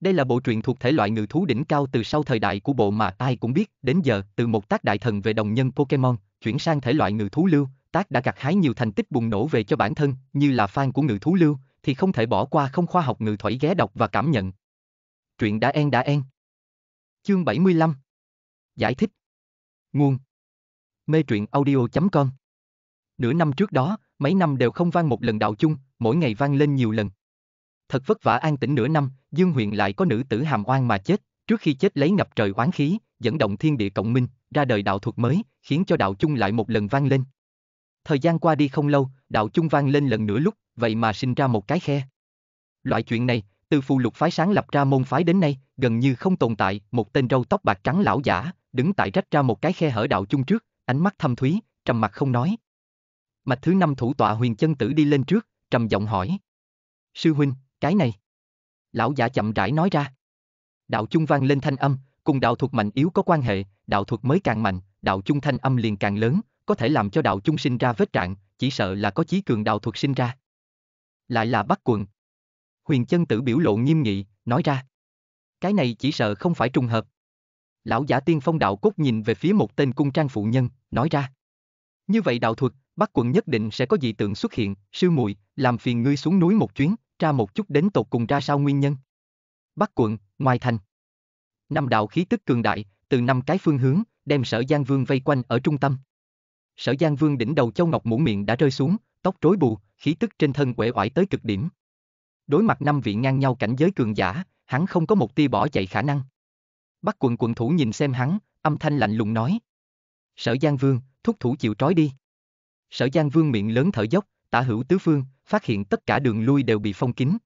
Speaker 1: Đây là bộ truyện thuộc thể loại ngự thú đỉnh cao từ sau thời đại của bộ mà ai cũng biết, đến giờ, từ một tác đại thần về đồng nhân Pokemon, chuyển sang thể loại ngự thú lưu, tác đã gặt hái nhiều thành tích bùng nổ về cho bản thân, như là fan của ngự thú lưu, thì không thể bỏ qua không khoa học ngự thoải ghé đọc và cảm nhận. Truyện đã en đã en. Chương 75 Giải thích Nguồn Mê truyện audio.com Nửa năm trước đó, mấy năm đều không vang một lần đạo chung, mỗi ngày vang lên nhiều lần. Thật vất vả an tĩnh nửa năm, Dương huyện lại có nữ tử hàm oan mà chết, trước khi chết lấy ngập trời oán khí, dẫn động thiên địa cộng minh, ra đời đạo thuật mới, khiến cho đạo chung lại một lần vang lên. Thời gian qua đi không lâu, đạo chung vang lên lần nữa lúc, vậy mà sinh ra một cái khe. Loại chuyện này, từ phù lục phái sáng lập ra môn phái đến nay, gần như không tồn tại, một tên râu tóc bạc trắng lão giả, đứng tại rách ra một cái khe hở đạo chung trước, ánh mắt thâm thúy, trầm mặt không nói. Mạch thứ năm thủ tọa huyền chân tử đi lên trước, trầm giọng hỏi. Sư huynh, cái này. Lão giả chậm rãi nói ra. Đạo chung vang lên thanh âm, cùng đạo thuật mạnh yếu có quan hệ, đạo thuật mới càng mạnh, đạo chung thanh âm liền càng lớn, có thể làm cho đạo chung sinh ra vết trạng, chỉ sợ là có chí cường đạo thuật sinh ra. Lại là bắt quần. Huyền chân tử biểu lộ nghiêm nghị, nói ra. Cái này chỉ sợ không phải trùng hợp. Lão giả tiên phong đạo cốt nhìn về phía một tên cung trang phụ nhân, nói ra. Như vậy đạo thuật, Bắc quận nhất định sẽ có dị tượng xuất hiện, sư muội, làm phiền ngươi xuống núi một chuyến, tra một chút đến tột cùng ra sao nguyên nhân. Bắc quận, ngoài thành. Năm đạo khí tức cường đại, từ năm cái phương hướng, đem sở Giang Vương vây quanh ở trung tâm. Sở Giang Vương đỉnh đầu Châu Ngọc mũ miệng đã rơi xuống, tóc rối bù, khí tức trên thân quể oải tới cực điểm. Đối mặt năm vị ngang nhau cảnh giới cường giả, hắn không có một tia bỏ chạy khả năng. Bắc quận quận thủ nhìn xem hắn, âm thanh lạnh lùng nói. Sở Giang Vương, thúc thủ chịu trói đi sở Giang Vương miệng lớn thở dốc, tả hữu tứ phương, phát hiện tất cả đường lui đều bị phong kín.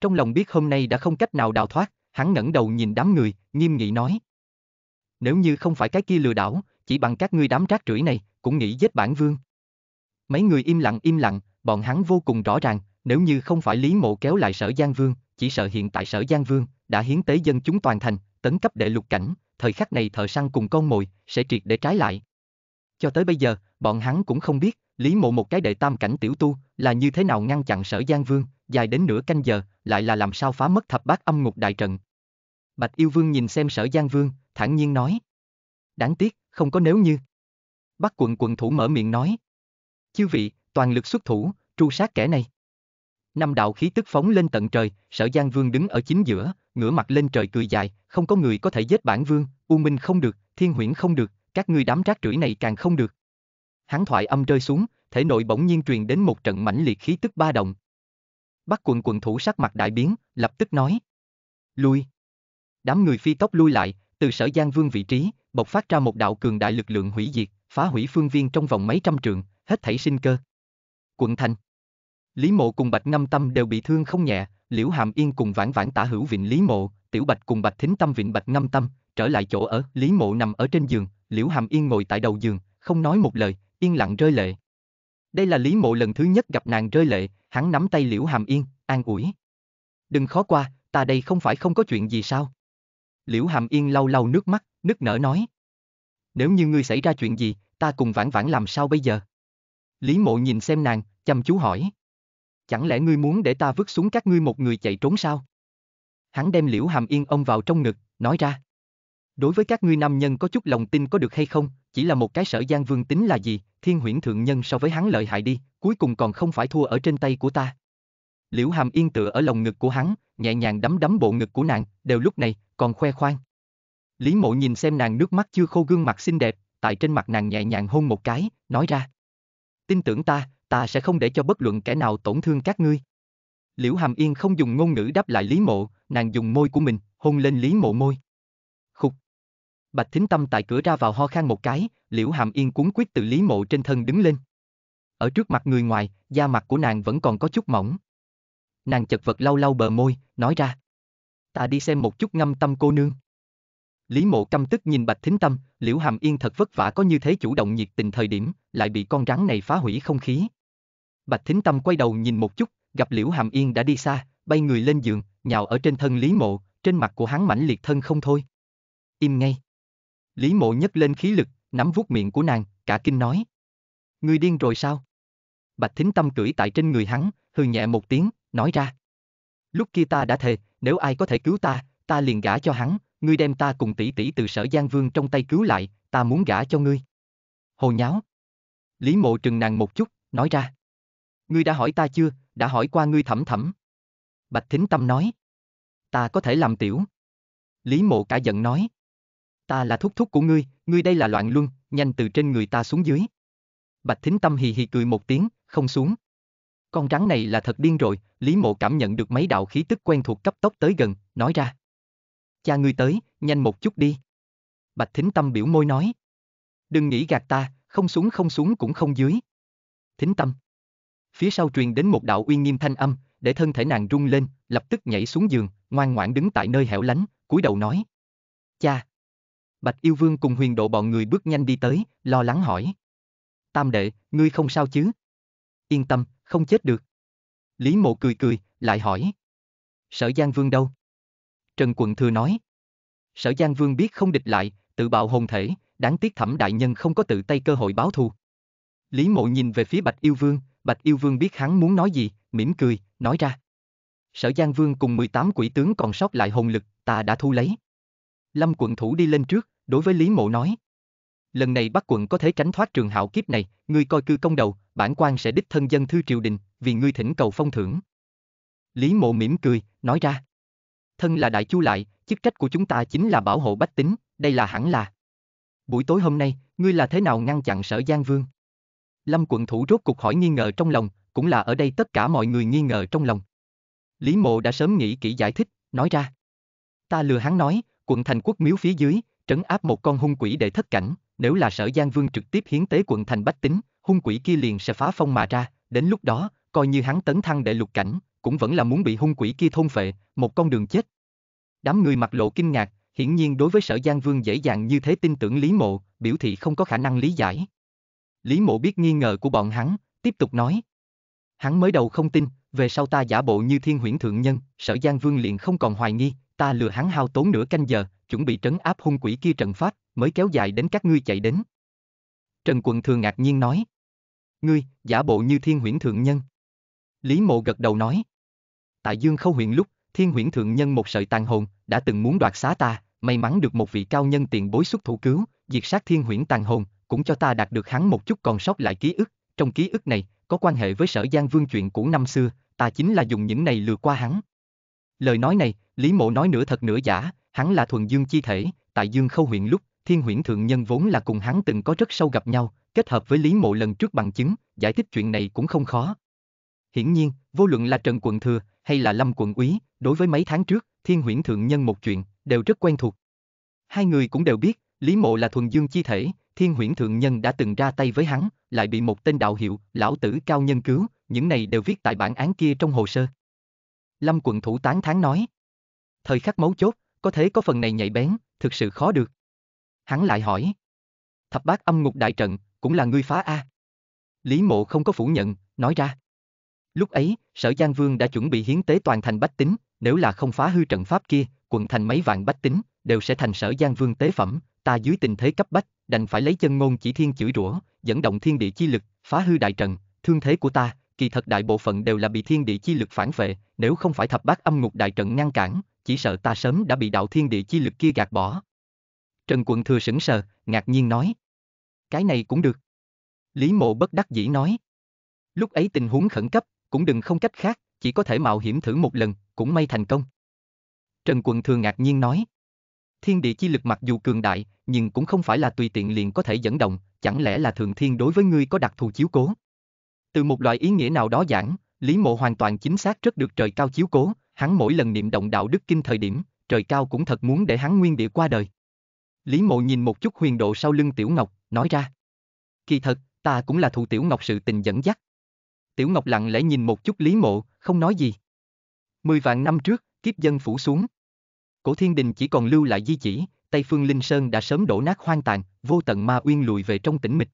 Speaker 1: Trong lòng biết hôm nay đã không cách nào đào thoát, hắn ngẩng đầu nhìn đám người, nghiêm nghị nói. Nếu như không phải cái kia lừa đảo, chỉ bằng các ngươi đám rác rưởi này, cũng nghĩ giết bản vương. Mấy người im lặng im lặng, bọn hắn vô cùng rõ ràng, nếu như không phải Lý Mộ kéo lại sở Giang Vương, chỉ sợ hiện tại sở Giang Vương, đã hiến tế dân chúng toàn thành, tấn cấp đệ lục cảnh, thời khắc này thợ săn cùng con mồi, sẽ triệt để trái lại. Cho tới bây giờ, bọn hắn cũng không biết, Lý Mộ một cái đệ tam cảnh tiểu tu, là như thế nào ngăn chặn sở Giang Vương, dài đến nửa canh giờ, lại là làm sao phá mất thập bát âm ngục đại trận. Bạch Yêu Vương nhìn xem sở Giang Vương, thản nhiên nói. Đáng tiếc, không có nếu như. Bắc quận quận thủ mở miệng nói. Chư vị, toàn lực xuất thủ, tru sát kẻ này. Năm đạo khí tức phóng lên tận trời, sở Giang Vương đứng ở chính giữa, ngửa mặt lên trời cười dài, không có người có thể giết bản Vương, U Minh không được, Thiên Huyễn không được, các ngươi đám rác rưởi này càng không được. Hắn thoại âm rơi xuống, thể nội bỗng nhiên truyền đến một trận mãnh liệt khí tức ba động. Bắc quận quận thủ sắc mặt đại biến, lập tức nói. Lui. Đám người phi tốc lui lại, từ sở giang vương vị trí, bộc phát ra một đạo cường đại lực lượng hủy diệt, phá hủy phương viên trong vòng mấy trăm trượng, hết thảy sinh cơ. Quận thành. Lý mộ cùng Bạch Năm Tâm đều bị thương không nhẹ, Liễu Hàm Yên cùng vãn vãn tả hữu vịnh Lý mộ, Tiểu Bạch cùng Bạch Thính Tâm vịnh Bạch Năm Tâm, trở lại chỗ ở, Lý Mộ nằm ở trên giường, Liễu Hàm Yên ngồi tại đầu giường, không nói một lời, yên lặng rơi lệ. Đây là Lý Mộ lần thứ nhất gặp nàng rơi lệ, hắn nắm tay Liễu Hàm Yên, an ủi. Đừng khó qua, ta đây không phải không có chuyện gì sao? Liễu Hàm Yên lau lau nước mắt, nức nở nói. Nếu như ngươi xảy ra chuyện gì, ta cùng vãn vãn làm sao bây giờ? Lý Mộ nhìn xem nàng, chăm chú hỏi. Chẳng lẽ ngươi muốn để ta vứt xuống các ngươi một người chạy trốn sao? Hắn đem Liễu Hàm Yên ông vào trong ngực, nói ra. Đối với các ngươi nam nhân có chút lòng tin có được hay không, chỉ là một cái sở gian vương tính là gì, thiên huyễn thượng nhân so với hắn lợi hại đi, cuối cùng còn không phải thua ở trên tay của ta. Liễu hàm yên tựa ở lòng ngực của hắn, nhẹ nhàng đấm đấm bộ ngực của nàng, đều lúc này, còn khoe khoang. Lý mộ nhìn xem nàng nước mắt chưa khô gương mặt xinh đẹp, tại trên mặt nàng nhẹ nhàng hôn một cái, nói ra. Tin tưởng ta, ta sẽ không để cho bất luận kẻ nào tổn thương các ngươi. Liễu Hàm Yên không dùng ngôn ngữ đáp lại Lý Mộ, nàng dùng môi của mình, hôn lên Lý Mộ môi. Bạch Thính Tâm tại cửa ra vào ho khan một cái, Liễu Hàm Yên cuốn quyết từ Lý Mộ trên thân đứng lên. Ở trước mặt người ngoài, da mặt của nàng vẫn còn có chút mỏng. Nàng chật vật lau lau bờ môi, nói ra. Ta đi xem một chút ngâm tâm cô nương. Lý Mộ căm tức nhìn Bạch Thính Tâm, Liễu Hàm Yên thật vất vả có như thế chủ động nhiệt tình thời điểm, lại bị con rắn này phá hủy không khí. Bạch Thính Tâm quay đầu nhìn một chút, gặp Liễu Hàm Yên đã đi xa, bay người lên giường, nhào ở trên thân Lý Mộ, trên mặt của hắn mãnh liệt thân không thôi. Im ngay. Lý mộ nhấc lên khí lực, nắm vuốt miệng của nàng, cả kinh nói. "Ngươi điên rồi sao? Bạch thính tâm cưỡi tại trên người hắn, hừ nhẹ một tiếng, nói ra. Lúc kia ta đã thề, nếu ai có thể cứu ta, ta liền gả cho hắn, ngươi đem ta cùng tỷ tỷ từ sở Giang Vương trong tay cứu lại, ta muốn gả cho ngươi. Hồ nháo. Lý mộ trừng nàng một chút, nói ra. Ngươi đã hỏi ta chưa, đã hỏi qua ngươi thẩm thẩm. Bạch Thính Tâm nói. Ta có thể làm tiểu. Lý mộ cả giận nói. Ta là thúc thúc của ngươi, ngươi đây là loạn luân, nhanh từ trên người ta xuống dưới. Bạch Thính Tâm hì hì cười một tiếng, không xuống. Con rắn này là thật điên rồi, Lý Mộ cảm nhận được mấy đạo khí tức quen thuộc cấp tốc tới gần, nói ra. Cha ngươi tới, nhanh một chút đi. Bạch Thính Tâm biểu môi nói. Đừng nghĩ gạt ta, không xuống không xuống cũng không dưới. Thính Tâm. Phía sau truyền đến một đạo uy nghiêm thanh âm, để thân thể nàng rung lên, lập tức nhảy xuống giường, ngoan ngoãn đứng tại nơi hẻo lánh, cúi đầu nói. Cha. Bạch Yêu Vương cùng huyền độ bọn người bước nhanh đi tới, lo lắng hỏi. Tam đệ, ngươi không sao chứ? Yên tâm, không chết được. Lý mộ cười cười, lại hỏi. Sở Giang Vương đâu? Trần Quận Thừa nói. Sở Giang Vương biết không địch lại, tự bạo hồn thể, đáng tiếc thẩm đại nhân không có tự tay cơ hội báo thù. Lý mộ nhìn về phía Bạch Yêu Vương, Bạch Yêu Vương biết hắn muốn nói gì, mỉm cười, nói ra. Sở Giang Vương cùng 18 quỷ tướng còn sót lại hồn lực, ta đã thu lấy. Lâm quận thủ đi lên trước, đối với Lý Mộ nói. Lần này Bắc quận có thể tránh thoát trường hạo kiếp này, ngươi coi cư công đầu, bản quan sẽ đích thân dân thư triều đình, vì ngươi thỉnh cầu phong thưởng. Lý Mộ mỉm cười, nói ra. Thân là đại chu lại, chức trách của chúng ta chính là bảo hộ bách tính, đây là hẳn là. Buổi tối hôm nay, ngươi là thế nào ngăn chặn sở Giang Vương? Lâm quận thủ rốt cục hỏi nghi ngờ trong lòng, cũng là ở đây tất cả mọi người nghi ngờ trong lòng. Lý Mộ đã sớm nghĩ kỹ giải thích, nói ra. Ta lừa hắn nói, quận thành quốc miếu phía dưới, trấn áp một con hung quỷ để thất cảnh, nếu là sở Giang Vương trực tiếp hiến tế quận thành Bách Tính, hung quỷ kia liền sẽ phá phong mà ra, đến lúc đó, coi như hắn tấn thăng để lục cảnh, cũng vẫn là muốn bị hung quỷ kia thôn phệ, một con đường chết. Đám người mặt lộ kinh ngạc, hiển nhiên đối với sở Giang Vương dễ dàng như thế tin tưởng Lý Mộ, biểu thị không có khả năng lý giải. Lý Mộ biết nghi ngờ của bọn hắn, tiếp tục nói. Hắn mới đầu không tin, về sau ta giả bộ như thiên huyển thượng nhân, sở Giang Vương liền không còn hoài nghi, ta lừa hắn hao tốn nửa canh giờ, chuẩn bị trấn áp hung quỷ kia trận pháp, mới kéo dài đến các ngươi chạy đến. Trần Quận thường ngạc nhiên nói. Ngươi, giả bộ như thiên huyển thượng nhân. Lý mộ gật đầu nói. Tại Dương Khâu huyện lúc, thiên huyển thượng nhân một sợi tàn hồn, đã từng muốn đoạt xá ta, may mắn được một vị cao nhân tiền bối xuất thủ cứu, diệt sát thiên huyển tàn hồn, cũng cho ta đạt được hắn một chút còn sót lại ký ức. Trong ký ức này, có quan hệ với sở giang vương chuyện của năm xưa, ta chính là dùng những này lừa qua hắn. Lời nói này, Lý Mộ nói nửa thật nửa giả, Hắn là thuần dương chi thể, tại Dương Khâu huyện lúc, Thiên Huyễn Thượng Nhân vốn là cùng hắn từng có rất sâu gặp nhau, kết hợp với Lý Mộ lần trước bằng chứng, giải thích chuyện này cũng không khó. Hiển nhiên, vô luận là Trần Quận Thừa hay là Lâm Quận Úy, đối với mấy tháng trước, Thiên Huyễn Thượng Nhân một chuyện, đều rất quen thuộc. Hai người cũng đều biết, Lý Mộ là thuần dương chi thể, Thiên Huyễn Thượng Nhân đã từng ra tay với hắn, lại bị một tên đạo hiệu, lão tử cao nhân cứu, những này đều viết tại bản án kia trong hồ sơ. Lâm Quận Thủ tán tháng nói. Thời khắc mấu chốt, có thế có phần này nhạy bén, thực sự khó được. Hắn lại hỏi. Thập bát âm ngục đại trận, cũng là ngươi phá A. Lý mộ không có phủ nhận, nói ra. Lúc ấy, sở Giang Vương đã chuẩn bị hiến tế toàn thành bách tính, nếu là không phá hư trận pháp kia, quận thành mấy vạn bách tính, đều sẽ thành sở Giang Vương tế phẩm, ta dưới tình thế cấp bách, đành phải lấy chân ngôn chỉ thiên chửi rủa, dẫn động thiên địa chi lực, phá hư đại trận, thương thế của ta, kỳ thật đại bộ phận đều là bị thiên địa chi lực phản vệ, nếu không phải thập bát âm ngục đại trận ngăn cản, chỉ sợ ta sớm đã bị đạo thiên địa chi lực kia gạt bỏ. Trần Quận Thừa sững sờ, ngạc nhiên nói. Cái này cũng được. Lý Mộ bất đắc dĩ nói. Lúc ấy tình huống khẩn cấp, cũng đừng không cách khác, chỉ có thể mạo hiểm thử một lần, cũng may thành công. Trần Quận Thừa ngạc nhiên nói. Thiên địa chi lực mặc dù cường đại, nhưng cũng không phải là tùy tiện liền có thể dẫn động, chẳng lẽ là thường thiên đối với ngươi có đặc thù chiếu cố. Từ một loại ý nghĩa nào đó giảng, Lý Mộ hoàn toàn chính xác rất được trời cao chiếu cố, hắn mỗi lần niệm động đạo đức kinh thời điểm, trời cao cũng thật muốn để hắn nguyên địa qua đời. Lý mộ nhìn một chút huyền độ sau lưng Tiểu Ngọc, nói ra. Kỳ thật, ta cũng là thụ Tiểu Ngọc sự tình dẫn dắt. Tiểu Ngọc lặng lẽ nhìn một chút Lý mộ, không nói gì. Mười vạn năm trước, kiếp dân phủ xuống. Cổ thiên đình chỉ còn lưu lại di chỉ, Tây Phương Linh Sơn đã sớm đổ nát hoang tàn, vô tận ma uyên lùi về trong tĩnh mịch.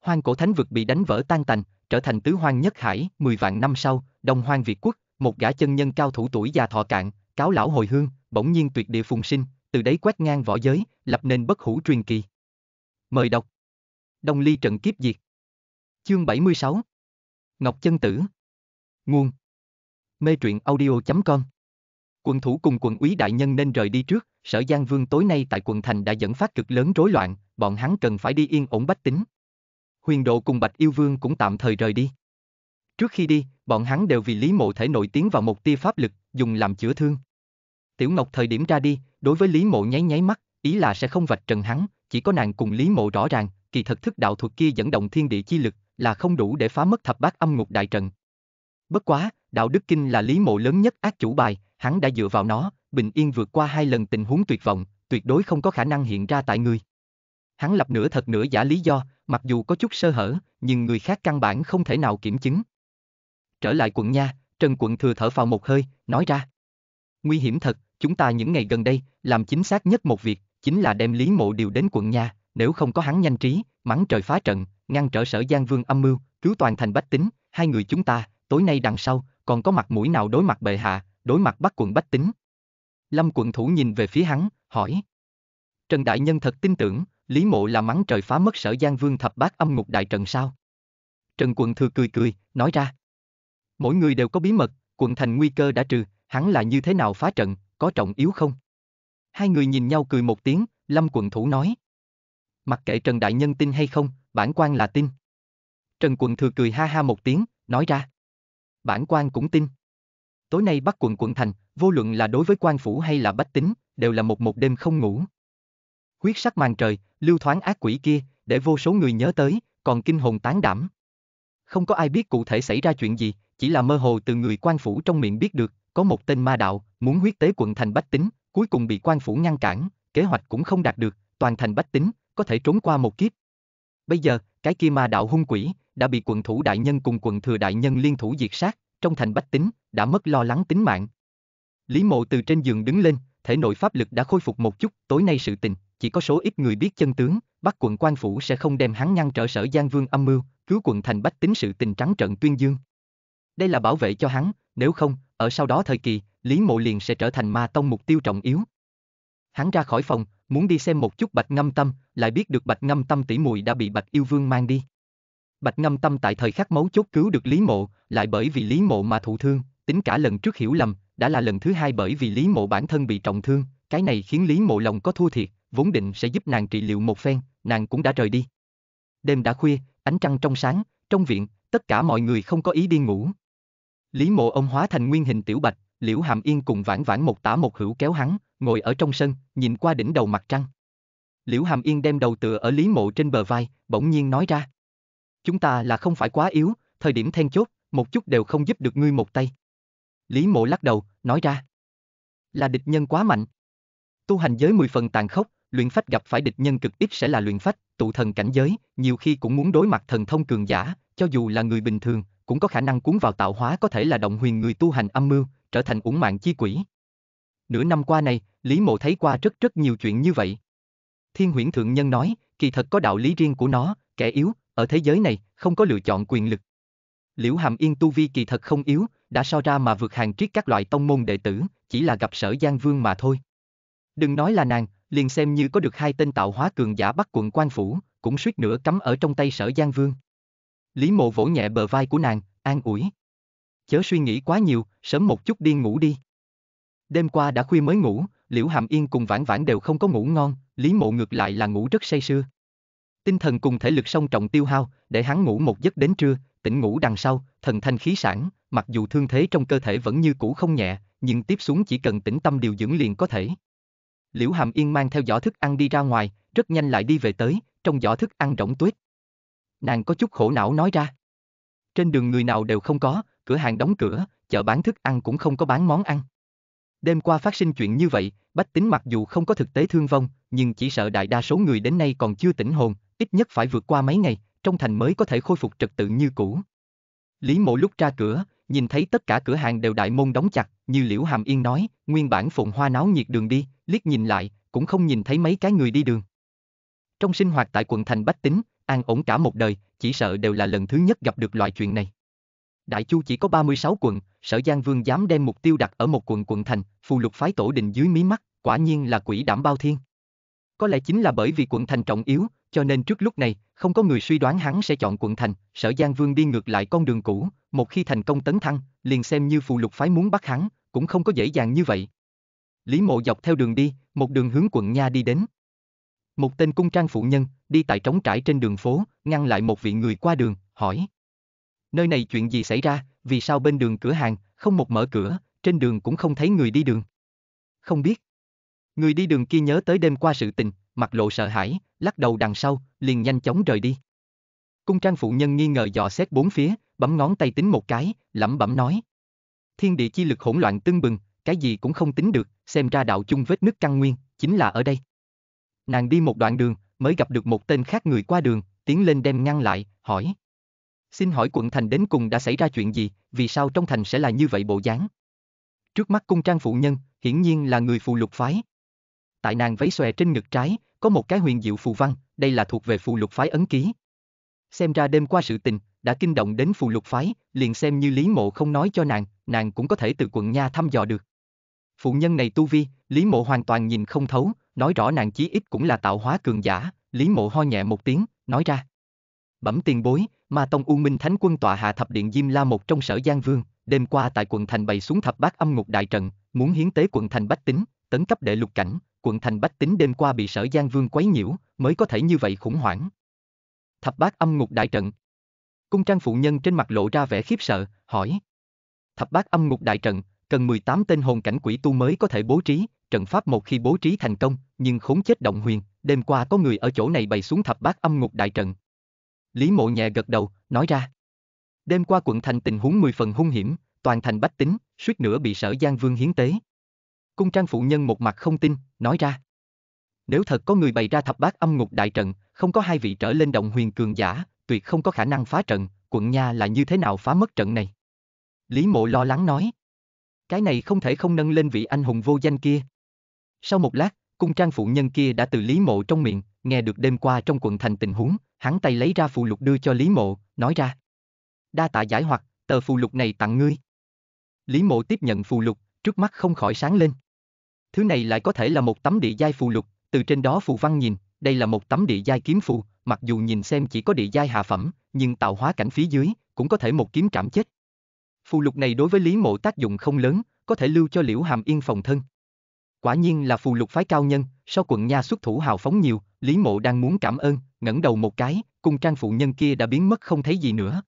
Speaker 1: Hoang cổ thánh vực bị đánh vỡ tan tành, trở thành tứ hoang nhất hải, Mười vạn năm sau, Đông Hoang Việt quốc, một gã chân nhân cao thủ tuổi già thọ cạn, cáo lão hồi hương, bỗng nhiên tuyệt địa phùng sinh, từ đấy quét ngang võ giới, lập nên bất hủ truyền kỳ. Mời đọc. Đông ly trận kiếp diệt. Chương 76. Ngọc chân tử. Nguồn. Mê truyện audio.com quân thủ cùng quận úy đại nhân nên rời đi trước, sở Giang Vương tối nay tại quận thành đã dẫn phát cực lớn rối loạn, bọn hắn cần phải đi yên ổn bách tính. Huyền độ cùng Bạch Yêu Vương cũng tạm thời rời đi. Trước khi đi, bọn hắn đều vì Lý Mộ thể nổi tiếng vào một tia pháp lực, dùng làm chữa thương. Tiểu Ngọc thời điểm ra đi, đối với Lý Mộ nháy nháy mắt, ý là sẽ không vạch trần hắn, chỉ có nàng cùng Lý Mộ rõ ràng, kỳ thật thức đạo thuật kia dẫn động thiên địa chi lực, là không đủ để phá mất thập bát âm ngục đại trận. Bất quá, đạo đức kinh là Lý Mộ lớn nhất ác chủ bài, hắn đã dựa vào nó, bình yên vượt qua hai lần tình huống tuyệt vọng, tuyệt đối không có khả năng hiện ra tại ngươi. Hắn lập nửa thật nửa giả lý do, mặc dù có chút sơ hở, nhưng người khác căn bản không thể nào kiểm chứng. Trở lại quận nha, Trần quận thừa thở phào một hơi, nói ra. Nguy hiểm thật, chúng ta những ngày gần đây, làm chính xác nhất một việc, chính là đem Lý Mộ điều đến quận nha, nếu không có hắn nhanh trí, mắng trời phá trận, ngăn trở sở Giang Vương âm mưu, cứu toàn thành bách tính, hai người chúng ta, tối nay đằng sau, còn có mặt mũi nào đối mặt bệ hạ, đối mặt bắt quận bách tính. Lâm quận thủ nhìn về phía hắn, hỏi. Trần Đại Nhân thật tin tưởng, Lý Mộ là mắng trời phá mất sở Giang Vương thập bát âm ngục đại trận sao? Trần quận thừa cười cười, nói ra. Mỗi người đều có bí mật, quận thành nguy cơ đã trừ, hắn là như thế nào phá trận, có trọng yếu không? Hai người nhìn nhau cười một tiếng, Lâm quận thủ nói. Mặc kệ Trần Đại Nhân tin hay không, bản quan là tin. Trần quận thừa cười ha ha một tiếng, nói ra. Bản quan cũng tin. Tối nay bắt quận quận thành, vô luận là đối với quan phủ hay là bách tính, đều là một một đêm không ngủ. Huyết sắc màn trời, lưu thoáng ác quỷ kia, để vô số người nhớ tới, còn kinh hồn tán đảm. Không có ai biết cụ thể xảy ra chuyện gì, chỉ là mơ hồ từ người quan phủ trong miệng biết được, có một tên ma đạo, muốn huyết tế quận thành bách tính, cuối cùng bị quan phủ ngăn cản, kế hoạch cũng không đạt được, toàn thành bách tính, có thể trốn qua một kiếp. Bây giờ, cái kia ma đạo hung quỷ, đã bị quận thủ đại nhân cùng quận thừa đại nhân liên thủ diệt sát, trong thành bách tính, đã mất lo lắng tính mạng. Lý mộ từ trên giường đứng lên, thể nội pháp lực đã khôi phục một chút, tối nay sự tình, chỉ có số ít người biết chân tướng, bắt quận quan phủ sẽ không đem hắn ngăn trở sở Giang Vương âm mưu, cứu quận thành bách tính sự tình trắng trận tuyên dương đây là bảo vệ cho hắn, nếu không, ở sau đó thời kỳ, Lý Mộ liền sẽ trở thành ma tông mục tiêu trọng yếu. Hắn ra khỏi phòng, muốn đi xem một chút Bạch Ngâm Tâm, lại biết được Bạch Ngâm Tâm tỷ muội đã bị Bạch Yêu Vương mang đi. Bạch Ngâm Tâm tại thời khắc mấu chốt cứu được Lý Mộ, lại bởi vì Lý Mộ mà thụ thương, tính cả lần trước hiểu lầm, đã là lần thứ hai bởi vì Lý Mộ bản thân bị trọng thương, cái này khiến Lý Mộ lòng có thua thiệt, vốn định sẽ giúp nàng trị liệu một phen, nàng cũng đã rời đi. Đêm đã khuya, ánh trăng trong sáng, trong viện, tất cả mọi người không có ý đi ngủ, Lý mộ ông hóa thành nguyên hình tiểu bạch, liễu hàm yên cùng vãn vãn một tả một hữu kéo hắn, ngồi ở trong sân, nhìn qua đỉnh đầu mặt trăng. Liễu hàm yên đem đầu tựa ở lý mộ trên bờ vai, bỗng nhiên nói ra. Chúng ta là không phải quá yếu, thời điểm then chốt, một chút đều không giúp được ngươi một tay. Lý mộ lắc đầu, nói ra. Là địch nhân quá mạnh. Tu hành giới mười phần tàn khốc, luyện phách gặp phải địch nhân cực ít sẽ là luyện phách, tụ thần cảnh giới, nhiều khi cũng muốn đối mặt thần thông cường giả, cho dù là người bình thường, cũng có khả năng cuốn vào tạo hóa có thể là động huyền người tu hành âm mưu, trở thành uổng mạng chi quỷ. Nửa năm qua này, Lý Mộ thấy qua rất rất nhiều chuyện như vậy. Thiên huyển thượng nhân nói, kỳ thật có đạo lý riêng của nó, kẻ yếu, ở thế giới này, không có lựa chọn quyền lực. Liễu Hàm Yên tu vi kỳ thật không yếu, đã so ra mà vượt hàng triết các loại tông môn đệ tử, chỉ là gặp sở Giang Vương mà thôi. Đừng nói là nàng, liền xem như có được hai tên tạo hóa cường giả bắt quận quan phủ, cũng suýt nữa cắm ở trong tay sở Giang Vương. Lý mộ vỗ nhẹ bờ vai của nàng, an ủi. Chớ suy nghĩ quá nhiều, sớm một chút đi ngủ đi. Đêm qua đã khuya mới ngủ, Liễu Hàm Yên cùng Vãn Vãn đều không có ngủ ngon, Lý Mộ ngược lại là ngủ rất say sưa. Tinh thần cùng thể lực song trọng tiêu hao, để hắn ngủ một giấc đến trưa, tỉnh ngủ đằng sau, thần thanh khí sản, mặc dù thương thế trong cơ thể vẫn như cũ không nhẹ, nhưng tiếp xuống chỉ cần tĩnh tâm điều dưỡng liền có thể. Liễu Hàm Yên mang theo giỏ thức ăn đi ra ngoài, rất nhanh lại đi về tới, trong giỏ thức ăn rỗng tuyết. Nàng có chút khổ não nói ra. Trên đường người nào đều không có, cửa hàng đóng cửa, chợ bán thức ăn cũng không có bán món ăn. Đêm qua phát sinh chuyện như vậy, Bách Tính mặc dù không có thực tế thương vong, nhưng chỉ sợ đại đa số người đến nay còn chưa tỉnh hồn, ít nhất phải vượt qua mấy ngày, trong thành mới có thể khôi phục trật tự như cũ. Lý Mộ lúc ra cửa, nhìn thấy tất cả cửa hàng đều đại môn đóng chặt, như Liễu Hàm Yên nói, nguyên bản phồn hoa náo nhiệt đường đi, liếc nhìn lại, cũng không nhìn thấy mấy cái người đi đường. Trong sinh hoạt tại quận thành Bách Tính, an ổn cả một đời, chỉ sợ đều là lần thứ nhất gặp được loại chuyện này. Đại Chu chỉ có 36 quận, Sở Giang Vương dám đem mục tiêu đặt ở một quận quận thành, phù lục phái tổ đình dưới mí mắt, quả nhiên là quỷ đảm bao thiên. Có lẽ chính là bởi vì quận thành trọng yếu, cho nên trước lúc này, không có người suy đoán hắn sẽ chọn quận thành, Sở Giang Vương đi ngược lại con đường cũ, một khi thành công tấn thăng, liền xem như phù lục phái muốn bắt hắn, cũng không có dễ dàng như vậy. Lý Mộ dọc theo đường đi, một đường hướng quận nha đi đến. Một tên cung trang phụ nhân, đi tại trống trải trên đường phố, ngăn lại một vị người qua đường, hỏi. Nơi này chuyện gì xảy ra, vì sao bên đường cửa hàng, không một mở cửa, trên đường cũng không thấy người đi đường. Không biết. Người đi đường kia nhớ tới đêm qua sự tình, mặt lộ sợ hãi, lắc đầu đằng sau, liền nhanh chóng rời đi. Cung trang phụ nhân nghi ngờ dò xét bốn phía, bấm ngón tay tính một cái, lẩm bẩm nói. Thiên địa chi lực hỗn loạn tưng bừng, cái gì cũng không tính được, xem ra đạo chung vết nứt căn nguyên, chính là ở đây nàng đi một đoạn đường, mới gặp được một tên khác người qua đường, tiến lên đem ngăn lại, hỏi. Xin hỏi quận thành đến cùng đã xảy ra chuyện gì, vì sao trong thành sẽ là như vậy bộ dáng? Trước mắt cung trang phụ nhân, hiển nhiên là người phù lục phái. Tại nàng váy xòe trên ngực trái, có một cái huyền diệu phù văn, đây là thuộc về phù lục phái ấn ký. Xem ra đêm qua sự tình, đã kinh động đến phù lục phái, liền xem như Lý Mộ không nói cho nàng, nàng cũng có thể từ quận nha thăm dò được. Phụ nhân này tu vi, Lý Mộ hoàn toàn nhìn không thấu, nói rõ nàng chí ít cũng là tạo hóa cường giả, Lý Mộ ho nhẹ một tiếng, nói ra. Bẩm tiền bối, Ma Tông U Minh Thánh Quân tọa hạ thập điện Diêm La một trong sở Giang Vương, đêm qua tại quận thành bày xuống thập bát âm ngục đại trận, muốn hiến tế quận thành bách tính, tấn cấp đệ lục cảnh, quận thành bách tính đêm qua bị sở Giang Vương quấy nhiễu, mới có thể như vậy khủng hoảng. Thập bát âm ngục đại trận. Cung trang phụ nhân trên mặt lộ ra vẻ khiếp sợ, hỏi. Thập bát âm ngục đại trận, cần 18 tên hồn cảnh quỷ tu mới có thể bố trí, trận pháp một khi bố trí thành công, nhưng khốn chết động huyền, đêm qua có người ở chỗ này bày xuống thập bát âm ngục đại trận. Lý mộ nhẹ gật đầu, nói ra. Đêm qua quận thành tình huống 10 phần hung hiểm, toàn thành bách tính, suýt nữa bị sở Giang Vương hiến tế. Cung trang phụ nhân một mặt không tin, nói ra. Nếu thật có người bày ra thập bát âm ngục đại trận, không có hai vị trở lên động huyền cường giả, tuyệt không có khả năng phá trận, quận nha là như thế nào phá mất trận này. Lý mộ lo lắng nói. Cái này không thể không nâng lên vị anh hùng vô danh kia. Sau một lát, cung trang phụ nhân kia đã từ Lý Mộ trong miệng, nghe được đêm qua trong quận thành tình huống, hắn tay lấy ra phù lục đưa cho Lý Mộ, nói ra. Đa tạ giải hoặc, tờ phù lục này tặng ngươi. Lý Mộ tiếp nhận phù lục, trước mắt không khỏi sáng lên. Thứ này lại có thể là một tấm địa giai phù lục, từ trên đó phù văn nhìn, đây là một tấm địa giai kiếm phù, mặc dù nhìn xem chỉ có địa giai hạ phẩm, nhưng tạo hóa cảnh phía dưới, cũng có thể một kiếm trảm chết phù lục này đối với Lý Mộ tác dụng không lớn, có thể lưu cho Liễu Hàm Yên phòng thân. Quả nhiên là phù lục phái cao nhân, sau quận nha xuất thủ hào phóng nhiều, Lý Mộ đang muốn cảm ơn, ngẩng đầu một cái, cùng trang phụ nhân kia đã biến mất không thấy gì nữa.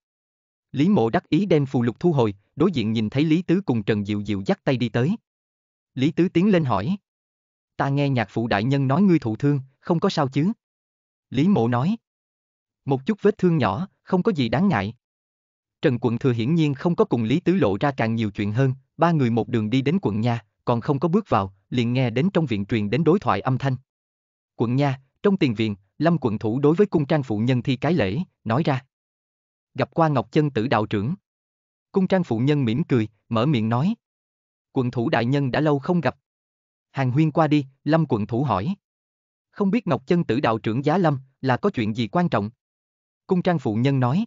Speaker 1: Lý Mộ đắc ý đem phù lục thu hồi, đối diện nhìn thấy Lý Tứ cùng Trần Diệu Diệu dắt tay đi tới. Lý Tứ tiến lên hỏi. Ta nghe nhạc phụ đại nhân nói ngươi thụ thương, không có sao chứ? Lý Mộ nói. Một chút vết thương nhỏ, không có gì đáng ngại. Trần Quận Thừa hiển nhiên không có cùng Lý Tứ lộ ra càng nhiều chuyện hơn, ba người một đường đi đến quận Nha, còn không có bước vào, liền nghe đến trong viện truyền đến đối thoại âm thanh. Quận nha, trong tiền viện, Lâm quận thủ đối với cung trang phụ nhân thi cái lễ, nói ra. Gặp qua Ngọc Chân tử đạo trưởng. Cung trang phụ nhân mỉm cười, mở miệng nói. Quận thủ đại nhân đã lâu không gặp. Hàng huyên qua đi, Lâm quận thủ hỏi. Không biết Ngọc Chân tử đạo trưởng giá Lâm là có chuyện gì quan trọng? Cung trang phụ nhân nói.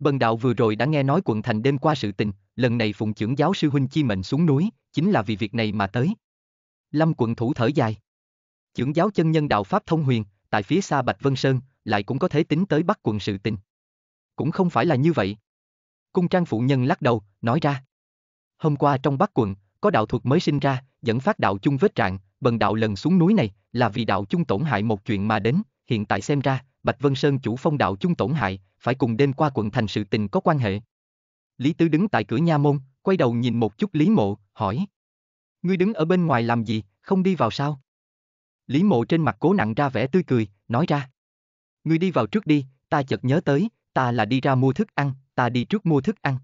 Speaker 1: Bần đạo vừa rồi đã nghe nói quận thành đêm qua sự tình, lần này phụng trưởng giáo sư huynh chi mệnh xuống núi, chính là vì việc này mà tới. Lâm quận thủ thở dài. Trưởng giáo chân nhân đạo Pháp thông huyền, tại phía xa Bạch Vân Sơn, lại cũng có thể tính tới bắt quận sự tình. Cũng không phải là như vậy. Cung trang phụ nhân lắc đầu, nói ra. Hôm qua trong bắc quận, có đạo thuật mới sinh ra, dẫn phát đạo chung vết trạng, bần đạo lần xuống núi này, là vì đạo chung tổn hại một chuyện mà đến, hiện tại xem ra, Bạch Vân Sơn chủ phong đạo chung tổn hại, phải cùng đêm qua quận thành sự tình có quan hệ. Lý Tứ đứng tại cửa nha môn, quay đầu nhìn một chút Lý Mộ, hỏi. Ngươi đứng ở bên ngoài làm gì, không đi vào sao? Lý Mộ trên mặt cố nặng ra vẻ tươi cười, nói ra. Ngươi đi vào trước đi, ta chợt nhớ tới, ta là đi ra mua thức ăn, ta đi trước mua thức ăn.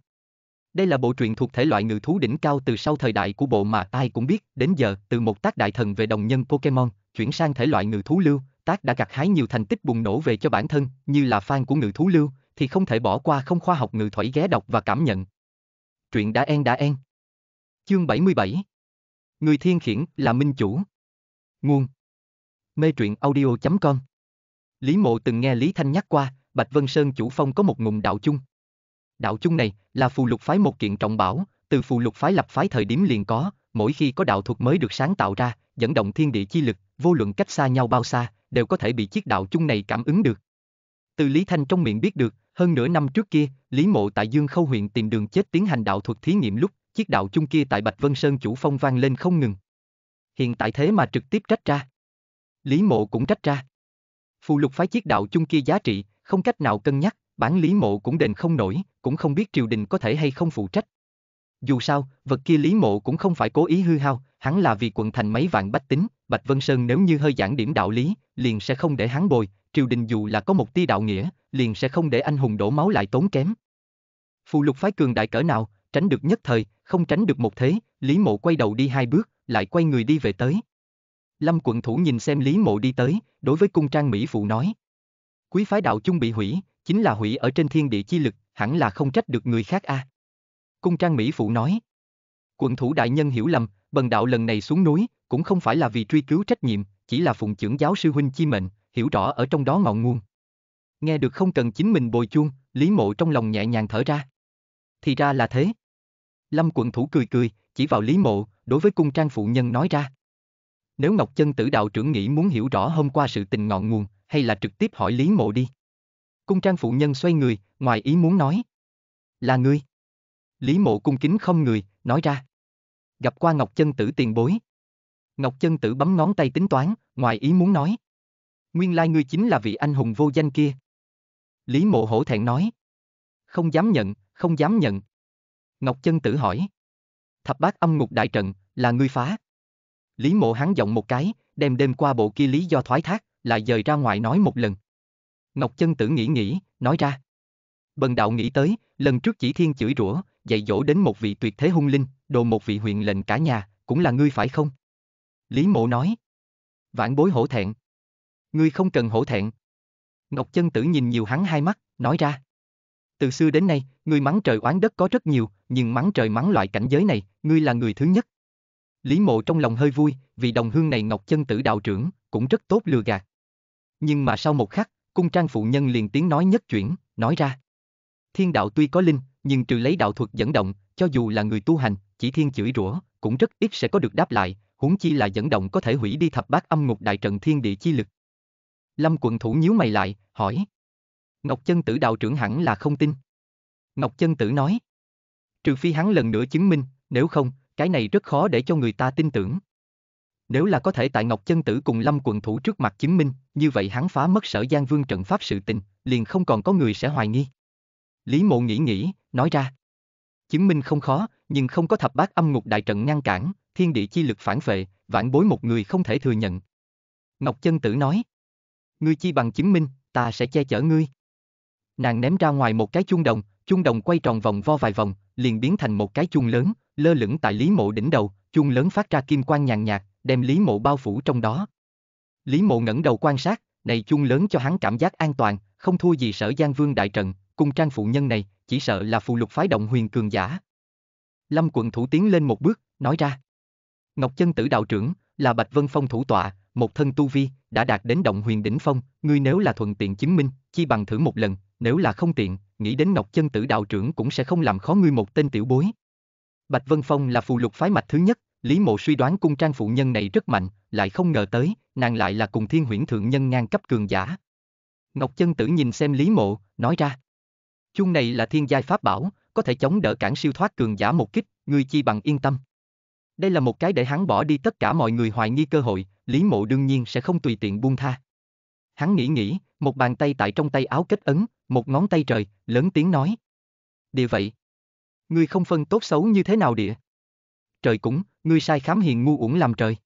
Speaker 1: Đây là bộ truyện thuộc thể loại ngự thú đỉnh cao từ sau thời đại của bộ mà ai cũng biết, đến giờ, từ một tác đại thần về đồng nhân Pokemon, chuyển sang thể loại ngự thú lưu, tác đã gặt hái nhiều thành tích bùng nổ về cho bản thân, như là fan của ngự thú lưu, thì không thể bỏ qua không khoa học ngự thủy ghé đọc và cảm nhận. Truyện đã en đã en. Chương 77 Người thiên khiển là minh chủ. Nguồn Mê truyện audio.com Lý mộ từng nghe Lý Thanh nhắc qua, Bạch Vân Sơn chủ phong có một ngùng đạo chung. Đạo chung này là phù lục phái một kiện trọng bảo, từ phù lục phái lập phái thời điểm liền có, mỗi khi có đạo thuật mới được sáng tạo ra, dẫn động thiên địa chi lực, vô luận cách xa nhau bao xa, đều có thể bị chiếc đạo chung này cảm ứng được. Từ Lý Thanh trong miệng biết được, hơn nửa năm trước kia, Lý Mộ tại Dương Khâu huyện tìm đường chết tiến hành đạo thuật thí nghiệm lúc, chiếc đạo chung kia tại Bạch Vân Sơn chủ phong vang lên không ngừng. Hiện tại thế mà trực tiếp trách ra. Lý Mộ cũng trách ra. Phù lục phái chiếc đạo chung kia giá trị, không cách nào cân nhắc, bản Lý Mộ cũng đền không nổi, cũng không biết triều đình có thể hay không phụ trách. Dù sao, vật kia Lý Mộ cũng không phải cố ý hư hao, hắn là vì quận thành mấy vạn bách tính, Bạch Vân Sơn nếu như hơi giảng điểm đạo lý, liền sẽ không để hắn bồi, triều đình dù là có một tia đạo nghĩa, liền sẽ không để anh hùng đổ máu lại tốn kém. Phù lục phái cường đại cỡ nào, tránh được nhất thời, không tránh được một thế, Lý Mộ quay đầu đi hai bước, lại quay người đi về tới. Lâm quận thủ nhìn xem Lý Mộ đi tới, đối với cung trang Mỹ Phụ nói. Quý phái đạo chung bị hủy, chính là hủy ở trên thiên địa chi lực, hẳn là không trách được người khác a. À. Cung trang Mỹ Phụ nói. Quận thủ đại nhân hiểu lầm, bần đạo lần này xuống núi, cũng không phải là vì truy cứu trách nhiệm, chỉ là phụng trưởng giáo sư huynh chi mệnh, hiểu rõ ở trong đó ngọn nguồn. Nghe được không cần chính mình bồi chuông, Lý Mộ trong lòng nhẹ nhàng thở ra. Thì ra là thế. Lâm quận thủ cười cười, chỉ vào Lý Mộ, đối với cung trang phụ nhân nói ra. Nếu Ngọc Chân tử đạo trưởng nghĩ muốn hiểu rõ hôm qua sự tình ngọn nguồn, hay là trực tiếp hỏi Lý Mộ đi. Cung trang phụ nhân xoay người, ngoài ý muốn nói. Là ngươi. Lý Mộ cung kính không người, nói ra. Gặp qua Ngọc Chân tử tiền bối, Ngọc Chân Tử bấm ngón tay tính toán, ngoài ý muốn nói. Nguyên lai ngươi chính là vị anh hùng vô danh kia. Lý mộ hổ thẹn nói. Không dám nhận, không dám nhận. Ngọc Chân Tử hỏi. Thập bát âm ngục đại trận, là ngươi phá. Lý mộ hắn giọng một cái, đem đêm qua bộ kia lý do thoái thác, lại dời ra ngoài nói một lần. Ngọc Chân Tử nghĩ nghĩ, nói ra. Bần đạo nghĩ tới, lần trước chỉ thiên chửi rủa, dạy dỗ đến một vị tuyệt thế hung linh, đồ một vị huyện lệnh cả nhà, cũng là ngươi phải không? Lý mộ nói. Vãn bối hổ thẹn. Ngươi không cần hổ thẹn. Ngọc chân tử nhìn nhiều hắn hai mắt, nói ra. Từ xưa đến nay, ngươi mắng trời oán đất có rất nhiều, nhưng mắng trời mắng loại cảnh giới này, ngươi là người thứ nhất. Lý mộ trong lòng hơi vui, vì đồng hương này Ngọc chân tử đạo trưởng, cũng rất tốt lừa gạt. Nhưng mà sau một khắc, cung trang phụ nhân liền tiếng nói nhất chuyển, nói ra. Thiên đạo tuy có linh, nhưng trừ lấy đạo thuật dẫn động, cho dù là người tu hành, chỉ thiên chửi rủa, cũng rất ít sẽ có được đáp lại, huống chi là dẫn động có thể hủy đi thập bát âm ngục đại trận thiên địa chi lực. Lâm quận thủ nhíu mày lại, hỏi. Ngọc chân tử đạo trưởng hẳn là không tin. Ngọc chân tử nói. Trừ phi hắn lần nữa chứng minh, nếu không, cái này rất khó để cho người ta tin tưởng. Nếu là có thể tại Ngọc Chân Tử cùng Lâm Quận Thủ trước mặt chứng minh, như vậy hắn phá mất sở Giang Vương trận pháp sự tình, liền không còn có người sẽ hoài nghi. Lý Mộ nghĩ nghĩ, nói ra. Chứng minh không khó, nhưng không có thập bát âm ngục đại trận ngăn cản, thiên địa chi lực phản vệ, vãn bối một người không thể thừa nhận. Ngọc Chân Tử nói, ngươi chi bằng chứng minh, ta sẽ che chở ngươi. Nàng ném ra ngoài một cái chuông đồng, chuông đồng quay tròn vòng vo vài vòng, liền biến thành một cái chuông lớn, lơ lửng tại Lý Mộ đỉnh đầu, chuông lớn phát ra kim quang nhàn nhạt, đem Lý Mộ bao phủ trong đó. Lý Mộ ngẩng đầu quan sát, này chuông lớn cho hắn cảm giác an toàn, không thua gì Sở Giang Vương đại trận, cung trang phụ nhân này, chỉ sợ là phù lục phái động huyền cường giả. Lâm Quận thủ tiến lên một bước, nói ra: Ngọc Chân Tử đạo trưởng, là Bạch Vân Phong thủ tọa, một thân tu vi, đã đạt đến động huyền đỉnh phong, ngươi nếu là thuận tiện chứng minh, chi bằng thử một lần, nếu là không tiện, nghĩ đến Ngọc Chân Tử đạo trưởng cũng sẽ không làm khó ngươi một tên tiểu bối. Bạch Vân Phong là phù lục phái mạch thứ nhất, Lý Mộ suy đoán cung trang phụ nhân này rất mạnh, lại không ngờ tới, nàng lại là cùng thiên huyễn thượng nhân ngang cấp cường giả. Ngọc Chân Tử nhìn xem Lý Mộ, nói ra. Chung này là thiên giai pháp bảo, có thể chống đỡ cản siêu thoát cường giả một kích, ngươi chi bằng yên tâm. Đây là một cái để hắn bỏ đi tất cả mọi người hoài nghi cơ hội, Lý Mộ đương nhiên sẽ không tùy tiện buông tha. Hắn nghĩ nghĩ, một bàn tay tại trong tay áo kết ấn, một ngón tay trời, lớn tiếng nói. Địa vậy. Ngươi không phân tốt xấu như thế nào địa. Trời cũng, ngươi sai khám hiền ngu uổng làm trời.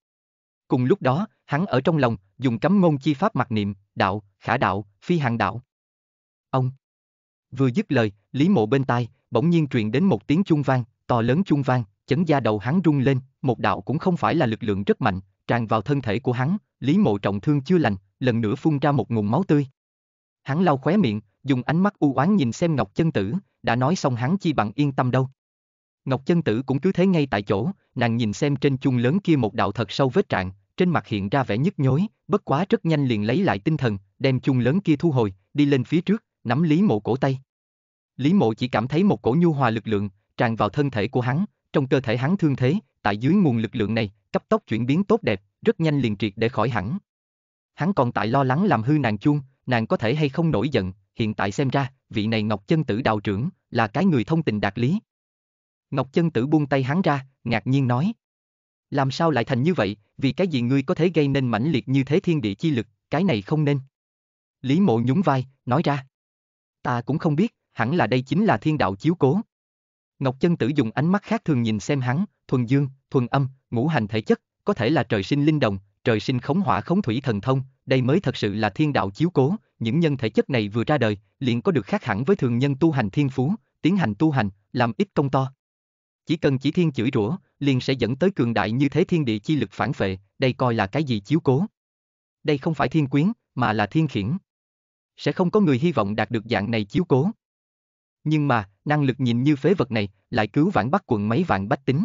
Speaker 1: Cùng lúc đó, hắn ở trong lòng, dùng cấm ngôn chi pháp mặc niệm, đạo, khả đạo, phi hàng đạo. Ông. Vừa dứt lời, Lý Mộ bên tai, bỗng nhiên truyền đến một tiếng chuông vang, to lớn chuông vang, chấn da đầu hắn rung lên, một đạo cũng không phải là lực lượng rất mạnh, tràn vào thân thể của hắn, Lý Mộ trọng thương chưa lành, lần nữa phun ra một nguồn máu tươi. Hắn lau khóe miệng, dùng ánh mắt u oán nhìn xem Ngọc Chân Tử, đã nói xong hắn chi bằng yên tâm đâu. Ngọc Chân Tử cũng cứ thế ngay tại chỗ, nàng nhìn xem trên chung lớn kia một đạo thật sâu vết trạng, trên mặt hiện ra vẻ nhức nhối, bất quá rất nhanh liền lấy lại tinh thần, đem chung lớn kia thu hồi, đi lên phía trước, nắm Lý Mộ cổ tay. Lý Mộ chỉ cảm thấy một cổ nhu hòa lực lượng tràn vào thân thể của hắn, trong cơ thể hắn thương thế, tại dưới nguồn lực lượng này, cấp tốc chuyển biến tốt đẹp, rất nhanh liền triệt để khỏi hẳn. Hắn còn tại lo lắng làm hư nàng chuông, nàng có thể hay không nổi giận, hiện tại xem ra, vị này Ngọc Chân Tử đạo trưởng, là cái người thông tình đạt lý. Ngọc Chân Tử buông tay hắn ra, ngạc nhiên nói. Làm sao lại thành như vậy, vì cái gì ngươi có thể gây nên mãnh liệt như thế thiên địa chi lực, cái này không nên. Lý mộ nhún vai, nói ra. Ta cũng không biết, hẳn là đây chính là thiên đạo chiếu cố. Ngọc Chân Tử dùng ánh mắt khác thường nhìn xem hắn, thuần dương, thuần âm, ngũ hành thể chất, có thể là trời sinh linh đồng, trời sinh khống hỏa khống thủy thần thông, đây mới thật sự là thiên đạo chiếu cố, những nhân thể chất này vừa ra đời, liền có được khác hẳn với thường nhân tu hành thiên phú, tiến hành tu hành, làm ít công to. Chỉ cần chỉ thiên chửi rủa, liền sẽ dẫn tới cường đại như thế thiên địa chi lực phản phệ, đây coi là cái gì chiếu cố. Đây không phải thiên quyến, mà là thiên khiển. Sẽ không có người hy vọng đạt được dạng này chiếu cố. Nhưng mà, năng lực nhìn như phế vật này, lại cứu vãn bắt quận mấy vạn bách tính.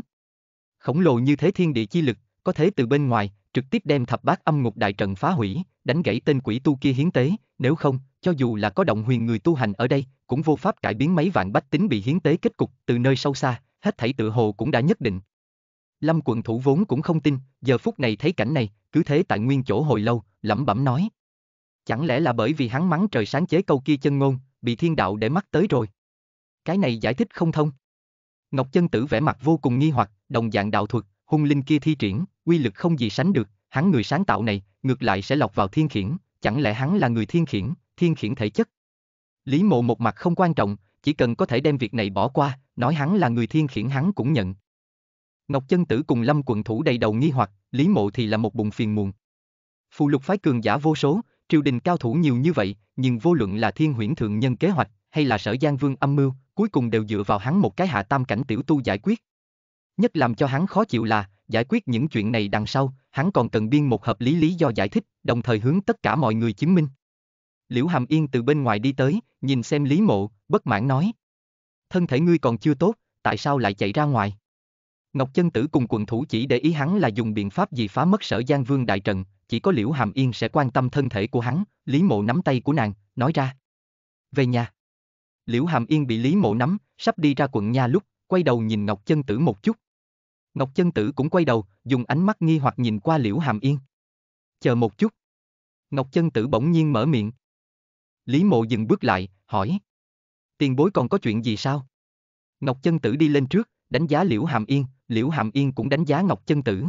Speaker 1: Khổng lồ như thế thiên địa chi lực, có thể từ bên ngoài, trực tiếp đem thập bát âm ngục đại trận phá hủy, đánh gãy tên quỷ tu kia hiến tế, nếu không, cho dù là có động huyền người tu hành ở đây, cũng vô pháp cải biến mấy vạn bách tính bị hiến tế kết cục từ nơi sâu xa, hết thảy tự hồ cũng đã nhất định. Lâm quận thủ vốn cũng không tin, giờ phút này thấy cảnh này, cứ thế tại nguyên chỗ hồi lâu, lẩm bẩm nói. Chẳng lẽ là bởi vì hắn mắng trời sáng chế câu kia chân ngôn, bị thiên đạo để mắt tới rồi cái này giải thích không thông. Ngọc Chân Tử vẻ mặt vô cùng nghi hoặc, đồng dạng đạo thuật, hung linh kia thi triển, quy lực không gì sánh được, hắn người sáng tạo này, ngược lại sẽ lọc vào thiên khiển, chẳng lẽ hắn là người thiên khiển, thiên khiển thể chất. Lý Mộ một mặt không quan trọng, chỉ cần có thể đem việc này bỏ qua, nói hắn là người thiên khiển hắn cũng nhận. Ngọc Chân Tử cùng Lâm Quận Thủ đầy đầu nghi hoặc, Lý Mộ thì là một bụng phiền muộn. Phù lục phái cường giả vô số, triều đình cao thủ nhiều như vậy, nhưng vô luận là thiên huyễn thượng nhân kế hoạch, hay là sở giang vương âm mưu, cuối cùng đều dựa vào hắn một cái hạ tam cảnh tiểu tu giải quyết. Nhất làm cho hắn khó chịu là, giải quyết những chuyện này đằng sau, hắn còn cần biên một hợp lý lý do giải thích, đồng thời hướng tất cả mọi người chứng minh. Liễu Hàm Yên từ bên ngoài đi tới, nhìn xem Lý Mộ, bất mãn nói. Thân thể ngươi còn chưa tốt, tại sao lại chạy ra ngoài? Ngọc Chân Tử cùng quần thủ chỉ để ý hắn là dùng biện pháp gì phá mất sở Giang Vương Đại Trần, chỉ có Liễu Hàm Yên sẽ quan tâm thân thể của hắn, Lý Mộ nắm tay của nàng, nói ra. Về nhà. Liễu Hàm Yên bị Lý Mộ nắm, sắp đi ra quận nhà lúc, quay đầu nhìn Ngọc Chân Tử một chút. Ngọc Chân Tử cũng quay đầu, dùng ánh mắt nghi hoặc nhìn qua Liễu Hàm Yên. Chờ một chút. Ngọc Chân Tử bỗng nhiên mở miệng. Lý Mộ dừng bước lại, hỏi. Tiền bối còn có chuyện gì sao? Ngọc Chân Tử đi lên trước, đánh giá Liễu Hàm Yên, Liễu Hàm Yên cũng đánh giá Ngọc Chân Tử.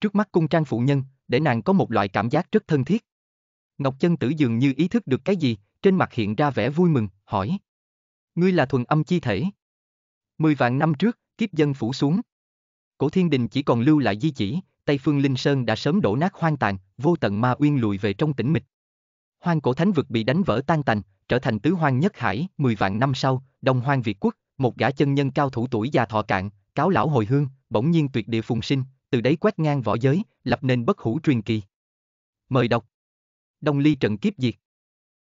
Speaker 1: Trước mắt cung trang phụ nhân, để nàng có một loại cảm giác rất thân thiết. Ngọc Chân Tử dường như ý thức được cái gì, trên mặt hiện ra vẻ vui mừng, hỏi. Ngươi là thuần âm chi thể. Mười vạn năm trước, kiếp dân phủ xuống. Cổ thiên đình chỉ còn lưu lại di chỉ, Tây Phương Linh Sơn đã sớm đổ nát hoang tàn, vô tận ma uyên lùi về trong tĩnh mịch. Hoang cổ thánh vực bị đánh vỡ tan tành, trở thành tứ hoang nhất hải, Mười vạn năm sau, Đông Hoang Việt quốc, một gã chân nhân cao thủ tuổi già thọ cạn, cáo lão hồi hương, bỗng nhiên tuyệt địa phùng sinh, từ đấy quét ngang võ giới, lập nên bất hủ truyền kỳ. Mời đọc. Đông Ly trận kiếp diệt.